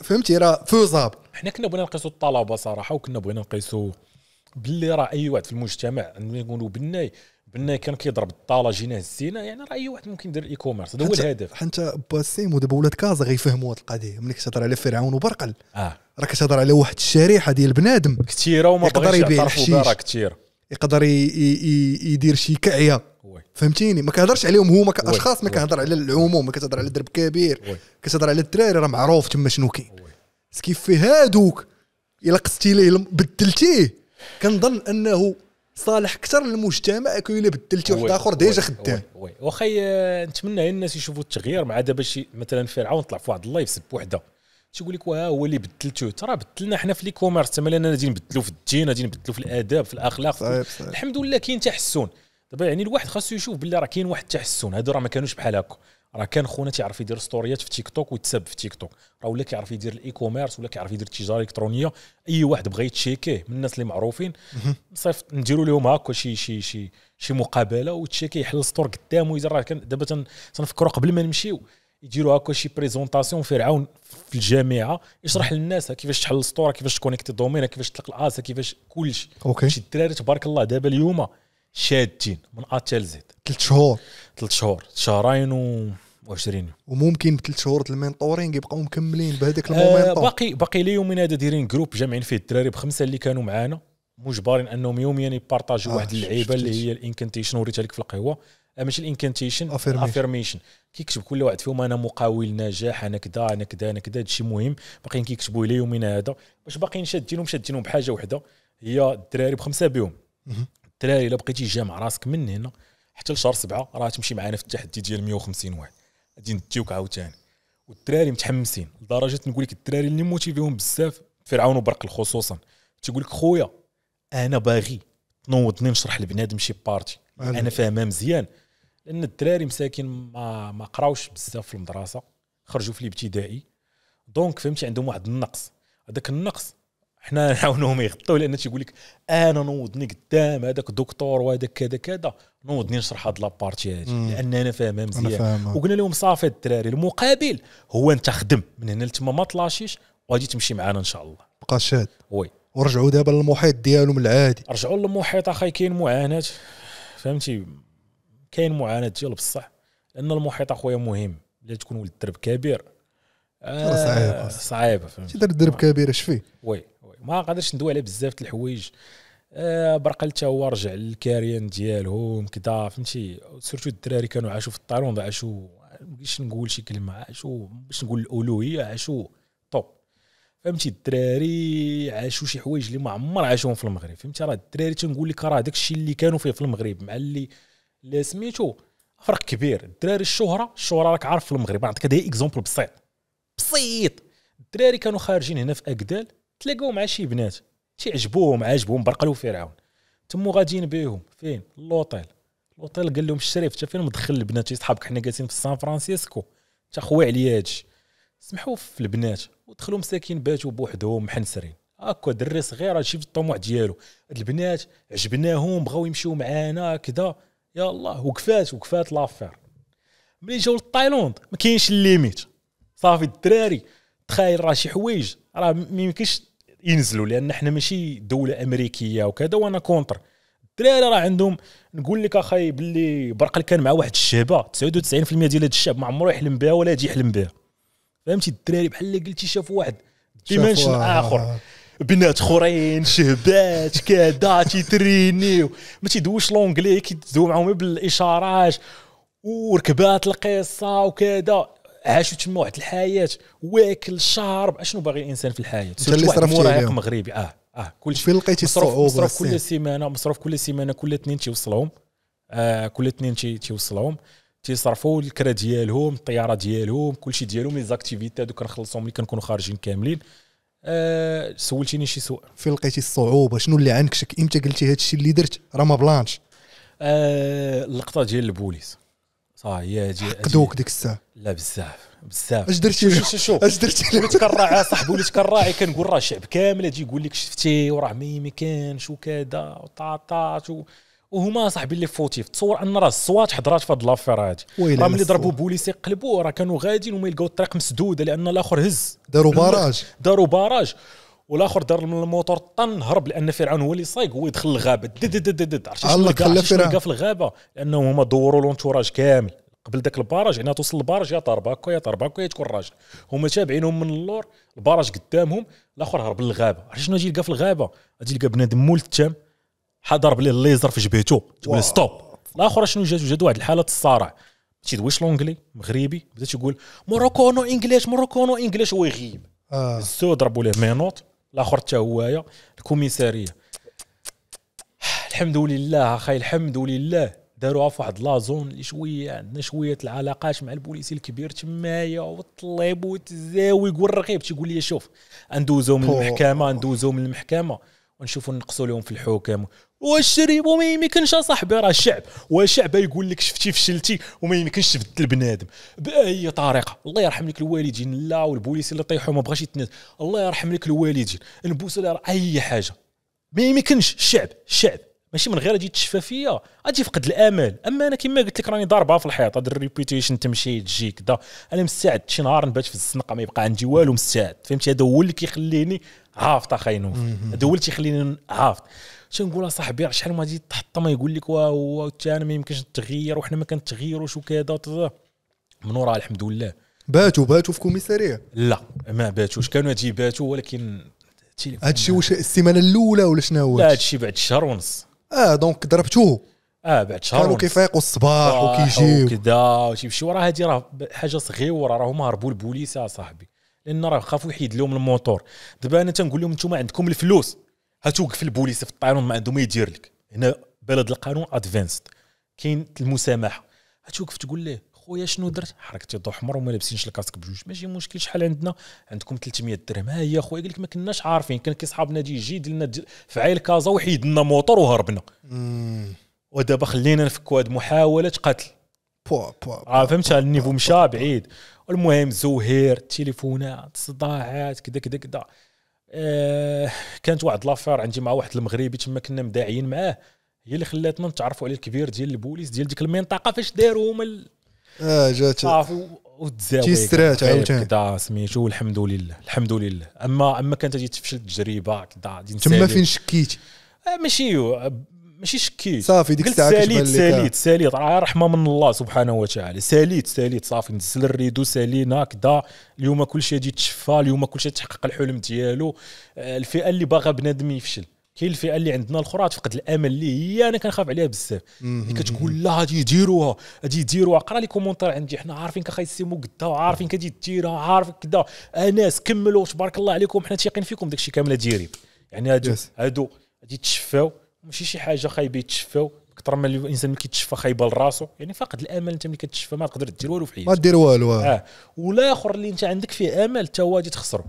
فهمتي راه فوزاب حنا كنا بغينا نقيسوا الطلبه صراحه وكنا بغينا نقيسوا باللي راه اي واحد في المجتمع نقولوا بناي بنا كان كيضرب الطاله جينا هزينا يعني راه اي واحد ممكن يدير الايكوميرس كوميرس هذا هو الهدف حتى باسيم ودابا ولاد كازا غيفهموا هذه القضيه ملي كتهضر على فرعون وبرقل اه راه كتهضر على واحد الشريحه ديال بنادم كثيره وما يقدر يبيع الحشيش كثير يقدر يدير شي كعيه فهمتيني ما كنهضرش عليهم هما كاشخاص ما كنهضر على العموم ما كتهضر على درب كبير كتهضر على الدراري راه معروف تما شنو كاين سكيف في هادوك الا قصتي ليه بدلتيه كنظن انه صالح اكثر للمجتمع كي الا بدلتي واحد اخر ديجا خدام وي واخا آه، نتمنى الناس يشوفوا التغيير مع دابا شي مثلا فرعون طلع في واحد اللايف سب وحده تيقول لك واه هو اللي بدلته ترى بدلنا حنا في لي كوميرس تما انا غادي نبدلو في الدين غادي نبدلو في الاداب في الاخلاق صحيح صحيح. الحمد لله كاين تحسن دابا يعني الواحد خاصو يشوف بلي راه كاين واحد التحسن هادو راه ما كانوش بحال هكا راه كان خونا تيعرف يدير ستوريات في تيك توك ويتساب في تيك توك راه ولا كيعرف يدير الاي كوميرس ولا كيعرف يدير التجاره الالكترونيه اي واحد بغى يتشيكيه من الناس اللي معروفين صيفط نديروا لهم هكا شي شي شي شي مقابله وتشيكي يحل السطور قدامه اذا راه كان دابا تنفكروا قبل ما نمشيو يديروا هكا شي بريزونطاسيون فرعون في الجامعه يشرح للناس كيفاش تحل السطوره كيفاش تكونيكتي دومين كيفاش تطلق الاسا كيفاش كلشي اوكي شي الدراري تبارك الله دابا اليوم شادين من اتل زيد ثلاث شهور ثلاث شهور شهرين و 20 وممكن بثلاث شهور المينطورين يبقاو مكملين بهذاك المومنت آه باقي باقي يومين هذا دايرين جروب جامعين فيه الدراري بخمسه اللي كانوا معانا مجبرين انهم يوميا يبارطاجوا آه واحد اللعيبه اللي هي الانكنتيشن وريتها لك في القهوه آه، ماشي الانكنتيشن افيرميشن كيكتب كل واحد فيهم انا مقاول نجاح انا كذا انا كذا انا كذا هادشي مهم باقيين كيكتبوا الى يومنا هذا باش باقيين شادينهم شادينهم بحاجه وحده هي الدراري بخمسه بهم الدراري الا بقيتي جامع راسك من هنا حتى لشهر سبعه راه تمشي معنا في التحدي ديال 150 واحد غادي نديوك عاوتاني والدراري متحمسين لدرجه نقول لك الدراري اللي موتيفيهم بزاف فرعون وبرقل خصوصا تيقول لك خويا انا باغي تنوضني نشرح لبنادم شي بارتي انا فاهمها مزيان لان الدراري مساكين ما ما قراوش بزاف في المدرسه خرجوا في الابتدائي دونك فهمتي عندهم واحد النقص هذاك النقص حنا نعاونوهم يغطوا لان تيقول لك انا نوضني قدام هذاك دكتور وهذاك كذا كذا نوضني نشرح هاد لابارتي هادي لان انا فاهمها مزيان وقلنا لهم صافي الدراري المقابل هو انت خدم من هنا لتما ما طلاشيش وغادي تمشي معنا ان شاء الله بقى شاد وي ورجعوا دابا للمحيط ديالهم العادي رجعوا للمحيط اخي كاين معاناه فهمتي كاين معاناه ديال بصح لان المحيط اخويا مهم الا تكون ولد الدرب كبير آه صعيبه صعيبه فهمتي درب كبير اش آه، آه. فيه وي ما قادرش ندوي على بزاف الحوايج آه، برقل حتى هو رجع للكاريان ديالهم كدا فهمتي سورتو الدراري كانوا عاشوا في الطالون عاشوا باش نقول شي كلمه عاشوا باش نقول الالوهيه عاشوا طوب فهمتي الدراري عاشوا شي حوايج اللي ما عمر عاشوهم في المغرب فهمتي راه الدراري تنقول لك راه داك الشيء اللي كانوا فيه في المغرب مع اللي لا سميتو فرق كبير الدراري الشهره الشهره راك عارف في المغرب نعطيك هذا اكزومبل بسيط بسيط الدراري كانوا خارجين هنا في اكدال تلاقاو مع شي بنات شي عجبوهم عجبوهم برقلو فرعون تمو غاديين بيهم فين لوطيل لوطيل قال لهم الشريف انت فين مدخل البنات تيصحابك حنا جالسين في سان فرانسيسكو تا خوي عليا هادشي سمحوا في البنات ودخلوا مساكين باتوا بوحدهم محنسرين هاكا دري صغير هادشي في الطموح ديالو البنات عجبناهم بغاو يمشيو معانا كذا يا الله وقفات وقفات لافير ملي جاو للتايلوند ما كاينش الليميت صافي الدراري تخايل راه شي حوايج راه ما يمكنش ينزلوا لان احنا ماشي دوله امريكيه وكذا وانا كونتر الدراري راه عندهم نقول لك اخاي باللي برقل كان مع واحد الشابه 99% ديال هذا الشاب ما عمره يحلم بها ولا يجي يحلم بها فهمتي الدراري بحال اللي قلتي شافوا واحد ديمنشن اخر بنات خرين شهبات كذا تيترينيو ما تيدوش لونجلي كيدوز معاهم بالاشارات وركبات القصه وكذا عاشوا تما واحد الحياه واكل شارب اشنو باغي الانسان في الحياه واحد مراهق مغربي اه اه كلشي فين لقيتي مصروف, مصروف كل سيمانه مصروف كل سيمانه كل اثنين تيوصلهم آه كل اثنين تيوصلهم تيصرفوا الكرا ديالهم الطياره ديالهم كلشي ديالهم لي زاكتيفيتي هذوك كنخلصهم ملي كنكونوا خارجين كاملين أه سولتيني شي سؤال فين لقيتي الصعوبه شنو اللي عنكشك امتى قلتي هذا الشيء اللي درت راه ما بلانش آه، اللقطه ديال البوليس صاي هي قدوك ديك الساعه لا بزاف بزاف اش درتي شوف شوف اش درتي اللي كنراعي صاحبي وليت كنراعي كنقول راه الشعب كامل تجي يقول لك شفتي وراه ما كانش وكذا وطاطات و... وهما صاحبي اللي فوتيف تصور ان راه الصوات حضرات في هاد لافير هادي راه ملي ضربوا بوليسي قلبوا راه كانوا غاديين وما يلقاو الطريق مسدوده لان الاخر هز داروا باراج داروا باراج والاخر دار الموتور طن هرب لان فرعون هو اللي صايق هو يدخل الغابه دد عرفتي الله خلى فرعون في الغابه لانهم هما دوروا لونتوراج كامل قبل ذاك الباراج يعني توصل الباراج يا طرب هكا يا طرب هكا يا تكون راجل هما تابعينهم من اللور الباراج قدامهم الاخر هرب للغابه عرفتي شنو اجي في الغابه اجي بنادم مول التام ضرب الليزر في جبهته تقول ستوب الاخر شنو جاتو جاتو واحد الحاله الصارع تيدويش لونجلي مغربي بدا تيقول نو انجليش نو انجليش هو يغيب آه. ضربوا ليه مينوط الاخر حتى هوايا الكوميساريه الحمد لله اخي الحمد لله داروها في واحد لازون اللي شويه عندنا شويه العلاقات مع البوليسي الكبير تمايا والطليب والتزاويق والرقيب تيقول لي شوف ندوزو من المحكمه ندوزو من المحكمه ونشوفوا نقصوا لهم في الحكم والشريب وما يمكنش اصاحبي راه الشعب والشعب يقول لك شفتي فشلتي وما يمكنش تبدل بنادم باي طريقه الله يرحم لك الوالدين لا والبوليس اللي طيحوا ما بغاش يتنازل الله يرحم لك الوالدين لها اي حاجه ما يمكنش الشعب الشعب ماشي من غير تجي تشفى فيا غادي يفقد الامل اما انا كما قلت لك راني ضاربها في الحيط هذا الريبيتيشن تمشي تجي كذا انا مستعد شي نهار نبات في الزنقه ما يبقى عندي والو مستعد فهمتي هذا هو اللي كيخليني عافط اخي نوف هذا هو اللي تيخليني عافط تنقول صاحبي شحال ما تجي تحطم يقول لك واو حتى انا ما يمكنش نتغير وحنا ما كنتغيروش وكذا من وراء الحمد لله باتوا باتوا في كوميساريه لا ما باتوش كانوا تجي باتوا ولكن هادشي واش السيمانه الاولى ولا شنو هو لا هادشي بعد شهر ونص اه دونك ضربتوه اه بعد شهر كانوا كيفيقوا الصباح آه، وكيجيو وكذا وتيمشيو راه هادي راه حاجه صغيره هما هربوا البوليس اصاحبي لان راه خافوا يحيد لهم الموتور دابا انا تنقول لهم انتم عندكم الفلوس هتوقف البوليس في الطيران ما عنده ما يدير لك هنا بلد القانون ادفانسد كاين المسامحه هتوقف تقول له خويا شنو درت حركتي ضو حمر وما لابسينش الكاسك بجوج ماشي مشكل شحال عندنا عندكم 300 درهم ها هي خويا قال لك ما كناش عارفين كان كي صحابنا جي يجي يدير لنا في عيل كازا وحيد لنا موطور وهربنا ودابا خلينا نفكوا هاد محاوله قتل بوا بوا فهمت النيفو مشى بعيد المهم زهير التليفونات صداعات كذا كذا كذا آه كانت واحد لافير عندي مع واحد المغربي تما كنا مداعيين معاه هي اللي خلاتنا نتعرفوا على الكبير ديال البوليس ديال ديك المنطقه فاش داروا هما ال... اه جات صافي وتزاوج تيسترات طيب، عاوتاني سميتو الحمد لله الحمد لله اما اما كانت تجي تفشل التجربه كذا تما فين شكيت آه ماشي ماشي شكي صافي ديك الساعه ساليت ساليت ساليت راه رحمه من الله سبحانه وتعالى ساليت ساليت صافي نزل الريدو سالينا كدا اليوم كلشي غادي يتشفى اليوم كلشي تحقق الحلم ديالو آه، الفئه اللي باغا بنادم يفشل كاين الفئه اللي عندنا الاخرى تفقد الامل اللي هي انا كنخاف عليها بزاف اللي كتقول لا غادي يديروها غادي يديروها قرا لي كومونتير عندي حنا عارفين مو قدا وعارفين كادي ديرها عارف كدا اناس كملوا تبارك الله عليكم حنا تيقين فيكم داكشي كامل ديري يعني هادو هادو غادي تشفاو ماشي شي حاجه خايبه يتشفاو اكثر ما الانسان ملي كيتشفى خايبه لراسو يعني فاقد الامل انت ملي كتشفى ما تقدر دير والو في حياتك ما دير والو اه والاخر اللي انت عندك فيه امل حتى هو غادي تخسرو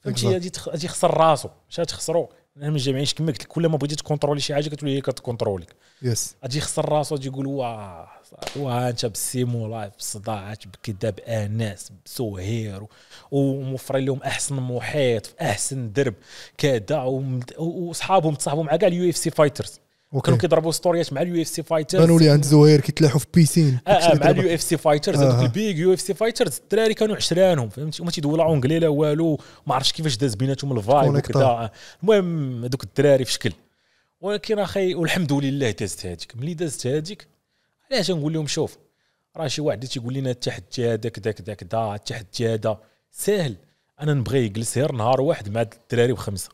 فهمتي غادي يخسر راسو مش غتخسرو انا من كيما كما قلت لك كل ما بغيتي تكونترولي شي حاجه كتولي هي كتكونتروليك يس غادي يخسر راسو غادي يقول واه وانت بالسيمولايف بالصداعات بكذا باناس بسهير وموفرين لهم احسن محيط في احسن درب كذا وصحابهم تصاحبوا مع كاع اليو اف سي فايترز كانوا كيضربوا ستوريات مع اليو اف سي فايترز كانوا لي عند زهير كيتلاحوا في بيسين اه, آه مع اليو اف سي فايترز آه. هذوك آه. البيغ يو اف سي فايترز الدراري كانوا عشرانهم فهمتي هما لا انجلي لا والو ما عرفتش كيفاش داز بيناتهم الفايب وكذا المهم هذوك الدراري في شكل ولكن اخي والحمد لله دازت هذيك ملي دازت هذيك علاش نقول لهم شوف راه شي واحد تيقول لنا التحدي هذا كذا كذا كذا التحدي هذا ساهل انا نبغي يجلس غير نهار واحد مع الدراري بخمسه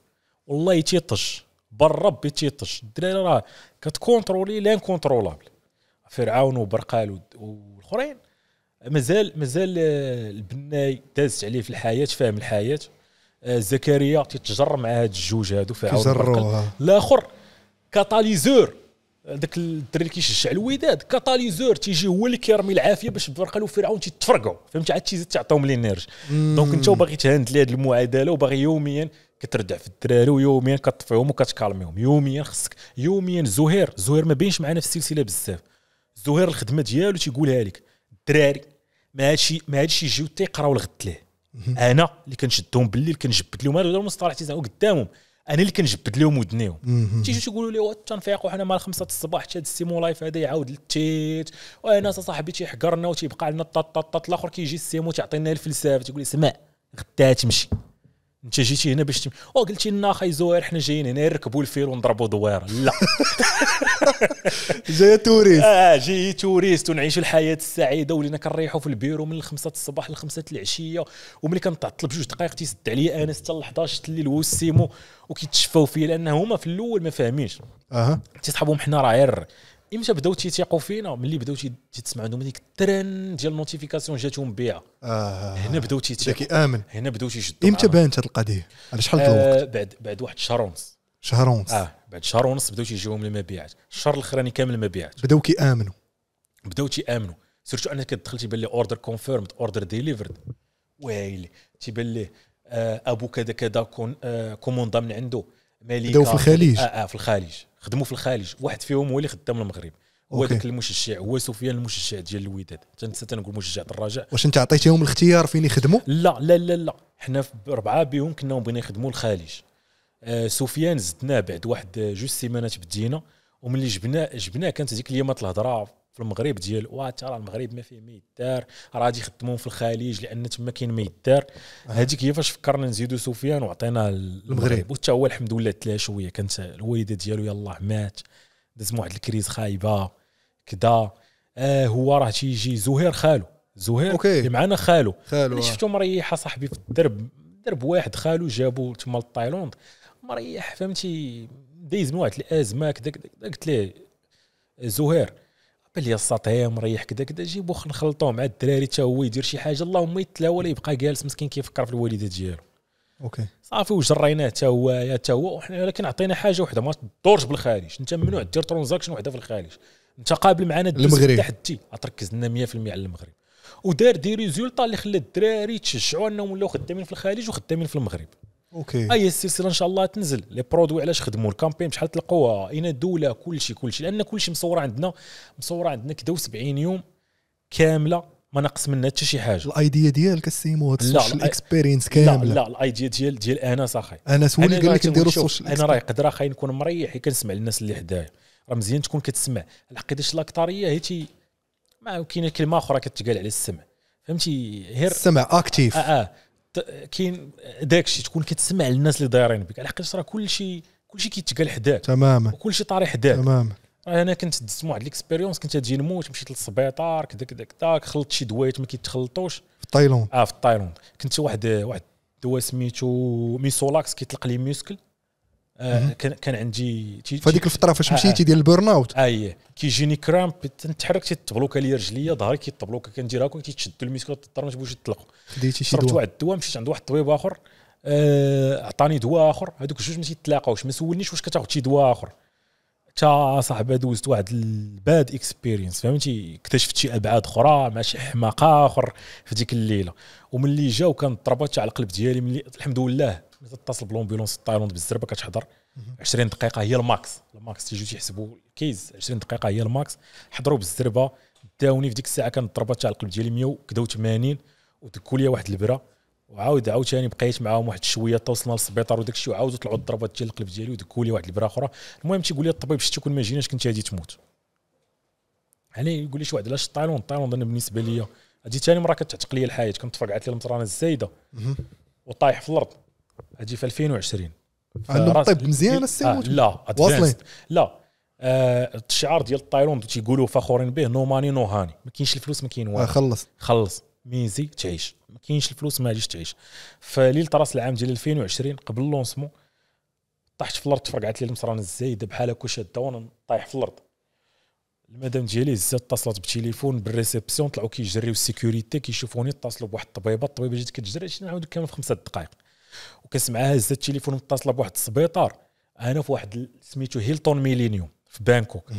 والله تيطش بالرب تيطش الدراري راه كتكونترولي لان كونترولابل فرعون وبرقال والاخرين مازال مازال آه، البناي دازت عليه في الحياه فاهم الحياه آه، زكريا تيتجر مع هاد الجوج هادو فرعون لا كاتاليزور داك الدري اللي كيشجع الوداد كاتاليزور تيجي هو اللي كيرمي العافيه باش برقلو وفرعون تيتفرقعوا فهمت عاد تيزيد تعطيهم نيرج دونك انت باغي تهند لي هذه المعادله وباغي يوميا كتردع في الدراري ويوميا كطفيهم وكتكالميهم يوميا خصك يوميا زهير زهير ما بينش معنا في السلسله بزاف زهير الخدمه ديالو تيقولها لك الدراري ما هادشي ما هادشي يجيو تيقراو الغد ليه انا اللي كنشدهم بالليل كنجبد لهم هذا المصطلح تيزعو قدامهم انا اللي كنجبد لهم ودنيهم تيجيو تيقولوا لي التنفيق وحنا مال خمسة الصباح حتى السيمو لايف هذا يعاود التيت وانا صاحبي تيحقرنا وتيبقى لنا الطط الطط الاخر كيجي السيمو تيعطينا الفلسفه تيقول لي سمع غدا تمشي انت جيتي هنا باش او قلتي لنا خاي زوير حنا جايين هنا نركبوا الفيل ونضربوا دويره لا جاي توريست اه جاي توريست ونعيشوا الحياه السعيده ولينا كنريحوا في البيرو من الخمسة الصباح لخمسة العشيه وملي كنتعطل بجوج دقائق تيسد عليا انس حتى ل 11 الليل وسيمو وكيتشفاو فيا لان هما في الاول ما فاهمينش اها تيصحابهم حنا راه غير امتى بداو تيثيقوا فينا ملي بداو تسمع عندهم هذيك الترن ديال النوتيفيكاسيون جاتهم بها آه هنا بداو تيثيقوا امن هنا بداو تيشدوا امتى بانت هذه القضيه على شحال آه الوقت بعد بعد واحد شهر ونص شهر ونص اه بعد شهر ونص بداو تيجيهم المبيعات الشهر الاخراني كامل المبيعات بداو كيامنوا بداو تيامنوا سيرتو انك دخل تيبان لي اوردر كونفيرمد اوردر ديليفرد ويلي تيبان ليه آه، ابو كذا كذا كون آه كوموندا من عنده ملي بداو في الخليج اه, آه في الخليج خدموا في الخليج واحد فيهم هو اللي خدام المغرب هو ذاك المشجع هو سفيان المشجع ديال الوداد تنسى تنقول مشجع الرجاء واش انت عطيتيهم الاختيار فين يخدموا لا لا لا لا حنا في اربعه بهم كنا بغينا يخدموا الخليج آه سفيان زدناه بعد واحد آه، جوج سيمانات بدينا وملي جبناه جبناه كانت هذيك اليامات الهضره في المغرب ديال وا راه المغرب ما فيه ما يدار راه غادي يخدمون في الخليج لان تما كاين ما يدار هذيك هي فاش فكرنا نزيدو سفيان وعطينا المغرب وحتى هو الحمد لله تلا شويه كانت الوالده ديالو يلاه مات داز واحد الكريز خايبه كدا آه هو راه تيجي زهير خالو زهير اللي معنا خالو خالو آه. شفتو مريحه صاحبي في الدرب درب واحد خالو جابو تما لتايلوند مريح فهمتي دايز من واحد الازمه كذا قلت ليه زهير باللي السطح مريح كذا كذا جيب جيبوه نخلطوه مع الدراري حتى هو يدير شي حاجه اللهم يتلاوى ولا يبقى جالس مسكين كيفكر في الوالده ديالو اوكي صافي وجريناه حتى هو يا حتى هو وحنا ولكن عطينا حاجه وحده ما تدورش بالخارج انت ممنوع دير ترانزاكشن وحده في الخارج انت قابل معنا المغرب تحدي تركز لنا 100% على المغرب ودار دي ريزولطا اللي خلى الدراري تشجعوا انهم ولاو خدامين في الخارج وخدامين في المغرب اوكي اي السلسله ان شاء الله تنزل لي برودوي علاش خدموا الكامبين شحال تلقوها اين الدوله كلشي كلشي لان كلشي مصوره عندنا مصوره عندنا كدا 70 يوم كامله ما نقص منها حتى شي حاجه الايديا ديالك السيمو السوشيال اكسبيرينس كامله لا لا الايديا ديال ديال انس صاحبي انس هو اللي قال لك نديرو السوشيال انا راه يقدر اخي نكون مريح كنسمع للناس اللي حدايا راه مزيان تكون كتسمع العقيده الاكثريه هي تي ما كاينه كلمه اخرى كتقال على السمع فهمتي هير السمع اكتيف اه اه كاين داك الشيء تكون كتسمع للناس اللي دايرين بك على حقاش راه كلشي كلشي كيتقال حداك تماما وكلشي طاري حداك تماما انا كنت دزت واحد ليكسبيريونس كنت تجي نموت مشيت للسبيطار كذا كذا كذا خلطت شي دويات ما كيتخلطوش في تايلاند اه في تايلاند كنت واحد واحد دواء سميتو ميسولاكس كيطلق لي ميسكل كان كان عندي فهذيك الفتره فاش مشيتي آه، آه. ديال البيرن اوت اي آه، كيجيني كرامب تنتحرك تيطبلوكا ليا رجليا ظهري كيطبلوكا كندير هكا كيتشد الميسكو تضطر ما تبغيش تطلق خديتي شي دواء واحد الدواء مشيت عند واحد الطبيب اخر عطاني دواء اخر هذوك الجوج ما تيتلاقاوش ما سولنيش واش كتاخذ شي دواء اخر تا صاحبي دوزت واحد الباد اكسبيرينس فهمتي اكتشفت شي ابعاد اخرى مع شي حماقه اخر في ديك الليله وملي جا وكان الضربه تاع القلب ديالي ملي الحمد لله تتصل بلومبيلونس تايلاند بالزربه كتحضر 20 دقيقه هي الماكس الماكس تيجيو تيحسبوا كيز 20 دقيقه هي الماكس حضروا بالزربه داوني في ديك الساعه كانت الضربه تاع القلب ديالي 100 80 ودكوا لي واحد البره وعاود عاوتاني بقيت معاهم واحد شويه توصلنا للسبيطار وداك الشيء وعاودوا طلعوا الضربات ديال القلب ديالي ودكوا لي واحد البره اخرى المهم تيقول لي الطبيب شتي كون ما جيناش كنت غادي تموت انا يعني يقول لي شي واحد علاش الطايلوند الطايلوند انا بالنسبه ليا هذه ثاني مره كتعتق لي الحياه كنت فرقعت لي المطرانه الزايده وطايح في الارض اجي في 2020 عندهم الطب مزيان السي آه لا واصلين لا آه الشعار ديال الطايلوند تيقولوا فخورين به نو ماني نو هاني ما كاينش الفلوس ما كاين آه، والو آه خلص خلص ميزي تعيش ما كاينش الفلوس ما غاديش تعيش فليل راس العام ديال 2020 قبل اللونسمون طحت في الارض تفرقعت لي المصران الزايده بحال هكا شاده وانا طايح في الارض المدام ديالي زات اتصلت بالتليفون بالريسبسيون طلعوا كيجريو السيكوريتي كيشوفوني اتصلوا بواحد الطبيبه الطبيبه جات كتجري شنو نعاود كامل في خمسه دقائق وكنسمعها هزت التليفون متصله بواحد السبيطار انا في واحد سميتو هيلتون ميلينيوم في بانكوك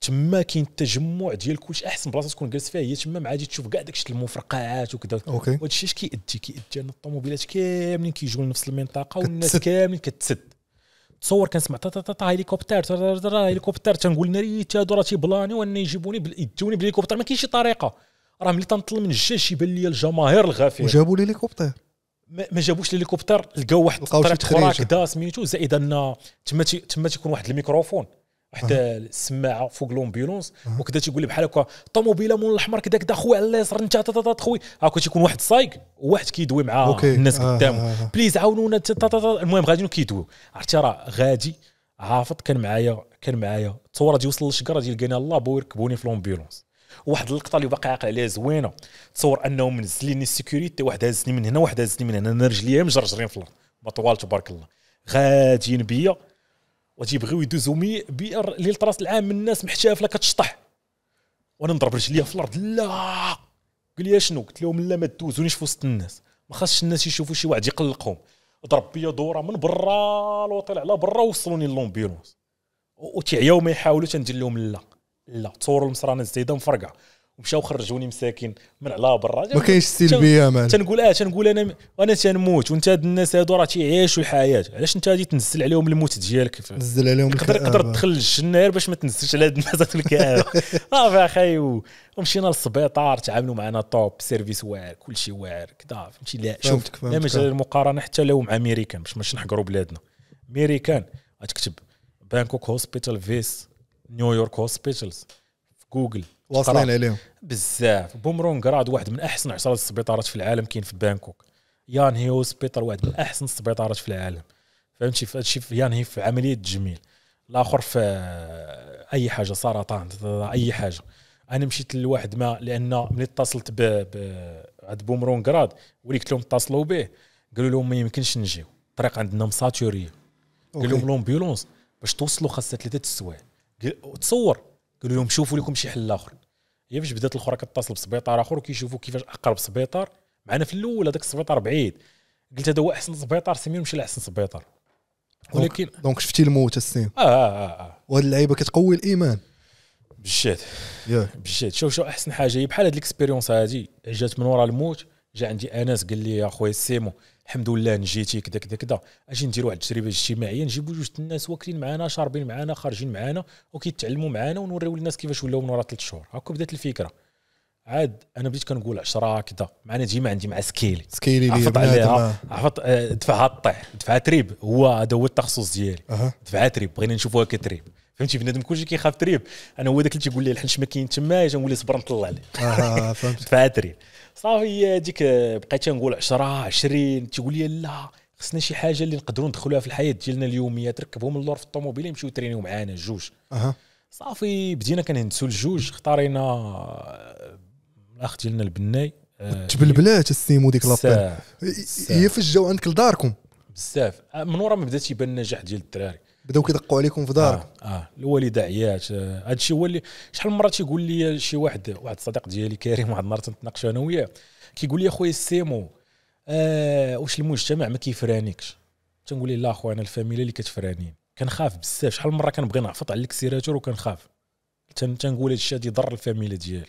تما كاين التجمع ديال كلشي احسن بلاصه تكون جالس فيها هي تما مع عادي تشوف كاع داكشي المفرقعات وكذا وهذا الشيء اش كيأدي كيأدي ان الطوموبيلات كاملين كيجوا لنفس المنطقه والناس كاملين كتسد تصور كنسمع تا تا تا هليكوبتر هليكوبتر تنقول ناريت هادو راه تيبلانيو ان يجيبوني يدوني بالهليكوبتر ما كاينش شي طريقه راه ملي تنطل من الجيش يبان لي الجماهير الغافيه وجابوا لي هليكوبتر ما جابوش الهليكوبتر لقاو واحد الطريق خرا كدا سميتو زائد ان تما تما تيكون واحد الميكروفون واحد أه. السماعه فوق لومبيلونس أه. وكذا تيقول لي بحال هكا الطوموبيله مول الاحمر كذا كذا خويا على اليسار انت خويا هكا تيكون واحد سايق وواحد كيدوي مع أوكي. الناس آه، قدامه آه،, آه،, آه. بليز عاونونا المهم غاديين كيدويو عرفتي راه غادي عافط كان معايا كان معايا تصور غادي يوصل للشقره غادي يلقاني الله بو يركبوني في لومبيلونس واحد اللقطه اللي باقي عاقل عليها زوينه تصور انهم منزلين السيكوريتي واحد هزني من هنا واحد هزني من هنا انا رجليا مجرجرين في الارض ما طوال تبارك الله غاديين بيا وتيبغيو يدوزو مي بئر ليله راس العام الناس محتفله كتشطح وانا نضرب رجليا في الارض لا قال لي شنو قلت لهم لا ما تدوزونيش في وسط الناس ما خاصش الناس يشوفوا شي واحد يقلقهم ضرب بيا دوره من برا لوطيل على برا وصلوني للومبيلونس وتيعياو ما يحاولوا تندير لهم لا لا تصور المصرانه الزايده مفرقعه ومشاو خرجوني مساكين من على برا ما كاينش السلبيه مان تنقول اه تنقول انا انا تنموت وانت هاد الناس هادو راه تيعيشوا الحياه علاش انت غادي تنزل عليهم الموت ديالك تنزل عليهم تقدر تقدر آه. تدخل للجنه غير باش ما تنزلش على هاد الناس هاد الكآبه آه، صافي اخي ومشينا للسبيطار تعاملوا معنا طوب سيرفيس واعر كلشي واعر كذا فهمتي لا شوف لا مجال المقارنه حتى لو مع امريكان باش ما نحقروا بلادنا امريكان غتكتب بانكوك هوسبيتال فيس نيويورك هوسبيتالز في جوجل واصلين عليهم بزاف بومرونغ راه واحد من احسن عشرات السبيطارات في العالم كاين في بانكوك يان هي هوسبيتال واحد من احسن السبيطارات في العالم فهمتي في يان هي في عمليه التجميل الاخر في اي حاجه سرطان اي حاجه انا مشيت لواحد ما لان ملي اتصلت ب عند بومرونغراد وليت لهم اتصلوا به قالوا لهم ما يمكنش نجيو الطريق عندنا مساتوري قال لهم لومبيولونس باش توصلوا خاصها ثلاثه السوايع تصور قالوا لهم شوفوا لكم شي حل اخر هي فاش بدات الاخرى كتصل بسبيطار اخر وكيشوفوا كيفاش اقرب سبيطار معنا في الاول هذاك السبيطار بعيد قلت هذا هو احسن سبيطار سمير مشى لاحسن سبيطار ولكن دونك شفتي الموت السين اه اه اه, آه. وهاد اللعيبه كتقوي الايمان بالشات yeah. بالشات شوف شوف احسن حاجه هي بحال هاد الاكسبيريونس هادي جات من ورا الموت جا عندي انس قال لي يا خويا سيمو الحمد لله نجيتي كذا كذا كذا اجي نديروا واحد التجربه اجتماعيه نجيبوا جوج الناس واكلين معانا شاربين معانا خارجين معانا وكيتعلموا معانا ونوريو الناس كيفاش ولاو من ورا ثلاث شهور هكا بدات الفكره عاد انا بديت كنقول 10 كذا مع ديما عندي مع سكيلي سكيلي عفط عليها عفط دفعها طيح دفعها تريب هو هذا هو التخصص ديالي أه. دفعها تريب بغينا نشوفوها كتريب فهمتي بنادم كلشي كيخاف تريب انا هو داك اللي تيقول لي الحنش ما كاين تما لي صبر نطلع ليه دفعها تريب صافي هذيك بقيت نقول 10 20 تقول لي لا خصنا شي حاجه اللي نقدروا ندخلوها في الحياه ديالنا اليوميه تركبهم اللور في الطوموبيل يمشيو ترينيو معانا الجوج أه. صافي بدينا كنهندسوا الجوج اختارينا الاخ ديالنا البناي تبلبلات السيمو ديك لابيل هي فاش جاو عندك لداركم بزاف من ورا ما بدا تيبان النجاح ديال الدراري بداو كيدقوا عليكم في دارك اه, آه. الوالي داعيات هذا آه. الشيء هو اللي شحال من مره تيقول لي شي واحد واحد الصديق ديالي كريم واحد النهار تنتناقش انا وياه كيقول لي اخويا السيمو آه واش المجتمع ما كيفرانيكش تنقول لي لا اخويا انا الفاميليا اللي كتفراني كنخاف بزاف شحال من مره كنبغي نعفط على الاكسيراتور وكنخاف تنقول هذا الشيء يضر الفاميليا ديالي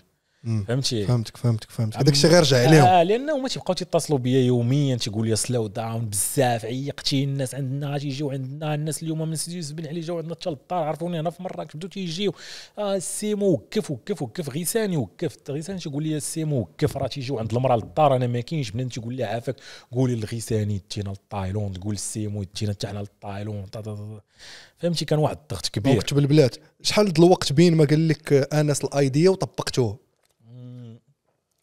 فهمتي فهمتك فهمتك فهمتك هذاك الشيء غير رجع عليهم اه لانه ما تيبقاو تيتصلوا بيا يوميا تيقول لي سلو داون بزاف عيقتي الناس عندنا غادي يجيو عندنا الناس اليوم من سيدي بن علي جاو عندنا حتى للدار عرفوني هنا في مراكش بداو تيجيو آه السيمو وقف وقف وقف غيساني وقف غيساني تيقول لي السيمو وقف راه تيجيو عند المراه للدار انا ما كاينش بنادم تيقول لي عافاك قولي الغيساني تينا للتايلوند قول السيمو تينا حتى حنا للتايلوند فهمتي كان واحد الضغط كبير وقت بالبلاد شحال د الوقت بين ما قال لك آه، انس الايديا وطبقتوه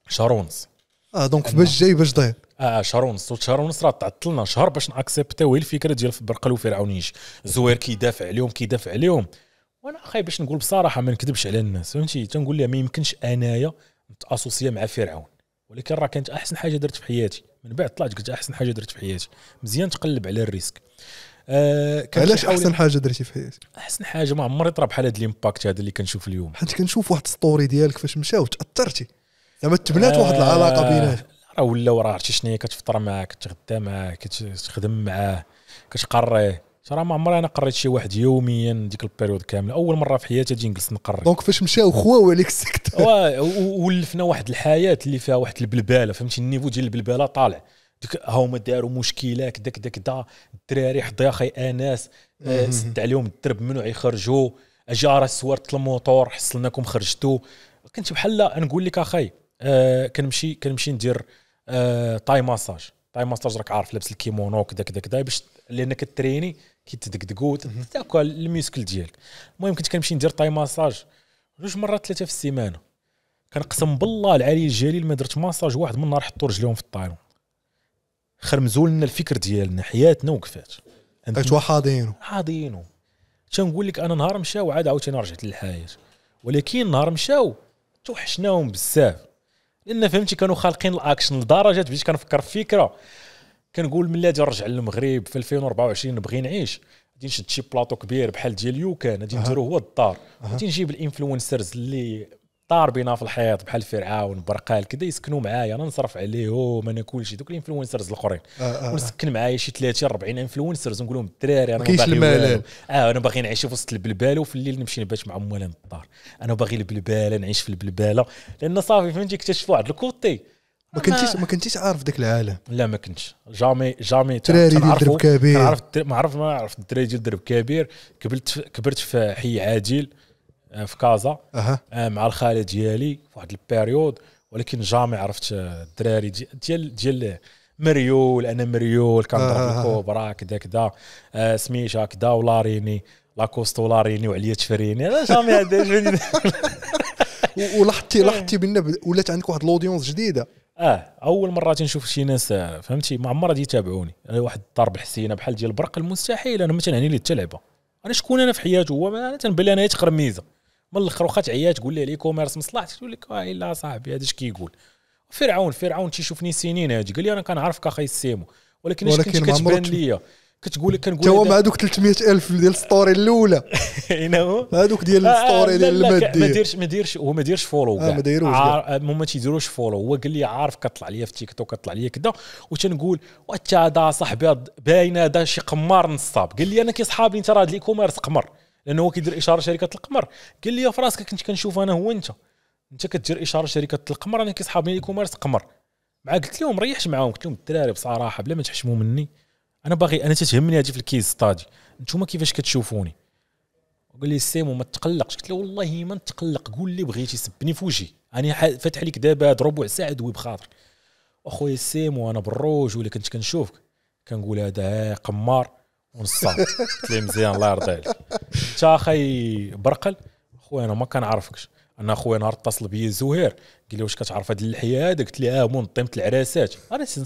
شارونز اه دونك باش جاي باش ضايع اه, آه، شارونز ونص راه تعطلنا شهر باش ناكسبتاو الفكره ديال برقل وفرعونيش زوير كيدافع عليهم كيدافع عليهم وانا اخي باش نقول بصراحه ما نكذبش على الناس فهمتي تنقول لها ما يمكنش انايا نتاسوسيا مع فرعون ولكن راه كانت احسن حاجه درت في حياتي من بعد طلعت قلت احسن حاجه درت في حياتي مزيان تقلب على الريسك آه علاش احسن حاجه درتي في حياتك احسن حاجه ما عمري طرا بحال هذا الامباكت هذا اللي كنشوف اليوم حيت كنشوف واحد السطوري ديالك فاش مشاو تاثرتي زعما تبنات واحد العلاقه آه، بينات راه ولاو راه عرفتي شنو هي كتفطر معاه كتغدا معاه كتخدم معاه كتقريه راه ما عمري انا قريت شي واحد يوميا ديك البيريود كامله اول مره في حياتي اجي نجلس نقري دونك فاش مشاو خواو عليك السكتور ولفنا واحد الحياه اللي فيها واحد البلباله فهمتي النيفو ديال البلباله طالع ديك هما داروا مشكله كدا كدا كدا الدراري حدا خي اناس آه، سد عليهم الدرب منو يخرجوا اجا راه سوارت الموتور حصلناكم خرجتوا كنت بحال نقول لك اخي آه كنمشي كنمشي ندير آه تاي ماساج تاي ماساج راك عارف لابس الكيمونو كذا كذا كذا باش لان كتريني كيتدقدقو هكا الميسكل ديالك المهم كنت كنمشي ندير تاي ماساج جوج مرات ثلاثه في السيمانه كنقسم بالله العلي الجليل ما درت ماساج واحد من النهار حطوا رجليهم في الطايلون خرمزوا لنا الفكر ديالنا حياتنا وقفات انتوا حاضينو حاضينو تنقول لك انا نهار مشاو عاد عاوتاني رجعت للحياه ولكن نهار مشاو توحشناهم بزاف لان فهمتي كانوا خالقين الاكشن لدرجه بديت كنفكر في فكره كنقول ملي غادي نرجع للمغرب في 2024 نبغي نعيش غادي نشد شي بلاطو كبير بحال ديال يوكان غادي نديرو هو الدار غادي نجيب الانفلونسرز اللي طار بينا في الحيط بحال فرعون برقال كذا يسكنوا معايا انا نصرف عليهم انا كلشي دوك الانفلونسرز الاخرين آه آه, آه. ونسكن معايا شي 30 40 انفلونسرز ونقول لهم الدراري انا باغي الملل اه انا باغي نعيش في وسط البلباله وفي الليل نمشي نبات مع موالا الدار انا باغي البلباله نعيش في البلباله لان صافي فهمتي اكتشف واحد الكوتي ما كنتيش ما كنتيش عارف ذاك العالم لا ما كنتش جامي جامي الدراري ديال الدرب كبير عرفت ما عرفت ما عرفت الدراري ديال الدرب كبير كبرت كبرت في حي عاجل آه، في كازا أه. مع الخاله ديالي في واحد البيريود ولكن جامي عرفت آه، الدراري ديال ديال مريول انا مريول كنضرب آه. الكوبرا كذا كذا سميشه كذا ولاريني لاكوست ولاريني وعليا تفريني جامي هذا ولاحظتي لاحظتي بان ولات عندك واحد لودونس جديده اه اول مره تنشوف شي ناس آه، فهمتي ما عمرها انا واحد الضرب حسينه بحال ديال برق المستحيل انا ما تنعني لي حتى لعبه انا شكون انا في حياته هو انا تنبان انا تقرميزه من الاخر واخا تعيا تقول لي كوميرس مصلحت تقول لك اه لا صاحبي هذا اش كيقول فرعون فرعون تيشوفني سنين هادي قال لي انا كنعرفك اخي السيمو ولكن اش كنت كتبان ليا كتقول لك كنقول هو مع هذوك 300 الف ديال الستوري الاولى هو نعم. هذوك ديال آه، آه، الستوري ديال الماديه ما ديرش ما ديرش هو ما ديرش فولو آه، ما دايروش هما ما تيديروش فولو هو قال لي عارف كطلع ليا في تيك توك كطلع ليا كذا وتنقول وتا هذا صاحبي باين هذا شي قمار نصاب قال لي انا كي صحابي انت راه الاي كوميرس قمر لانه هو كيدير اشاره شركه القمر قال لي فراسك كنت كنشوف انا هو انت انت كدير اشاره شركه القمر انا كيصحابني كوميرس قمر مع قلت لهم ريحت معاهم قلت لهم الدراري بصراحه بلا ما تحشموا مني انا باغي انا تتهمني هادي في الكيز ستادي انتوما كيفاش كتشوفوني قال لي سيمو ما تقلقش قلت له والله ما نتقلق قول لي بغيتي سبني في وجهي انا فاتح لك دابا هاد ربع ساعه دوي بخاطر اخويا سيمو انا بالروج ولا كنت كنشوفك كنقول هذا قمار ونصا قلت ليه مزيان الله يرضي عليك انت اخي برقل خويا انا ما كنعرفكش انا خويا نهار اتصل بيا زهير قال لي واش كتعرف هذه اللحيه هذا قلت لي اه مون طيمه العراسات انا سين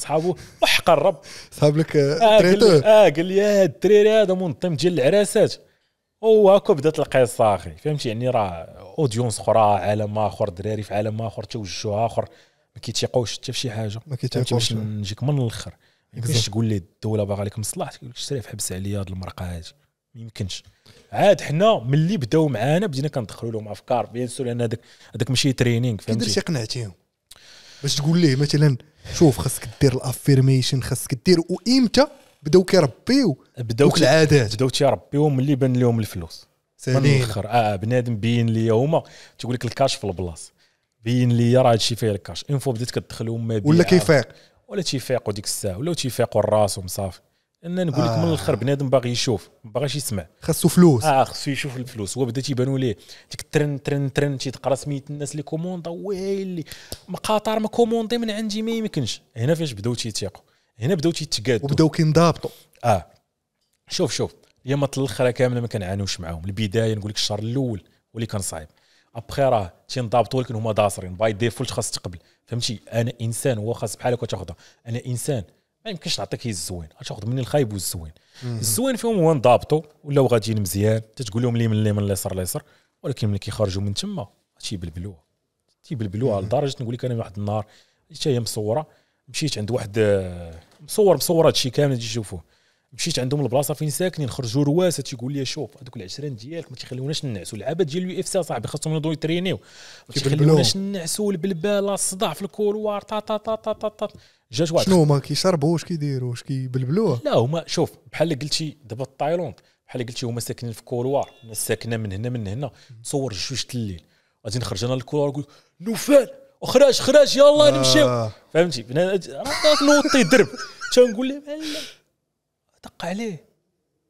وحق الرب صاب لك اه قال لي اه الدريري هذا مون طيم ديال العراسات وهاكا بدات القصه اخي فهمتي يعني راه اودينس اخرى عالم اخر دراري في عالم اخر توجه اخر ما كيتيقوش حتى في شي حاجه ما كيتيقوش نجيك من الاخر يمكنش تقول لي الدوله باغا لك مصلحتك يقول لك حبس عليا هاد المرقه هادي ما يمكنش عاد حنا ملي بداو معانا بدينا كندخلوا لهم افكار بيان سور لان هذاك هذاك ماشي ترينينغ فهمتي كيفاش درتي باش تقول ليه مثلا شوف خاصك دير الافيرميشن خاصك دير وامتى بداو كيربيو بداو العادات بداو تيربيو ملي بان لهم الفلوس سالي اه بنادم بين ليا هما تيقول لك الكاش في البلاصه بين ليا راه هادشي فيه الكاش اون فوا بديت كتدخل هما ولا كيفيق ولا تيفيقوا ديك الساعه ولا تيفيقوا راسهم صافي انا نقول لك آه. من الاخر بنادم باغي يشوف ما باغاش يسمع خاصو فلوس اه خاصو يشوف الفلوس هو بدا تيبانوا ليه ديك ترن ترن ترن تيتقرا سميت الناس لي كوموند ويلي مقاطر ما كوموندي من عندي ما يمكنش هنا فاش بداو تيتيقوا هنا بداو تيتقادوا وبداو كينضابطوا اه شوف شوف يا ما الاخره كامله ما كنعانوش معاهم البدايه نقول لك الشهر الاول واللي كان صعيب ابخي راه تينضابطوا لك هما داصرين باي ديفولت خاص تقبل فهمتي انا انسان هو خاص بحالك وتاخذها انا انسان ما يمكنش نعطيك هي الزوين غتاخذ مني الخايب والزوين الزوين فيهم هو نضابطوا ولاو غاديين مزيان تتقول لهم لي من لي من اليسر اليسر ولكن ملي كيخرجوا من تما تيبلبلوها تيبلبلوها لدرجه نقول لك انا واحد النهار حتى هي مصوره مشيت عند واحد آه، مصور مصور هادشي كامل تجي تشوفوه مشيت عندهم البلاصه فين ساكنين خرجوا رواسه تيقول لي شوف هذوك ال20 ديالك ما تيخليوناش نعسوا العباد ديال اليو اف سي صاحبي خاصهم ينوضوا يترينيو ما تيخليوناش نعسوا البلباله الصداع في الكولوار تا تا تا تا تا, تا. جات واحد شنو هما كيشربوا واش كيديروا واش كيبلبلوه لا هما شوف بحال اللي قلتي دابا تايلاند بحال اللي قلتي هما ساكنين في كولوار الناس ساكنه من هنا من هنا تصور جوج الليل غادي نخرج انا للكولوار نقول نوفال اخرج خرج يلاه آه. نمشيو فهمتي راه نوطي الدرب تنقول لهم دق عليه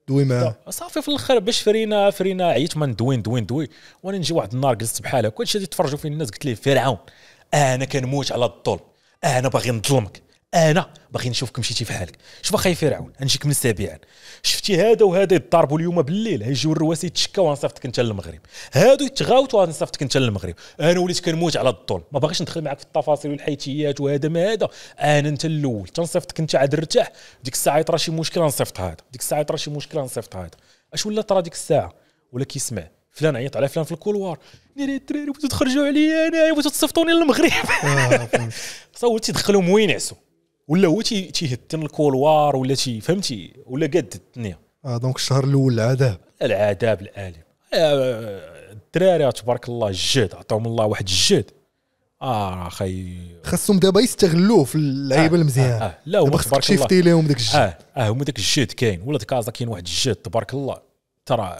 دوي معاه صافي في الاخر باش فرينا فرينا عييت من دوين دوين دوي وانا نجي واحد النهار جلست بحال كلشي هادشي اللي تفرجوا فيه الناس قلت ليه فرعون انا كنموت على الظلم انا باغي نظلمك انا باغي نشوفك مشيتي في حالك شوف اخي فرعون نجيك من سابعا شفتي هذا وهذا يضربوا اليوم بالليل هيجيو الرواسي يتشكى غنصيفطك انت للمغرب هادو يتغاوتوا غنصيفطك انت للمغرب انا وليت كنموت على الظلم ما باغيش ندخل معك في التفاصيل والحيتيات وهذا ما هذا انا انت الاول تنصيفطك انت عاد ارتاح ديك الساعه يطرا شي مشكل غنصيفط هذا ديك الساعه يطرا شي مشكل غنصيفط هذا اش ولا طرا ديك الساعه ولا كيسمع فلان عيط على فلان في الكولوار ديري الدراري بغيتو تخرجوا عليا انا بغيتو تصيفطوني للمغرب آه، صوتي دخلهم وين ولا هو تيهتن الكولوار ولا تي فهمتي ولا قاد الدنيا اه دونك الشهر الاول العذاب العذاب الالم آه، الدراري آه، تبارك الله الجهد عطاهم الله واحد الجهد اه اخي خاصهم دابا يستغلوه في اللعيبه آه, آه، المزيان آه آه لا هما تبارك الله لهم داك الجهد اه اه هما داك الجهد كاين ولا كازا كاين واحد الجهد تبارك الله ترى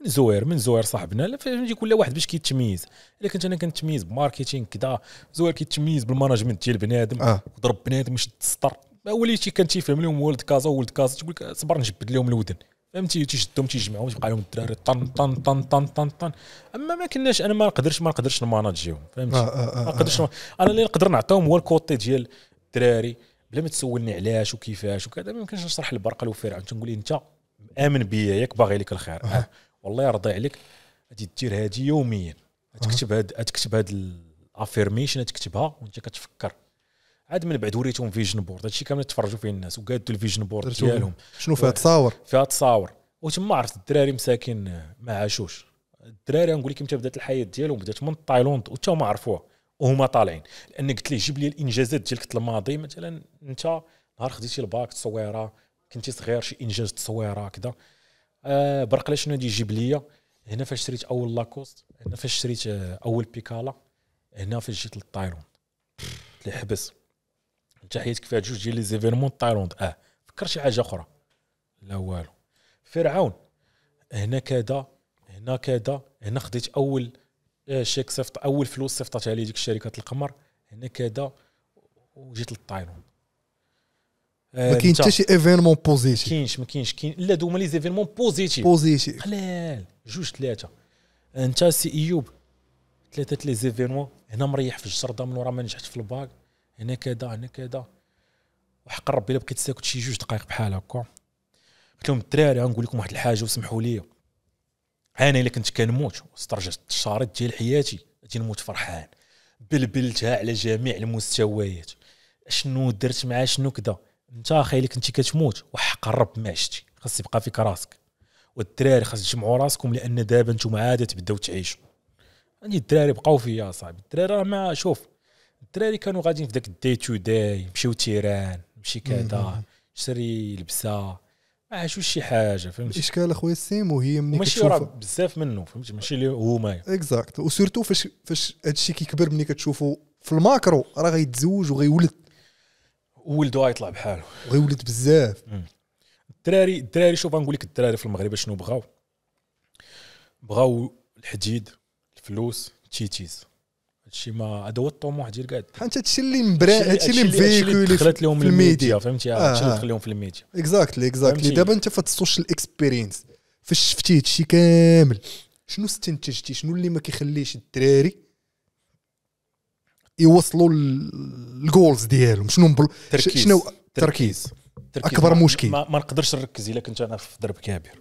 من زوير من زوير صاحبنا فهمتي كل واحد باش كيتميز الا كنت انا كنتميز بماركتينغ كذا زوير كيتميز بالمانجمنت ديال بنادم آه. ضرب بنادم مش السطر وليتي كان تيفهم لهم ولد كازا ولد كازا تقول لك صبر نجبد لهم الودن فهمتي تيشدهم تيجمعهم تبقى لهم الدراري طن طن طن طن طن طن اما ما كناش انا ما نقدرش ما نقدرش نماناجيهم فهمتي آه، آه، آه، ما نقدرش انا اللي نقدر نعطيهم هو الكوتي ديال الدراري بلا ما تسولني علاش وكيفاش وكذا ما يمكنش نشرح البرقل وفرعون تنقول انت امن بيا ياك باغي لك الخير والله يرضي عليك غادي دير هذه يوميا تكتب هاد تكتب هاد الافيرميشن تكتبها وانت كتفكر عاد من بعد وريتهم فيجن بورد هادشي كامل تفرجوا فيه الناس وقادوا الفيجن بورد ديالهم شنو فيها تصاور فيها تصاور وتما عرفت الدراري مساكين ما عاشوش الدراري نقول لك امتى بدات الحياه ديالهم بدات من تايلاند وتا هما عرفوها وهما طالعين لان قلت ليه جيب لي الانجازات ديالك الماضي مثلا انت نهار خديتي الباك تصويره كنتي صغير شي انجاز تصويره كذا آه برقله شنو دي يجيب ليا هنا فاش شريت اول لاكوست هنا فاش شريت آه، اول بيكالا هنا فاش جيت للطايروند لي حبس انت حياتك فيها جوج ديال لي زيفينمون الطايروند اه فكر شي حاجه اخرى لا والو فرعون هنا كذا هنا كذا هنا خديت اول آه، شيك صيفط اول فلوس صيفطتها عليه ديك شركه القمر هنا كذا وجيت للطايروند ما كاين حتى شي ايفينمون بوزيتيف ما كاينش ما كاينش كاين لا دوما لي زيفينمون بوزيتيف بوزيتيف قلال جوج ثلاثه انت سي ايوب ثلاثه لي زيفينمون هنا مريح في الجردة من ورا ما نجحت في الباك هنا كذا هنا كذا وحق ربي الا بقيت ساكت شي جوج دقائق بحال هكا قلت لهم الدراري غنقول لكم واحد الحاجه وسمحوا لي انا الا كنت كنموت واسترجعت الشريط ديال حياتي غادي نموت فرحان بلبلتها على جميع المستويات شنو درت مع شنو كذا انت خايلك كنتي كتموت وحق الرب ما عشتي خاص يبقى فيك راسك والدراري خاص يجمعوا راسكم لان دابا انتم عاد تبداو تعيشوا يعني الدراري بقاو فيا صاحبي الدراري راه ما شوف الدراري كانوا غاديين في داك الدي تو داي مشيو تيران مشي كذا شري لبسه ما عاشوش شي حاجه فهمتي الاشكال اخويا السيم وهي ملي ماشي راه بزاف منه فهمتي ماشي اللي هما اكزاكت وسيرتو فاش فاش هادشي كيكبر ملي كتشوفو في الماكرو راه غيتزوج وغيولد ولدو غيطلع بحاله غيولد بزاف الدراري الدراري شوف غنقول لك الدراري في المغرب شنو بغاو بغاو الحديد الفلوس تيتيز هادشي ما هذا هو الطموح ديال قاعد حيت هادشي اللي مبرا هادشي اللي مفيكولي دخلت لهم الميديا فهمتي هادشي آه، اللي آه. دخل لهم في الميديا اكزاكتلي اكزاكتلي دابا انت في السوشيال اكسبيرينس فاش شفتي هادشي كامل شنو استنتجتي شنو اللي ما كيخليش الدراري يوصلوا الجولز ديالهم شنو تركيز. شنو تركيز. تركيز. اكبر مشكل ما, ما نقدرش نركز الا كنت انا في درب كبير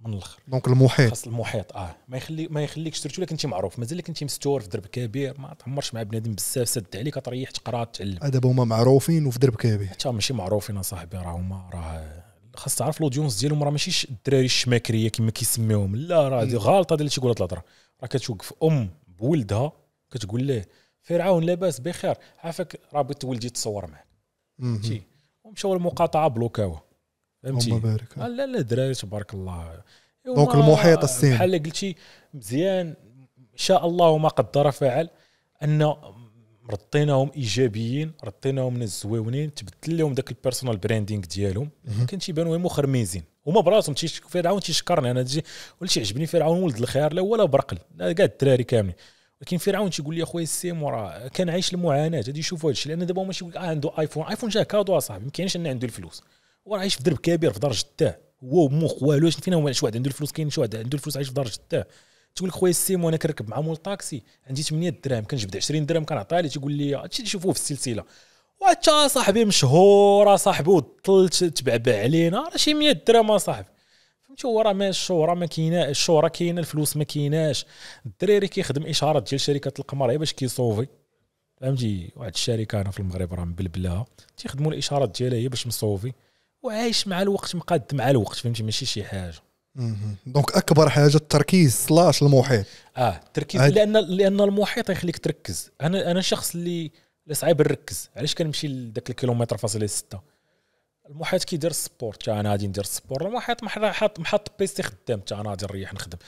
من الاخر دونك المحيط خاص المحيط اه ما يخلي ما يخليكش سيرتو كنتي معروف مازال كنتي مستور في درب كبير ما تعمرش مع بنادم بزاف سد عليك تريح تقرا تعلم دابا هما معروفين وفي درب كبير حتى ماشي معروفين اصاحبي راه هما راه خاص تعرف الاودينس ديالهم راه ماشي الدراري الشماكريه كما كيسميوهم لا راه غالطه ديال تيقول هاد الهضره راه كتوقف ام بولدها كتقول له فرعون لاباس بخير عافاك رابط ولدي تصور معاه فهمتي ومشاو المقاطعه بلوكاوا فهمتي بارك لا لا دراري تبارك الله دونك المحيط الصيني بحال قلتي مزيان ان شاء الله وما قدر فعل ان رطيناهم ايجابيين رطيناهم من الزويونين تبدل لهم ذاك البيرسونال براندينغ ديالهم كان تيبانوا غير مخرميزين هما براسهم فرعون تيشكرني انا تجي ولا عجبني فرعون ولد الخير لا ولا برقل لا كاع الدراري كاملين ولكن فرعون تيقول لي اخويا السيم راه كان عايش المعاناه غادي يشوف هذا الشيء لان دابا ماشي يقول آه عنده ايفون ايفون جاه كادو اصاحبي ما كاينش عنده الفلوس هو راه عايش في درب كبير في دار جداه هو ومخ والو فينا هو شي واحد عنده الفلوس كاين شي واحد عنده الفلوس عايش في دار جداه تقول لك خويا السيم وانا كنركب مع مول طاكسي عندي 8 درهم كنجبد 20 درهم كنعطيها لي تيقول لي هادشي اللي تشوفوه في السلسله واش صاحبي مشهور صاحبي وطلت تبعبع علينا راه شي 100 درهم صاحبي هو راه ما الشهره ما كاينه الشهره كاينه الفلوس ما كايناش الدراري كيخدم اشارات ديال شركه القمر إيه باش كيصوفي فهمتي واحد الشركه هنا في المغرب راه مبلبلاها تيخدموا الاشارات ديالها هي إيه باش مصوفي وعايش مع الوقت مقاد مع الوقت فهمتي ماشي شي حاجه دونك اكبر حاجه التركيز سلاش المحيط اه التركيز عاد... لان لان المحيط يخليك تركز انا انا شخص اللي اللي صعيب نركز علاش كنمشي لذاك الكيلومتر فاصله سته المحيط كيدير السبور تاع انا غادي ندير السبور المحيط محط محط بيستي خدام تاع انا غادي نريح نخدم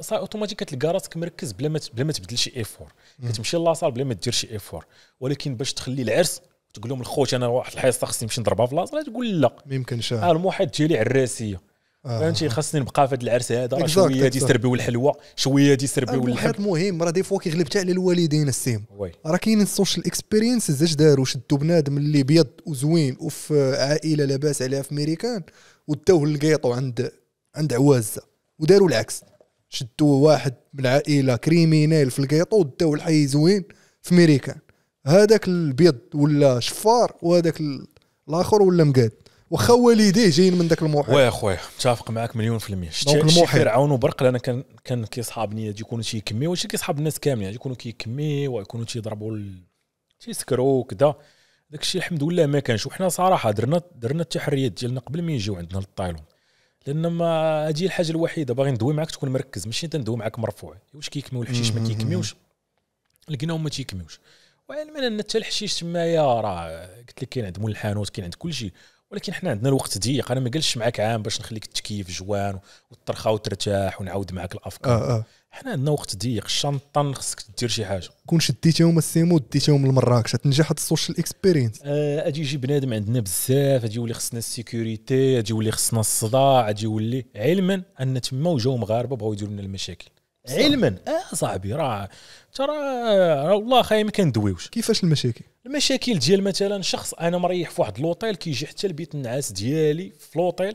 سا اوتوماتيك كتلقى راسك مركز بلا ما بلا ما تبدل شي ايفور كتمشي لاصال بلا ما دير شي ايفور ولكن باش تخلي العرس تقول لهم الخوت انا واحد الحصه خصني نمشي نضربها في لاصال تقول لا ما يمكنش المحيط ديالي عراسيه آه. فهمتي خاصني نبقى في هذه العرسه هذا شويه تيسربيو الحلوى شويه تيسربيو اللحم الواحد مهم راه دي فوا كيغلب حتى على الوالدين السيم راه كاينين السوشيال اكسبيرينسز اش داروا شدوا بنادم اللي بيض وزوين وفي عائله لاباس عليها في ميريكان وداوه للقيطو عند عند عوازه وداروا العكس شدوا واحد من العائله كريمينال في القيطو وداوه لحي زوين في ميريكان هذاك البيض ولا شفار وهذاك الاخر ولا مقاد واخا والديه جايين من ذاك المحيط وي خويا متفق معاك مليون في المية شتي المحيط فرعون وبرق لان كان كان كيصحابني يكونوا يكونوا كمي وشي كيصحاب الناس كاملين يكونوا كيكمي ويكونوا تيضربوا تيسكروا وكذا داك الشيء الحمد لله ما كانش وحنا صراحه درنا درنا التحريات ديالنا قبل ما يجيو عندنا للطايلون لان ما هذه الحاجه الوحيده باغي ندوي معاك تكون مركز ماشي تندوي معاك مرفوع واش كيكميو الحشيش ما كيكميوش لقيناهم ما تيكميوش وعلمنا ان حتى الحشيش تمايا راه قلت لك كاين عند مول الحانوت كاين عند كل شيء ولكن حنا عندنا الوقت ضيق انا ما قلتش معاك عام باش نخليك تكيف جوان وترخى وترتاح ونعاود معاك الافكار آه آه. حنا عندنا وقت ضيق الشنطه خصك دير شي حاجه كون شديتيهم السيمو وديتيهم لمراكش تنجح هاد السوشيال اكسبيرينس آه اجي يجي بنادم عندنا بزاف اجي يولي خصنا السيكوريتي اجي يولي خصنا الصداع اجي يولي علما ان تما وجاو مغاربه بغاو يديروا لنا المشاكل صح. علما اه صاحبي راه ترى والله خايم ما كندويوش كيفاش المشاكل المشاكل ديال مثلا شخص انا مريح في واحد لوطيل كيجي حتى البيت النعاس ديالي في لوطيل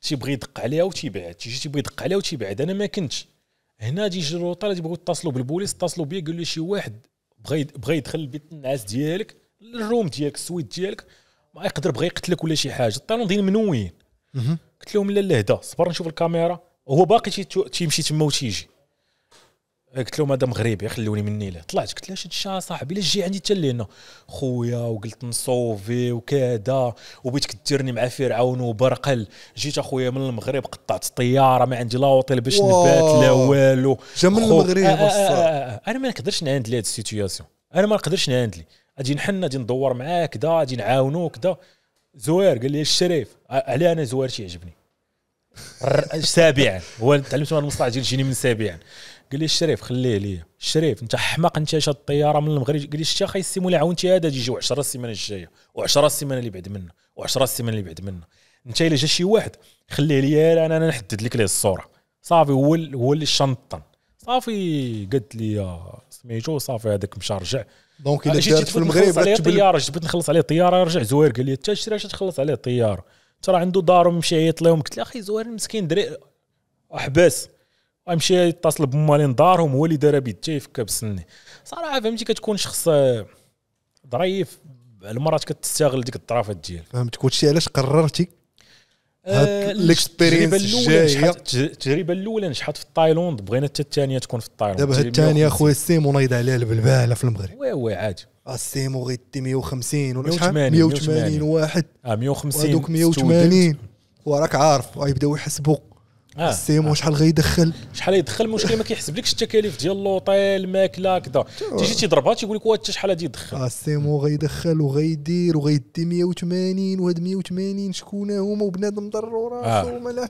تيبغي يدق عليها وتيبعد تيجي تيبغي يدق عليها وتيبعد انا ما كنتش هنا تيجي الوطيل تيبغيو يتصلوا بالبوليس اتصلوا بيا قالوا لي شي واحد بغى بغى يدخل البيت النعاس ديالك الروم ديالك السويت ديالك ما يقدر بغى يقتلك ولا شي حاجه الطالوندين منويين قلت لهم لا لا هدا صبر نشوف الكاميرا وهو باقي تيمشي تما وتيجي قلت له هذا مغربي خلوني مني له طلعت قلت له شد الشيء صاحبي لا جي عندي حتى لهنا خويا وقلت نصوفي وكذا وبيت كديرني مع فرعون وبرقل جيت اخويا من المغرب قطعت الطياره ما عندي لا وطيل باش نبات لا والو جا من المغرب الصراحه آه، آه، آه، انا ما نقدرش نعاندلي هاد السيتياسيون انا ما نقدرش لي اجي نحن اجي ندور معاه كذا اجي نعاونو كذا زوير قال لي الشريف على انا زوير تيعجبني سابعا هو تعلمت من المصطلح ديال جيني من سابعا قال لي الشريف خليه ليا الشريف انت حماق انت شاد الطياره من المغرب قال لي شتي اخي السيمو اللي عاونتي هذا يجي 10 السيمانه الجايه و10 السيمانه اللي بعد منه و10 السيمانه اللي بعد منه انت الا جا شي واحد خليه ليا انا انا نحدد لك ليه الصوره صافي هو هو اللي شنطن صافي قالت لي سميتو صافي هذاك مشى رجع دونك الا جيت في المغرب عليه طياره جيت بغيت نخلص عليه الطياره رجع زوير قال لي انت شتي تخلص عليه الطياره ترى عنده دار مشى عيط لهم قلت له اخي زوير مسكين دري احباس غيمشي يتصل بمالين دارهم هو اللي دار بيد حتى يفكها بسني صراحه فهمتي كتكون شخص ظريف المرات كتستغل ديك الطرافة ديالك فهمت كلشي علاش قررتي آه، التجربة الأولى التجربه الاولى نجحت في تايلاند بغينا حتى الثانيه تكون في تايلاند دابا الثانيه اخويا السيمو نايض عليها البلباله في المغرب وي وي عادي آه، السيمو غير 150 ولا شحال 180 واحد اه 150 هذوك 180 وراك عارف غيبداو يحسبوا آه. السيمو آه. شحال غيدخل شحال يدخل المشكل ما كيحسبلكش التكاليف ديال لوطيل الماكله كذا تيجي تيضربها تيقول لك واه انت شحال غادي يدخل اه السيمو غيدخل وغيدير وغيدي 180 وهاد 180 شكون هما وبنادم ضر وراسو آه.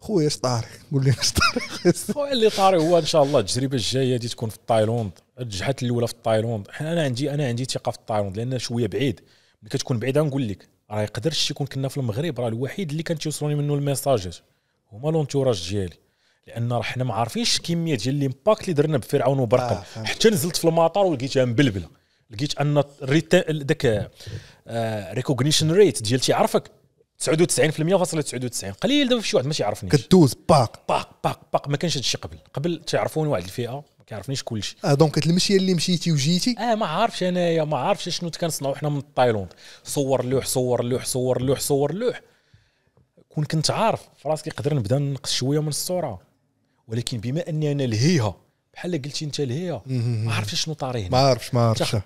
خويا اش طاري قول لي اش طاري خويا اللي طاري هو ان شاء الله التجربه الجايه دي تكون في تايلوند الجهات الاولى في تايلوند انا عندي انا عندي ثقه في تايلوند لان شويه بعيد ملي كتكون بعيد نقول لك راه يقدرش يكون كنا في المغرب راه الوحيد اللي كان تيوصلوني منه الميساجات هما لونتوراج ديالي لان راه حنا ما عارفينش الكميه ديال الامباكت اللي درنا بفرعون وبرقم آه حتى نزلت في المطار ولقيتها مبلبله لقيت ان ذاك ريكوغنيشن ريت ديال تيعرفك 99% 99 قليل دابا شي واحد ما تيعرفنيش كدوز باق باق باق باق ما كانش هادشي قبل قبل تيعرفوني واحد الفئه ما كيعرفنيش كلشي اه دونك المشيه اللي مشيتي وجيتي اه ما عارفش انايا ما عارفش شنو كنصنعوا حنا من تايلاند صور لوح صور لوح صور لوح صور لوح كون كنت عارف فراسك يقدر نبدا ننقص شويه من الصوره ولكن بما اني انا لهيها بحال قلتي انت لهيها ما عرفتش شنو طاري هنا ما عرفتش ما عرفتش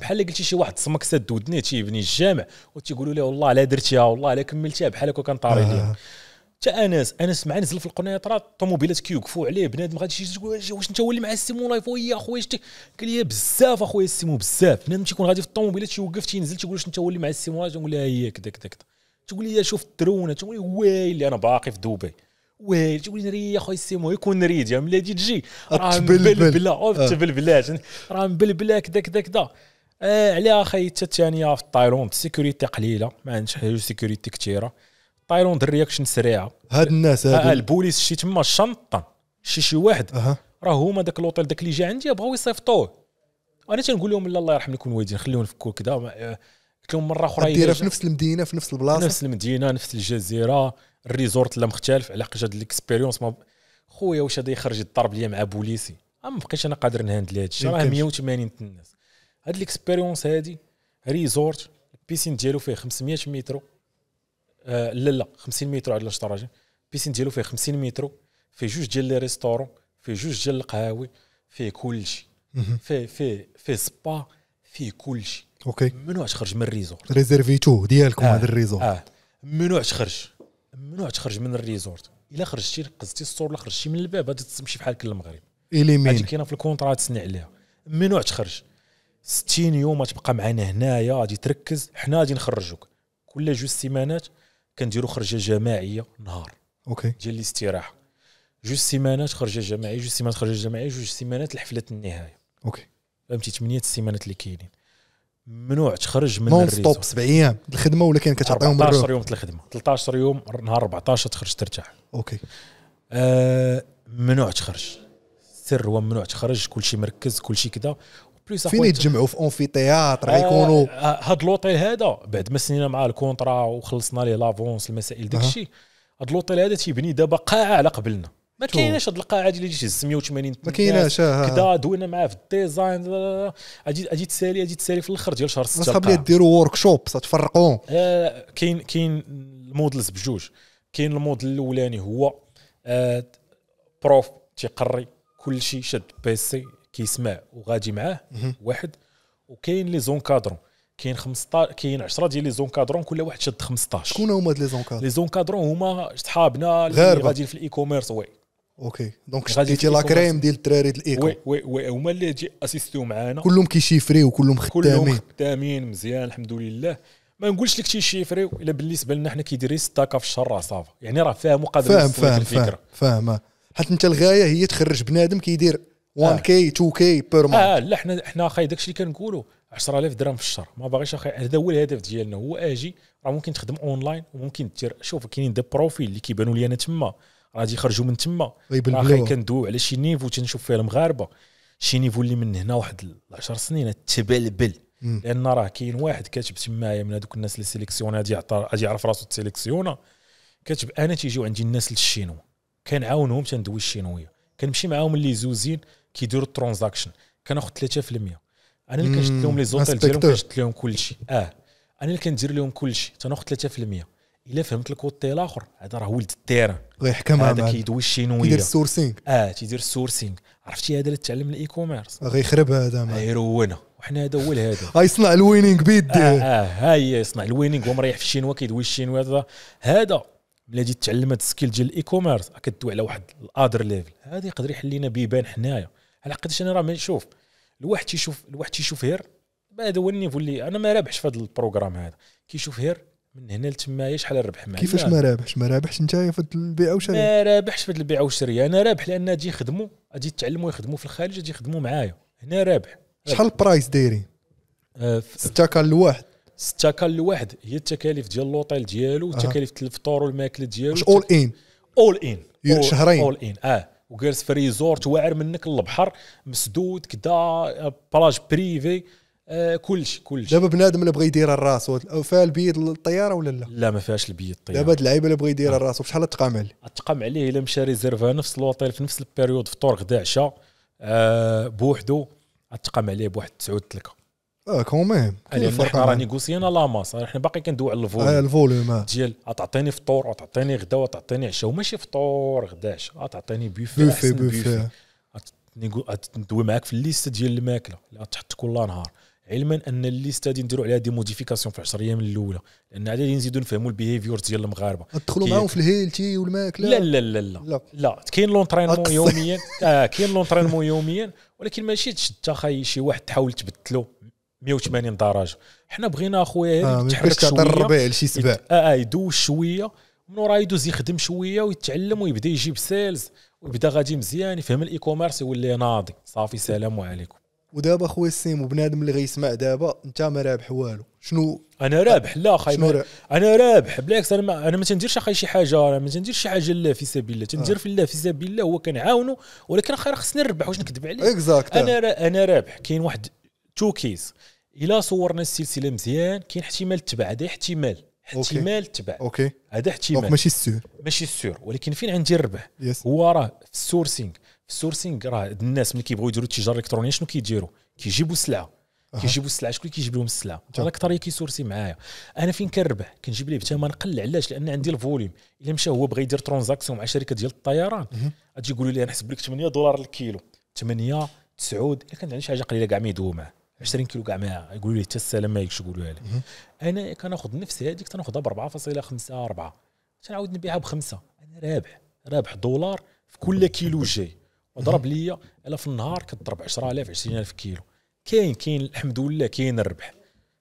بحال قلتي شي واحد صمك سد ودنيه تيبني الجامع وتيقولوا له والله لا درتيها والله لا كملتيها بحال هكا كان طاري ليا آه. حتى انس انس مع نزل في القنيطره الطوموبيلات كيوقفوا عليه بنادم غادي يجي واش انت هو اللي مع السيمو لايف ويا خويا شتي قال لي بزاف اخويا السيمو بزاف بنادم تيكون غادي في الطوموبيلات تيوقف تينزل تيقول واش انت هو اللي مع السيمو لايف نقول لها هي كذا كذا كذا تقول لي شوف الترونه تقول لي ويلي انا باقي في دبي ويلي تقول لي يا خويا سي مو يكون نريد يا ملي تجي راه مبلبله تبلبلات آه. راه مبلبله كذا كذا كذا آه عليها خي حتى الثانيه في التايلاند سيكوريتي قليله ما عندش حاجه سيكوريتي كثيره تايلاند الرياكشن سريعه هاد الناس هاد آه البوليس شي تما شنطه شي شي واحد أه. راه هما داك لوطيل داك اللي جا عندي بغاو يصيفطوه انا تنقول لهم لا الله يرحم لكم الوالدين خليهم نفكوا كذا آه، لهم مره اخرى ديرها في نفس المدينه في نفس البلاصه نفس المدينه نفس الجزيره الريزورت لا مختلف على قاعد الاكسبيريونس ما خويا واش هذا يخرج يضرب ليا مع بوليسي ما بقيتش انا قادر نهاندل هذا الشيء راه 180 الناس هاد الاكسبيريونس هادي ريزورت البيسين ديالو فيه 500 متر آه لا لا 50 متر على درجه البيسين ديالو فيه 50 متر فيه جوج ديال لي ريستورون فيه جوج ديال القهاوي فيه كلشي فيه فيه فيه سبا فيه كلشي اوكي ممنوع تخرج من الريزورت ريزيرفيتو ديالكم هذا آه. الريزورت اه ممنوع تخرج ممنوع تخرج من الريزورت الا خرجتي ركزتي السور ولا خرجتي من الباب غادي تمشي بحال كل المغرب اليمين هادي كاينه في الكونترا تسني عليها ممنوع تخرج 60 يوم تبقى معنا هنايا غادي تركز حنا غادي نخرجوك كل جوج سيمانات كنديروا خرجه جماعيه نهار اوكي ديال الاستراحه جوج سيمانات خرجه جماعيه جوج سيمانات خرجه جماعيه جوج سيمانات لحفله النهايه اوكي فهمتي 8 السيمانات اللي كاينين ممنوع تخرج من نون ستوب سبع ايام الخدمه ولا كان كتعطيهم 13 يوم الخدمه 13 يوم نهار 14 تخرج ترتاح اوكي آه ممنوع تخرج السر هو ممنوع تخرج كل شيء مركز كل شيء كذا فين يتجمعوا في اونفي تياتر آه، غيكونوا آه هاد لوطيل هذا بعد ما سنينا معاه الكونترا وخلصنا ليه لافونس المسائل داك الشيء هاد لوطيل هذا تيبني دابا قاعه على قبلنا ما كايناش هاد القاعده اللي تهز 180 ما كايناش كدا دوينا معاه في الديزاين اجي اجي تسالي اجي تسالي في الاخر ديال شهر 6 صحاب لي ديروا ورك شوب تفرقوا آه كاين كاين المودلز بجوج كاين المودل الاولاني هو آه بروف تيقري كل شيء شد بيسي كيسمع وغادي معاه واحد وكاين لي زونكادرون كاين 15 كاين 10 ديال لي زونكادرون كل واحد شد 15 شكون هما هاد لي زونكادرون لي زونكادرون هما صحابنا اللي غاديين في الاي كوميرس وي اوكي دونك شديتي لا كريم ديال الدراري الايكو وي وي وي هما اللي تجي اسيستيو معانا كلهم كيشيفريو وكلهم خدامين كلهم خدامين مزيان الحمد لله ما نقولش لك تيشيفري الا بالنسبه لنا حنا كيدير ستاكا في الشر راه صافي يعني راه فاهم وقادر فاهم فاهم فاهم فاهم حيت انت الغايه هي تخرج بنادم كيدير 1 كي 2 كي بير مان اه لا حنا حنا اخي داكشي اللي كنقولوا 10000 درهم في الشهر ما باغيش اخي هذا هو الهدف ديالنا هو اجي راه ممكن تخدم اونلاين وممكن دير شوف كاينين دي بروفيل اللي كيبانوا لي انا تما غادي يخرجوا من تما اخي كندويو على شي نيفو تنشوف فيه المغاربه شي نيفو اللي من هنا واحد 10 سنين تبلبل لان راه كاين واحد كاتب تمايا من هذوك الناس اللي سيليكسيون غادي غادي يعرف راسو تسيليكسيون كاتب انا تيجيو عندي الناس للشينو كنعاونهم تندوي الشينويه كنمشي معاهم اللي زوزين كيديروا الترانزاكشن كناخذ 3% انا اللي كنشد لهم لي زوتيل ديالهم كنشد لهم كلشي اه انا اللي كندير لهم كلشي تناخذ 3% الا فهمت الكوتي الاخر هذا راه ولد التيران غيحكم هذا كيدوي الشينويه كيدير السورسينغ اه تيدير السورسينغ عرفتي هذا اللي تعلم الاي كوميرس آه، غيخرب هذا غيرونها وحنا هذا هو الهدف غيصنع آه، الوينينغ بيديه اه, آه ها هي يصنع الوينينغ هو مريح في الشينوا كيدوي الشينوا هذا هذا ملي جيت تعلم هذا السكيل ديال الاي كوميرس كدوي على واحد الادر ليفل هذا يقدر يحل لنا بيبان حنايا على قداش انا راه ما نشوف الواحد تيشوف الواحد تيشوف هير هذا هو النيفو اللي انا ما رابحش في هذا البروغرام هذا كيشوف هير من هنا لتمايا شحال ربح معايا كيفاش ما رابحش ما رابحش انت في البيع والشراء ما رابحش في البيع والشراء انا رابح لان اجي يخدموا اجي يتعلموا يخدموا في الخارج اجي يخدموا معايا هنا رابح شحال البرايس دايرين 6 آه، كال الواحد 6 كال الواحد هي التكاليف ديال لوطيل ديالو تكاليف الفطور والماكله ديالو واش اول ان اول ان شهرين اول ان اه وجالس في ريزورت واعر منك البحر مسدود كدا بلاج آه، بريفي آه كلشي كلشي دابا بنادم اللي بغى يدير راسو فيها البيض الطياره ولا لا؟ لا ما فيهاش البيض الطياره دابا هاد اللعيبه اللي بغى يدير آه. راسو بشحال تقام عليه؟ تقام عليه الا مشى ريزيرفا نفس الوطيل في نفس البيريود فطور غدا عشاء آه، بوحدو تقام عليه بواحد 9 3 اه كوميم حنا راه نيغوسيينا لا ماس حنا باقي كندوي على الفوليوم آه الفوليوم آه. ديال تعطيني فطور وتعطيني غدا وتعطيني عشاء وماشي فطور غدا عشاء غتعطيني بوفي بوفي بوفي ندوي معاك في الليست ديال الماكله اللي غتحط كل نهار علما ان الليسته هذه نديروا عليها دي موديفيكاسيون في 10 ايام الاولى لان غادي نزيدوا نفهموا البيهيفيور ديال المغاربه ندخلوا معاهم في الهيلتي والماكله لا لا لا لا لا, لا. كاين لونترينمون يوميا اه كاين لونترينمون يوميا ولكن ماشي تشد اخاي شي واحد تحاول تبدلو 180 درجه حنا بغينا اخويا آه تحرك شويه الربيع لشي سبع اه اه يدوز شويه من وراه يدوز يخدم شويه ويتعلم ويبدا يجيب سيلز ويبدا غادي مزيان يفهم الاي كوميرس يولي ناضي صافي سلام عليكم ودابا خويا السيم وبنادم اللي غيسمع دابا انت ما رابح والو شنو انا رابح لا خاي شنو رابح؟ انا رابح بالعكس انا ما انا ما تنديرش اخاي شي حاجه انا ما تنديرش شي حاجه لله في سبيل الله تندير آه. في الله في سبيل الله هو كنعاونو ولكن اخي خصني نربح واش نكذب عليه اكزاكت انا انا رابح كاين واحد تو كيس الا صورنا السلسله مزيان كاين احتمال تبع هذا احتمال احتمال تبع اوكي هذا احتمال ماشي السور ماشي السور ولكن فين عندي الربح yes. هو راه في السورسينغ السورسينغ راه الناس ملي كيبغيو يديروا التجاره الالكترونيه شنو كيديروا كيجيبوا السلعه كيجيبوا السلعه شكون كيجيب لهم السلعه انا اكثر كيسورسي معايا انا فين كنربح كنجيب ليه بثمن قل علاش لان عندي الفوليوم الا مشى هو بغى يدير ترانزاكسيون مع شركه ديال الطيران غادي يقولوا لي نحسب لك 8 دولار الكيلو 8 9 الا كانت عندي شي حاجه قليله كاع ما يدوي معاه 20 كيلو كاع ما يقولوا لي حتى السلام عليك شنو يقولوا لي انا كناخذ نفس هذيك تناخذها ب 4.5 4 تنعاود نبيعها بخمسه انا رابح رابح دولار في كل كيلو جاي وضرب ليا الا في النهار كضرب 10000 20000 كيلو كاين كاين الحمد لله كاين الربح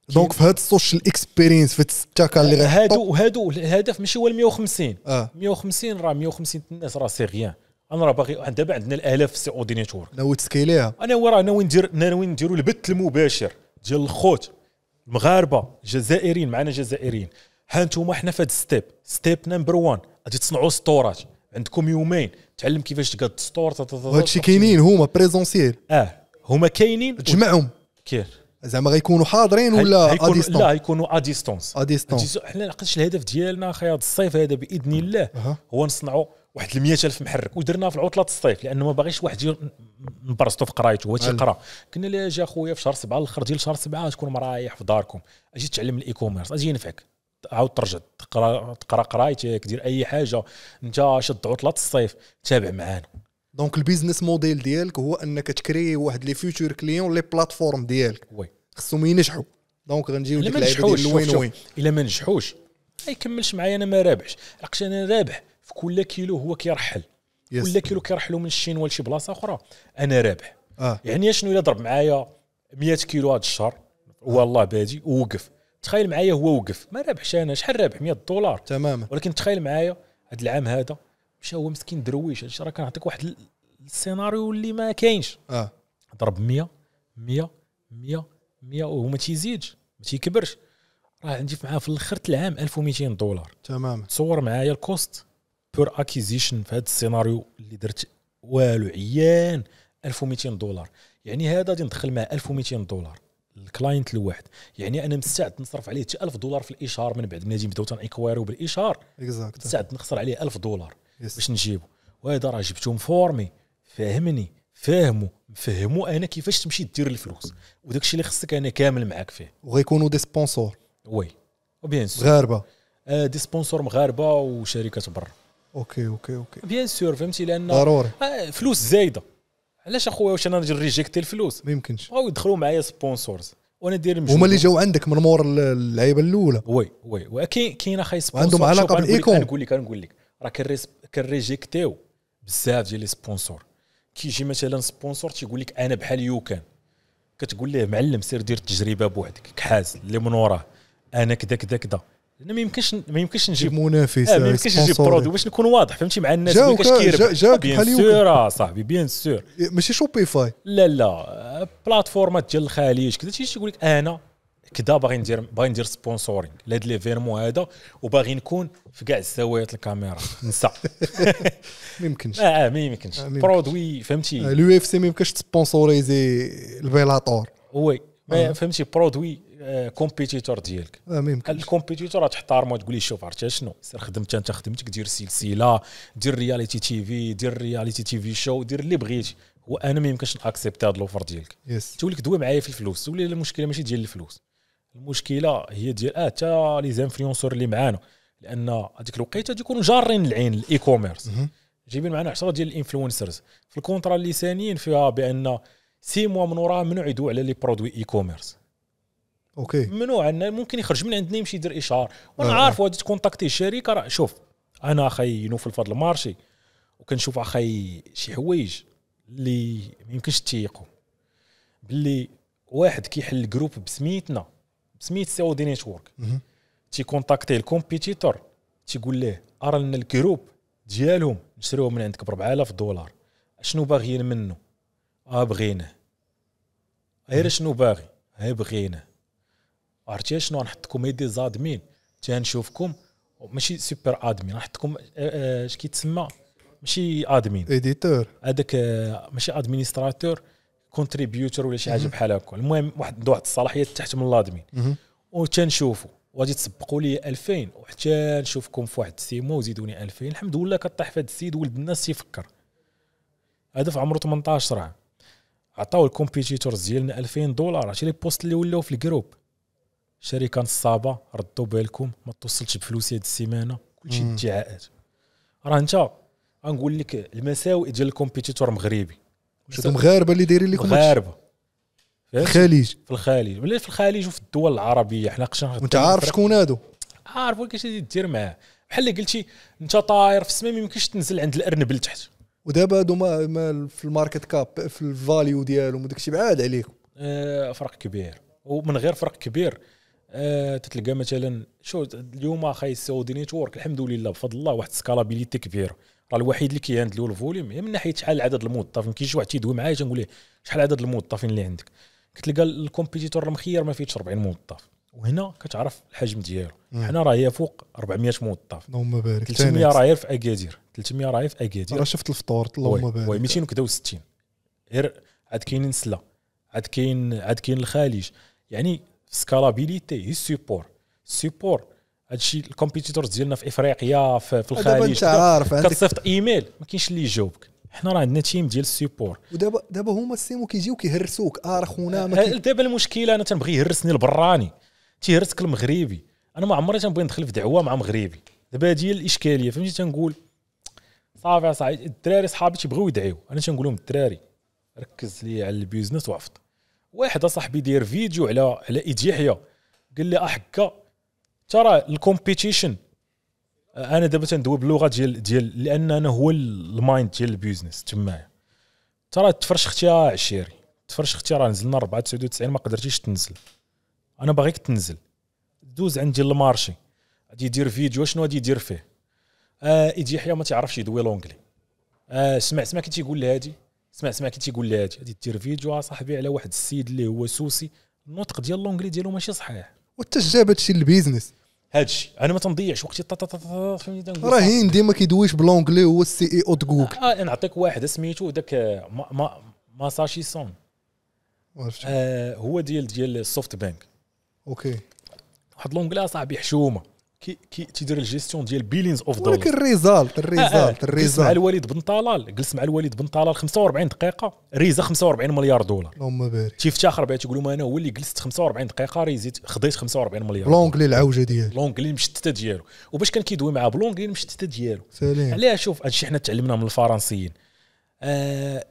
دونك في هاد السوشيال اكسبيرينس في التكا اللي غير هادو هادو الهدف ماشي هو ال 150 آه. 150 راه 150 الناس راه سي غيان انا راه باغي دابا عندنا الالاف سي اودي نيتورك ناوي تسكيليها انا راه ناوي ندير ناوي نديرو البث المباشر ديال الخوت المغاربه الجزائريين معنا جزائريين ها انتم حنا في هاد ستيب ستيب نمبر 1 غادي تصنعوا سطورات عندكم يومين تعلم كيفاش تقاد تسطور هادشي كاينين هما بريزونسيال اه هما كاينين تجمعهم كير زعما غيكونوا حاضرين ولا اديستونس لا يكونوا اديستونس اديستونس حنا لقيتش الهدف ديالنا اخي هذا الصيف هذا باذن الله أه. هو نصنعوا واحد 100000 محرك ودرناه في العطله الصيف لانه ما باغيش واحد يجي في قرايته هو تيقرا أيوة. قلنا له اجي اخويا في شهر سبعه الاخر ديال شهر سبعه تكون مرايح في داركم اجي تعلم الاي كوميرس اجي ينفعك عاود ترجع تقرا تقرا قرايتك دير اي حاجه انت شد عطله الصيف تابع معانا دونك البيزنس موديل ديالك هو انك تكري واحد لي فيوتشر كليون لي بلاتفورم ديالك وي خصهم ينجحوا دونك غنجيو ديك اللعيبه ديال الوين وين الا ما نجحوش ما يكملش معايا انا ما رابحش لقيت انا رابح في كل كيلو هو كيرحل يس. كل كيلو كيرحلوا من الشينوا لشي بلاصه اخرى انا رابح آه. يعني شنو الا ضرب معايا 100 كيلو هذا الشهر آه. والله بادي ووقف تخيل معايا هو وقف ما ربحش انا شحال رابح 100 دولار تماما ولكن تخيل معايا هذا العام هذا مشى هو مسكين درويش راه كنعطيك واحد السيناريو اللي ما كاينش اه ضرب 100 100 100 100 وهو ما تيزيدش ما تيكبرش راه عندي معاه في الاخر العام 1200 دولار تماما تصور معايا الكوست بور اكيزيشن في هذا السيناريو اللي درت والو عيان 1200 دولار يعني هذا غادي ندخل معاه 1200 دولار الكلاينت الواحد يعني انا مستعد نصرف عليه حتى 1000 دولار في الاشهار من بعد نجي نبداو تنكواريو بالاشهار اكزاكت مستعد نخسر عليه 1000 دولار yes. باش نجيبو وهذا راه جبتو مفورمي فاهمني فاهمو مفهمو انا كيفاش تمشي دير الفلوس وداك الشيء اللي خصك انا كامل معاك فيه وغيكونوا دي سبونسور وي وبيان سور مغاربه آه دي سبونسور مغاربه وشركات برا اوكي اوكي اوكي بيان سور فهمتي لان ضروري آه فلوس زايده علاش اخويا واش انا نجي ريجيكتي الفلوس ما يمكنش بغاو يدخلوا معايا سبونسورز وانا داير هما اللي جاو عندك من مور اللعيبه الاولى وي وي وكاين كاين اخي عندهم علاقه بالايكون نقول لك نقول لك راه كنريجيكتيو بزاف ديال لي سبونسور كيجي مثلا سبونسور تيقول لك انا بحال يوكان كتقول ليه معلم سير دير التجربه بوحدك كحاز اللي من وراه انا كذا كذا كذا لان ما يمكنش ما يمكنش نجيب منافس إيه، ما آه، يمكنش نجيب برودوي باش نكون واضح فهمتي مع الناس اللي كاش بيان سور آه، صاحبي بيان سور إيه، ماشي شوبيفاي لا لا بلاتفورمات ديال الخليج كذا تيجي تيقول لك انا كذا باغي ندير باغي ندير سبونسورينغ لهذا ليفيرمون هذا وباغي نكون في كاع الزوايات الكاميرا نسى آه، ما يمكنش اه ما يمكنش برودوي فهمتي اليو اف سي ما يمكنش تسبونسوريزي البيلاطور وي فهمتي برودوي كومبيتيتور ديالك آه، ممكن الكومبيتيتور تحتارمو تقول لي شوف عرفتي شنو سير خدمت انت خدمتك دير سلسله دير رياليتي تي في دير رياليتي تي في شو دير اللي بغيتي هو انا ما يمكنش ناكسبتي هذا الاوفر ديالك yes. تولي كدوي معايا في الفلوس تولي المشكله ماشي ديال الفلوس المشكله هي ديال اه حتى لي زانفلونسور اللي معانا لان هذيك الوقيته تيكونوا جارين العين الاي كوميرس جايبين معنا 10 ديال الانفلونسرز في الكونترا اللي ثانيين فيها بان سي موا من وراها ممنوع يدوي على لي برودوي اي كوميرس اوكي ممنوع عندنا ممكن يخرج من عندنا يمشي يدير اشهار وانا آه. عارف واجد تكونتاكتي الشركه راه شوف انا اخي نوفل هذا المارشي وكنشوف اخي شي حوايج اللي ما يمكنش تيقوا باللي واحد كيحل الجروب بسميتنا بسميت سي او دي نيتورك تيكونتاكتي الكومبيتيتور تيقول له ارى لنا الجروب ديالهم نشروه من عندك ب 4000 دولار شنو باغيين منه اه بغيناه غير شنو باغي ها آه، بغيناه عرفتي شنو غنحطكم هي دي زادمين تنشوفكم ماشي سوبر ادمين غنحطكم اش كيتسمى ماشي ادمين اديتور هذاك ماشي ادمينستراتور كونتريبيوتور ولا شي حاجه بحال هكا المهم واحد واحد الصلاحيات تحت من الادمين وتنشوفوا وغادي تسبقوا لي 2000 وحتى نشوفكم في واحد السيمو وزيدوني 2000 الحمد لله كطيح في هذا السيد ولد الناس تيفكر هذا في عمره 18 عام عطاو الكومبيتيتورز ديالنا 2000 دولار عرفتي لي بوست اللي ولاو في الجروب شركه نصابه ردوا بالكم ما توصلش بفلوسي هاد السيمانه كلشي ادعاءات راه انت غنقول لك المساوئ ديال الكومبيتيتور مغربي شفتوا المغاربه اللي دايرين لكم مغاربه في الخليج في الخليج ولا في الخليج وفي الدول العربيه حنا قشنا وانت عارف شكون هادو عارف ولكن شنو دير معاه بحال اللي قلتي انت طاير في السماء ما يمكنش تنزل عند الارنب لتحت ودابا هادو ما في الماركت كاب في الفاليو ديالهم وداك الشيء بعاد عليكم آه فرق كبير ومن غير فرق كبير آه تتلقى مثلا شو اليوم خاي السعودي نيتورك الحمد لله بفضل الله واحد السكالابيليتي كبيره راه الوحيد اللي كيهاندلو الفوليوم هي من ناحيه شحال عدد الموظفين كيجي واحد تيدوي معايا تنقول ليه شحال عدد الموظفين اللي عندك كتلقى الكومبيتيتور المخير ما فيهش 40 موظف وهنا كتعرف الحجم ديالو حنا راه هي فوق 400 موظف اللهم بارك 300 راه في اكادير 300 راه في اكادير راه شفت الفطور اللهم بارك وي 200 وكذا و60 غير عاد كاينين سلا عاد كاين عاد كاين الخليج يعني سكالابيليتي هي السيبور سيبور هادشي الكومبيتيتورز ديالنا في افريقيا في, في آه، الخليج انت عارف كتصيفط ايميل ما كاينش اللي يجاوبك حنا راه عندنا تيم ديال السيبور ودابا دابا هما السيمو كيجيو كيهرسوك اه خونا دابا المشكله انا تنبغي يهرسني البراني تيهرسك المغربي انا ما عمري تنبغي ندخل في دعوه مع مغربي دابا هادي هي الاشكاليه فهمتي تنقول صافي صاحبي الدراري صحابي تيبغيو يدعيو انا تنقول لهم الدراري ركز لي على البيزنس وعفط واحد اصاحبي داير فيديو على على ايد يحيى قال لي احكا ترى الكومبيتيشن آه، انا دابا تندوي باللغه ديال ديال لان انا هو المايند ديال البيزنس تمايا ترى تفرشختي يا عشيري تفرشختي راه نزلنا 94 ما قدرتيش تنزل انا باغيك تنزل دوز عندي المارشي غادي يدير فيديو شنو غادي يدير فيه آه يحيى ما تعرفش يدوي لونجلي آه سمع سمع كي تيقول هادي سمع سمع كي تيقول لي هادي دير فيديو اصاحبي على واحد السيد اللي هو سوسي النطق ديال لونجلي ديالو ماشي صحيح وانت جاب هادشي للبيزنس هادشي انا ما تنضيعش وقتي راه هندي ما كيدويش بلونجلي هو السي اي او جوجل آه،, آه نعطيك واحد سميتو داك آه، ما ما ماساشي سون آه هو ديال ديال السوفت بانك اوكي واحد لونجلي صاحبي حشومه كي كي تيدير الجيستيون ديال بيلينز اوف دولار ولكن الريزالت الريزالت آه، آه، الريزالت مع الوليد بن طلال جلس مع الوليد بن طلال 45 دقيقه ريزا 45 مليار دولار اللهم بارك تيفتخر بها تيقول لهم انا هو اللي جلست 45 دقيقه ريزيت خديت 45 مليار لونغلي العوجه ديالو لونغلي المشتته ديالو وباش كان كيدوي معاه بلونغلي المشتته ديالو سلام علاه شوف هادشي حنا تعلمناه من الفرنسيين آه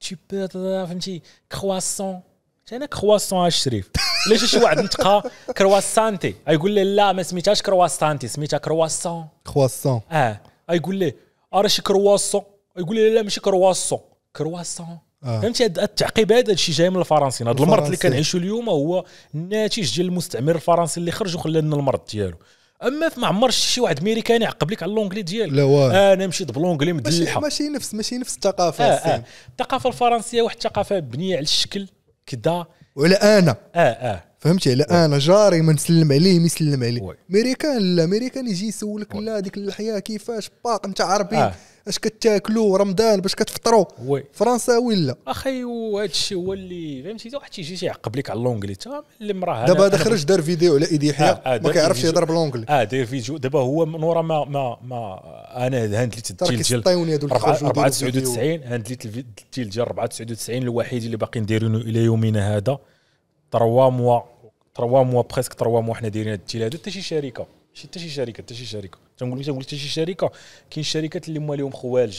تي بو فهمتي كرواسون انا كرواسون الشريف ليش شي واحد نتقى كرواسانتي يقول لي لا ما سميتهاش كرواسانتي سميتها كرواسون كرواسون اه يقول لي ارا شي كرواسون يقول لي لا ماشي كرواسون كرواسون آه. فهمتي هاد التعقيب هذا الشيء جاي من الفرنسيين هاد المرض اللي كنعيشوا اليوم هو الناتج ديال المستعمر الفرنسي اللي خرج وخلى لنا المرض ديالو اما ما عمرش شي واحد ميريكاني عقب لك على اللونجلي ديالك لا واه انا مشيت بلونجلي مدلحه ماشي نفس ماشي نفس الثقافه آه آه. الثقافه الفرنسيه واحد الثقافه مبنيه على الشكل كدا ولا انا اه اه فهمتي لا انا جاري ما نسلم عليه ما يسلم عليه ميريكان لا ميريكان يجي يسولك لا هذيك الحياه كيفاش باق انت عربي آه. اش كتاكلوا رمضان باش كتفطروا وي فرنسا ولا اخي وهذا الشيء هو اللي فهمتي واحد تيجي تيعقب لك على لونجلي تا المراه دابا هذا خرج دار فيديو على ايدي حياه آه، آه، ما كيعرفش يهضر باللونجلي اه داير فيديو دابا هو من ورا ما ما ما انا لي التيل ديال 94 لي التيل ديال 94 الوحيد اللي باقي نديرينو الى يومنا هذا 3 موا 3 موا بريسك 3 موا حنا دايرين هاد التيل هذا حتى شي شركه ماشي حتى شي شركه حتى شي شركه تنقول لك تنقول حتى شي شركه كاين شركات اللي هما لهم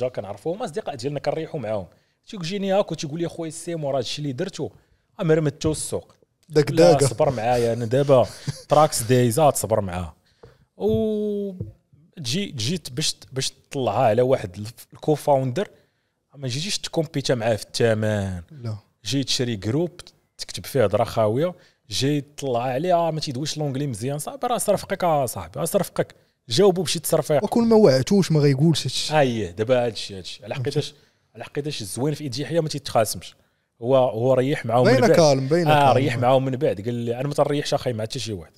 كنعرفوهم اصدقاء ديالنا كنريحوا معاهم تيجيني هاك وتيقول لي خويا السيمو راه هادشي اللي درتو مرمتو السوق داك داك صبر معايا انا دابا تراكس دايزا تصبر معاه و تجي جيت باش باش تطلعها على واحد الكوفاوندر ما جيتيش تكومبيتا معاه في الثمن لا جيت شري جروب تكتب فيه هضره خاويه جاي طلع عليها ما تيدويش لونجلي مزيان صاحبي راه صرفقك اصاحبي راه صرفقك جاوبوا بشي تصرفيق وكل ما وعتوش ما غايقولش هادشي اييه دابا هادشي هادشي على حقيتاش على حقيتاش الزوين في ايدي حياه ما تيتقاسمش هو هو ريح معاهم من بعد كالم بين اه ريح معاهم من بعد قال لي انا ما تنريحش اخي مع حتى شي واحد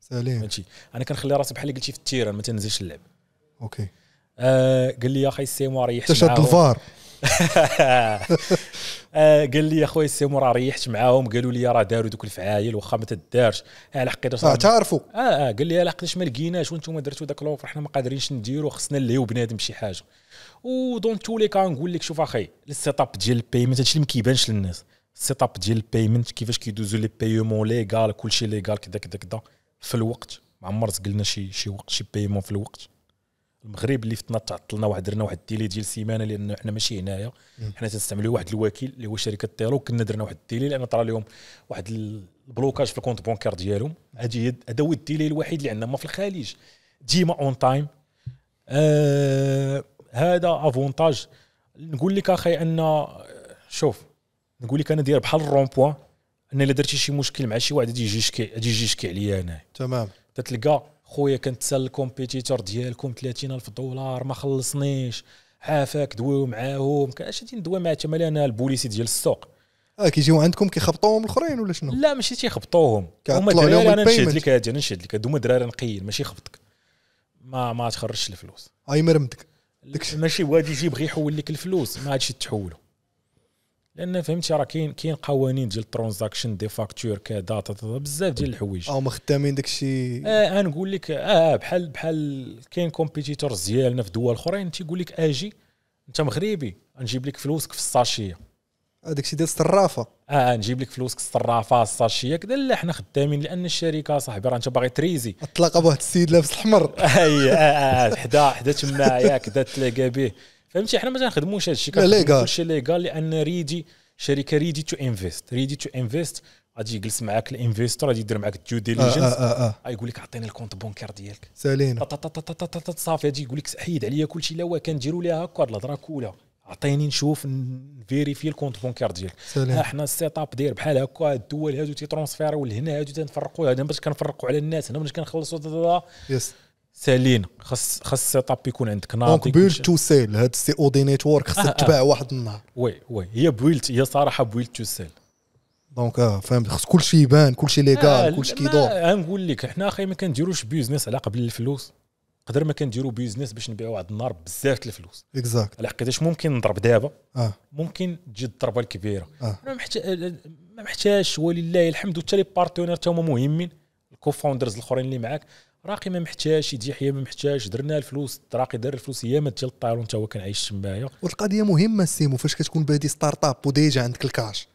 سليم فهمتي انا كنخلي راسي بحال اللي قلتي في التيران ما تنزلش اللعب اوكي آه قال لي يا اخي السيما ريحت معاهم تشد الفار آه قال لي يا خويا مورا ريحت معاهم قالوا لي راه داروا دوك الفعايل واخا ما تدارش آه، على حقيقه اعترفوا اه اه قال لي على حقيقه ما لقيناش وانتم درتوا ذاك الاوفر حنا ما قادرينش نديروا خصنا نلهيو بنادم شي حاجه ودون تو لي كنقول لك شوف اخي السيت اب ديال البيمنت هادشي اللي ما كيبانش للناس السيت اب ديال البيمنت كيفاش كيدوزو لي بايمون ليغال كلشي ليغال كذا كذا كذا في الوقت ما عمر زقلنا شي شي وقت شي بايمون في الوقت المغرب اللي فتنا تعطلنا واحد درنا واحد الديلي ديال سيمانه لان حنا ماشي هنايا حنا تنستعملوا واحد الوكيل اللي هو شركه تيرو كنا درنا واحد الديلي لان طرا لهم واحد البلوكاج في الكونت بونكار ديالهم هذه هذا هو الديلي الوحيد اللي عندنا ما في الخليج ديما اون تايم آه هذا افونتاج نقول لك اخي ان شوف نقول لك انا داير بحال الرومبوان انا ان الا درتي شي مشكل مع شي واحد غادي يجي يشكي غادي يجي يشكي عليا انا تمام تتلقى خويا كنت سال الكومبيتيتور ديالكم 30 الف دولار ما خلصنيش عافاك دويو معاهم اش غادي ندوي مع تمالي انا البوليسي ديال السوق اه كيجيو عندكم كيخبطوهم الاخرين ولا شنو لا ماشي تيخبطوهم هما الدراري انا نشد لك هادي انا نشد لك هادو دراري نقيين ماشي خبطك ما ما تخرجش الفلوس اي مرمتك ماشي واحد يجي يبغي يحول لك الفلوس ما عادش تحولو لان فهمتي راه كاين كاين قوانين ديال الترانزاكشن دي فاكتور كذا بزاف ديال الحوايج او خدامين داكشي اه نقول لك آه،, اه بحال بحال كاين كومبيتيتورز ديالنا في دول اخرين تيقول لك اجي انت مغربي نجيب لك فلوسك في الساشيه هذاك آه، الشيء ديال الصرافه آه،, اه نجيب لك فلوسك الصرافه الساشيه كذا لا حنا خدامين لان الشركه صاحبي راه انت باغي تريزي تلاقى بواحد السيد لابس الاحمر اي اه حدا حدا تما ياك كذا تلاقى به فهمتي احنا ما تنخدموش هذا الشيء كل شيء ليغال لان ريدي شركه ريدي تو انفيست ريدي تو انفيست غادي يجلس معاك الانفيستور غادي يدير معاك الديو ديليجنس غايقول لك عطيني الكونت بونكير ديالك سالينا صافي غادي يقول لك حيد عليا كل شيء لا واه كنديروا ليها هكا الهضره كولا عطيني نشوف فيريفي الكونت بونكير ديالك سالينا حنا السيت اب داير بحال هكا الدول هادو تيترونسفيرو لهنا هادو تنفرقوا هذا باش كنفرقوا على الناس هنا باش كنخلصوا يس سالين خاص خاص السيتاب اب يكون عندك دونك بيلد تو سيل هاد السي او دي نيتورك خاصها آه، آه. تباع واحد النهار وي وي هي بويلت هي صراحه بويلت تو سيل دونك euh, اه فهمت كل شيء يبان كل شيء ليغال كل شيء كيدور نقول لك حنا اخي ما كنديروش بيزنس على قبل الفلوس قدر ما كنديرو بيزنس باش نبيعو واحد النهار بزاف الفلوس اكزاكت على حقيتاش ممكن نضرب دابا آه. ممكن تجي الضربه الكبيره آه. ما محتاج ما محتاجش ولله الحمد حتى لي بارتنير حتى هما مهمين الكوفاوندرز الاخرين اللي معاك راقي ما محتاجش يدي حياه ما محتاجش درنا الفلوس راقي دار الفلوس ايام ديال الطيران حتى هو كان عايش تمايا والقضيه مهمه سيمو فاش كتكون بادي ستارت اب وديجا عندك الكاش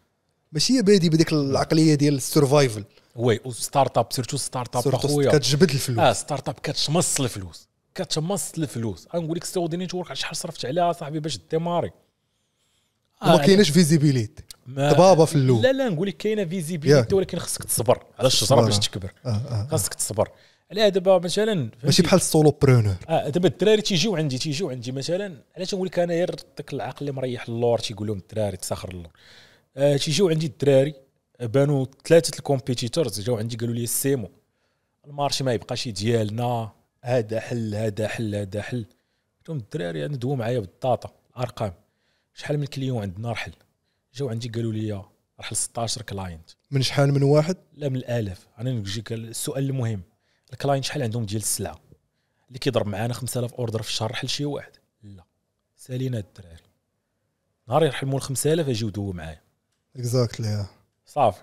ماشي بادي بديك العقليه ديال السرفايفل وي وستارت اب سيرتو ستارت اب اخويا كتجبد الفلوس اه ستارت اب كتشمص الفلوس كتشمص الفلوس غنقول لك ديني تورك شحال صرفت عليها صاحبي باش ديماري آه وما كايناش فيزيبيليتي طبابا في الاول لا لا نقول لك كاينه فيزيبيليتي ولكن خصك تصبر على الشجره باش تكبر آه آه, آه. خصك تصبر علاه دابا مثلا ماشي بحال سولو برونور اه دابا الدراري تيجيو عندي تيجيو عندي مثلا علاش نقول لك انا غير داك العقل اللي مريح اللور تيقول لهم الدراري تسخر اللور آه تيجيو عندي الدراري بانوا ثلاثه الكومبيتيتورز جاو عندي قالوا لي سيمو المارشي ما يبقاش ديالنا هذا حل هذا حل هذا حل قلت لهم الدراري انا دووا معايا بالطاطا الارقام شحال من كليون عندنا رحل جاو عندي قالوا لي رحل 16 كلاينت من شحال من واحد لا من الالاف انا نجيك السؤال المهم الكلاين شحال عندهم ديال السلعه اللي كيضرب معانا 5000 اوردر في الشهر حل شي واحد لا سالينا الدراري نهار يرحموا ال 5000 اجيو دو معايا اكزاكتلي صافي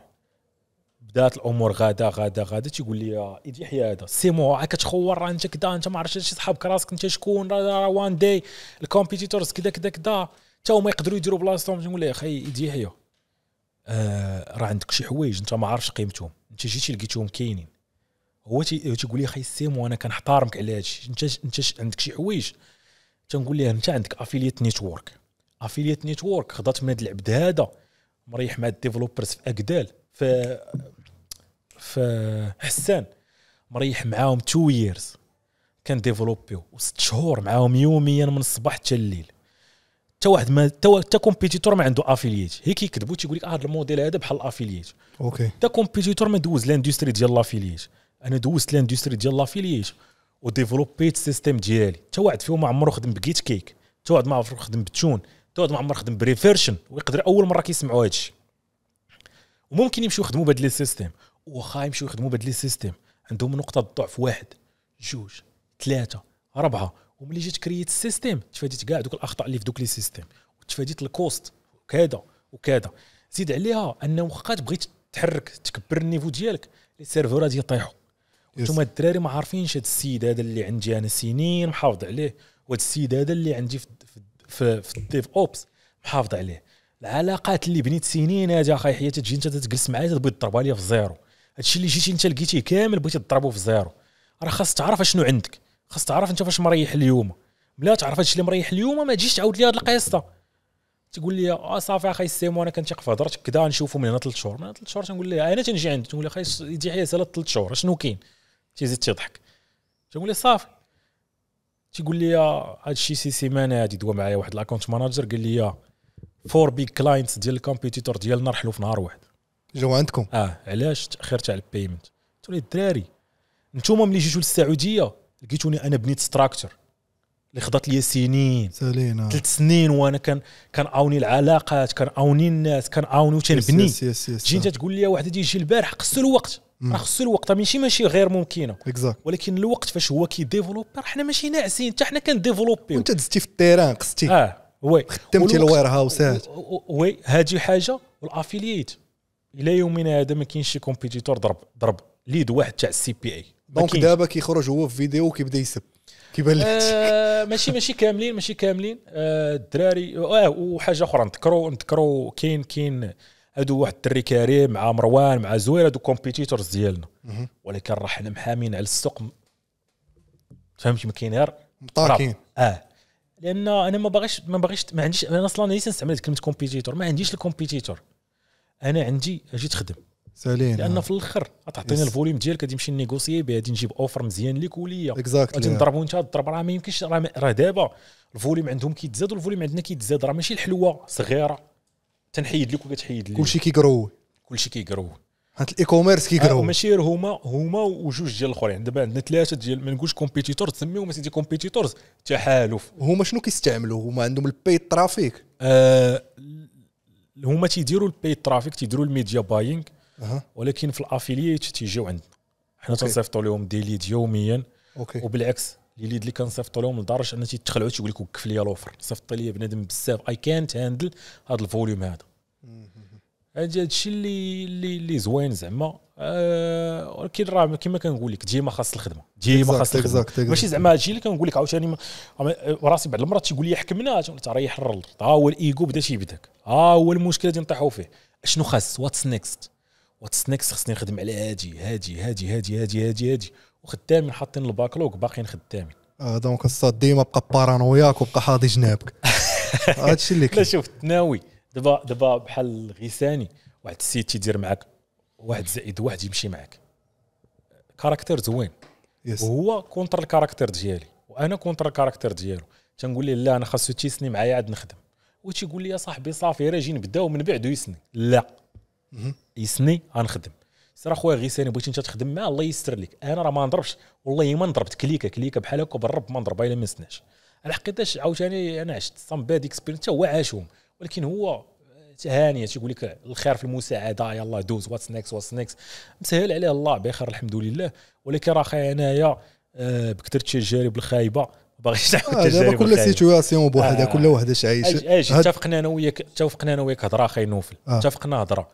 بدات الامور غادا غادا غادا تيقول لي ايدي حيا هذا سي مو عا كتخور راه انت كدا انت ما عرفتش شي صحابك راسك انت شكون راه وان داي الكومبيتيتورز كدا كدا كدا حتى هما يقدروا يديروا بلاصتهم تنقول يا خي ايدي حيا آه راه عندك شي حوايج انت ما عرفتش قيمتهم انت جيتي لقيتهم كاينين هو تيقول لي خاي السيم وانا كنحتارمك على هادشي انت انت عندك شي حوايج تنقول ليه انت عندك افيليت نيتورك افيليت نيتورك خضات من هاد العبد هذا مريح مع الديفلوبرز في اكدال في في حسان مريح معاهم تو ييرز كان ديفلوبيو وست شهور معاهم يوميا من الصباح حتى الليل حتى واحد ما حتى كومبيتيتور ما عنده افيليت هي كيكذبوا تيقول لك اه هذا الموديل هذا بحال الافيليت اوكي حتى كومبيتيتور ما دوز لاندستري ديال الافيليت انا دوزت لاندستري ديال لافيليشن وديفلوبيت السيستيم ديالي حتى واحد فيهم ما عمره خدم بجيت كيك حتى واحد ما عمره خدم بتون حتى واحد ما عمره خدم بريفيرشن ويقدر اول مره كيسمعوا هذا الشيء وممكن يمشيو يخدموا بهذا سيستم واخا يمشيو يخدموا بهذا سيستم عندهم نقطه ضعف واحد جوج ثلاثه اربعه وملي جيت كرييت السيستيم تفاديت كاع دوك الاخطاء اللي في دوك لي سيستيم وتفاديت الكوست وكذا وكذا زيد عليها انه واخا تبغي تحرك تكبر النيفو ديالك لي سيرفورات يطيحوا وانتم الدراري ما عارفينش هذا السيد هذا اللي عندي انا سنين محافظ عليه وهذا السيد هذا اللي عندي في في, في الديف اوبس محافظ عليه العلاقات اللي بنيت سنين هذه اخي حياتي تجي انت تجلس معايا تبغي تضربها لي في الزيرو هادشي اللي جيتي انت لقيتيه كامل بغيتي تضربه في الزيرو راه خاص تعرف اشنو عندك خاص تعرف انت فاش مريح اليوم ملا تعرف هادشي اللي مريح اليوم ما تجيش تعاود لي هاد القصه تقول لي اه صافي اخي السيمو انا كنتيق في هضرتك كذا نشوفو من هنا ثلاث شهور من هنا ثلاث شهور تنقول لها انا تنجي عندك تقول لي اخي يجي حياه ثلاث شهور شنو كاين تيزيد تيضحك تيقول لي صافي تيقول لي هذا الشيء سي سيمانه هادي دوا معايا واحد لاكونت ماناجر قال لي فور بيك كلاينتس ديال الكومبيتيتور ديالنا رحلوا في نهار واحد جاو عندكم اه علاش التاخير تاع البيمنت قلت له الدراري انتوما ملي جيتو للسعوديه لقيتوني انا بنيت ستراكتشر اللي خضات لي سنين سالينا ثلاث سنين وانا كان كنعاوني العلاقات كنعاوني الناس كنعاوني وتنبني جي انت تقول لي واحد يجي البارح قص الوقت راه خصو الوقت ماشي ماشي غير ممكنه exact. ولكن الوقت فاش هو كيديفلوبي راه حنا ماشي ناعسين حتى حنا كنديفلوبي وانت دزتي في التيران قصتي اه وي خدمتي الوير هاوسات وي هادي حاجه والافيليت الى يومنا هذا ما كاينش شي كومبيتيتور ضرب ضرب ليد واحد تاع السي بي اي دونك دابا كيخرج هو في فيديو وكيبدا يسب كيبان لك آه ماشي ماشي كاملين ماشي كاملين آه، الدراري آه وحاجه اخرى نذكروا نذكروا كاين كاين هادو واحد الدري كريم مع مروان مع زوير هادو كومبيتيتورز ديالنا ولكن راه حنا محامين على السوق فهمت ما كاين غير مطاكين اه لان انا ما باغيش ما باغيش ما عنديش انا اصلا ليس نستعمل كلمه كومبيتيتور ما عنديش الكومبيتيتور انا عندي اجي تخدم سالين لان آه. في الاخر غتعطيني الفوليوم ديالك غادي نمشي نيغوسيي غادي نجيب اوفر مزيان ليك وليا اكزاكتلي غادي نضرب وانت تضرب راه ما يمكنش راه دابا الفوليوم عندهم كيتزاد والفوليوم عندنا كيتزاد راه ماشي الحلوه صغيره تنحيد لك وكتحيد لك كلشي كيقرو كلشي كيقرو هاد الاي كوميرس كيقرو آه، ماشي غير هما هما وجوج ديال الاخرين دابا عندنا ثلاثه ديال ما نقولش كومبيتيتور تسميهم سيتي كومبيتيتورز تحالف هما شنو كيستعملوا هما عندهم البي ترافيك آه هما تيديروا البي ترافيك تيديروا الميديا باينغ أه. ولكن في الافيليت تيجيو عندنا حنا تنصيفطوا لهم ديليت يوميا أوكي. وبالعكس اللي اللي كنصيفطوا لهم لدرجه ان تيتخلعوا تيقول لك وقف لي لوفر صيفط لي بنادم بزاف اي كانت هاندل هذا الفوليوم هذا هذا الشيء اللي اللي اللي زوين زعما آه، ولكن راه كما كنقول لك ديما خاص الخدمه ديما خاص الخدمه ماشي زعما هادشي اللي كنقول لك عاوتاني راسي بعض المرات تيقول لي حكمنا تريح الرل ها هو الايجو بدا تيبداك ها هو المشكله اللي نطيحوا فيه شنو خاص واتس نيكست واتس نيكست خصني نخدم على هادي هادي هادي هادي هادي هادي هادي وخدامين حاطين الباكلوك باقيين خدامين اه دونك الصاد ديما بقى بارانوياك وبقى حاضي جنابك هادشي اللي كاين لا شوف تناوي دابا دابا بحال غيساني واحد السيد تيدير معاك واحد زائد واحد يمشي معاك كاركتير زوين yes. وهو كونتر الكاركتير ديالي وانا كونتر الكاركتير ديالو تنقول ليه لا انا خاصو تيسني معايا عاد نخدم وتيقول لي يا صاحبي صافي راه جي نبداو من بعد يسني لا يسني غنخدم سير اخويا غيساني بغيتي انت تخدم معاه الله يستر لك انا راه ما نضربش والله ما نضربت كليكه كليكه بحال هكا بالرب ما نضربها الا ما نسناش على حقيقه عاوتاني انا عشت سام باد اكسبيرينس هو عاشهم ولكن هو تهانيه تيقول لك الخير في المساعده يلا دوز واتس نيكس واتس نيكس مسهل عليه الله بخير الحمد لله ولكن راه خاي انايا آه، بكثرت التجارب الخايبه باغي تعاود آه دابا كل سيتوياسيون بوحدها آه كل وحده عايشه اجي اتفقنا انا وياك اتفقنا انا وياك هضره اخي نوفل اتفقنا آه. هضره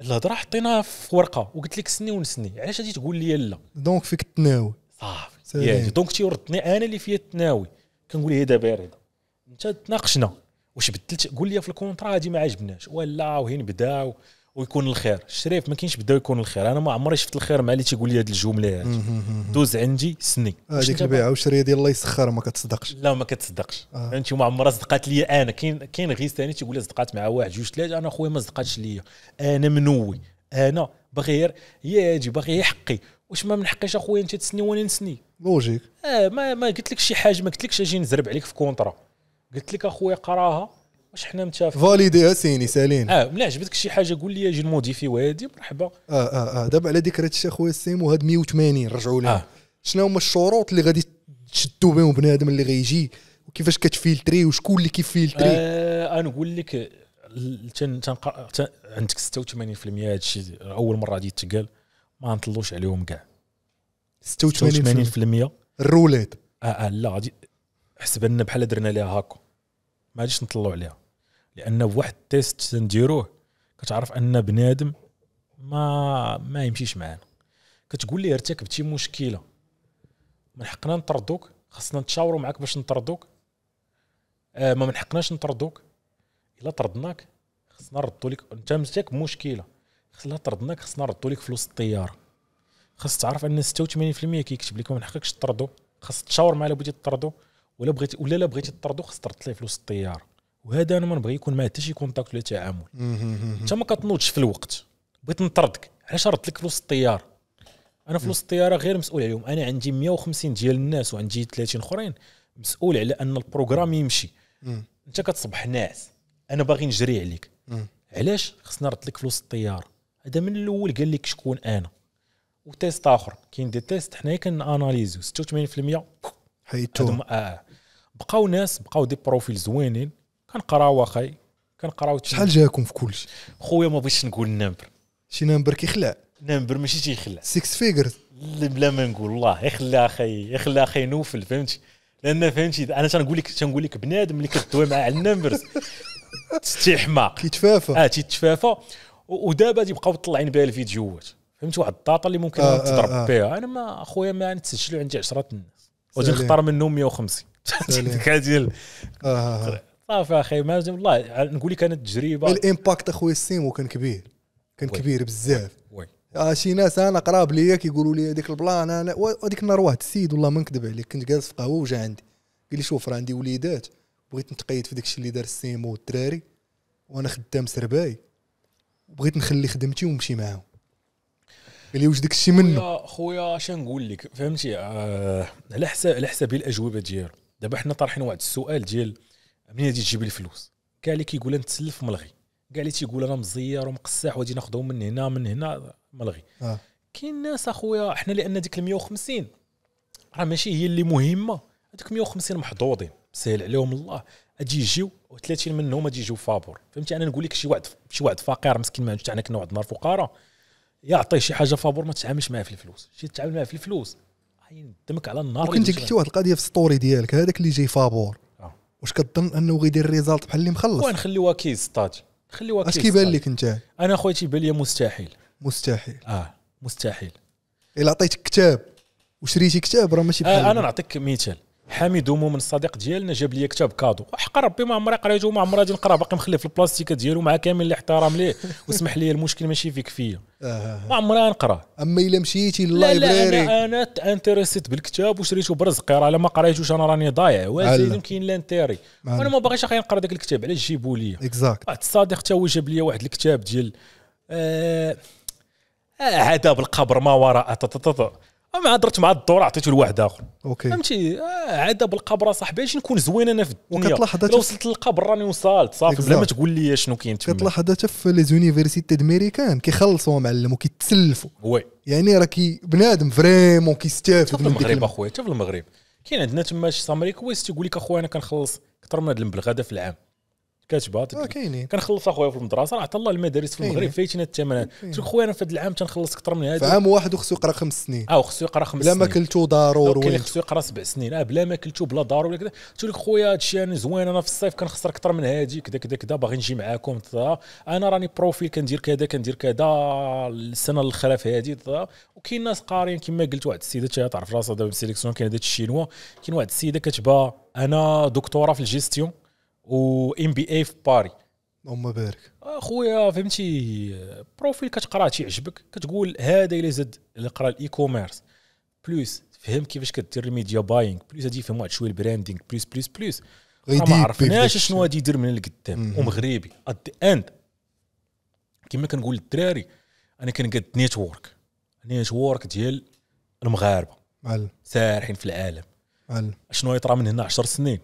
الهضره حطيناها في ورقه وقلت لك سني ونسني علاش غادي تقول لي لا دونك فيك التناوي صافي يعني دونك تيورطني انا اللي فيا التناوي كنقول هي دابا بارده انت تناقشنا واش بدلت قول لي في الكونترا هادي ما عجبناش ولا وهين بداو ويكون الخير الشريف ما كاينش بدا يكون الخير انا ما عمري شفت الخير مع اللي تيقول لي هذه الجمله هذه دوز عندي سني هذيك البيعه والشريه ديال الله يسخر ما كتصدقش لا ما كتصدقش آه. انت ما عمرها صدقات لي انا كاين كاين غير ثاني تيقول لي صدقات مع واحد جوج ثلاثه انا خويا ما صدقاتش ليا انا منوي انا باغي غير ياجي باغي غير حقي واش ما من حقيش اخويا انت تسني وانا نسني لوجيك اه ما ما قلت لك شي حاجه ما قلت لكش اجي نزرب عليك في كونترا قلت لك اخويا قراها واش حنا متفقين فاليدي سيني سالين اه ملي عجبتك شي حاجه قول لي اجي نموديفي وادي مرحبا اه اه اه دابا على ذكر هادشي اخويا السيمو هاد 180 رجعوا لها آه. شنو هما الشروط اللي غادي تشدوا بهم بنادم اللي غيجي وكيفاش كتفلتري وشكون اللي كيفلتري آه انا نقول لك تن تن... عندك 86% هادشي اول مره غادي يتقال ما نطلوش عليهم كاع 86% الروليت اه اه لا غادي حسب ان بحال درنا ليها هاكا ما غاديش نطلعوا عليها لان واحد التيست نديروه كتعرف ان بنادم ما ما يمشيش معانا كتقول ليه ارتكبتي مشكله من حقنا نطردوك خاصنا نتشاوروا معاك باش نطردوك آه ما من حقناش نطردوك الا طردناك خصنا نردوا لك انت مساك مشكله خصنا طردناك خصنا نردوا لك فلوس الطياره خاص تعرف ان 86% كيكتب لكم من حقكش تطردو خاص تشاور مع الا بغيتي تطردو ولا بغيتي ولا لا بغيتي تطردو خاص ترد ليه فلوس الطياره وهذا انا ما نبغي يكون مع حتى شي كونتاكت ولا تعامل انت ما كتنوضش في الوقت بغيت نطردك علاش ردت لك فلوس الطياره انا فلوس الطياره غير مسؤول عليهم انا عندي 150 ديال الناس وعندي 30 اخرين مسؤول على ان البروغرام يمشي انت كتصبح ناعس انا باغي نجري عليك علاش خصنا نرد لك فلوس الطياره هذا من الاول قال لك شكون انا وتيست اخر كاين دي تيست حنايا كناناليزو 86% حيدتو اه بقاو ناس بقاو دي بروفيل زوينين كنقراو واخاي كنقراو شحال جاكم في كلشي خويا ما بغيتش نقول النمبر شي نمبر كيخلع نمبر ماشي تيخلع سيكس فيجرز بلا ما نقول الله يخلى اخي يخلى اخي نوفل فهمتي لان فهمتي انا تنقول لك تنقول لك بنادم اللي كدوي معاه على النمبرز تي حماق كيتفافى اه تيتفافى ودابا تيبقاو طلعين بها الفيديوهات فهمت واحد الداتا اللي ممكن آه،, آه تضرب آه بها انا ما اخويا ما نتسجلوا عندي 10 الناس نختار منهم 150 ديال صافي اخي مازن والله نقول لك انا التجربه الامباكت اخويا السيمو كان كبير كان كبير بزاف وي آه شي ناس انا قراب ليا كيقولوا لي هذيك البلان انا وهذيك النهار واحد السيد والله ما نكذب عليك كنت جالس في قهوه وجا عندي قال لي شوف راه عندي وليدات بغيت نتقيد في داك الشيء اللي دار السيمو والدراري وانا خدام سرباي بغيت نخلي خدمتي ونمشي معاهم قال لي واش داك الشيء منه خويا اش نقول لك فهمتي آه، على آه حساب على حساب الاجوبه ديالو دابا حنا طرحنا واحد السؤال ديال منين غادي تجيب لي فلوس كاع اللي كيقول انا نتسلف ملغي كاع اللي تيقول انا مزير ومقساح وغادي ناخذهم من هنا من هنا ملغي آه. كاين ناس اخويا حنا لان ديك ال 150 راه ماشي هي اللي مهمه هذوك 150 محظوظين سهل عليهم الله اجي يجيو و30 منهم اجي يجيو فابور فهمتي انا نقول لك شي واحد شي واحد فقير مسكين ما عندوش حتى كنا واحد النهار فقراء يعطيه شي حاجه فابور ما تتعاملش معاه في الفلوس شي تتعامل معاه في الفلوس يندمك على النار وكنت قلتي واحد القضيه في ستوري ديالك هذاك اللي جاي فابور واش كتظن انه غيدير ريزالت بحال اللي مخلص ونخليوها كيز ستاج نخليوها كيز اش كيبان لك انت انا خويا تيبان لي مستحيل مستحيل اه مستحيل الا عطيتك كتاب وشريتي كتاب راه ماشي بحال آه انا نعطيك مثال حميد من الصديق ديالنا جاب لي كتاب كادو وحق ربي ما عمري قريته وما عمري غادي نقرا باقي مخليه في البلاستيكه ديالو مع كامل الاحترام ليه واسمح لي المشكل ماشي فيك فيا آه. ما عمري غنقرا اما الا مشيتي لللايبراري انا انا تانتريسيت بالكتاب وشريته برزقي راه ما قريتوش انا راني ضايع واش كاين لانتيري وانا ما باغيش اخي نقرا ذاك الكتاب علاش جيبو لي اكزاكت واحد الصديق تا هو جاب لي واحد الكتاب ديال آه عذاب آه، القبر ما وراء ما درت مع الدور عطيته لواحد اخر اوكي فهمتي آه عاد بالقبر صاحبي باش نكون زوين انا في الدنيا وكتلاحظ لو وصلت للقبر راني وصلت صافي بلا ما تقول لي شنو كاين تما كتلاحظ حتى في لي زونيفرسيتي دميريكان كيخلصوا معلم وكيتسلفوا وي يعني راه كي بنادم فريمون كيستافد من المغرب اخويا حتى في المغرب كاين عندنا تما شي سامريك ويست تيقول لك اخويا انا كنخلص اكثر من هذا المبلغ هذا في العام كاتبها آه، كنخلص اخويا في المدرسه راه الله المدارس في المغرب فايتنا الثمن قلت خويا انا في هذا العام تنخلص اكثر من هذا في عام واحد وخصو يقرا خمس سنين اه وخصو يقرا خمس سنين بلا ما كلتو ضروري كاين خصو يقرا سبع سنين اه بلا ما كلتو بلا ضروري كذا قلت لك خويا هذا الشيء انا زوين انا في الصيف كنخسر اكثر من هادي كذا كذا كذا باغي نجي معاكم انا راني بروفيل كندير كذا كندير كذا السنه في هادي وكاين ناس قارين كما قلت واحد السيده تعرف راسها دابا سيليكسيون كاين هذا الشينوا كاين واحد السيده كتبها انا دكتوره في الجيستيون وام بي اي في باري اللهم بارك اخويا فهمتي بروفيل كتقرا تيعجبك كتقول هذا الا زاد اللي قرا الاي كوميرس بلوس فهم كيفاش كدير الميديا باينغ بلوس هادي فهم واحد شويه البراندينغ بلوس بلوس بلوس ما عرفناش شنو غادي يدير من القدام ومغربي ات ذا اند كما كنقول للدراري انا قد نيتورك نيتورك ديال المغاربه سارحين في العالم شنو يطرى من هنا 10 سنين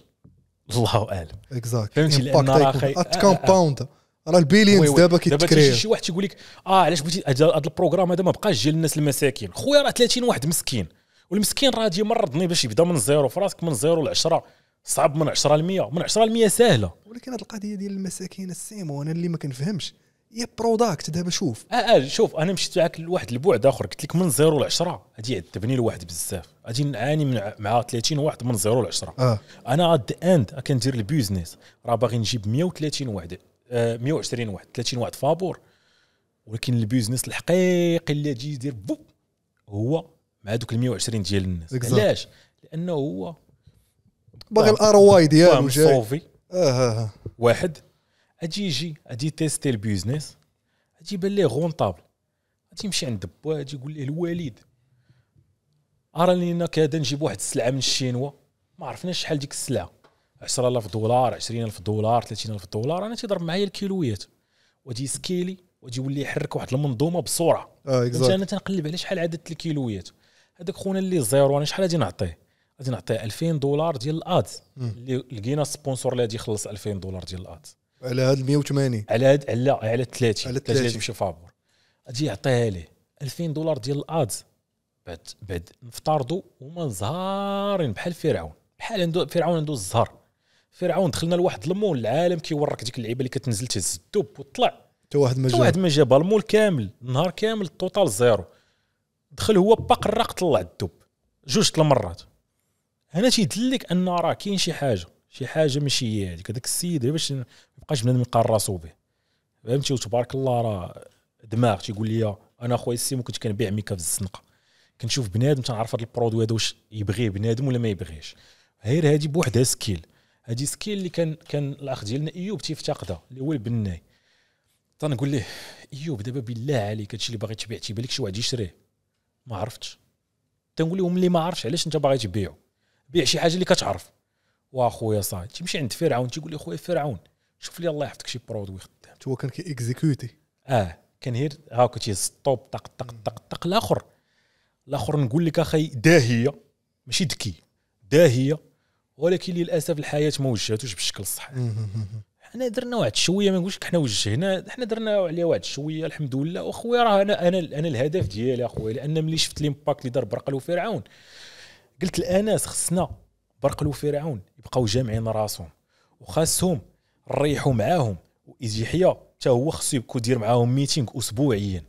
الله اعلم اكزاكت فهمتي لان راه خي... أه، أه، أه. راه البيليونز دابا كيتكري دابا شي واحد تيقول لك اه علاش بغيتي هذا البروغرام هذا ما بقاش ديال الناس المساكين خويا راه 30 واحد مسكين والمسكين راه غادي مرضني باش يبدا من زيرو فراسك من زيرو ل 10 صعب من 10 ل 100 من 10 ل 100 ساهله ولكن هذه القضيه ديال المساكين السيمو انا اللي ما كنفهمش يا بروداكت دابا شوف اه اه شوف انا مشيت معاك لواحد البعد اخر قلت لك من زيرو لعشرة 10 غادي يعذبني لواحد بزاف غادي نعاني من مع 30 واحد من زيرو لعشرة آه. انا ات اند كندير البيزنس راه باغي نجيب 130 واحد آه 120 واحد 30 واحد فابور ولكن البيزنس الحقيقي اللي يجي يدير بو هو مع دوك ال 120 ديال الناس علاش؟ لانه هو باغي الار واي ديالو جاي صوفي آه،, آه،, آه. واحد اجي يجي اجي تيستي البيزنس اجي يبان ليه غونطابل اجي يمشي عند با اجي يقول ليه الواليد اراني لنا كذا نجيب واحد السلعه من الشينوا ما عرفناش شحال ديك السلعه 10000 دولار 20000 دولار 30000 دولار انا تيضرب معايا الكيلويات واجي سكيلي واجي يولي يحرك واحد المنظومه بسرعه اه انا تنقلب على شحال عدد الكيلويات هذاك خونا اللي زيرو انا شحال غادي نعطيه غادي نعطيه 2000 دولار ديال الادز اللي لقينا سبونسور اللي غادي يخلص 2000 دولار ديال الادز على هذا 180 على هاد لا على 30 على 30 شي فابور اجي يعطيها ليه 2000 دولار ديال الادز بعد بعد نفترضوا هما زهارين بحال فرعون بحال عنده فرعون عنده الزهر فرعون دخلنا لواحد المول العالم كيورك ديك اللعيبه اللي كتنزل تهز الدب وطلع حتى واحد ما جاب واحد ما جاب المول كامل النهار كامل التوتال زيرو دخل هو باق الراق طلع الدب جوج المرات هنا تيدلك ان راه كاين شي حاجه شي حاجه ماشي هي هذيك هذاك السيد باش بقاش بنادم يقار راسو به فهمتي وتبارك الله راه دماغ تيقول لي انا خويا السيمو كنت كنبيع ميكا في الزنقه كنشوف بنادم تنعرف هذا البرودوي هذا واش يبغيه بنادم ولا ما يبغيش غير هذه بوحدها سكيل هذه سكيل اللي كان كان الاخ ديالنا ايوب تيفتقدها اللي هو البناي تنقول ليه ايوب دابا بالله عليك هادشي اللي باغي تبيع تيبان لك شي واحد يشريه ما عرفتش تنقول لهم اللي ما عرفتش علاش انت باغي تبيعو بيع شي حاجه اللي كتعرف واخويا صاحبي تمشي عند فرعون تيقول لي خويا فرعون شوف لي الله يحفظك شي برودوي خدام هو كان كيكزيكوتي اه كان هاك هاكا ستوب طق طق طق طق الاخر الاخر نقول لك اخي داهيه ماشي ذكي داهيه ولكن للاسف الحياه ما وجهتوش بالشكل الصحيح حنا درنا واحد شويه ما نقولش حنا وجهنا حنا درنا عليه واحد شويه الحمد لله واخويا راه انا انا انا الهدف ديالي اخويا لان ملي شفت الامباكت اللي دار برقل وفرعون قلت الاناس خصنا برقل وفرعون يبقاو جامعين راسهم وخاصهم ريحوا معاهم وايزي حيا حتى هو خصو يبكو يدير معاهم ميتينغ اسبوعيا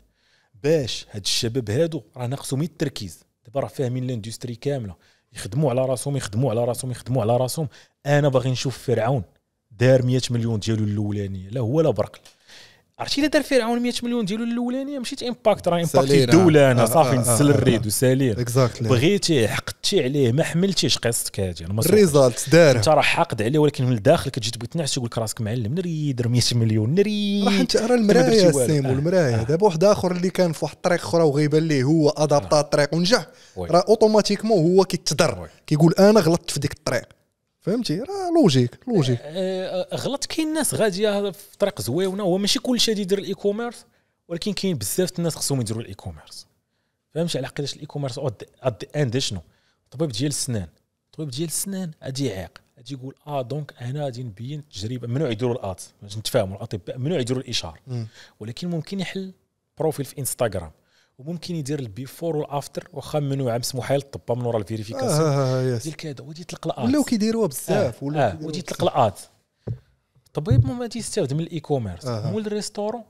باش هاد الشباب هادو راه ناقصهم التركيز دابا راه فاهمين لاندستري كامله يخدموا على راسهم يخدموا على راسهم يخدموا على راسهم انا باغي نشوف فرعون دار 100 مليون ديالو الاولانيه لا هو لا برقل عرفتي الا دار فرعون 100 مليون ديالو الاولانيه مشيت امباكت راه امباكت الدوله انا آه، صافي آه، آه، نزل الريد وسالير بغيتيه حقدتي عليه ما حملتيش قصتك هادي الريزالت دار انت راه حاقد عليه ولكن من الداخل كتجي تبغي تنعس تقول لك راسك معلم نريد 100 مليون نريد راه انت راه المرايه سيمو المرايه دابا واحد اخر اللي كان في واحد الطريق اخرى وغيبان ليه هو ادابتا الطريق ونجح راه اوتوماتيكمون هو كيتضر كيقول انا غلطت في ديك الطريق فهمتي راه لوجيك لوجيك آه، آه، غلط كاين ناس غاديه في طريق زويونه هو ماشي كل شيء يدير الاي كوميرس ولكن كاين بزاف الناس خصهم يديروا الاي كوميرس فهمتي على قداش الاي كوميرس اد اند شنو طبيب ديال السنان طبيب ديال السنان غادي يعيق غادي يقول اه دونك انا غادي نبين التجربه ممنوع يديروا الات باش نتفاهموا الاطباء ممنوع يديروا الاشاره ولكن ممكن يحل بروفيل في انستغرام وممكن يدير البيفور والافتر واخا منو عام سموحه طبا من ورا الفيريفيكاسيون آه, آه،, آه، كذا ودي يطلق الات ولاو كيديروها بزاف ولا آه ودي يطلق الات الطبيب ما تيستافد من الاي كوميرس آه. آه. مول الريستورون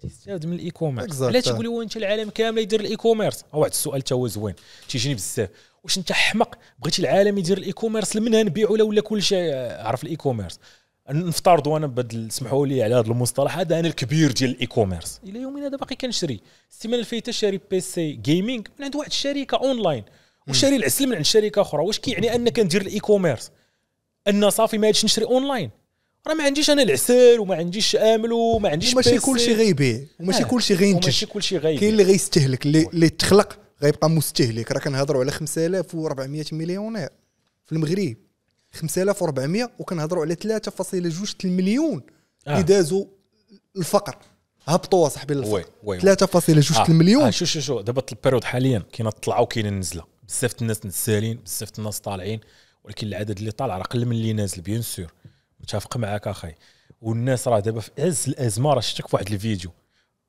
تيستافد من الاي كوميرس علاش تقول لي انت العالم كامل يدير الاي كوميرس واحد السؤال تا هو زوين تيجيني بزاف واش انت حمق بغيتي العالم يدير الاي كوميرس لمنها نبيعوا ولا ولا كل شيء عرف الاي كوميرس نفترضوا انا بدل سمحوا لي على هذا المصطلح هذا انا الكبير ديال الاي كوميرس الى يومنا هذا باقي كنشري السيمانه اللي فاتت شاري بي سي جيمنج من عند واحد الشركه اونلاين وشاري العسل من عند شركه اخرى واش كيعني ان كندير الاي كوميرس ان صافي ما عادش نشري اونلاين راه ما عنديش انا العسل وما عنديش امل وما عنديش ماشي كلشي غيبيع وماشي آه. كلشي غينتج وماشي كلشي غيبيع كاين اللي غيستهلك اللي, اللي تخلق غيبقى مستهلك راه كنهضروا على 5400 مليونير في المغرب 5400 وكنهضروا على 3.2 مليون آه. اللي آه. دازوا الفقر هبطوا صاحبي الفقر 3.2 المليون آه. آه. شو شو شو دابا البيريود حاليا كاينه الطلعه وكاينه النزله بزاف الناس نزالين بزاف الناس طالعين ولكن العدد اللي طالع راه قل من اللي نازل بيان سور متفق معاك اخي والناس راه دابا في عز الازمه راه شفتك في واحد الفيديو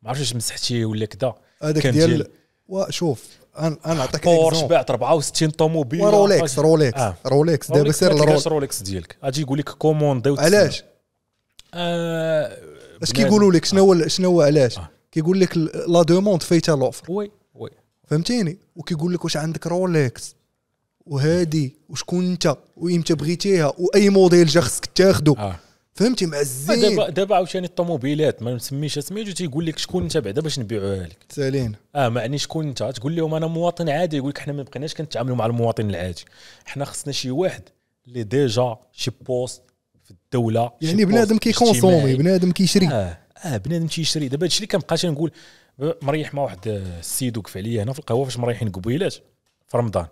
ما عرفتش مسحتيه ولا كذا هذاك ديال وشوف انا انا نعطيك بورش بعت 64 طوموبيل رولكس رولكس آه. رولكس آه. دابا سير الرولكس رولكس ديالك اجي يقول لك كوموند علاش آه اش كيقولوا لك شنو هو آه. شنو هو علاش آه. كيقول لك لا دوموند فايته لوفر وي وي فهمتيني وكيقول لك واش عندك رولكس وهادي وشكون انت وامتى بغيتيها واي موديل جا خصك تاخذه آه. فهمتي معزين دابا دابا عاوتاني الطوموبيلات ما نسميش سميتو تيقول لك شكون انت بعدا باش نبيعوها لك سالين اه ما شكون انت تقول لهم انا مواطن عادي يقول لك حنا ما بقيناش كنتعاملوا مع المواطن العادي حنا خصنا شي واحد اللي ديجا شي بوست في الدوله يعني بنادم كيكونسومي بنادم كيشري اه اه بنادم تيشري دابا هادشي اللي كنبقى تنقول مريح مع واحد آه، السيد وقف عليا هنا في القهوه فاش مريحين قبيلات في رمضان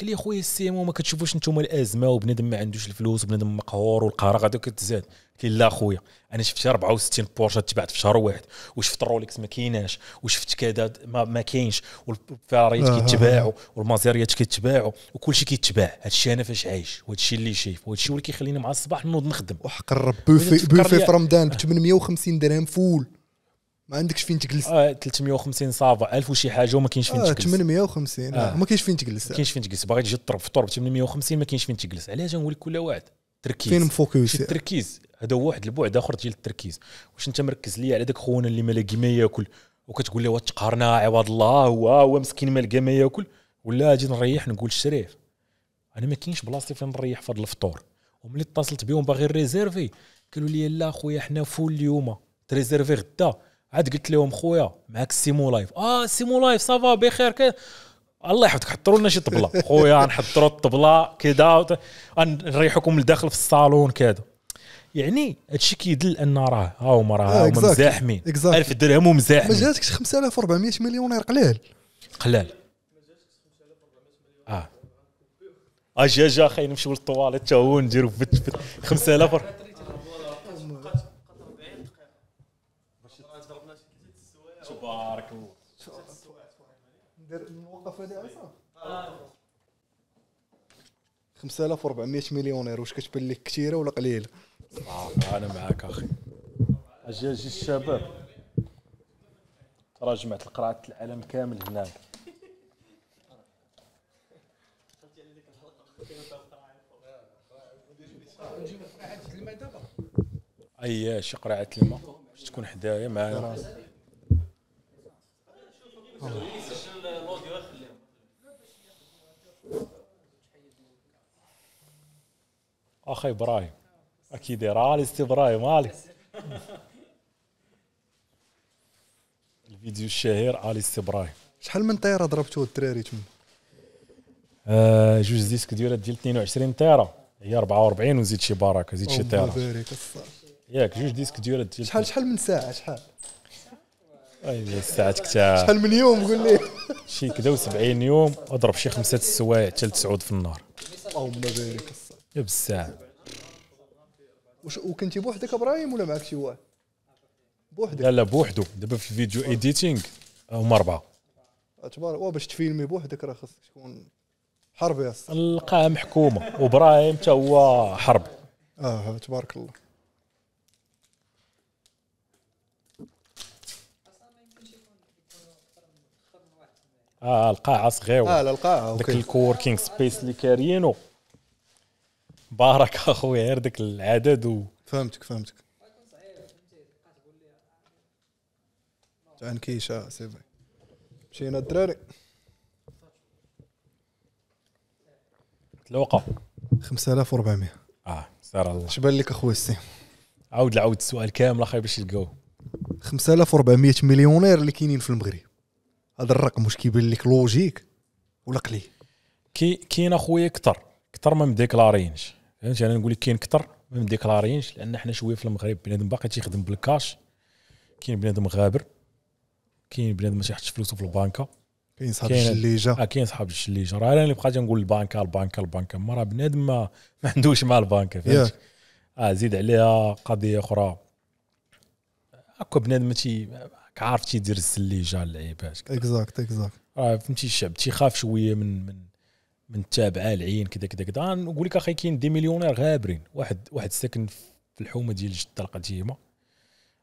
قال لي خويا السيمو ما كتشوفوش انتم الازمه وبنادم ما عندوش الفلوس وبنادم مقهور والقرا غادي كتزاد قلت لا خويا انا شفت 64 بورشه تبعت في شهر واحد وشفت رولكس ما كايناش وشفت كذا ما, ما كاينش والفراريات آه. كيتباعوا والمازيريات كيتباعوا وكل شيء كيتباع هذا الشيء انا فاش عايش وهذا الشيء اللي شايف وهذا الشيء اللي كيخليني مع الصباح نوض نخدم وحق الرب بوفي بوفي في رمضان ب 850 درهم فول ما عندكش فين تجلس آه 350 صافا 1000 وشي حاجه وما كاينش فين آه، تجلس آه 850 آه. ما كاينش فين تجلس ما كاينش فين تجلس باغي تجي تضرب في الطرب 850 ما كاينش فين تجلس علاش نقول لك كل واحد تركيز فين مفوكيوس التركيز هذا هو واحد البعد اخر ديال التركيز واش انت مركز ليا على داك خونا اللي ما لاقي ما ياكل وكتقول له تقهرنا عوض الله هو هو مسكين ما لقى ما ياكل ولا اجي نريح نقول الشريف انا ما كاينش بلاصتي فين نريح في هذا الفطور وملي اتصلت بهم باغي ريزيرفي قالوا لي لا خويا حنا فول اليوم تريزيرفي غدا عاد قلت لهم خويا معك سيمو لايف اه سيمو لايف صافا بخير كي الله يحفظك حطروا لنا شي طبله خويا نحضروا الطبله كذا نريحكم لداخل في الصالون كذا يعني هادشي كيدل ان راه ها هما راه هما مزاحمين 1000 درهم ومزاحمين ما جاتكش 5400 مليونير قليل قلال اه اجي اجي اخي نمشيو للطواليت تا هو نديرو فت فت 5000 صافي هذه 5400 مليونير واش كتبان لك كثيره ولا قليله صافي انا معاك اخي اجي اجي الشباب راه جمعت القراءة العالم كامل هناك اي شي قرعة الماء باش تكون حدايا معانا اخي ابراهيم اكيد سي ابراهيم مالي الفيديو الشهير الي ابراهيم شحال من طياره ضربتو الدراري تما آه جوج ديسك ديال ديال 22 طياره هي 44 وزيد شي باركه زيد شي طياره بارك يبارك ياك جوج ديسك ديال ديال شحال شحال من ساعه شحال اي أيوة، ساعتك تاع شحال من يوم قول لي شي كذا و70 يوم اضرب شي خمسه السوايع حتى لتسعود في النهار اللهم بارك بزاف واش وكنتي بوحدك ابراهيم ولا معك شي واحد بوحدك لا لا بوحدو دابا في الفيديو ايديتينغ هما اربعه تبارك باش تفيلمي بوحدك راه خاصك تكون حرب يا القاعة محكومه وابراهيم حتى هو حرب اه تبارك الله اه القاعه صغيره اه القاعه داك الكوركينغ سبيس اللي كاريينو بارك اخويا غير داك العدد و فهمتك فهمتك عنكيشه سي فري مشينا الدراري تلوقه 5400 اه سار الله اش بان لك اخويا السيم عاود عاود السؤال كامل اخي باش يلقاوه 5400 مليونير اللي كاينين في المغرب هذا الرقم واش كيبان لك لوجيك ولا قليل كي كاين اخويا اكثر اكثر ما مديكلارينش فهمتي يعني انا نقول لك كاين كثر ما مديكلارينش لان حنا شويه في المغرب بنادم باقي تيخدم بالكاش كاين بنادم غابر كاين بنادم ما تيحطش فلوسه في البنكه كاين صحاب الشليجه اه كاين صحاب الشليجه راه انا اللي بقيت نقول البنكه البنكه البنكه ما راه بنادم ما, ما عندوش مع البنكه فهمتي اه زيد عليها قضيه اخرى هكا بنادم تي عارف تيدير السليجه اللعيبات اكزاكت اكزاكت راه فهمتي الشعب تيخاف شويه من من من تابعه العين كذا كذا كذا نقول لك اخي كاين دي مليونير غابرين واحد واحد ساكن في الحومه ديال جده القديمه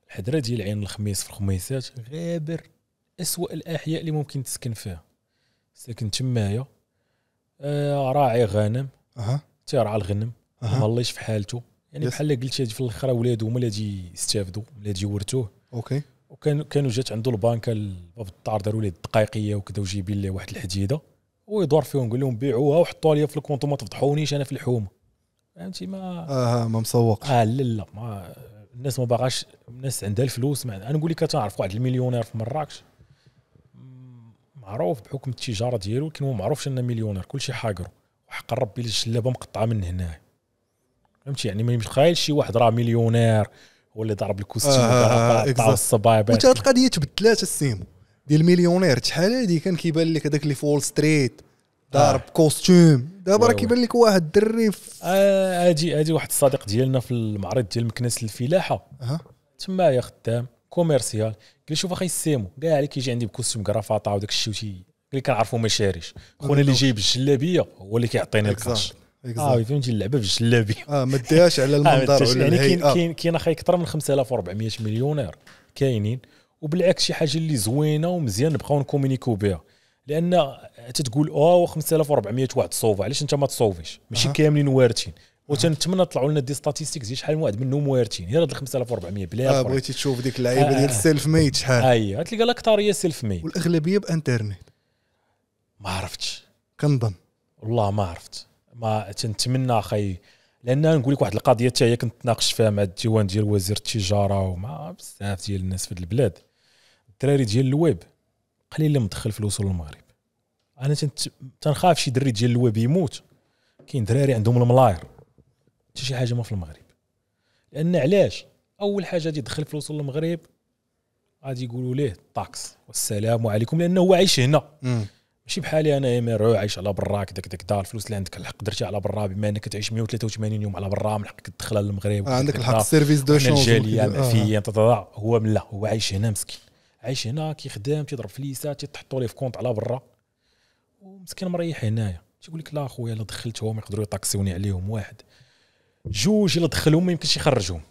الحدره ديال عين الخميس في الخميسات غابر اسوء الاحياء اللي ممكن تسكن فيها ساكن تمايا آه راعي غنم اها تيرعى الغنم أه. ماليش في حالته يعني بحال قلت في الاخر ولادو هما اللي يستافدوا ولا اللي يورثوه اوكي وكان كانوا جات عنده البنكه باب الدار داروا ليه الدقائقيه وكذا وجايبين ليه واحد الحديده ويدور فيهم نقول لهم بيعوها وحطوها لي في الكونتو ما تفضحونيش انا في الحومه فهمتي ما اه ما مسوق اه لا لا ما الناس ما باغاش الناس عندها الفلوس ما انا نقول لك كتعرف واحد المليونير في مراكش معروف بحكم التجاره ديالو ولكن هو معروفش انه مليونير كلشي حاقر وحق ربي الشلابه مقطعه من هنا فهمتي يعني ما متخيل شي واحد راه مليونير ولا ضرب الكوستيم آه ضرب آه، آه، الصبايبات وانت القضيه تبدلات السيمو ديال المليونير شحال هادي كان كيبان لك هذاك اللي فول ستريت ضارب آه. كوستيم دابا راه كيبان لك واحد الدري اجي آه، اجي واحد الصديق ديالنا في المعرض ديال مكناس الفلاحه أه. يا خدام كوميرسيال قال لي شوف اخي السيمو كاع اللي كيجي عندي بكوستيم كرافاطه وداك الشيء وتي اللي كنعرفو ما شاريش خونا اللي جاي بالجلابيه هو اللي كيعطيني الكاش اه فهمتي اللعبه بالجلابيه اه ما ديهاش على المنظر آه، ولا يعني آه. كاين كاين اخي اكثر من 5400 مليونير كاينين وبالعكس شي حاجه اللي زوينه ومزيان نبقاو نكومونيكيو بها لان تتقول اوه 5400 واحد صوفا علاش انت ما تصوفيش ماشي أه. كاملين وارثين وتنتمنى طلعوا لنا دي ستاتيستيك زي شحال واحد منهم وارثين غير هاد 5400 بلا آه بغيتي تشوف ديك اللعيبه آه ديال السيلف ميد شحال اي تلقى الاكثريه سيلف ميد والاغلبيه بانترنت ما عرفتش كنظن والله ما عرفت ما تنتمنى اخي لان نقول لك واحد القضيه حتى هي كنت ناقش فيها مع الديوان ديال وزير التجاره ومع بزاف ديال الناس في البلاد الدراري ديال الويب قليل اللي مدخل فلوسه للمغرب انا تنخاف شي دري ديال الويب يموت كاين دراري عندهم الملاير حتى شي حاجه ما في المغرب لان علاش اول حاجه غادي يدخل فلوسه للمغرب غادي يقولوا ليه الطاكس والسلام عليكم لانه هو عايش هنا ماشي بحالي انا يا إيه، عايش على برا كداك داك دار الفلوس اللي عندك الحق درتي على برا بما انك تعيش 183 يوم على برا من حقك تدخل للمغرب آه عندك الحق السيرفيس دو شونج هو من هو لا هو عايش هنا مسكين عايش هنا كيخدم تيضرب فليسه تيتحطوا ليه في كونت على برا ومسكين مريح هنايا تيقول لك لا خويا الا دخلتهم يقدروا يطاكسيوني عليهم واحد جوج الا دخلهم ما يمكنش يخرجهم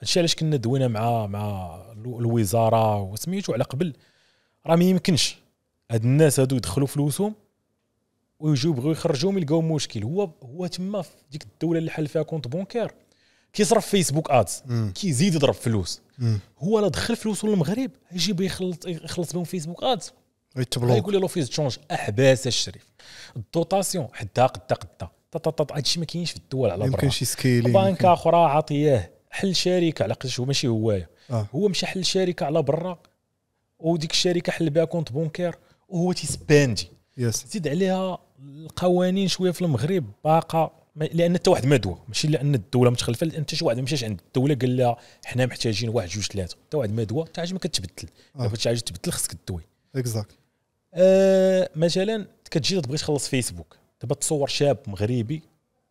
هادشي علاش كنا دوينا مع مع الوزاره وسميتو على قبل راه ما يمكنش هاد الناس هادو يدخلوا فلوسهم ويجيو يبغيو يخرجوهم يلقاو مشكل هو هو تما في ديك الدوله اللي حل فيها كونت بونكير كيصرف فيسبوك ادز كيزيد يضرب فلوس هو لا دخل فلوس للمغرب يجيب يخلط يخلط بهم فيسبوك ادز يتبلوك يقول لي لوفيس تشونج احباس الشريف الدوطاسيون حدا قدا قدا هادشي ما كاينش في الدول على برا يمكن شي سكيلينغ بانكه اخرى عطيه حل شركه على قداش هو ماشي هوايا آه. هو مشى حل شركه على برا وديك الشركه حل بها كونت بونكير وهو تيسباندي يس زيد عليها القوانين شويه في المغرب باقه لان حتى واحد ما دوى ماشي لان الدوله متخلفه انت شي واحد ما مشاش عند الدوله قال لها حنا محتاجين واحد جوج ثلاثه حتى واحد ما دوى حتى حاجه ما كتبدل آه. باش حاجه تبدل خصك تدوي اكزاكت آه مثلا كتجي تبغي تخلص فيسبوك دابا تصور شاب مغربي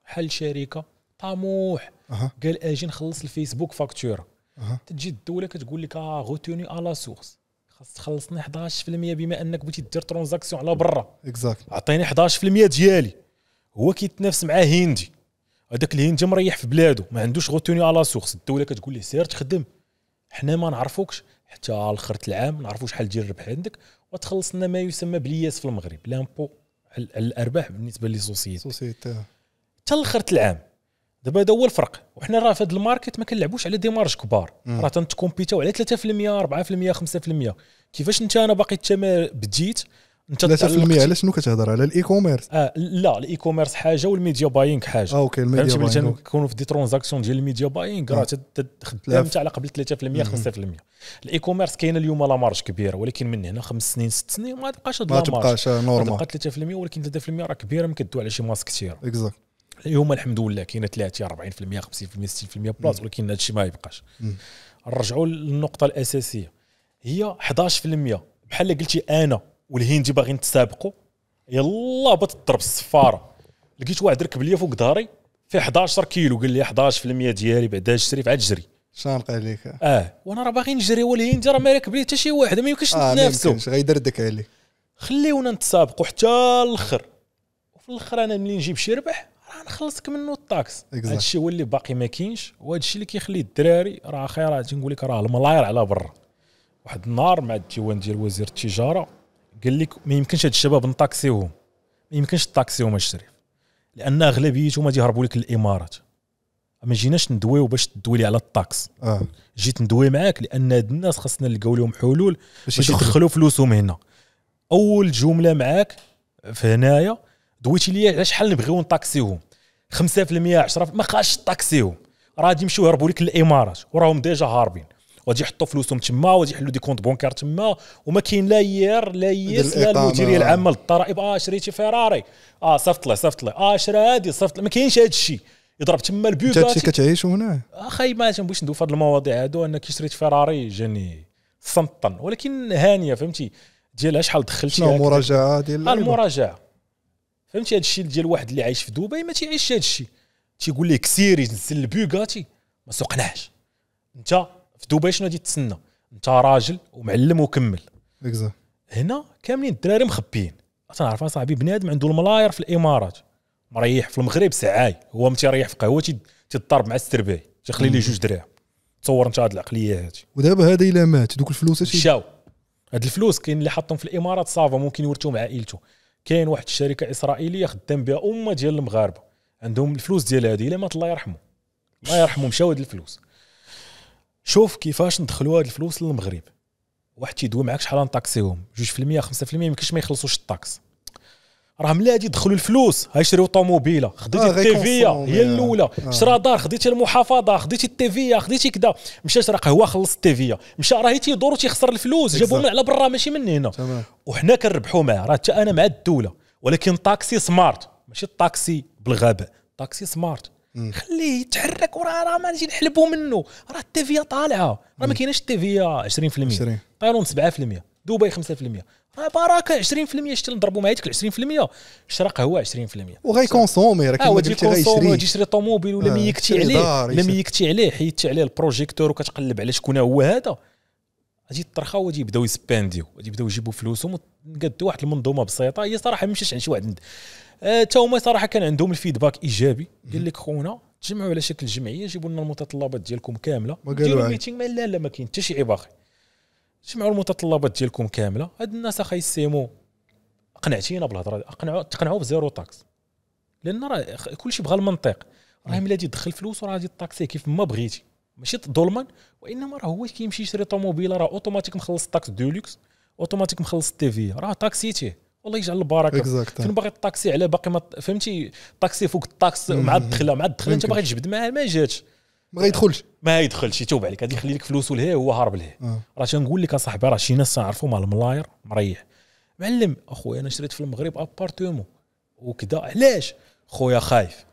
حل شركه طموح أه. قال اجي نخلص الفيسبوك فاكتوره أه. تجي الدوله كتقول لك اه غوتوني على سورس خاص تخلصني 11% بما انك بغيتي دير ترونزاكسيون على برا اكزاكت عطيني 11% ديالي هو كيتنافس مع هندي هذاك الهندي مريح في بلاده ما عندوش غوتوني على سوخ الدوله كتقول له سير تخدم حنا ما نعرفوكش حتى الاخر العام نعرفوا شحال ديال الربح عندك وتخلص لنا ما يسمى بالياس في المغرب لامبو على الارباح بالنسبه لي سوسيتي سوسيتي حتى الاخر العام دابا هذا هو الفرق وحنا راه في هذا الماركت ما كنلعبوش على دي مارج كبار راه تنتكومبيتاو على 3% 4% 5% كيفاش انت انا باقي تما بديت انت 3% على شنو كتهضر على الاي كوميرس اه لا الاي كوميرس حاجه والميديا باينغ حاجه اه اوكي الميديا باينغ فهمتي كنكونوا في دي ترونزاكسيون ديال الميديا باينغ راه آه. تخدم انت على قبل 3% 5% الاي كوميرس كاينه اليوم لا مارج كبيره ولكن من هنا خمس سنين ست سنين ما تبقاش آه، ما تبقاش نورمال ما تبقاش نورمال تبقى 3% ولكن 3% راه كبيره مكدو على شي ماس كثيره اكزاكت اليوم الحمد لله كاينه 30 40% 50% 60% بلاص ولكن هادشي ما يبقاش نرجعوا للنقطه الاساسيه هي 11% بحال قلتي انا والهندي باغيين تسابقوا يلا بغيت تضرب الصفاره لقيت واحد ركب ليا فوق داري في 11 كيلو قال لي 11% ديالي بعدا شري عاد جري شانق عليك اه وانا راه باغي نجري والهندي راه ما راكب لي حتى شي واحد ما يمكنش آه نتنافسوا غيدردك عليه خليونا نتسابقوا حتى الاخر وفي الاخر انا ملي نجيب شي ربح راه نخلصك منه الطاكس هذا الشيء هو اللي باقي ما كاينش وهذا الشيء اللي كيخلي الدراري راه خير تنقول لك راه الملاير على برا واحد النهار مع الديوان ديال وزير التجاره قال لك ما يمكنش هاد الشباب نطاكسيوهم ما يمكنش طاكسيوهم الشريف لان اغلبيتهم غادي لك الامارات ما جيناش ندويو باش تدوي لي على الطاكس آه. جيت ندوي معاك لان هاد الناس خاصنا نلقاو لهم حلول باش يدخلوا فلوسهم هنا اول جمله معاك في هنايا دويتي لي على شحال نبغيو نطاكسيوهم 5% 10 ما خاش طاكسيوهم راه غادي يمشيو يهربوا لك الامارات وراهم ديجا هاربين وغادي يحطوا فلوسهم تما وغادي يحلوا دي كونت بونكار تما وما كاين لا يير لا يس لا المديريه العامه للضرائب اه شريتي فيراري اه صيفط له صيفط له اه شرا هادي صفت ما كاينش هذا الشيء يضرب تما البيوت انت كتعيش هنا اخي ما تنبغيش ندوي في هاد المواضيع هادو انا كي شريت فيراري جاني سنطن ولكن هانيه فهمتي ديالها شحال دخلتي شنو المراجعه ديال آه، المراجعه فهمتي هذا الشيء ديال واحد اللي عايش في دبي ما تيعيش هذا الشيء تيقول لك سيري نزل البيوغاتي ما سوقناش انت في دبي شنو غادي تسنى انت راجل ومعلم وكمل هنا كاملين الدراري مخبيين تنعرف اصاحبي بنادم عنده الملاير في الامارات مريح في المغرب سعاي هو متيريح في قهوه تيضرب مع السرباي تيخلي لي جوج دراهم تصور انت هاد العقليه هادي ودابا هذا الا مات دوك الفلوس اش مشاو هاد الفلوس كاين اللي حطهم في الامارات صافا ممكن مع عائلته كاين واحد الشركه اسرائيليه خدام بها امه ديال المغاربه عندهم الفلوس ديال هذه الا مات الله يرحمه الله يرحمه مشاو هاد الفلوس شوف كيفاش ندخلوا هاد الفلوس للمغرب واحد تيدوي معاك شحال نطاكسيهم 2% 5% ما يمكنش ما يخلصوش الطاكس راه ملي دخلوا الفلوس غيشريو طوموبيله خديتي آه التيفيا هي الاولى آه. شرا دار خديتي المحافظه خديتي التيفيا خديتي كذا مشى شرا قهوه خلص التيفيا مشى راه تيدور وتيخسر الفلوس جابوه من على برا ماشي من هنا وحنا كنربحوا معاه راه حتى انا مع الدوله ولكن طاكسي سمارت ماشي الطاكسي بالغباء طاكسي سمارت خليه يتحرك وراه راه ما نجي نحلبوا منه راه التيفيا طالعه راه ما كايناش التيفيا 20% 20 تايلاند 7% دبي 5% راه باراكه 20% شتي نضربوا مع هذيك 20% الشرق هو 20% وغيكونسومي راه كيما آه، قلتي غيشري يجي يشري طوموبيل ولا آه، ميكتي عليه ولا ميكتي عليه حيدتي عليه البروجيكتور وكتقلب على شكون هو هذا غادي الطرخه وغادي يبداو يسبانديو غادي يبداو يجيبوا فلوسهم ونقدوا واحد المنظومه بسيطه هي صراحه ما مشاتش عند شي واحد آه، تا هما صراحه كان عندهم الفيدباك ايجابي قال لك خونا تجمعوا على شكل جمعيه جيبوا لنا المتطلبات ديالكم كامله ديروا ميتينغ ما لا لا ما كاين حتى شي عباقي جمعوا المتطلبات ديالكم كامله هاد الناس اخا يسيمو اقنعتينا بالهضره اقنعوا تقنعوا بزيرو تاكس لان راه كلشي بغى المنطق راه ملي غادي تدخل فلوس وراه غادي يطاكسيه كيف ما بغيتي ماشي ظلما وانما راه هو كيمشي يشري طوموبيله راه اوتوماتيك مخلص الطاكس دو لوكس اوتوماتيك مخلص التيفي راه طاكسيتيه والله يجعل البركه exactly. فين باغي الطاكسي على باقي ما فهمتي الطاكسي فوق الطاكس مع الدخله مع الدخله انت باغي تجبد معاه ما جاتش ما يدخلش ما يدخلش يتوب عليك غادي يخلي لك فلوس لهيه هو هارب لهيه آه. راه تنقول لك اصاحبي راه شي ناس تنعرفو مع الملاير مريح معلم اخويا انا شريت في المغرب ابارتومو وكذا علاش خويا خايف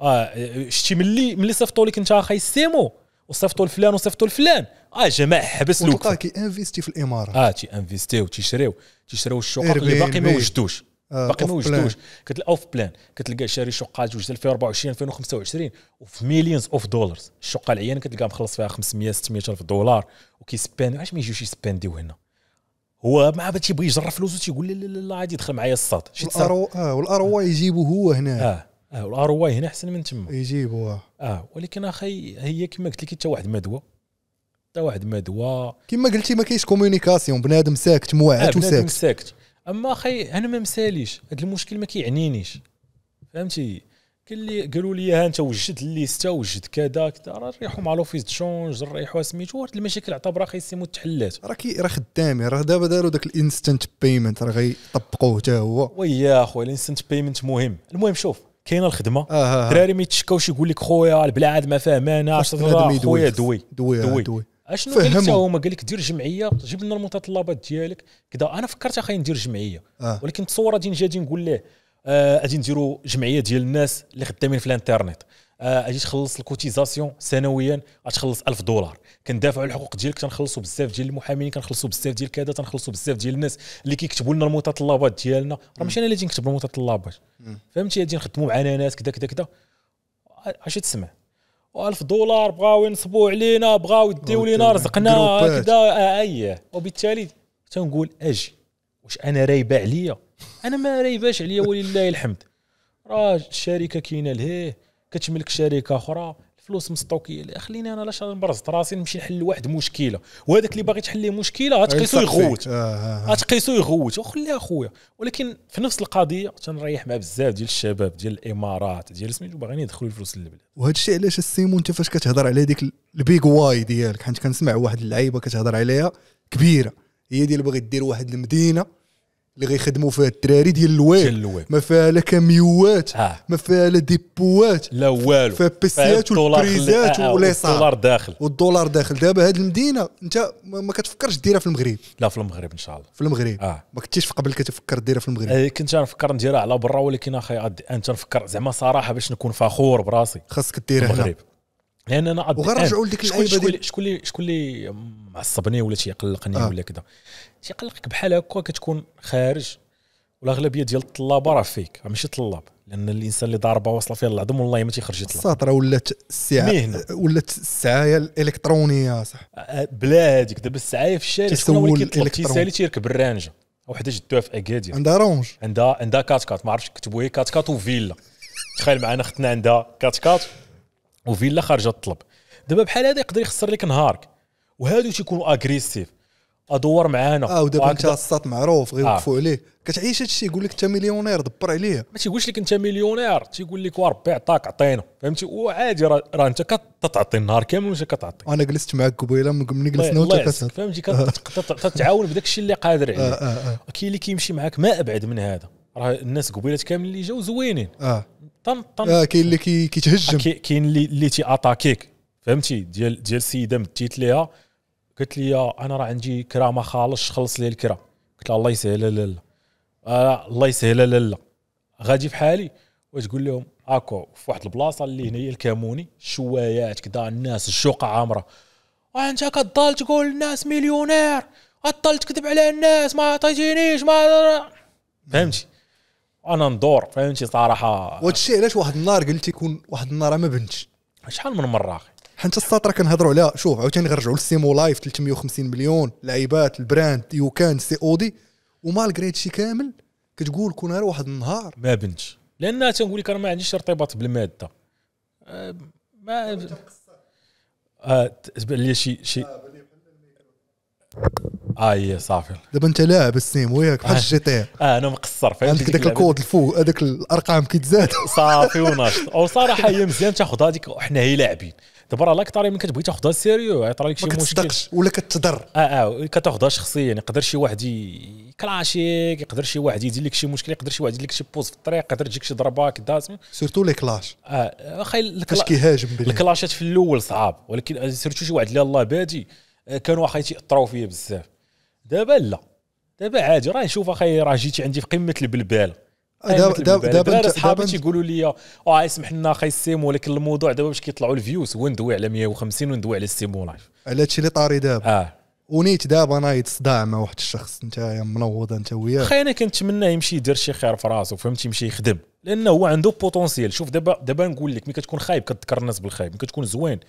اه شتي ملي ملي صيفطوا لك انت خاي السيمو وصيفطوا لفلان وصيفطوا لفلان اه جماعه حبس لوك وتلقاه انفيستي في الامارات اه تي شريو تي شريو الشقق اللي باقي ما وجدوش آه، باقي ما وجدوش كتلقى اوف بلان كتلقى شاري شقه جوج 2024 2025 وفي مليونز اوف دولارز الشقه العيانه كتلقى مخلص فيها 500 600 الف دولار وكيسبان علاش ما يجيوش يسبانديو هنا هو ما عاد تيبغي يجرب فلوس وتيقول لا لا لا عادي يدخل معايا الساط والارو اه يجيبو هو هنا اه اه واي هنا احسن من تما يجيبوها آه. اه ولكن اخي هي كما قلت لك حتى واحد ما دوا حتى واحد ما دوا كما قلتي ما كاينش كومونيكاسيون بنادم ساكت موعد آه وساكت بنادم ساكت اما اخي انا ما مساليش هذا المشكل ما كيعنينيش فهمتي قال لي قالوا لي ها انت وجد الليسته وجد كذا كذا راه ريحوا مع لوفيس تشونج ريحوا سميتو هاد المشاكل عتبرها خاصهم تحلات راه كي راه خدامي راه دابا داروا داك الانستنت بيمنت راه غيطبقوه حتى هو ويا اخويا الانستنت بيمنت مهم المهم شوف كاينه الخدمه الدراري آه, آه،, آه. ما يتشكاوش يقول لك خويا البلاد ما فاهمانه 10 خويا دوي دوي آه، دوي, دوي. دوي. اشنو قال هو قال لك دير جمعيه جيب لنا المتطلبات ديالك كذا انا فكرت اخي ندير جمعيه آه. ولكن تصور غادي نجي غادي نقول له غادي آه نديروا جمعيه ديال الناس اللي خدامين في الانترنت آه، اجي تخلص الكوتيزاسيون سنويا غتخلص 1000 دولار كندافعوا على الحقوق ديالك تنخلصوا بزاف ديال المحامين كنخلصوا بزاف ديال كذا تنخلصوا بزاف ديال الناس اللي كيكتبوا لنا المتطلبات ديالنا راه ماشي انا اللي نكتب المتطلبات فهمتي غادي نخدموا معنا ناس كذا كذا كذا اش تسمع ألف دولار بغاو ينصبوا علينا بغاو يديو لينا رزقنا هكذا اييه وبالتالي تنقول اجي واش انا رايبه عليا انا ما رايباش عليا ولله الحمد راه الشركه كاينه لهيه كتملك شركه اخرى فلوس مستوكيه اللي خليني انا علاش نبرزط راسي نمشي نحل واحد مشكله وهذاك اللي باغي تحل مشكله غتقيسو يغوت غتقيسو آه، آه، آه. يغوت وخليها اخويا ولكن في نفس القضيه تنريح مع بزاف ديال الشباب ديال الامارات ديال سميتو باغيين يدخلوا الفلوس للبلاد وهذا الشيء علاش السيمون انت فاش كتهضر على ديك البيغ واي ديالك حيت كنسمع واحد اللعيبه كتهضر عليها كبيره هي ديال باغي دير واحد المدينه اللي غيخدموا فيها الدراري ديال الويل ما فيها لا كاميوات ما فيها لا ديبوات لا والو فيها بيسيات والبريزات آه، آه، والدولار داخل والدولار داخل دابا هذه المدينه انت ما كتفكرش ديرها في المغرب لا في المغرب ان شاء الله في المغرب آه. ما كنتيش قبل كتفكر ديرها في المغرب كنت نفكر نديرها على برا ولكن اخي انت تنفكر زعما صراحه باش نكون فخور براسي خاصك ديرها المغرب لان انا وغنرجعوا لديك شكون اللي شكون اللي معصبني ولا تيقلقني آه. ولا كذا تيقلقك بحال هكا كتكون خارج والاغلبيه ديال الطلاب راه فيك ماشي طلاب لان الانسان اللي ضاربه واصله فيها العظم والله ما تيخرج يطلع الصاد راه ولات السعايه ولات السعايه الالكترونيه صح آه، بلا هذيك دابا السعايه في الشارع شكون تيسالي تيركب الرانجه وحده جدوها في اكادير عندها رونج عندها عندها كات كات ما عرفتش كتبوا إيه، هي كات كات وفيلا تخيل معنا اختنا عندها كات كات وفيلا خارجه تطلب دابا بحال هذا يقدر يخسر لك نهارك وهادو تيكونوا اغريسيف ادور معانا اه ودابا انت الساط معروف غيوقفوا آه. عليه كتعيش هادشي يقول لك انت مليونير دبر عليه ما تيقولش لك انت مليونير تيقول لك وربي عطاك عطينا فهمتي وعادي راه انت كتعطي النهار كامل وانت كتعطي انا جلست معك قبيله من جلسنا وانت فهمتي كتعاون بداك الشيء اللي قادر عليه آه آه آه. كاين اللي كيمشي معك ما ابعد من هذا راه الناس قبيلات كامل اللي جاو زوينين اه طن طن اه كاين اللي كيتهجم كاين اللي اللي اتاكيك فهمتي ديال ديال السيده مديت ليها قلت لي يا انا راه عندي كرا ما خالص خلص لي الكرا قلت لها الله يسهل لالا آه، لا الله يسهلها لالا غادي بحالي وتقول لهم اكو في واحد البلاصه اللي هنا هي الكاموني الشوايات كذا الناس الشقه عامره وانت كضل تقول الناس مليونير اطل تكذب على الناس ما عطيتينيش ما فهمتي انا ندور فهمتي صراحه وهادشي علاش واحد النهار قلت يكون واحد النهار ما بنتش شحال من مره اخي حنت السطر راه كنهضروا على شوف عاوتاني غنرجعوا للسيمو لايف 350 مليون لعيبات البراند يوكان سي اودي ومالغري هادشي كامل كتقول كون غير واحد النهار ما بنتش لان تنقول لك انا ما عنديش ارتباط بالماده أه ما آه لي شي شي اه هي آه، إيه، صافي دابا انت لاعب السيم وياك بحال الجي آه. تي إيه. اه انا مقصر فهمتي عندك داك الكود الفوق هذاك الارقام كيتزاد صافي وناشط وصراحه هي مزيان تاخذ هذيك حنا هي لاعبين دابا راه لاك طاري يمكن كتبغي تاخذها سيريو يطرا لك شي مشكل ولا كتضر اه اه كتاخذها شخصيا يقدر شي واحد يكلاشيك يقدر شي واحد يدير لك شي مشكل يقدر شي واحد يدير لك شي بوز في الطريق يقدر تجيك شي ضربه كدا سيرتو لي كلاش اه واخا آه، الكلاش كيهاجم الكلاشات في الاول صعاب ولكن سيرتو شي واحد اللي الله بادي آه، كانوا واخا تيأثروا فيا بزاف دابا لا دابا عادي راه نشوف اخي راه جيتي عندي في قمه البلباله دابا دابا دابا صحابي تيقولوا لي اه اسمح لنا خاي السيم ولكن الموضوع دابا باش كيطلعوا الفيوز هو ندوي على 150 وندوي على السيمو لايف على هادشي اللي طاري دابا اه ونيت دابا نايض صداع مع واحد الشخص انت منوض انت وياه خي انا كنتمناه يمشي يدير شي خير في راسو فهمتي يمشي يخدم لانه هو عنده بوتونسيال شوف دابا دابا نقول لك ملي كتكون خايب كتذكر الناس بالخايب ملي كتكون زوين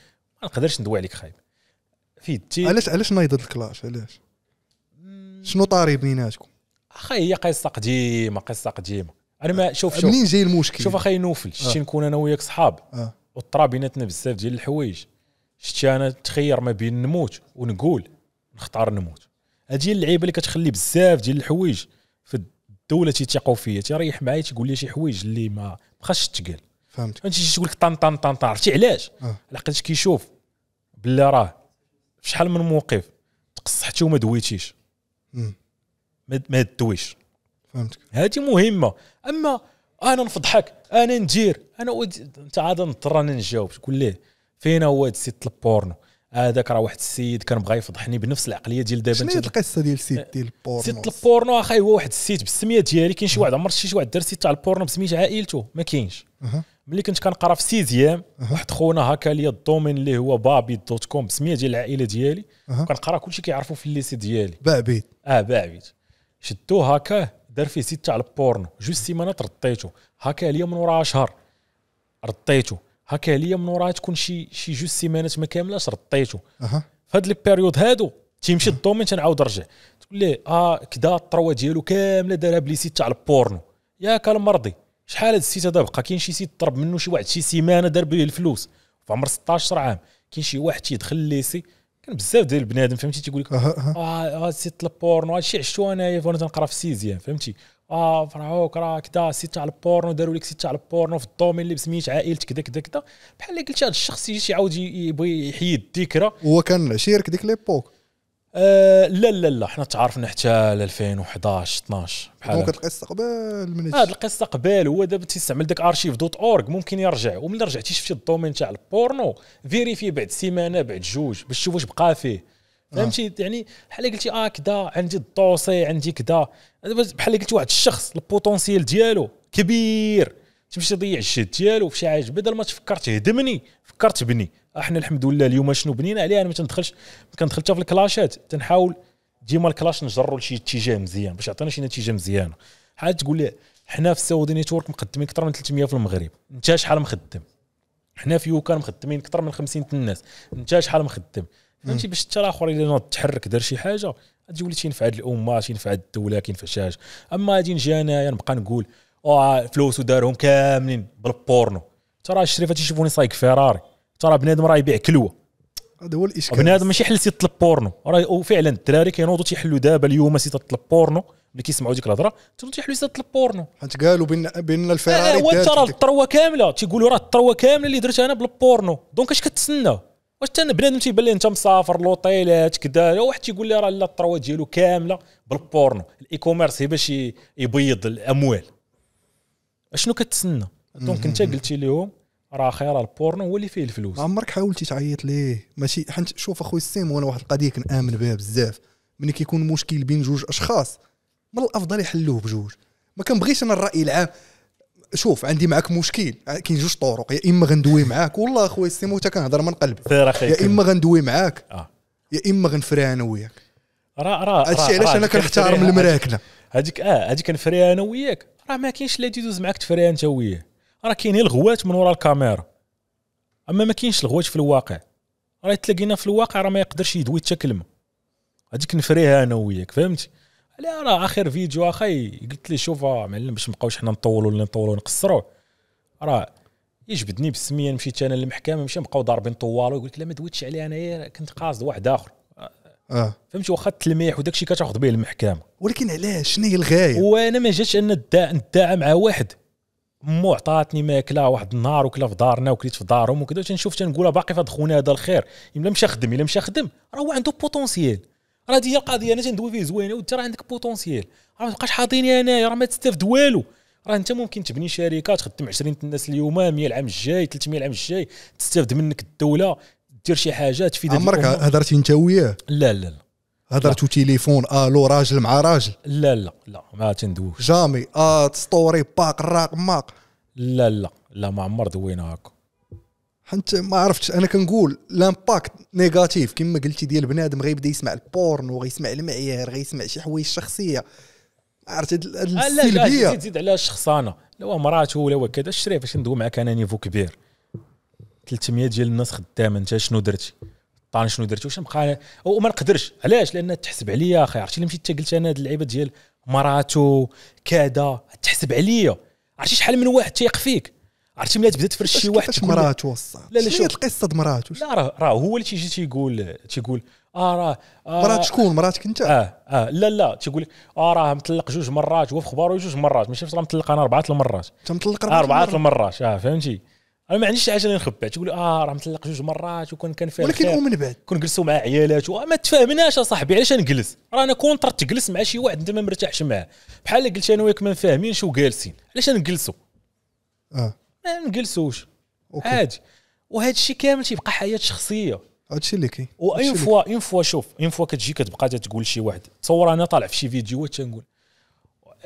ما نقدرش ندوي عليك خايب فيدتي علاش علاش نايض الكلاش علاش شنو طاري بيناتكم اخي هي قصه قديمه قصه قديمه انا ما شوف شوف منين جاي المشكل شوف اخي نوفل آه. شتي نكون انا وياك صحاب وطرا آه. بيناتنا بزاف ديال الحوايج شتي انا تخير ما بين نموت ونقول نختار نموت هادي اللعيبه اللي كتخلي بزاف ديال الحوايج في الدوله تيثقوا فيا تيريح معايا تيقول لي شي حوايج اللي ما بقاش تقال فهمت انت تقول لك طن طن طن طن عرفتي علاش؟ أه. لحقاش كيشوف بلا راه في شحال من موقف تقصحتي وما دويتيش ما دويش فهمتك هادي مهمه اما انا نفضحك انا ندير انا ود... انت عاد نضطر انا نجاوب تقول ليه فينا هو هذا السيت البورنو هذاك راه واحد السيد كان بغا يفضحني بنفس العقليه ديال دابا شنو هي القصه ديال السيت أه، ديال البورنو سيت البورنو اخي هو واحد السيت بالسميه ديالي كاين شي واحد عمر شي واحد دار سيت تاع البورنو بسميه عائلته ما كاينش ملي كنت كنقرا في سيزيام واحد خونا هكا ليا الدومين اللي هو بابي دوت كوم بسميه ديال العائله ديالي وكنقرا كنقرا كلشي كيعرفوا في الليسي ديالي بابي اه بابي شدوه هكا دار فيه سيت تاع البورن جوج سيمانات رطيته هكا عليا من وراها شهر رطيته هكا عليا من وراها تكون شي شي جوج سيمانات ما كاملاش رطيته أه. فهاد لي بيريود هادو تيمشي الدومين تنعاود نرجع تقول ليه اه كدا الطروه ديالو كامله دارها بلي سيت تاع البورنو ياك المرضي شحال هاد السيت هذا بقى كاين شي سيت طرب منه شي واحد شي سيمانه دار به الفلوس في عمر 16 عام كاين شي واحد تيدخل ليسي كان بزاف ديال البنادم فهمتي تيقول لك اه, آه، سي طلب بورنو هادشي عشتو انايا وانا تنقرا في السيزيام فهمتي اه فرعوك راه كدا سيت تاع البورنو داروا لك سيت تاع البورنو في الدومين اللي بسميت عائلتك كدا كدا كدا بحال اللي قلت هذا الشخص يجي يعاود يبغي يحيد الذكرى هو كان العشير ديك ليبوك آه، لا لا لا حنا تعرفنا حتى 2011 12 بحال دونك القصه قبل من هذه القصه قبل هو دابا تيستعمل داك ارشيف دوت اورغ ممكن يرجع وملي رجعتي شفتي الدومين تاع البورنو فيريفي بعد سيمانه بعد جوج باش تشوف واش بقى فيه فهمتي آه. يعني بحال قلتي اه كدا عندي الطوسي عندي كدا بحال قلتي واحد الشخص البوتونسيال ديالو كبير تمشي تضيع الشهد ديالو في شي حاجه بدل ما تفكر تهدمني فكرت بني احنا الحمد لله اليوم شنو بنينا عليه انا ما تندخلش كندخل حتى في الكلاشات تنحاول ديما الكلاش نجروا لشي اتجاه مزيان باش يعطينا شي نتيجه مزيانه حاجه تقول لي حنا في السعودي نيتورك مقدمين اكثر من 300 في المغرب انت شحال مخدم حنا في يوكان مخدمين اكثر من 50 الناس انت شحال مخدم فهمتي باش حتى الاخر الا تحرك دار شي حاجه غادي يولي تينفع هاد الامه تينفع هاد الدوله كينفع شي حاجه اما غادي نجي انايا نبقى نقول فلوس ودارهم كاملين بالبورنو ترى الشريفه تيشوفوني سايق فيراري ترى بنادم راه يبيع كلوه هذا هو الاشكال بنادم ماشي حل يطلب بورنو راه وفعلا الدراري كينوضوا تيحلوا دابا اليوم سي تطلب بورنو ملي كيسمعوا ديك الهضره تيقولوا تيحلوا سي تطلب بورنو حيت قالوا بان بان الفراري آه, آه، ترى الثروه كامله تيقولوا راه الثروه كامله اللي درتها انا بالبورنو دونك اش كتسنى واش حتى بنادم تيبان لي انت مسافر لوطيلات كذا واحد تيقول لي راه لا الثروه ديالو كامله بالبورنو الاي هي باش يبيض الاموال اشنو كتسنى دونك انت قلتي لهم راه خير البورنو هو اللي فيه الفلوس عمرك حاولتي تعيط ليه ماشي حنت شوف اخويا السيم وانا واحد القضيه كنامن بها بزاف ملي كيكون مشكل بين جوج اشخاص من الافضل يحلوه بجوج ما كنبغيش انا الراي العام شوف عندي معك مشكل كاين جوج طرق يا اما غندوي معاك والله اخويا السيم وتا كنهضر من قلب يا اما غندوي معاك آه. يا اما غنفري انا وياك راه راه هادشي علاش انا كنحتارم المراكنه هذيك اه هذيك كنفري انا وياك راه ما كاينش اللي تدوز معاك تفريها انت وياه راه كاينين الغوات من وراء الكاميرا اما ما كاينش الغوات في الواقع راه تلاقينا في الواقع راه ما يقدرش يدوي حتى كلمه غاديك نفريها انا وياك فهمتي لا راه اخر فيديو اخي قلت لي شوف آه، معلم باش مابقاوش حنا نطولوا اللي نطولوا نقصروا راه يجبدني بالسميه مشيت انا للمحكمه مشي نبقاو ضاربين طوال ويقول لك لا ما دويتش عليه انايا كنت قاصد واحد اخر اه فهمتي واخا التلميح وداك الشيء كتاخذ به المحكمه ولكن علاش شنو هي الغايه وانا ما جاتش ان ندعم مع واحد مو عطاتني ماكله واحد النهار وكلا في دارنا وكليت في دارهم وكذا تنشوف تنقول باقي في هذا خونا هذا الخير الا مشى خدم الا مشى خدم راه هو عنده بوتونسييل راه هذه هي القضيه انا تندوي فيه زوينه وانت راه عندك بوتونسييل راه ما تبقاش حاطيني انايا راه ما تستافد والو راه انت ممكن تبني شركه تخدم 20 الناس اليوم 100 العام الجاي 300 العام الجاي تستافد منك الدوله دير شي حاجه تفيد عمرك هضرتي انت وياه لا لا لا هضرتو تيليفون الو آه، راجل مع راجل لا لا لا ما تندوش جامي اه تسطوري باق الرقم ماق لا لا لا ما عمر دوينا هكا حنت ما عرفتش انا كنقول لامباكت نيجاتيف كما قلتي ديال بنادم غيبدا يسمع البورن وغيسمع المعيار غيسمع شي حوايج شخصيه عرفت هاد آه، السلبيه تزيد على الشخصانه لو مراته ولا كذا الشريف اش ندوي معك انا نيفو كبير 300 ديال الناس خدامه انت شنو درتي طالع شنو درت واش نبقى وما نقدرش علاش لان تحسب عليا اخي عرفتي اللي مشيت قلت انا هاد اللعيبه ديال مراتو كذا تحسب عليا عرفتي شحال من واحد تيق فيك عرفتي ملي تبدا تفرش شي واحد مراتو لا لا شوف القصه مراتو لا راه راه هو اللي تيجي تيقول تيقول اه راه آه مرات شكون مراتك انت اه اه لا لا تيقول لك اه راه مطلق جوج مرات هو في خباره جوج مرات ماشي راه مطلق انا اربعه المرات انت مطلق اربعه المرات آه،, اه فهمتي انا ما عنديش اللي نخبع تقول اه راه مطلق جوج مرات وكون كان فيها ولكن ومن بعد كون جلسوا مع عيالات ما تفاهمناش اصاحبي علاش نجلس رانا كونتر تجلس مع شي واحد انت ما مرتاحش معاه بحال اللي قلت انا وياك ما فاهمينش وجالسين علاش نجلسوا اه ما نجلسوش عادي وهذا الشيء كامل تيبقى حياه شخصيه هادشي اللي كاين وان فوا اين فوا شوف اين فوا كتجي كتبقى تقول لشي واحد تصور انا طالع في شي فيديوهات تنقول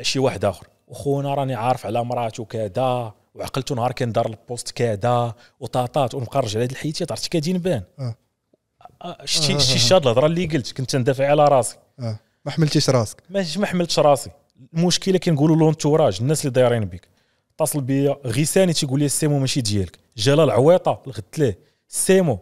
شي واحد اخر وخونا راني عارف على مراته كذا وعقلت نهار كان دار البوست كذا وطاطات ونبقى نرجع لهاد الحيتيات عرفت كادين بان آه. آه، شتي آه، شتي شاد الهضره اللي قلت كنت ندافع على راسي آه. ما حملتيش راسك ماشي ما حملتش راسي المشكله كنقولوا لونتوراج الناس اللي دايرين بك اتصل بيا غي تيقول لي السيمو ماشي ديالك جلال عويطه لغت ليه السيمو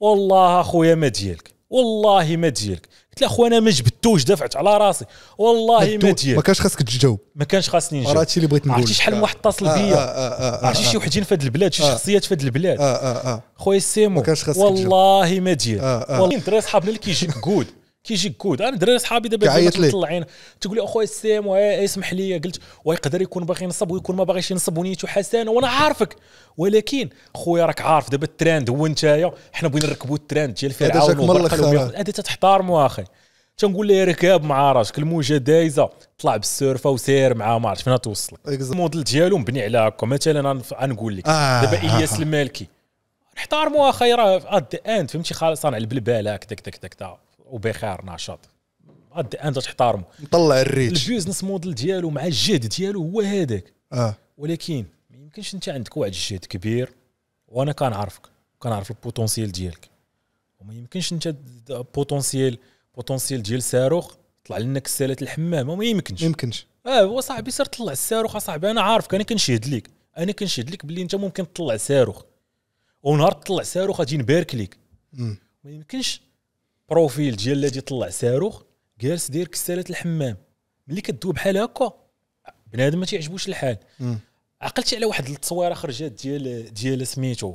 والله اخويا ما ديالك والله ما ديالك قلت له اخوانا ما جبدتوش دفعت على راسي والله ما ديال ما كانش خاصك تجاوب ما كانش خاصني نجاوب راه اللي بغيت نقول عرفتي شحال آه. من واحد اتصل آه، بيا آه، عرفتي شي وحدين في هاد البلاد شي شخصيات في هاد البلاد خويا سيمو والله ما ديال والله دري صحابنا اللي كيجيك كود كيجي كود انا دراري صحابي دابا مطلعين تقول لي اخويا السيم اسمح لي قلت ويقدر يكون باغي ينصب ويكون ما باغيش ينصب ونيته حسنه وانا عارفك ولكن خويا راك عارف دابا الترند هو نتايا حنا بغينا نركبوا الترند ديال فرعون هذا تتحترموا اخي تنقول لي ركاب مع راسك الموجه دايزه طلع بالسيرفه وسير مع ما عرفت فين توصل الموديل ديالو مبني على هكا مثلا غنقول لك آه. دابا الياس المالكي احترموا اخي راه اد اند فهمتي خلاص صانع البلبال هكا داك داك وبخير نشاط انت تحترمه مطلع الريتش البيزنس موديل ديالو مع الجهد ديالو هو هذاك اه ولكن ما يمكنش انت عندك واحد الجهد كبير وانا كنعرفك كنعرف البوتونسييل ديالك وما يمكنش انت بوتونسييل بوتونسييل ديال صاروخ طلع لك سالة الحمام ما يمكنش ما يمكنش اه هو صاحبي سير طلع الصاروخ صاحبي انا عارفك انا كنشهد لك انا كنشهد لك باللي انت ممكن تطلع صاروخ ونهار تطلع صاروخ غادي نبارك لك ما يمكنش بروفيل ديال اللي طلع صاروخ جالس داير كساله الحمام ملي كدوي بحال هكا بنادم ما تيعجبوش الحال عقلتي على واحد التصويره خرجات ديال ديال سميتو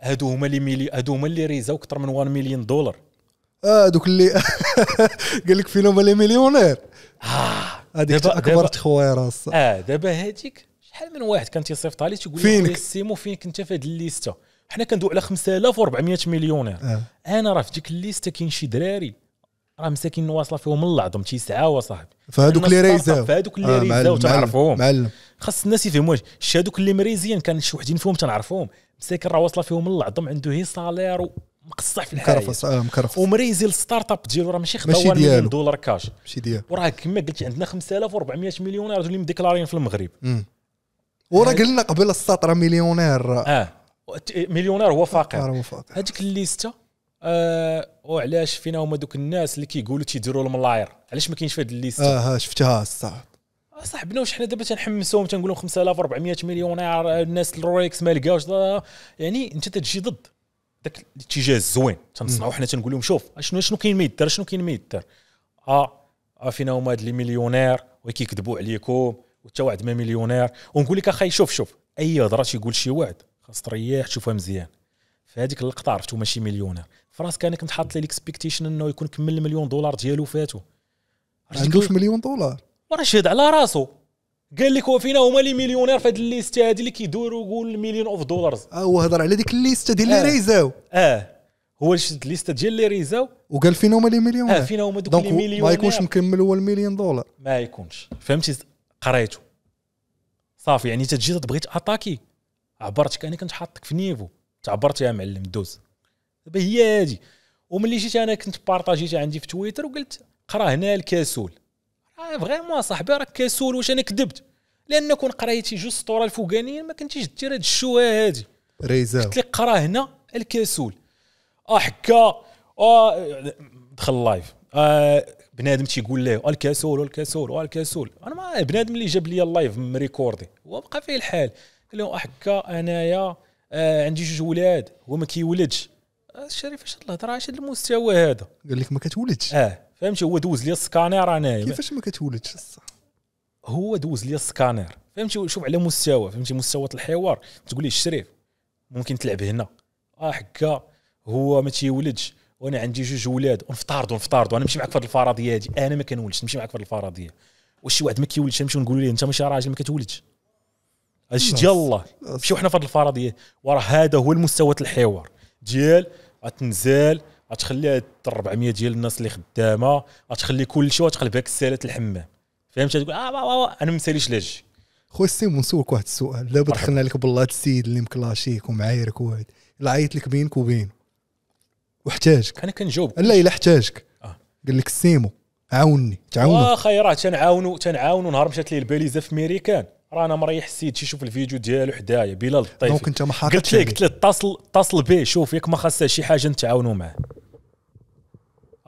هادو هما اللي ميلي هادو هما اللي ريزاو اكثر من 1 مليون دولار اه هادوك اللي قال لك فين هما لي مليونير اه هذيك اكبر تخويره اه دابا هذيك شحال من واحد كان تيصيفطها لي تيقول لي سيمو فينك انت في هاد الليسته حنا كندوي على 5400 مليونير آه. انا راه في ديك الليسته كاين شي دراري راه مساكين واصله فيهم الله العظم شي ساعه فهذوك اللي ريزاو فهذوك اللي آه ريزاو تنعرفوهم خاص الناس يفهموا شي هذوك اللي مريزيين كان شي وحدين فيهم تنعرفوهم مساكين راه واصله فيهم الله العظم عنده هي صالير مقصح في الحياه مكرفص آه مكرفص ومريزي الستارت اب ديالو راه ماشي خدا ماشي مليون دولار كاش ماشي ديالو وراه كما قلت عندنا 5400 مليون اللي مديكلارين في المغرب وراه قلنا قبل السطر مليونير اه مليونير هو فقير هذيك الليسته آه وعلاش فينا هما دوك الناس اللي كيقولوا تيديروا لهم علاش ما كاينش في هذه الليسته اه شفتها الصح آه، صاحبنا واش حنا دابا تنحمسهم تنقول لهم 5400 مليونير آه، الناس الرويكس ما لقاوش يعني انت تجي ضد ذاك الاتجاه الزوين تنصنعوا حنا تنقول لهم شوف شنو شنو كاين ما يدار شنو كاين ما يدار اه, آه فينا هما هاد لي مليونير وكيكذبوا عليكم وتا واحد ما مليونير ونقول لك اخي شوف شوف اي هضره تيقول شي واحد خاص تريح تشوفها مزيان في هذيك اللقطه عرفتو ماشي مليونير راسك انا كنت حاط لي ليكسبكتيشن انه يكون كمل المليون دولار ديالو فاتو عندوش مليون دولار وراه شاد على راسو قال لك وفينا فينا هما لي مليونير في هاد الليست هذه اللي كيدوروا يقول مليون اوف دولارز اه هو هضر على ديك الليسته ديال اللي آه. ريزاو اه هو شد الليسته ديال اللي ريزاو وقال فينا هما لي مليون اه فينا هما دوك لي مليون ما يكونش مكمل هو المليون دولار ما يكونش فهمتي قريته صافي يعني تجي تبغي تاتاكي عبرتك انا كنت حاطك في نيفو تعبرت يا معلم دوز دابا هي هادي وملي جيت انا كنت بارطاجيتها عندي في تويتر وقلت قرا هنا الكسول راه فريمون صاحبي راك كسول واش انا كذبت لان كون قريتي جوج سطور الفوقانيين ما كنتيش دير هاد الشوهه هادي ريزا قلت لك قرا هنا الكسول اه حكا اه دخل اللايف آه بنادم تيقول له آه، الكسول الكسول آه، الكسول آه، انا ما بنادم اللي جاب لي اللايف مريكوردي هو بقى فيه الحال قال لهم احكا انايا آه عندي جوج ولاد هو ما كيولدش آه، الشريف اش الهضره اش المستوى هذا قال لك ما كتولدش اه فهمتي هو دوز لي السكانير انايا كيفاش ما كتولدش هو دوز لي السكانير فهمتي شوف على مستوى فهمتي مستوى الحوار تقول لي الشريف ممكن تلعب هنا اه حكا هو ما تيولدش وانا عندي جوج ولاد ونفترضوا نفترضوا انا نمشي معك في الفرضيه هذه انا ما كنولدش نمشي معك في الفرضيه واش شي واحد ما كيولدش نمشي نقول له انت ماشي راجل ما كتولدش اش يلا مشيو حنا في الفرضيه وراه هذا هو المستوى الحوار ديال غتنزل غتخلي 400 ديال الناس اللي خدامه غتخلي كل شيء هاك السالات الحمام فهمت تقول اه با آه، با آه، با انا ما مساليش لاج خويا سيمون نسولك واحد السؤال دابا دخلنا لك بالله السيد اللي مكلاشيك ومعايرك وهاد الا عيط لك بينك وبينه واحتاجك انا كنجاوبك لا الا احتاجك آه. قال لك سيمو عاوني تعاونوا واخا راه تنعاونو تنعاونو نهار مشات ليه الباليزه في ميريكان رانا مريح السيد شوف الفيديو ديالو حدايا بلال الطيفي دونك انت ما قلت لي يعني. قلت له اتصل اتصل به شوف ياك ما خاصه شي حاجه نتعاونوا معاه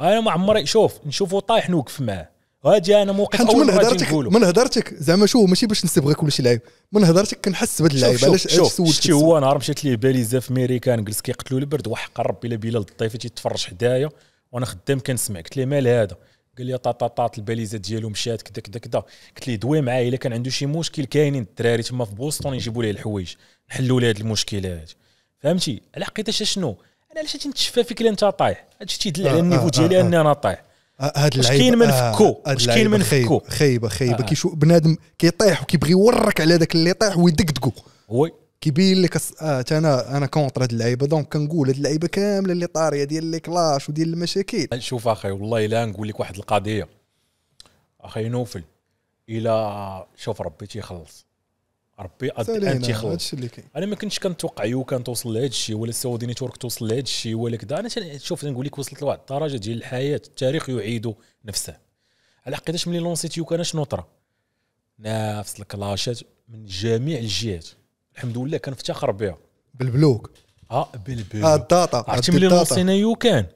انا ما عمري شوف نشوفو طايح نوقف معاه هادي انا موقف اول من هدرتك من هدرتك زعما شوف ماشي باش كل شي لعيب من هدرتك كنحس بهاد اللعيب علاش شوف شوف شتي هو نهار مشات ليه باليزا في ميريكان جلس كيقتلوا البرد وحق ربي الا بلال الطيفي تيتفرج حدايا وانا خدام كنسمع قلت ليه مال هذا قال لي طاطاطات الباليزات ديالو مشات كذا كذا كذا قلت ليه دوي معاه الا كان عنده شي مشكل كاينين الدراري تما في بوسطن يجيبوا ليه الحوايج نحلوا ليه هذه المشكلات فهمتي على حقيقه شنو انا علاش تنتشفى فيك انت طايح هادشي تيدل على آه، النيفو آه، ديالي آه، اني انا طايح هاد العيب كاين من فكو واش كاين من فكو خايبه خايبه كيشوف بنادم كيطيح وكيبغي يورك على داك اللي طايح ويدقدقو وي كيبين لك آه انا انا كونتر هاد اللعيبه دونك كنقول هاد اللعيبه كامله اللي طاريه ديال لي كلاش وديال المشاكل شوف اخي والله الا نقول لك واحد القضيه اخي نوفل الى شوف ربي تيخلص ربي انت تيخلص انا ما كنتش كنتوقع يو كان توصل لهذا الشيء ولا السعوديين نيتورك توصل لهذا الشيء ولا كذا انا شوف نقول لك وصلت لواحد الدرجه ديال الحياه التاريخ يعيد نفسه على حقيقه ملي لونسيت يو كان شنو طرا نفس الكلاشات من جميع الجهات الحمد لله كنفتخر بها بالبلوك اه بالبلوك اه الداتا عرفتي ملي نوصينا يو كان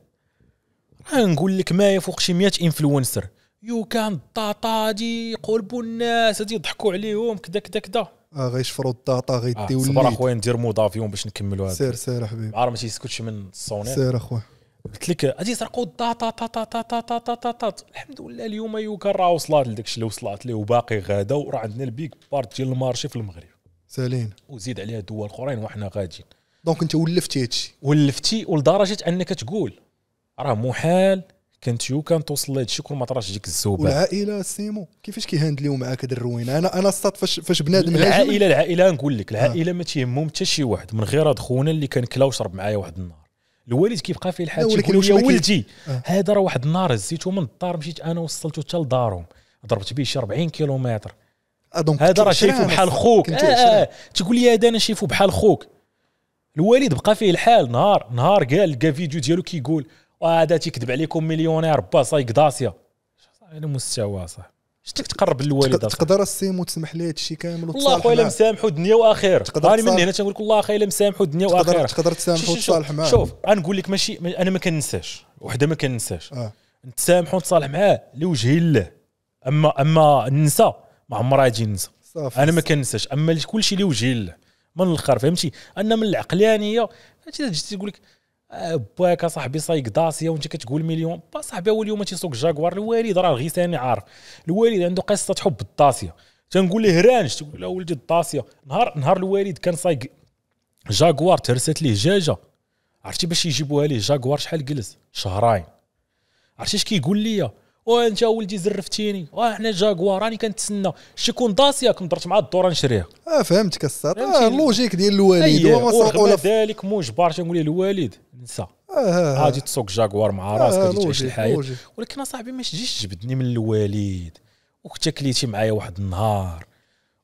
راه نقول لك ما فوق شي 100 انفلونسر يو كان الطاطا دي يقلبوا الناس هادي يضحكوا عليهم كدا كدا كدا اه غيشفروا الطاطا آه، غيديو آه صبر اخويا ندير مودافيون باش نكملوا هذا سير سير حبيبي عارف ما تيسكتش من الصونير سير اخويا قلت لك غادي يسرقوا الطاطا طاطا طاطا طاطا طاطا الحمد لله اليوم يو كان راه وصلت لداك الشيء اللي وصلت ليه وباقي غادا وراه عندنا البيك بارت ديال المارشي في المغرب سالين وزيد عليها دول اخرين وحنا غاديين دونك انت ولفتي هادشي ولفتي ولدرجه انك تقول راه محال كنت يو كان توصل لهادشي كل ما طراش ديك الزوبه والعائله سيمو كيفاش كيهاندليو معاك هاد الروينه انا انا صات فاش فاش بنادم العائله العائله نقول لك آه. العائله آه. ما تيهمهم حتى شي واحد من غير هاد خونا اللي كان كلا وشرب معايا واحد النهار الوالد كيبقى فيه الحال تيقول يا ولدي آه. هذا راه واحد النهار هزيته من الدار مشيت انا وصلته حتى لدارهم ضربت به شي 40 كيلومتر دونك ah, هذا راه شايفو بحال خوك آه، آه. تقول لي هذا انا شايفو بحال خوك الوالد بقى فيه الحال نهار نهار قال لقى فيديو ديالو كيقول آه، هذا تيكذب عليكم مليونير با صايك داسيا على مستوى صاحبي شتك تقرب للوالد تقدر السيم وتسمح ليه هادشي كامل والله اخويا الا مسامحو دنيا واخره انا من هنا تنقول لك والله اخويا مسامحو دنيا واخره تقدر تقدر تسامحو وتصالح معاه شوف غنقول لك ماشي انا ما كننساش وحده ما كننساش آه. نتسامحو ونتصالح معاه لوجه الله اما اما ننسى ما عمرها اجي ننسى انا ما كنساش اما كل شيء اللي وجهي له من الاخر فهمتي انا من العقلانيه فهمتي تجي تقول لك آه، باك صاحبي صايق داسيا وانت كتقول مليون با صاحبي هو اليوم تيسوق جاكوار الوالد راه ثاني عارف الوالد عنده قصه حب الداسيا تنقول ليه رانش تقول له ولدي الداسيا نهار نهار الوالد كان صايق جاكوار ترست ليه جاجه عرفتي باش يجيبوها ليه جاكوار شحال جلس شهرين عرفتي اش كيقول لي وانت ولدي زرفتيني وحنا جاكوار راني كنتسنى شكون داسيا كنت درت مع الدوره نشريها اه فهمتك الساط آه اللوجيك ديال الوالد هو ما ذلك مجبر تنقول الوالد نسى آه غادي آه، آه. تسوق جاكوار مع آه، راسك غادي تعيش الحياه ولكن اصاحبي ما تجيش تجبدني من الوالد وكنت كليتي معايا واحد النهار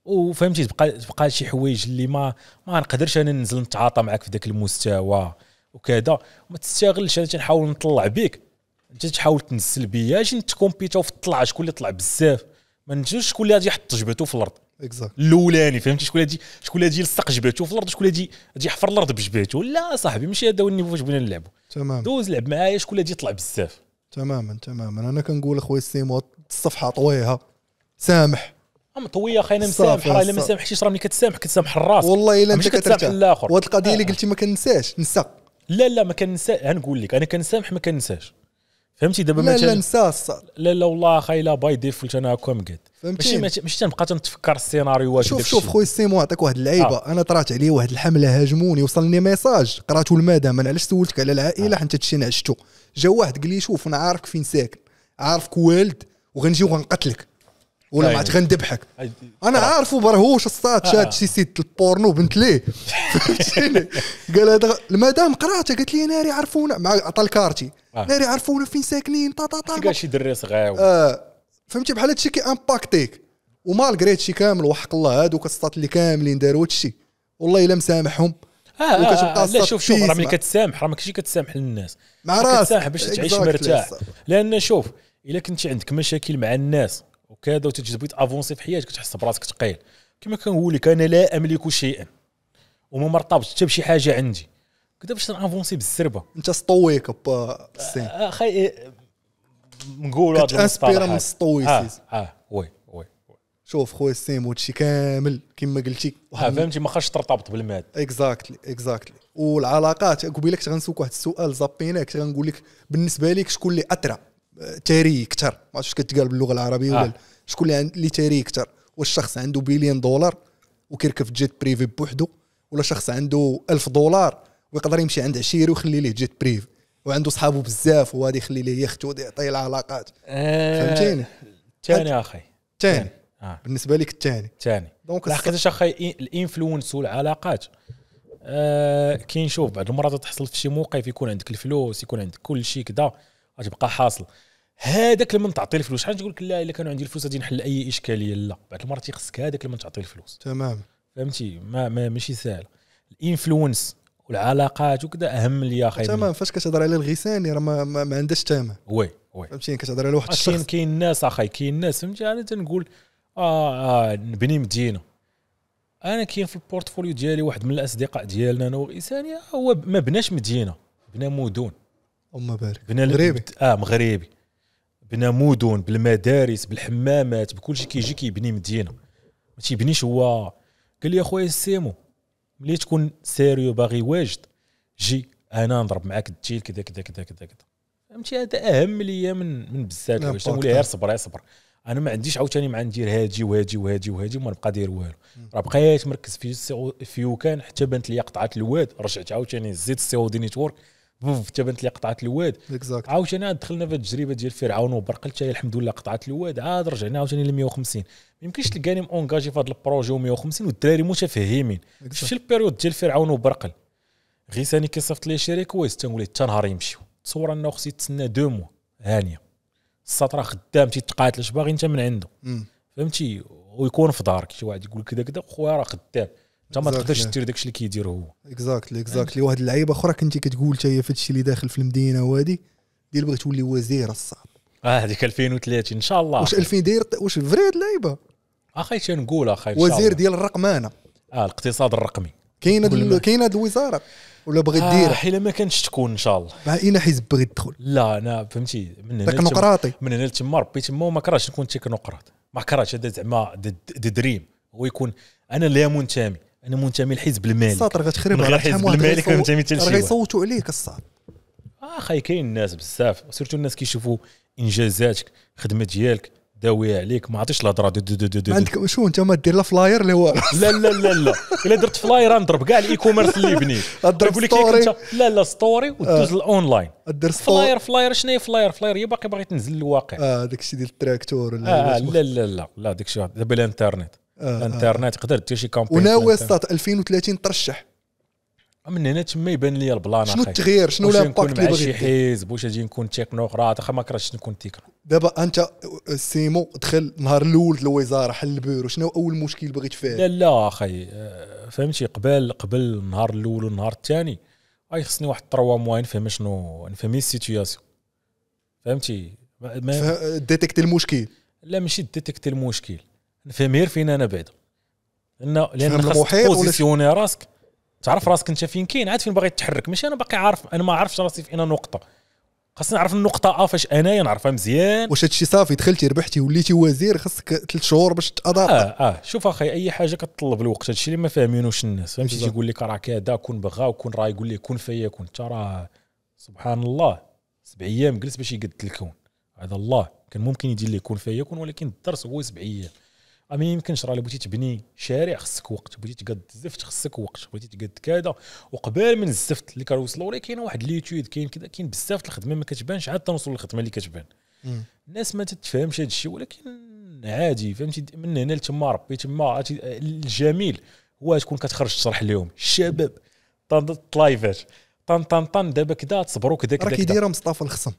وفهمتي تبقى تبقى شي حوايج اللي ما ما نقدرش انا ننزل نتعاطى معك في ذاك المستوى وكذا ما تستغلش انا تنحاول نطلع بيك انت تحاول تنزل بيا اجي نتكومبيتا وفي الطلعه شكون اللي طلع بزاف ما نجوش شكون اللي غادي يحط جبهته في الارض اكزاكت الاولاني فهمتي شكون اللي شكون اللي يلصق جبهته في الارض شكون اللي غادي يحفر الارض بجبهته لا صاحبي ماشي هذا هو النيفو فاش بغينا نلعبوا تمام دوز لعب معايا شكون اللي يطلع بزاف تماما تماما انا كنقول اخويا سيمو الصفحه طويها سامح ام طويه اخي انا مسامح راه الا ما سامحتيش راه ملي كتسامح كتسامح الراس والله الا انت كتسامح الاخر وهاد القضيه اللي آه. قلتي ما كنساش نسى لا لا ما كننسى غنقول لك انا كنسامح ما كننساش فهمتي دابا مثلا لا نساه لا لا والله خايلا باي ديفولت انا هكا مقاد فهمتي ماشي ماشي تنبقى السيناريو واش شوف شوف خويا سيمو نعطيك واحد اللعيبه آه. انا طرات عليه واحد الحمله هاجموني وصلني ميساج قراتو المدام انا علاش سولتك على العائله آه. حتى هادشي نعشتو جا واحد قال لي شوف انا عارفك فين ساكن عارفك والد وغنجي وغنقتلك ولا أيوه. ما عاد غندبحك انا عارفه برا هو شصات آه. شاد شي سيت البورنو بنت ليه فهمتيني قال هذا المدام قراته قالت لي ناري عرفونا مع عطى الكارتي آه. ناري عرفونا فين ساكنين طاطا طاطا قال شي دري صغير آه. فهمتي بحال هادشي كي امباكتيك ومالغري شي كامل وحق الله هادوك الصات اللي كاملين داروا هادشي والله الا مسامحهم اه, آه, آه لا شوف شوف راه ملي كتسامح راه ماكشي كتسامح للناس مع راسك باش تعيش مرتاح لان شوف الا كنتي عندك مشاكل مع الناس وكذا وتجي تبغي افونسي في حياتك كتحس براسك ثقيل كما كنقول لك انا لا املك شيئا وما مرتبطش حتى بشي حاجه عندي كذا باش نافونسي بالزربه انت سطويك با السين اخي نقول هذا كتانسبيرا من السطوي آه. اه, آه،, آه، وي وي شوف خويا السيم وهادشي كامل كما قلتي آه فهمتي ما خاش ترتبط بالمال اكزاكتلي اكزاكتلي والعلاقات قبيله كنت غنسوك واحد السؤال زابيناك كنت غنقول لك بالنسبه لك شكون اللي اثرى تاري اكثر ما عرفتش كتقال باللغه العربيه ولا آه. شكون اللي يعني اللي تاري اكثر واش شخص عنده بليون دولار وكيركب في جيت بريفي بوحدو ولا شخص عنده ألف دولار ويقدر يمشي عند عشيري ويخلي ليه جيت بريفي وعنده صحابه بزاف وهذا يخلي ليه يخت ويعطي العلاقات فهمتيني الثاني اخي الثاني آه. بالنسبه لك الثاني الثاني دونك لحقاش اخي الانفلونس والعلاقات آه كي نشوف بعض المرات تحصل في شي موقف يكون عندك الفلوس يكون عندك كل شيء كذا غتبقى حاصل هذاك لما تعطي الفلوس شحال تقول لك لا الا كان عندي الفلوس غادي نحل اي اشكاليه لا بعض المرات يخصك هذاك لما تعطي الفلوس تمام فهمتي ما, ما ماشي سهل الانفلونس والعلاقات وكذا اهم من اللي تمام فاش كتهضر على الغيساني راه ما, ما, ما عندهاش ثمن وي وي فهمتي كتهضر على واحد الشخص كاين ناس اخاي كاين ناس فهمتي انا تنقول اه, آه نبني مدينه انا كاين في البورتفوليو ديالي واحد من الاصدقاء ديالنا انا وغيساني هو ما بناش مدينه بنا مدن اما بارك بنا مغربي اه مغربي بنى مدن بالمدارس بالحمامات بكل شيء كيجي كيبني مدينه ما تيبنيش هو قال لي اخويا سيمو ملي تكون سيريو باغي واجد جي انا نضرب معاك التيل كذا كذا كذا كذا كذا فهمتي هذا اهم ليا من من بزاف باش نولي غير صبر غير صبر انا ما عنديش عاوتاني مع ندير هادي وهادي وهادي وهادي وما نبقى داير والو راه بقيت مركز في في وكان حتى بانت لي قطعه الواد رجعت عاوتاني زدت السي او دي نيتورك حتى بنت لي قطعت الواد عاوتاني عاد دخلنا في التجربه ديال فرعون وبرقل حتى الحمد لله قطعت الواد عاد رجعنا عاوتاني ل 150 ما يمكنش تلقاني مونجاجي في هذا البروجي و150 والدراري متفهمين شتي البيريود ديال فرعون وبرقل غير ثاني كيصيفط لي شي ريكويست تنقول حتى نهار يمشيو تصور انه خصني تسنى دو موا هانيه الساط راه خدام تيتقاتل اش باغي انت من عنده فهمتي ويكون في دارك شي واحد يقول كذا كذا خويا راه خدام انت ما تقدرش دير داكشي اللي كيديرو هو اكزاكتلي اكزاكتلي واحد اللعيبه اخرى كنتي كتقول حتى هي في هادشي اللي داخل في المدينه وهادي ديال بغيت تولي وزير الصعب اه هذيك 2030 ان شاء الله واش 2000 داير واش فري هاد اللعيبه آه، اخي تنقول اخي وزير ديال الرقمانه اه الاقتصاد الرقمي كاين هاد كاين هاد الوزاره ولا بغيت آه ديرها ما كانتش تكون ان شاء الله اين حزب بغيت تدخل لا انا فهمتي من هنا تكنوقراطي من هنا لتما ربي تما وما كرهتش نكون تكنوقراط ما كرهتش هذا زعما دريم هو يكون انا اللي منتمي انا منتمي للحزب المالك الساطر غتخرب على الحزب المالك منتمي حتى لشي غيصوتوا عليك الصاط اخي آه، كاين الناس بزاف سيرتو الناس كيشوفوا انجازاتك الخدمه ديالك داويه عليك ما عطيش الهضره عندك شو انت ما دير لا فلاير اللي هو لا لا لا لا الا درت فلاير نضرب كاع الاي كوميرس اللي بنيت نقول لك إيه، لا لا ستوري ودوز آه. الاونلاين دير فلاير فلاير شنو هي فلاير فلاير هي باقي باغي تنزل للواقع اه داك الشيء ديال التراكتور آه، لا لا لا لا داك الشيء دابا الانترنت آه، الانترنت تقدر آه. دير شي كامبين وناوي 2030 ترشح من هنا تما يبان لي البلان شنو التغيير شنو الامباكت اللي بغيت شي حزب واش اجي نكون تيكنو اخرى واخا ما كرهتش نكون تيكنو دابا انت سيمو دخل النهار الاول للوزاره حل البيرو شنو اول مشكل بغيت فيه لا لا اخي آه، فهمتي قبل قبل النهار الاول والنهار الثاني اي خصني واحد 3 موا نفهم شنو نفهم السيتوياسيون فهمتي ما ديتيكتي المشكل لا ماشي ديتيكتي المشكل فمير فين انا بعدا انه لان خاصك راسك تعرف راسك انت فين كاين عاد فين باغي تحرك ماشي انا باقي عارف انا ما عرفتش راسي فين نقطه خاصني نعرف النقطه ا أه فاش انايا نعرفها مزيان واش هادشي صافي دخلتي ربحتي وليتي وزير خاصك ثلاث شهور باش تأدار اه اه شوف اخي اي حاجه كتطلب الوقت هادشي اللي ما فاهمينوش الناس فهمتي تيقول لك راه كذا كون بغا وكون راه يقول لي كون فيكون انت راه سبحان الله سبع ايام جلس باش يقد الكون هذا الله كان ممكن يدير لي كون فيكون ولكن الدرس هو سبع ايام ما يمكنش راه بغيتي تبني شارع خصك وقت بغيتي تقاد الزفت خصك وقت بغيتي تقاد كذا وقبل من الزفت اللي كنوصلوا ليه كاين واحد ليتود كاين كذا كاين بزاف الخدمه ما كتبانش عاد تنوصل للخدمه اللي كتبان الناس ما تتفهمش هذا الشيء ولكن عادي فهمتي من هنا لتما ربي تما الجميل هو تكون كتخرج تشرح لهم الشباب طن طلايفات طن طن طن دابا كذا تصبروا كذا كذا راه كيدير مصطفى الخصم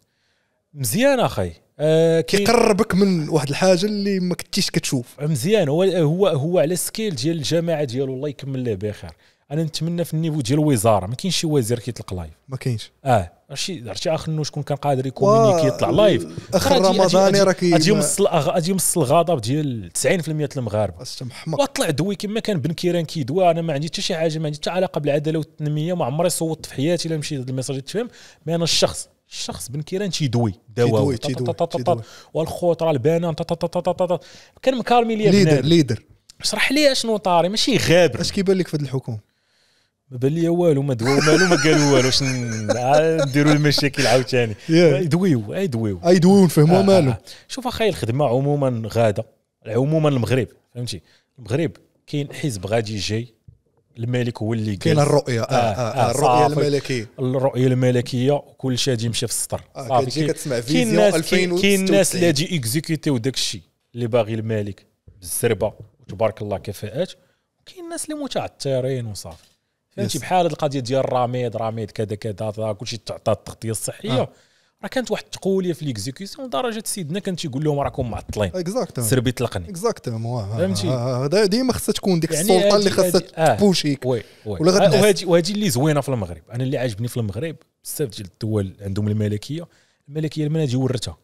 مزيان اخي آه كيقربك من واحد الحاجه اللي ما كنتيش كتشوف مزيان هو هو هو على السكيل ديال الجماعه ديالو الله يكمل له بخير انا نتمنى في النيفو ديال الوزاره ما كاينش شي وزير كيطلق لايف ما كاينش اه عرفتي عرفتي نو شكون كان قادر يكومينيكي يطلع لايف اخر رمضاني راه كي اجي يمص اجي يمص الغضب ديال 90% ديال المغاربه وطلع دوي كما كان بن كيران كيدوى انا ما عندي حتى شي حاجه ما عندي حتى علاقه بالعداله والتنميه ما عمري صوتت في حياتي الا مشيت هذا الميساج تفهم مي انا الشخص الشخص بن كيران تيدوي دواوي والخوط راه البنان كان مكارمي ليا ليدر ليدر اشرح لي اشنو طاري ماشي غابر اش كيبان لك في هذه الحكومه ما بان لي والو ما دواو مالو ما قالوا والو اش آه، نديروا المشاكل عاوتاني يدويو يدويو يدويو نفهموا آه، آه، مالو شوف اخاي الخدمه عموما غاده عموما المغرب فهمتي المغرب كاين حزب غادي جاي الملك هو اللي كاين الرؤيه آه آه آه, آه،, آه، الرؤيه الملكيه الرؤيه الملكيه وكل شيء غادي يمشي في السطر آه كتجي كتسمع فيزيون 2006 كاين الناس اللي غادي اكزيكيتيو داك الشيء اللي باغي الملك بالزربه وتبارك الله كفاءات وكاين الناس اللي متعثرين وصافي فهمتي بحال هذه القضيه ديال الراميد رميد كذا كذا كلشي تعطى التغطيه الصحيه آه. راه كانت واحد التقوليه في ليكزيكيسيون لدرجه سيدنا كان تيقول لهم راكم معطلين اكزاكتومون سير بيطلقني اكزاكتومون فهمتي ديما خصها تكون ديك يعني السلطه اللي خصها آه. تبوشيك وي وي آه، وهذه اللي زوينه في المغرب انا اللي عاجبني في المغرب بزاف ديال الدول عندهم الملكيه الملكيه المناجي ورثها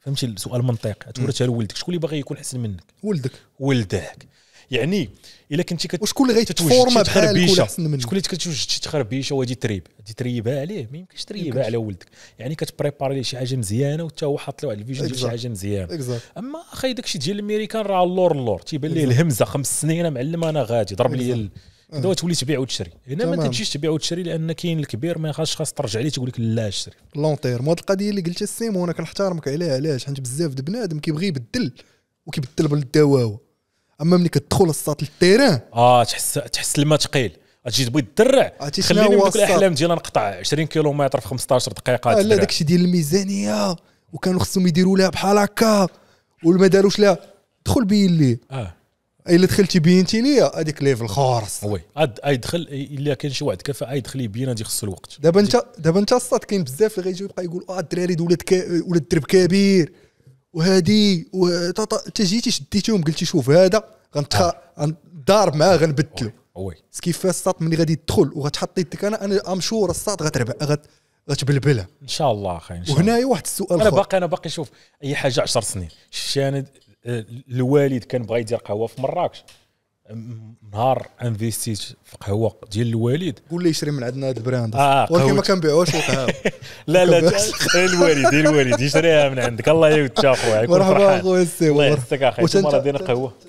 فهمتي السؤال منطقي تورثها لولدك شكون اللي باغي يكون احسن منك ولدك ولدك يعني الا كنتي كت... وشكون اللي غيتتوجد شي تخربيشه شكون اللي كتشوف شي تخربيشه وهادي تريب هادي تريبها عليه ما يمكنش تريبها على ولدك يعني كتبريباري ليه شي حاجه مزيانه وتا هو حاط له واحد الفيجن ديال شي حاجه مزيانه اما اخي داكشي ديال الميريكان راه اللور اللور تيبان ليه الهمزه خمس سنين معلم انا غادي ضرب لي دابا تولي تبيع وتشري هنا ما تمشيش تبيع وتشري لان كاين الكبير ما خاصش خاص ترجع ليه تقول لك لا لون تيرم هاد القضيه اللي قلتها السيم وانا كنحترمك عليها علاش حيت بزاف د بنادم كيبغي يبدل وكيبدل بالدواوه اما ملي كتدخل الساط للتيران اه تحس تحس الماء ثقيل تجي تبغي تدرع خليني من دوك الاحلام ديال نقطع 20 كيلومتر في 15 دقيقه آه، لا داكشي ديال الميزانيه وكانوا خصهم يديروا لها بحال هكا وما داروش لها دخل بين لي اه الا دخلتي بينتي لي هذيك ليفل خارص وي يدخل الا كان شي واحد كفى يدخل يبين هذه خصو الوقت دابا انت دابا انت الصاد كاين بزاف اللي غيجي يبقى يقول اه الدراري ولاد ولاد الدرب كبير وهادي جيتي شديتيهم قلتي شوف هذا غنتخا آه. غنضارب معاه غنبدلو وي كيفاش الساط ملي غادي تدخل وغتحط يدك انا انا امشور الساط غتربح غت غتبلبلها ان شاء الله اخي ان شاء الله وهنايا واحد السؤال انا باقي انا باقي شوف اي حاجه 10 سنين شاند انا آه، الوالد كان بغا يدير قهوه في مراكش نهار انفيستيت في قهوه ديال الوالد قول لي يشري من عندنا هذا البراند آه ولكن ما كنبيعوش القهوه لا لا الوالد الوالد يشريها من عندك الله يودك اخويا مرحبا اخويا السي الله يعطيك اخي مرة انت خاصك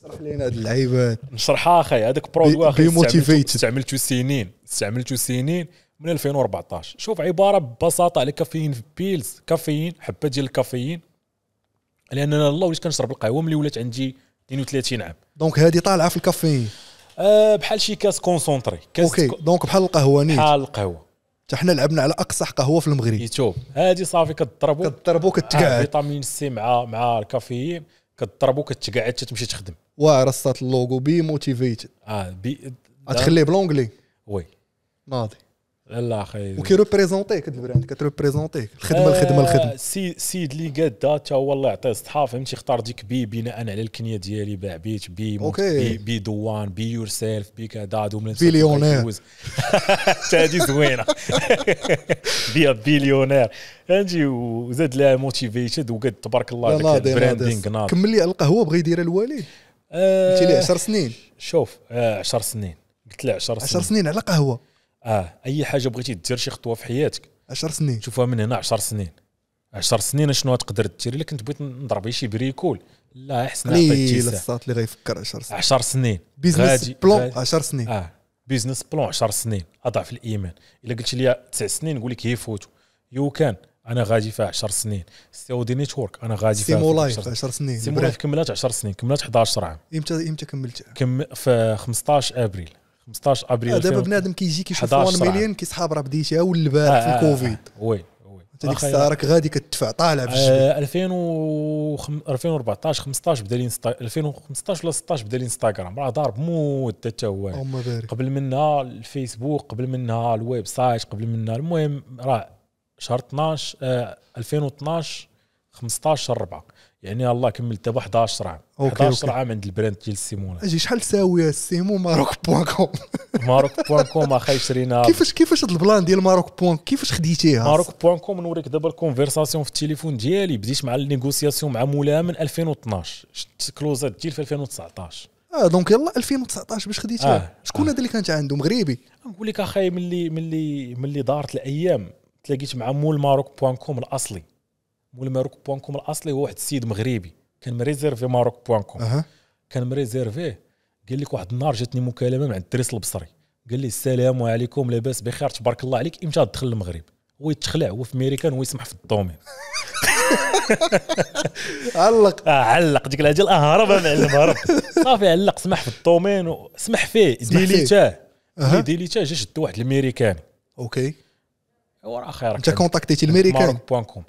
تشرح لنا هاد اللعيبات نشرحها اخي هذاك برودوي واخي استعملته سنين استعملته سنين من 2014 شوف عباره ببساطه على كافيين في بيلز كافيين حبه ديال الكافيين لان انا الله وليت كنشرب القهوه ملي ولات عندي 32 عام دونك هذه طالعه في الكافيين آه بحال شي كاس كونسونتري كاس اوكي دونك بحال القهوه نيت بحال القهوه حتى حنا لعبنا على اقصح قهوه في المغرب يتوب هذه صافي كضربو كضربو آه، كتقعد آه فيتامين سي مع مع الكافيين كضربو كتقعد تمشي تخدم واعر رصات اللوغو بي موتيفيتد اه بي غتخليه بلونجلي وي ناضي لا اخي وكيروبريزونتيك هاد البراند كتروبريزونتيك الخدمه الخدمه الخدمه السيد اللي قاد حتى هو الله يعطيه الصحه فهمتي اختار ديك بي بناء على الكنيه ديالي باع بيت بي بي, بي دوان بي يور سيلف بي كذا بليونير حتى هذه زوينه بي بليونير فهمتي وزاد لها موتيفيتد وقد تبارك الله داك البراندينغ ناضي كمل لي على القهوه بغى يديرها الوالد آه، قلت ليه 10 سنين شوف 10 آه، سنين قلت له 10 سنين 10 سنين على قهوه اه اي حاجه بغيتي دير شي خطوه في حياتك 10 سنين شوفها من هنا 10 سنين 10 سنين شنو تقدر دير الا كنت بغيت نضرب شي بريكول لا احسن عطيتي الصات اللي غيفكر 10 سنين 10 سنين بيزنس بلون 10 سنين اه بيزنس بلون 10 سنين اضعف الايمان الا قلت لي 9 سنين نقول لك فوتو يو كان انا غادي فيها 10 سنين سعودي نيتورك انا غادي فيها سيمو لايف 10 سنين سيمو لايف كملات 10 سنين كملات 11 عام امتى امتى كملت كم في 15 ابريل 15 ابريل آه، دابا بنادم كيجي كيشوف 1 مليون كيسحاب راه بديتيها والبارح في آه، آه، الكوفيد وي وي انت ديك الساعه راك غادي كتدفع طالع في الجبل 2014 15 بدا لي 2015 ولا 16 بدا لي انستغرام راه ضارب مده حتى هو قبل منها الفيسبوك قبل منها الويب سايت قبل منها المهم راه شهر 12 2012 15 4 يعني الله كملت دابا 11 عام 11 عام عند البراند ديال سيمون اجي شحال تساوي السيمون ماروك بوان كوم ماروك بوان كوم اخاي شرينا كيفاش كيفاش هاد البلان ديال ماروك بوان كيفاش خديتيها ماروك بوان كوم نوريك دابا الكونفرساسيون في التليفون ديالي بديت مع النيغوسياسيون مع مولاها من 2012 شفت كلوزات ديال في 2019 اه دونك يلا 2019 باش خديتيها آه. شكون هذا آه. اللي كانت عنده مغربي نقول لك اخاي ملي ملي ملي دارت الايام تلاقيت مع مول ماروك بوان كوم الاصلي مول ماروك بوان كوم الاصلي هو واحد السيد مغربي كان مريزيرفي ماروك بوان كوم أه. كان مريزيرفي قال لك واحد النهار جاتني مكالمه من عند الدريس البصري قال لي السلام عليكم لاباس بخير تبارك الله عليك امتى تدخل المغرب هو يتخلع هو في ميريكان هو يسمح في الدومين علق آه، علق ديك العجل آه، هرب معلم هرب صافي علق سمح في الدومين سمح فيه ديليتاه ديليتاه جا شد واحد الميريكاني اوكي هو راه خير انت كونتاكتيتي الميريكان بوان كوم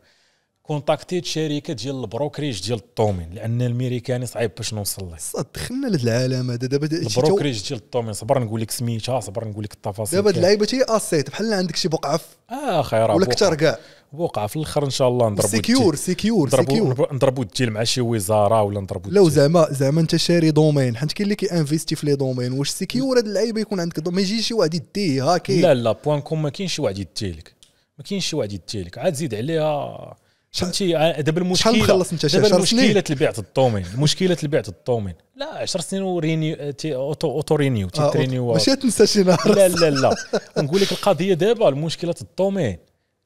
كونتاكتيت شركه ديال البروكريج ديال الطومين لان الميريكاني صعيب باش نوصل ليه صاد دخلنا لهذا العالم هذا دابا البروكريج ديال الطومين صبر نقول لك سميتها صبر نقول لك التفاصيل دابا هاد اللعيبه تي اسيت بحال عندك شي بقعه اه خير ولا كثر كاع بقعه في الاخر ان شاء الله نضربوا سيكيور سيكيور سيكيور نضربوا الديل مع شي وزاره ولا نضربوا لا زعما زعما انت شاري دومين حيت كاين اللي كينفيستي في لي دومين واش سيكيور هاد اللعيبه يكون عندك ما يجي شي واحد يديه هاكي لا لا بوان كوم ما كاينش شي واحد يديه لك ما كاينش شي واحد يديه لك عاد زيد عليها فهمتي آه، دابا المشكله شحال مخلص انت شي سنين مشكله البيع الطومين مشكله البيع الطومين لا 10 سنين ورينيو آه، تي اوتو آه، اوتو رينيو تيترينيو آه ماشي تنسى شي نهار لا لا لا نقول لك القضيه دابا المشكله الطومين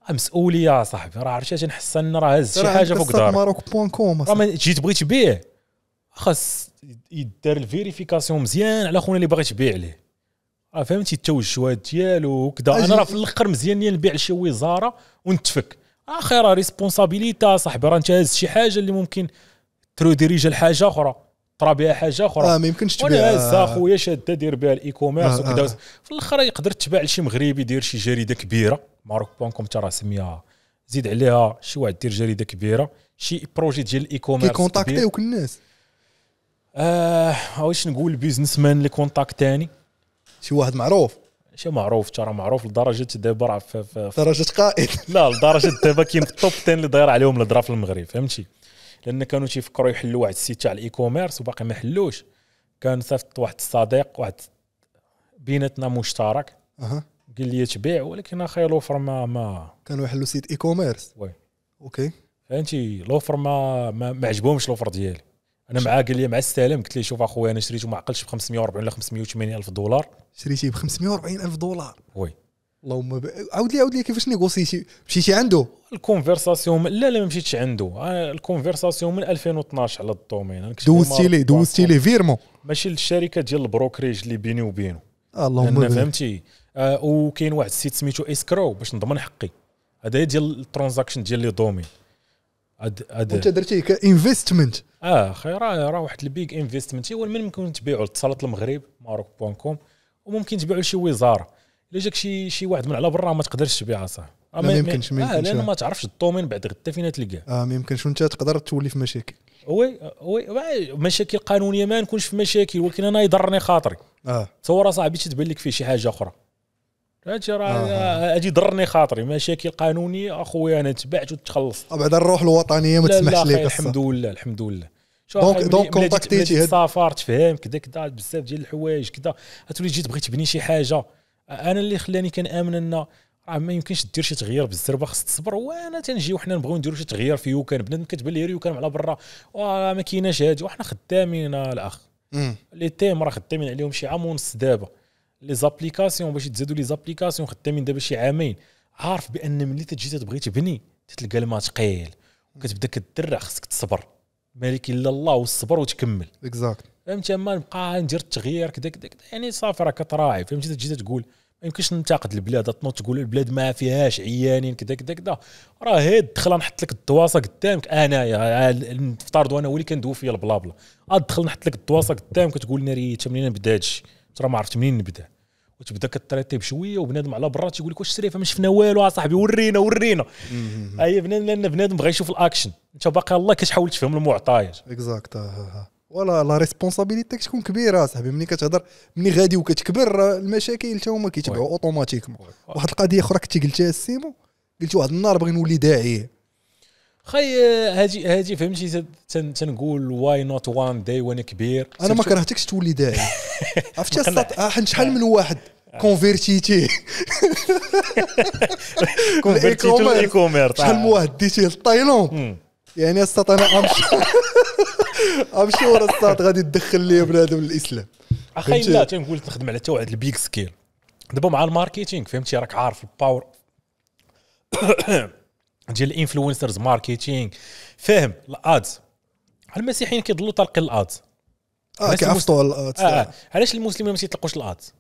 مسؤوليه صاحبي راه عرفتي تنحس راه هز شي حاجه فوق دارك ماروك بوان كوم راه تجي تبغي تبيع خاص يدار الفيريفيكاسيون مزيان على خونا اللي باغي تبيع ليه راه فهمتي التوجهات ديالو وكذا انا راه في الاخر مزيان نبيع لشي وزاره ونتفك اخر ريسبونسابيليتا صاحب راه انت هاز شي حاجه اللي ممكن ترو ديريج لحاجه اخرى طرا بها حاجه اخرى اه ما يمكنش تبيع وانا اخويا شاده دير بها الاي آه، كوميرس آه وكذا آه. في الاخر يقدر تباع لشي مغربي يدير شي جريده كبيره ماروك بوان كوم راه سميها زيد عليها شي واحد دير جريده كبيره شي بروجي ديال الاي كوميرس كيكونتاكتيوك الناس اه واش نقول بيزنس مان اللي كونتاكتاني شي واحد معروف ماشي معروف ترى معروف لدرجه دابا راه في, في درجه قائد لا لدرجه دابا كاين في التوب 10 اللي داير عليهم الهضره في المغرب فهمتي لان كانوا تيفكروا يحلوا واحد السيت تاع الاي كوميرس وباقي ما حلوش كان صيفط واحد الصديق واحد بيناتنا مشترك قال لي تبيع ولكن اخي لوفر ما ما كانوا يحلوا سيت اي كوميرس وي اوكي فهمتي لوفر ما, ما عجبهمش لوفر ديالي انا معاه قال لي مع السلام قلت له شوف اخويا انا شريته ما عقلتش ب 540 ولا 580 الف دولار شريتيه ب 540 الف دولار وي اللهم ب... عاود لي عاود لي كيفاش نيغوسيتي مشيتي عنده الكونفرساسيون لا لا ما مشيتش عنده الكونفرساسيون من 2012 على الدومين دوزتي ليه دوزتي ليه فيرمون ماشي للشركه ديال البروكريج اللي بيني وبينه اللهم فهمتي آه وكاين واحد السيت سميتو اسكرو باش نضمن حقي هذا ديال الترانزاكشن ديال لي دومين هاد هاد انت درتيه كانفستمنت اه خير راه واحد البيج انفستمنت هو من ممكن تبيعوا لاتصالات المغرب ماروك بوان كوم وممكن تبيعوا لشي وزاره الا جاك شي شي واحد من على برا ما تقدرش تبيعها صح لا ما يمكنش ما آه، يمكنش لان ما تعرفش الطومين بعد غدا فين تلقاه اه ما يمكنش وانت تقدر تولي في مشاكل وي وي مشاكل قانونيه ما نكونش في مشاكل ولكن انا يضرني خاطري اه تصور اصاحبي تتبان لك فيه شي حاجه اخرى هادشي راه آه. هادي اجي ضرني خاطري مشاكل قانوني اخويا انا تبعت وتخلصت آه، بعد الروح الوطنيه ما تسمحش ليك الحمد لله الحمد لله دونك دونك كونتاكتيتي سافرت فهم كذا كذا بزاف ديال الحوايج كذا تولي جيت بغيت تبني شي حاجه انا اللي خلاني كنامن ان راه ما يمكنش دير شي تغيير بالزربه خص تصبر وانا تنجي وحنا نبغيو نديرو شي تغيير في يوكان بنادم كتبان لي يوكان على برا وراه ما كايناش هادي وحنا خدامين آه، الاخ لي تيم راه خدامين عليهم شي عام ونص دابا لي زابليكاسيون باش تزيدوا لي زابليكاسيون خدامين دابا شي عامين عارف بان ملي تجي تبغي تبني تتلقى الماء ثقيل وكتبدا كدرع خصك تصبر مالك الا الله والصبر وتكمل اكزاكت فهمت اما نبقى ندير التغيير كذا كذا كذا يعني صافي راه كتراعي فهمتي تجي تقول ما يمكنش ننتقد البلاد تنوض تقول البلاد ما فيهاش عيانين كذا كذا كذا راه هي الدخله نحط لك الدواسه قدامك انايا نفترضوا انا هو اللي كندوي فيا البلا بلا ادخل نحط لك الدواسه قدامك تقول لنا ريت منين نبدا هادشي ترى ما عرفت منين نبدا وتبدا كتريطي بشويه وبنادم على برا تيقول لك واش شريف ما شفنا والو اصاحبي ورينا ورينا اي بنادم لان بنادم بغى يشوف الاكشن انت باقي الله كتحاول تفهم المعطيات اكزاكت آه، آه، آه. ولا لا ريسبونسابيلتي كتكون كبيره صاحبي ملي كتهضر ملي غادي وكتكبر المشاكل حتى هما كيتبعوا اوتوماتيكمون واحد القضيه اخرى كنتي قلتها السيمو قلت واحد النهار باغي نولي داعيه خي هادي هادي فهمتي تنقول واي نوت وان داي وانا كبير انا ما كرهتكش تولي داعي عرفتي آه. شحال من واحد كونفيرتيتيه كونفيرتيتو الايكوميرس شحال من آه. واحد ديتيه للطايلون يعني استاذ انا امشي امشي ورا غادي تدخل لي بنادم الاسلام اخي لا تنقول تخدم على توعد البيك سكيل دابا مع الماركتينغ فهمتي راك عارف الباور ديال الانفلونسرز ماركتينغ فاهم الادز المسيحيين كيضلوا طالقين الادز اه كيعفطوا الادز آه،, آه. اه علاش المسلمين ما تيطلقوش الادز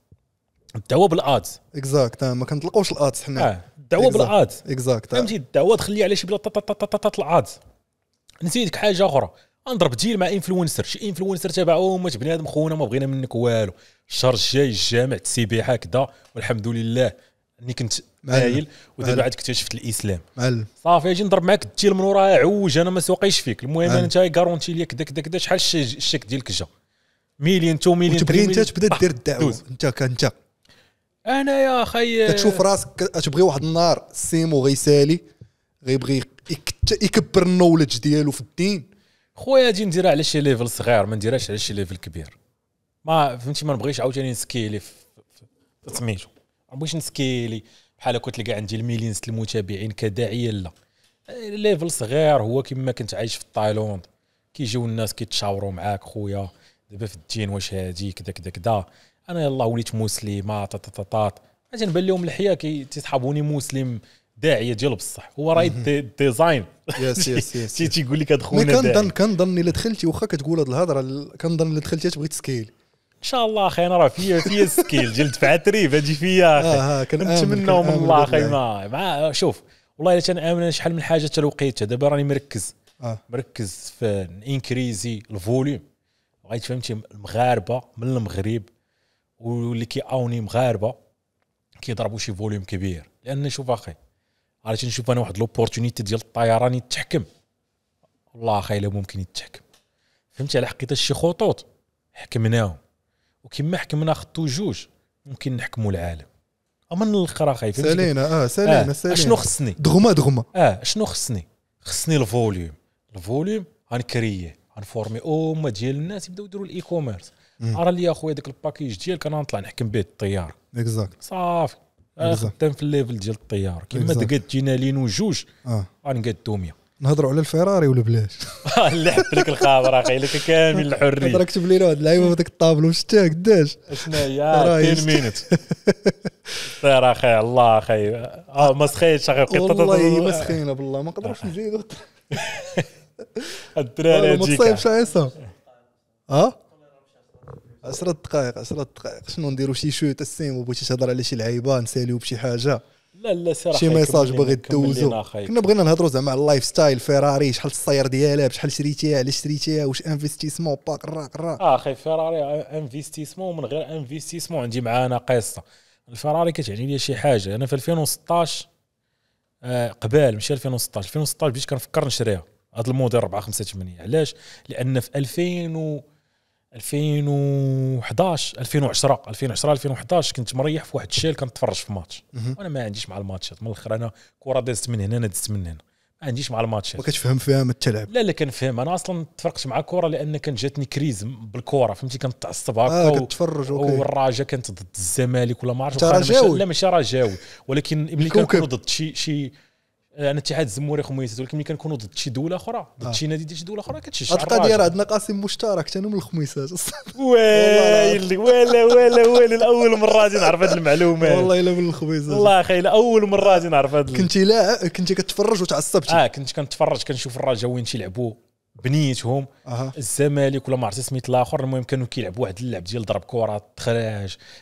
الدعوه بالادز اكزاكت آه، ما كنطلقوش الادز حنا الدعوه بالادز اكزاكت فهمتي الدعوه تخلي على شي بلاد الادز نسيتك حاجه اخرى نضرب ديل مع انفلونسر شي انفلونسر تبعو ما بنادم خونا ما بغينا منك والو الشهر الجاي الجامع تسيبي هكذا والحمد لله اني كنت هايل ودابا عاد اكتشفت الاسلام صافي اجي نضرب معاك التيل من وراها عوج انا ما سوقيش فيك المهم انا انت غارونتي ليا كدا كدا كدا شحال الشيك ديالك جا مليون تو مليون تبغي انت تبدا دير الدعوه انت كانت انا يا اخي كتشوف راسك تبغي واحد النهار السيمو غيسالي غيبغي يكبر النولج ديالو في الدين خويا اجي نديرها على شي ليفل صغير ما نديرهاش على شي ليفل كبير ما فهمتي ما نبغيش عاوتاني نسكيلي في سميتو ما بغيتش نسكيلي بحال قلت لك عندي الميلينز المتابعين كداعيه لا ليفل صغير هو كما كنت عايش في تايلاند كيجيو الناس كيتشاوروا معاك خويا دابا في الدين واش هادي كذا كذا كذا انا يلا وليت مسلمه طاطاطاط تنبان لهم الحياه كيتصحابوني مسلم داعيه ديال بصح هو راه ديزاين يس يس يس تيقول لك هاد خونا كنظن كنظن الا دخلتي واخا كتقول هاد الهضره كنظن الا دخلتي تبغي تسكيل ان شاء الله اخي انا راه فيا فيا السكيل جلد في عتريب اجي فيا اخي نتمناو من الله اخي ما مع شوف والله الا تنامن شحال من حاجه تلوقيتها دابا راني مركز آه. مركز في انكريزي الفوليوم بغيت فهمتي المغاربه من المغرب واللي كيعاوني مغاربه كيضربوا شي فوليوم كبير لان شوف اخي عرفتي تنشوف انا واحد لوبورتونيتي ديال الطيران يتحكم والله اخي لا ممكن يتحكم فهمتي على حقيقه شي خطوط حكمناهم وكما حكمنا خطو جوج ممكن نحكموا العالم اما الاخر خايف سالينا آه،, اه سالينا آه. سالينا شنو خصني دغما دغما اه شنو خصني خصني الفوليوم الفوليوم غنكريه غنفورمي امه ديال الناس يبداو يديروا الاي كوميرس ارى لي اخويا داك الباكيج ديالك انا نطلع نحكم به الطيار اكزاكت صافي آه، خدام في الليفل ديال الطيار كيما قد جينا لينو جوج غنقادو آه. 100 نهضروا على الفيراري ولا بلاش اللي حب لك الخبر اخي لك كامل الحريه راه كتب لينا واحد اللعيبه في ذاك الطابلو شتها قداش شنو هي 10 مينيت سير اخي الله اخي اه ما سخيتش اخي والله ما سخينا بالله ما نقدرش نزيدو الدراري ما تصايبش عيسى ها 10 آه؟ دقائق 10 دقائق شنو نديرو شي شوت السيم وبغيتي تهضر على شي لعيبه نساليو بشي حاجه لا لا سي شي ميساج باغي تدوزو كنا بغينا نهضروا زعما على اللايف ستايل فيراري شحال السير ديالها بشحال شريتيها علاش شريتيها واش انفستيسمون باك راك راك اه اخي فيراري انفستيسمون ومن غير انفستيسمون عندي معانا قصه الفيراري كتعني لي شي حاجه انا في 2016 آه قبال ماشي 2016 2016 بديت كنفكر نشريها هذا الموديل 4 5 8 علاش لان في 2000 و 2011 2010 2010 2011 كنت مريح في واحد الشيل كنتفرج في ماتش وانا ما عنديش مع الماتشات من الاخر انا كره دازت من هنا انا دزت من هنا ما عنديش مع الماتشات ما كتفهم فيها ما تلعب لا لا كنفهم انا اصلا تفرقت مع الكره لان كان جاتني كريز بالكره فهمتي كنتعصب هكا آه كنتفرج اوكي والراجا كانت ضد الزمالك ولا ما عرفتش لا ماشي راجاوي ولكن ملي كنكونوا ضد شي شي آه، انا اتحاد الزموري خميسات ولكن ملي كنكونوا ضد شي دوله اخرى ضد آه. شي نادي ديال شي دوله اخرى كتشجع هاد القضيه راه عندنا قاسم مشترك حتى من الخميسات ويلي ولا ولا ولا الاول مره غادي نعرف هاد المعلومه والله الا من الخميسات والله خايل اول مره غادي نعرف هاد كنت لا كنت كتفرج وتعصبتي اه كنت كنتفرج كنشوف الرجاء وين تيلعبوا بنيتهم أه. الزمالك ولا ما عرفتش سميت الاخر المهم كانوا كيلعبوا واحد اللعب ديال ضرب كره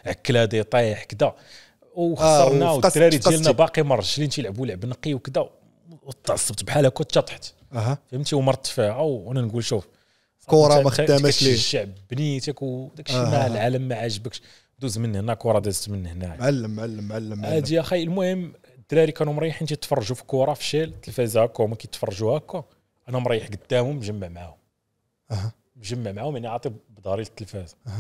عكلا دي يطيح كذا وخسرنا آه والدراري ديالنا باقي مرجلين تيلعبوا لعب نقي وكذا وتعصبت بحال هكا تشطحت أه. فهمتي ومرت فيها وانا نقول شوف كره ما خدامش ليه الشعب بنيتك وداك الشيء آه. العالم ما عاجبكش دوز من هنا كره دازت من هنا معلم معلم معلم هادي اخي المهم الدراري كانوا مريحين تيتفرجوا في كره في شيل التلفازه هكا هما كيتفرجوا هكا انا مريح قدامهم مجمع معاهم أه. مجمع معاهم يعني عاطي بضاري التلفاز أه.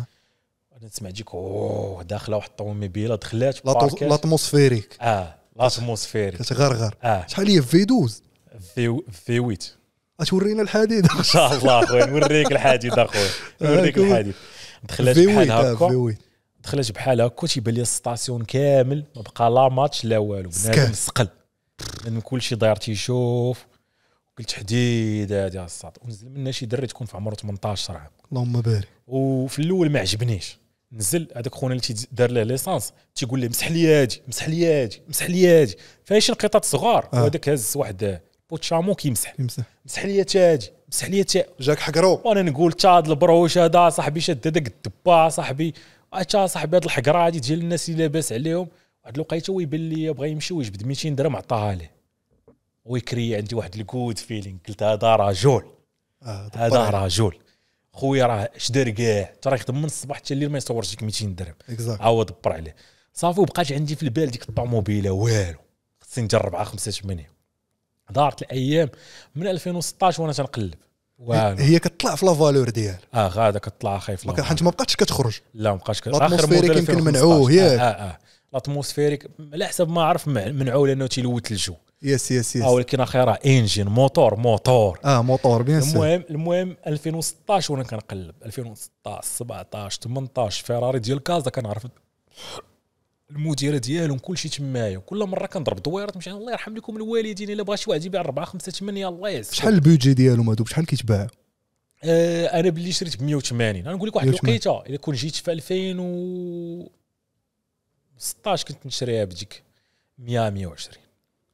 تسمع تجيك اوه داخله واحد الطوموبيله دخلات لاتموسفيريك اه لاتموسفيريك كتغرغر اه شحال هي في 12 في في 8 غتورينا الحديد ان شاء الله اخويا نوريك الحديد اخويا آه، نوريك الحديد دخلات بحال آه، هكا دخلات بحال هكا تيبان لي السطاسيون كامل ما بقى لا ماتش لا والو بنادم سقل لان كلشي داير تيشوف قلت حديد هذه الساط ونزل منها شي دري تكون في عمره 18 عام اللهم بارك وفي الاول ما عجبنيش نزل هذاك خونا اللي دار له ليسانس تيقول لي مسح لي هادي مسح لي هادي مسح لي هادي فايش القطط صغار آه. وهذاك هز واحد بوت شامو كيمسح يمسح مسح لي تاجي مسح لي تاجي جاك حقرو وانا نقول تا البروش هذا صاحبي شاد هذاك الدبا صاحبي تا صاحبي هاد الحقره هذه ديال الناس اللي لاباس عليهم واحد الوقيته ويبان لي بغا يمشي ويجبد 200 درهم عطاها ليه ويكري عندي واحد الكود فيلينغ قلت هذا رجل آه، هذا رجل خويا راه اش دار كاع ترى يخدم من الصباح حتى الليل ما يصورش ديك 200 درهم هاو دبر عليه صافي وبقات عندي في البال ديك الطوموبيله والو خصني نجرب على خمسه ثمانيه دارت الايام من 2016 وانا تنقلب والو هي كتطلع في لافالور ديالها اه غاده كتطلع خايف ما حيت ما بقاتش كتخرج لا ما بقاتش كتخرج الاتموسفيريك يمكن منعوه آه، ياك اه اه الاتموسفيريك على حسب ما عرف منعوه لانه تيلوت الجو يس يس يس او كي الاخيره انجين موتور موتور اه موتور بيان سور المهم المهم 2016 وانا كنقلب 2016 17 18 فيراري ديال كازا كنعرف المديره ديالهم كل شيء تمايا كل مره كنضرب دويرات مشان الله يرحم لكم الوالدين الا بغى شي واحد يبيع 4 5 8 الله يسر شحال البيجي ديالهم هادو شحال كيتباع آه انا باللي شريت ب 180 انا نقول لك واحد الوقيته الا كون جيت في 2000 و 16 كنت نشريها بديك 100 120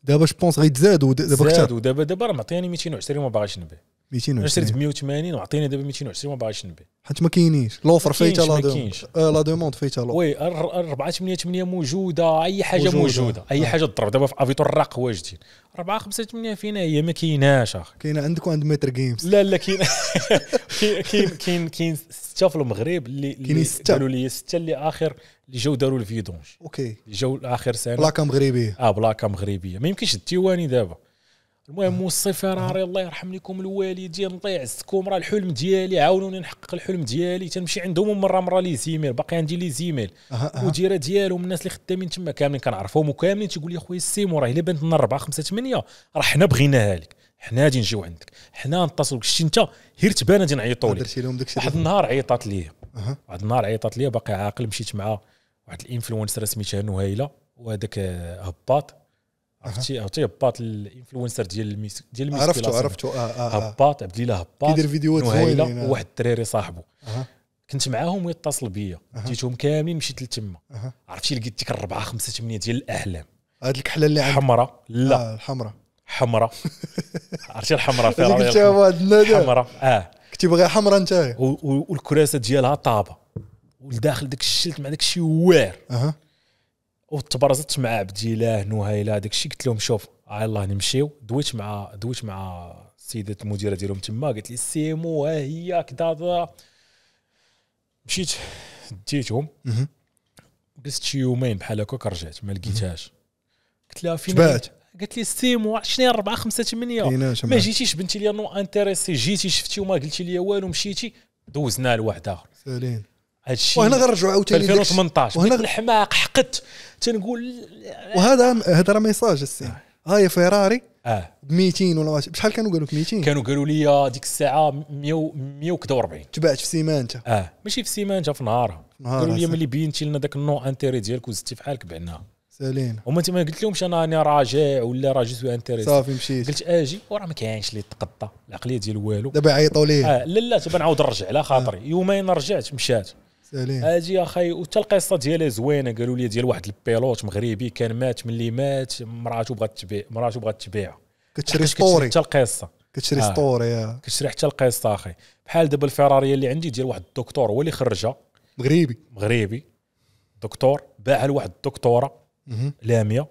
دابا جو بونس غيتزادوا دابا اكثر زادوا دابا دابا راه معطياني 220 وما باغيش نبيع 220 شريت ب 180 وعطيني دابا 220 ما باغيش نبيع حيت ما كاينينش لوفر فايته لا دوموند آه، لا دوموند فايتها وي 4 8 8 موجوده اي حاجه موجوده, موجودة. اي آه. حاجه تضرب دابا في افيتور الراق واجدين 4 5 8 فينا هي ما كايناش اخي كاينه عندك وعند متر جيمز لا لا كاين كاين كاين كاين سته في المغرب اللي كاينين سته قالوا لي سته اللي اخر اللي جاو داروا الفيدونج اوكي اللي جاو اخر سنه بلاكه مغربيه اه بلاكه مغربيه ما يمكنش الديواني دابا المهم وصي فيراري الله يرحم لكم الوالدين الله يعزكم راه الحلم ديالي عاونوني نحقق الحلم ديالي تنمشي عندهم مره مره لي زيميل باقي عندي لي زيميل المديره ديالهم الناس اللي خدامين تما كاملين كنعرفهم وكاملين تيقول لي خويا السيمو راه الا بنت لنا 4 5 8 راه حنا بغيناها لك حنا غادي نجيو عندك حنا نتصلوا بك انت هير تبان غادي نعيطوا لك واحد النهار عيطات لي واحد النهار عيطات لي باقي عاقل مشيت مع واحد الانفلونسر سميتها نهيله وهذاك آه، هباط عرفتي عرفتي هباط الانفلونسر ديال الميس ديال الميس عرفتو عرفتو آه، آه، آه. هباط عبد الله هباط كيدير فيديوهات زوينه وواحد الدراري صاحبه كنت معاهم ويتصل بيا جيتهم كاملين مشيت لتما عرفتي لقيت ديك الربعه خمسه ثمانيه ديال الاحلام هاد الكحله اللي حمراء لا الحمراء حمراء عرفتي الحمراء فيها حمراء اه كنتي باغي حمراء انت والكراسه ديالها طابه والداخل داك الشلت مع داك الشيء واعر وتبرزت مع عبد الله نهيله داك الشيء قلت لهم شوف آه، يلاه نمشيو دويت مع دويت مع السيده المديره ديالهم تما قالت لي سيمو ها هي كذا مشيت ديتهم جلست يومين بحال هكاك رجعت ما لقيتهاش قلت لها فين تبعت قالت لي سيمو شنو 4 5 8 ما جيتيش بنتي لي نو انتريسي جيتي شفتي وما قلتي لي والو مشيتي دوزنا لواحد اخر سالين هذا الشيء وهنا غنرجعوا عاوتاني 2018 وهنا الحماق حقت تنقول وهذا هذا راه ميساج السي آه. ها يا فيراري اه ب 200 ولا بشحال كانوا قالوا لك 200 كانوا قالوا لي ديك الساعه 100 140 تبعت في سيمانتا اه ماشي في سيمانتا في نهارها قالوا لي ملي بينتي لنا ذاك النو انتيري ديالك وزدتي في حالك بعناها سالين وما انت ما قلت لهمش انا راني راجع ولا راه جيت انتيري صافي مشيت قلت اجي وراه ما كاينش اللي تقطع العقليه ديال والو دابا عيطوا ليه اه لا لا تبا نعاود نرجع على خاطري آه. يومين رجعت مشات سليم اجي اخي وحتى القصه ديالها زوينه قالوا لي ديال واحد البيلوت مغربي كان مات ملي مات مراته بغات تبيع مراته بغات تبيعها كتشري ستوري حتى القصه كتشري آه. آه. كتشري حتى القصه اخي بحال دابا الفيراريه اللي عندي ديال واحد الدكتور هو اللي خرجها مغربي مغربي دكتور باعها لواحد الدكتوره لاميه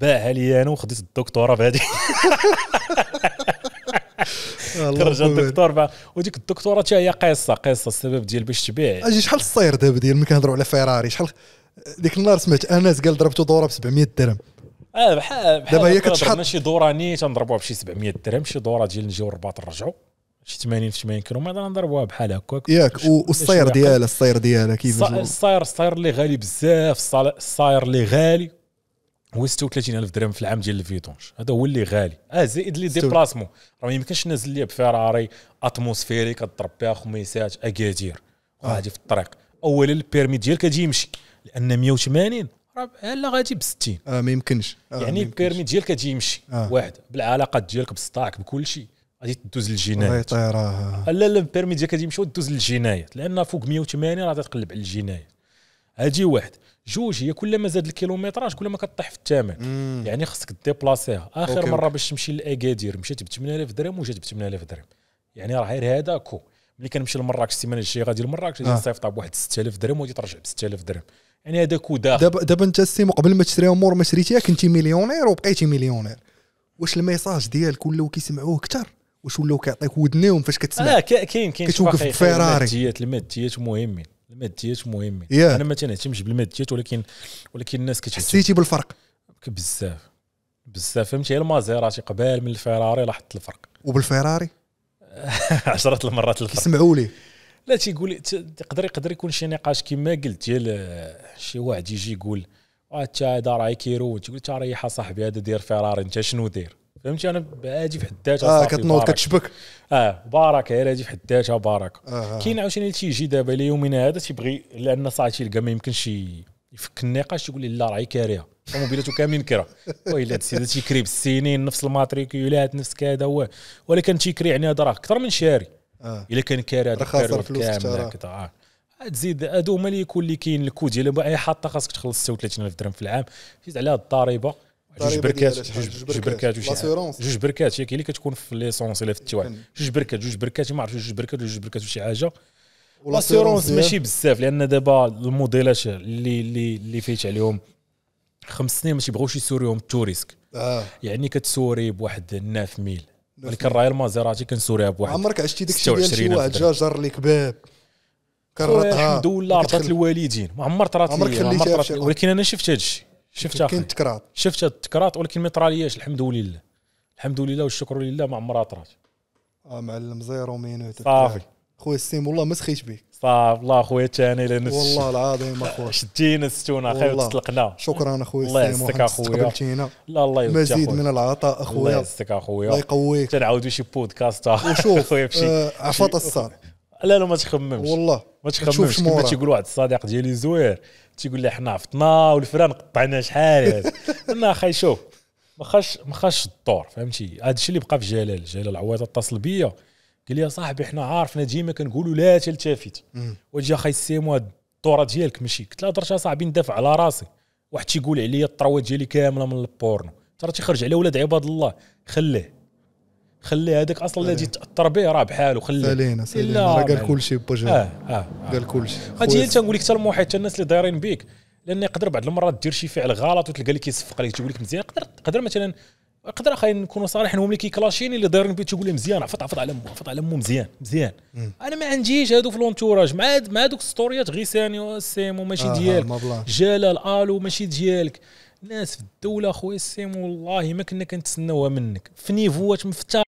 باعها لي انا وخديت الدكتوره بهذه خرج الدكتور وديك الدكتوره حتى هي قصه قصه السبب ديال باش تبيع اجي شحال الصير دابا ديال ملي كنهضروا على فيراري شحال ديك النهار سمعت انس قال ضربته دوره ب 700 درهم اه بحال بحال دابا هي كتشحط ماشي دوره ني تنضربوها بشي 700 درهم شي دوره ديال نجيو الرباط نرجعوا شي 80 في 80 كيلو نضربوها بحال هكاك ياك والصاير ديالها الصاير ديالها كيفاش الصاير الصاير اللي غالي بزاف الصاير اللي غالي هو 36000 درهم في العام ديال الفيتونج هذا هو اللي غالي اه زائد لي ديبلاسمون راه ما يمكنش نازل ليا بفيراري اتموسفيريك كضرب خميسات اكادير غادي آه. في الطريق اولا البيرمي ديالك كتجي يمشي لان 180 راه لا غادي ب 60 اه ما يمكنش آه يعني البيرمي ديالك كتجي يمشي آه. واحد بالعلاقات ديالك بسطاك بكل شيء غادي تدوز للجنايات آه. لا لا البيرمي ديالك غادي يمشي وتدوز للجنايات لان فوق 180 راه تقلب على الجنايات هادي واحد جوج هي كل ما زاد الكيلومتراج كل ما كطيح في الثمن يعني خصك ديبلاسيها اخر أوكي مره باش تمشي لاكادير مشات ب 8000 درهم وجات ب 8000 درهم يعني راه غير هذا كو ملي كنمشي لمراكش السيمانه الجايه غادي لمراكش غادي آه. نصيفطها بواحد 6000 درهم وغادي ترجع ب 6000 درهم يعني هذا كو داخل دابا دابا انت السيم قبل ما تشري امور ما شريتيها كنتي مليونير وبقيتي مليونير واش الميساج ديالك ولاو كيسمعوه اكثر واش ولاو كيعطيك ودنيهم فاش كتسمع اه كاين كاين كتوقف بفيراري الماديات الماديات مهمين الماديات مهمين yeah. انا ما تنهتمش بالماديات ولكن ولكن الناس كتحس حسيتي بالفرق بزاف بزاف فهمتي المازيراتي قبال من الفيراري لاحظت الفرق وبالفيراري عشرة المرات الفرق سمعوا لي لا تيقول تقدر يقدر يكون شي نقاش كما قلت ديال آه، شي واحد يجي يقول انت آه، هذا راه كيرو تقول انت ريح صاحبي هذا دير فيراري انت شنو دير فهمتي انا باجي في حداتها اه كتنوض كتشبك اه بارك الا اجي في حداتها بارك آه،, آه،, آه. كاين عاوتاني اللي تيجي دابا ليومنا هذا تيبغي لان صاحبي تيلقى ما يمكنش يفك النقاش تيقول لي لا راهي كاريه الموبيلات كاملين كرا ويلا السيد تيكري بالسنين نفس الماتريكيولات نفس كذا هو ولكن تيكري يعني هذا راه اكثر من شاري آه. الا كان كاري هذا خاسر فلوس تزيد هادو هما اللي يكون اللي كاين الكود ديال حاطه خاصك تخلص 36000 درهم في العام تزيد عليها الضريبه جوج بركات يعني؟ جوج بركات جوج بركات هي اللي كتكون في ليسونس الا في التوعي جوج بركات جوج بركات ما عرفتش جوج بركات جوج بركات وشي حاجه والاسيرونس ماشي بزاف لان دابا الموديلات اللي اللي اللي فايت عليهم خمس سنين ما بغاوش يسوريهم التوريسك آه. يعني كتسوري بواحد ناف ميل ولكن راي المازيراتي كنسوريها بواحد عمرك عشتي داك الشيء ديال شي واحد جا جر لك باب كرطها الحمد لله رضات الوالدين ما عمر طرات ولكن انا شفت هذا الشيء شفت كاين تكرات شفت التكرات ولكن ما طرالياش الحمد لله الحمد لله والشكر لله ما عمرها طرات اه معلم زيرو مينوت صافي خويا السيم والله ما سخيت بك صافي الله خويا تاني لان والله العظيم اخويا شدينا الستونه خير وتسلقنا شكرا اخويا السيم الله يعزك اخويا لا الله يبارك مزيد من العطاء اخويا الله يستك اخويا الله يقويك تنعاودوا آه، شي بودكاست اخر وشوف آه عفط لا لا ما تخممش والله ما تخممش كما تيقول واحد الصديق ديالي زوير تيقول لي حنا عفطنا والفران قطعنا شحال قلنا انا اخي شوف ما خاش ما خاش الدور فهمتي هذا الشيء اللي بقى في جلال جلال عواد اتصل بيا قال لي يا صاحبي حنا عارفنا ديما كنقولوا لا تلتفت واجي اخي سيمو الدوره ديالك ماشي قلت له هضرت صاحبي ندافع على راسي واحد تيقول عليا الطروه ديالي كامله من البورنو ترى تيخرج على ولاد عباد الله خليه خلي هذاك اصلا اللي جيت تاثر به راه بحاله خليه سالينا سالينا قال كل شيء بوجهه اه اه, آه. قال كل شيء هادشي هي تنقول لك حتى المحيط حتى الناس اللي دايرين بيك لان يقدر بعض المرات دير شي فعل غلط وتلقى اللي كيصفق عليك تقول لك مزيان يقدر يقدر مثلا يقدر اخي نكونوا صريحين هما اللي كيكلاشيني اللي دايرين بيك تقول لي مزيان عفط عفط على مو عفط على مو مزيان مزيان انا ما عنديش هادو في لونتوراج مع مع دوك ستوريات غيساني سيمو ماشي آه، آه، ديالك جلال الو ماشي ديالك الناس في الدوله خويا سيمو والله ما كنا كنتسناوها منك في نيفوات مفتاح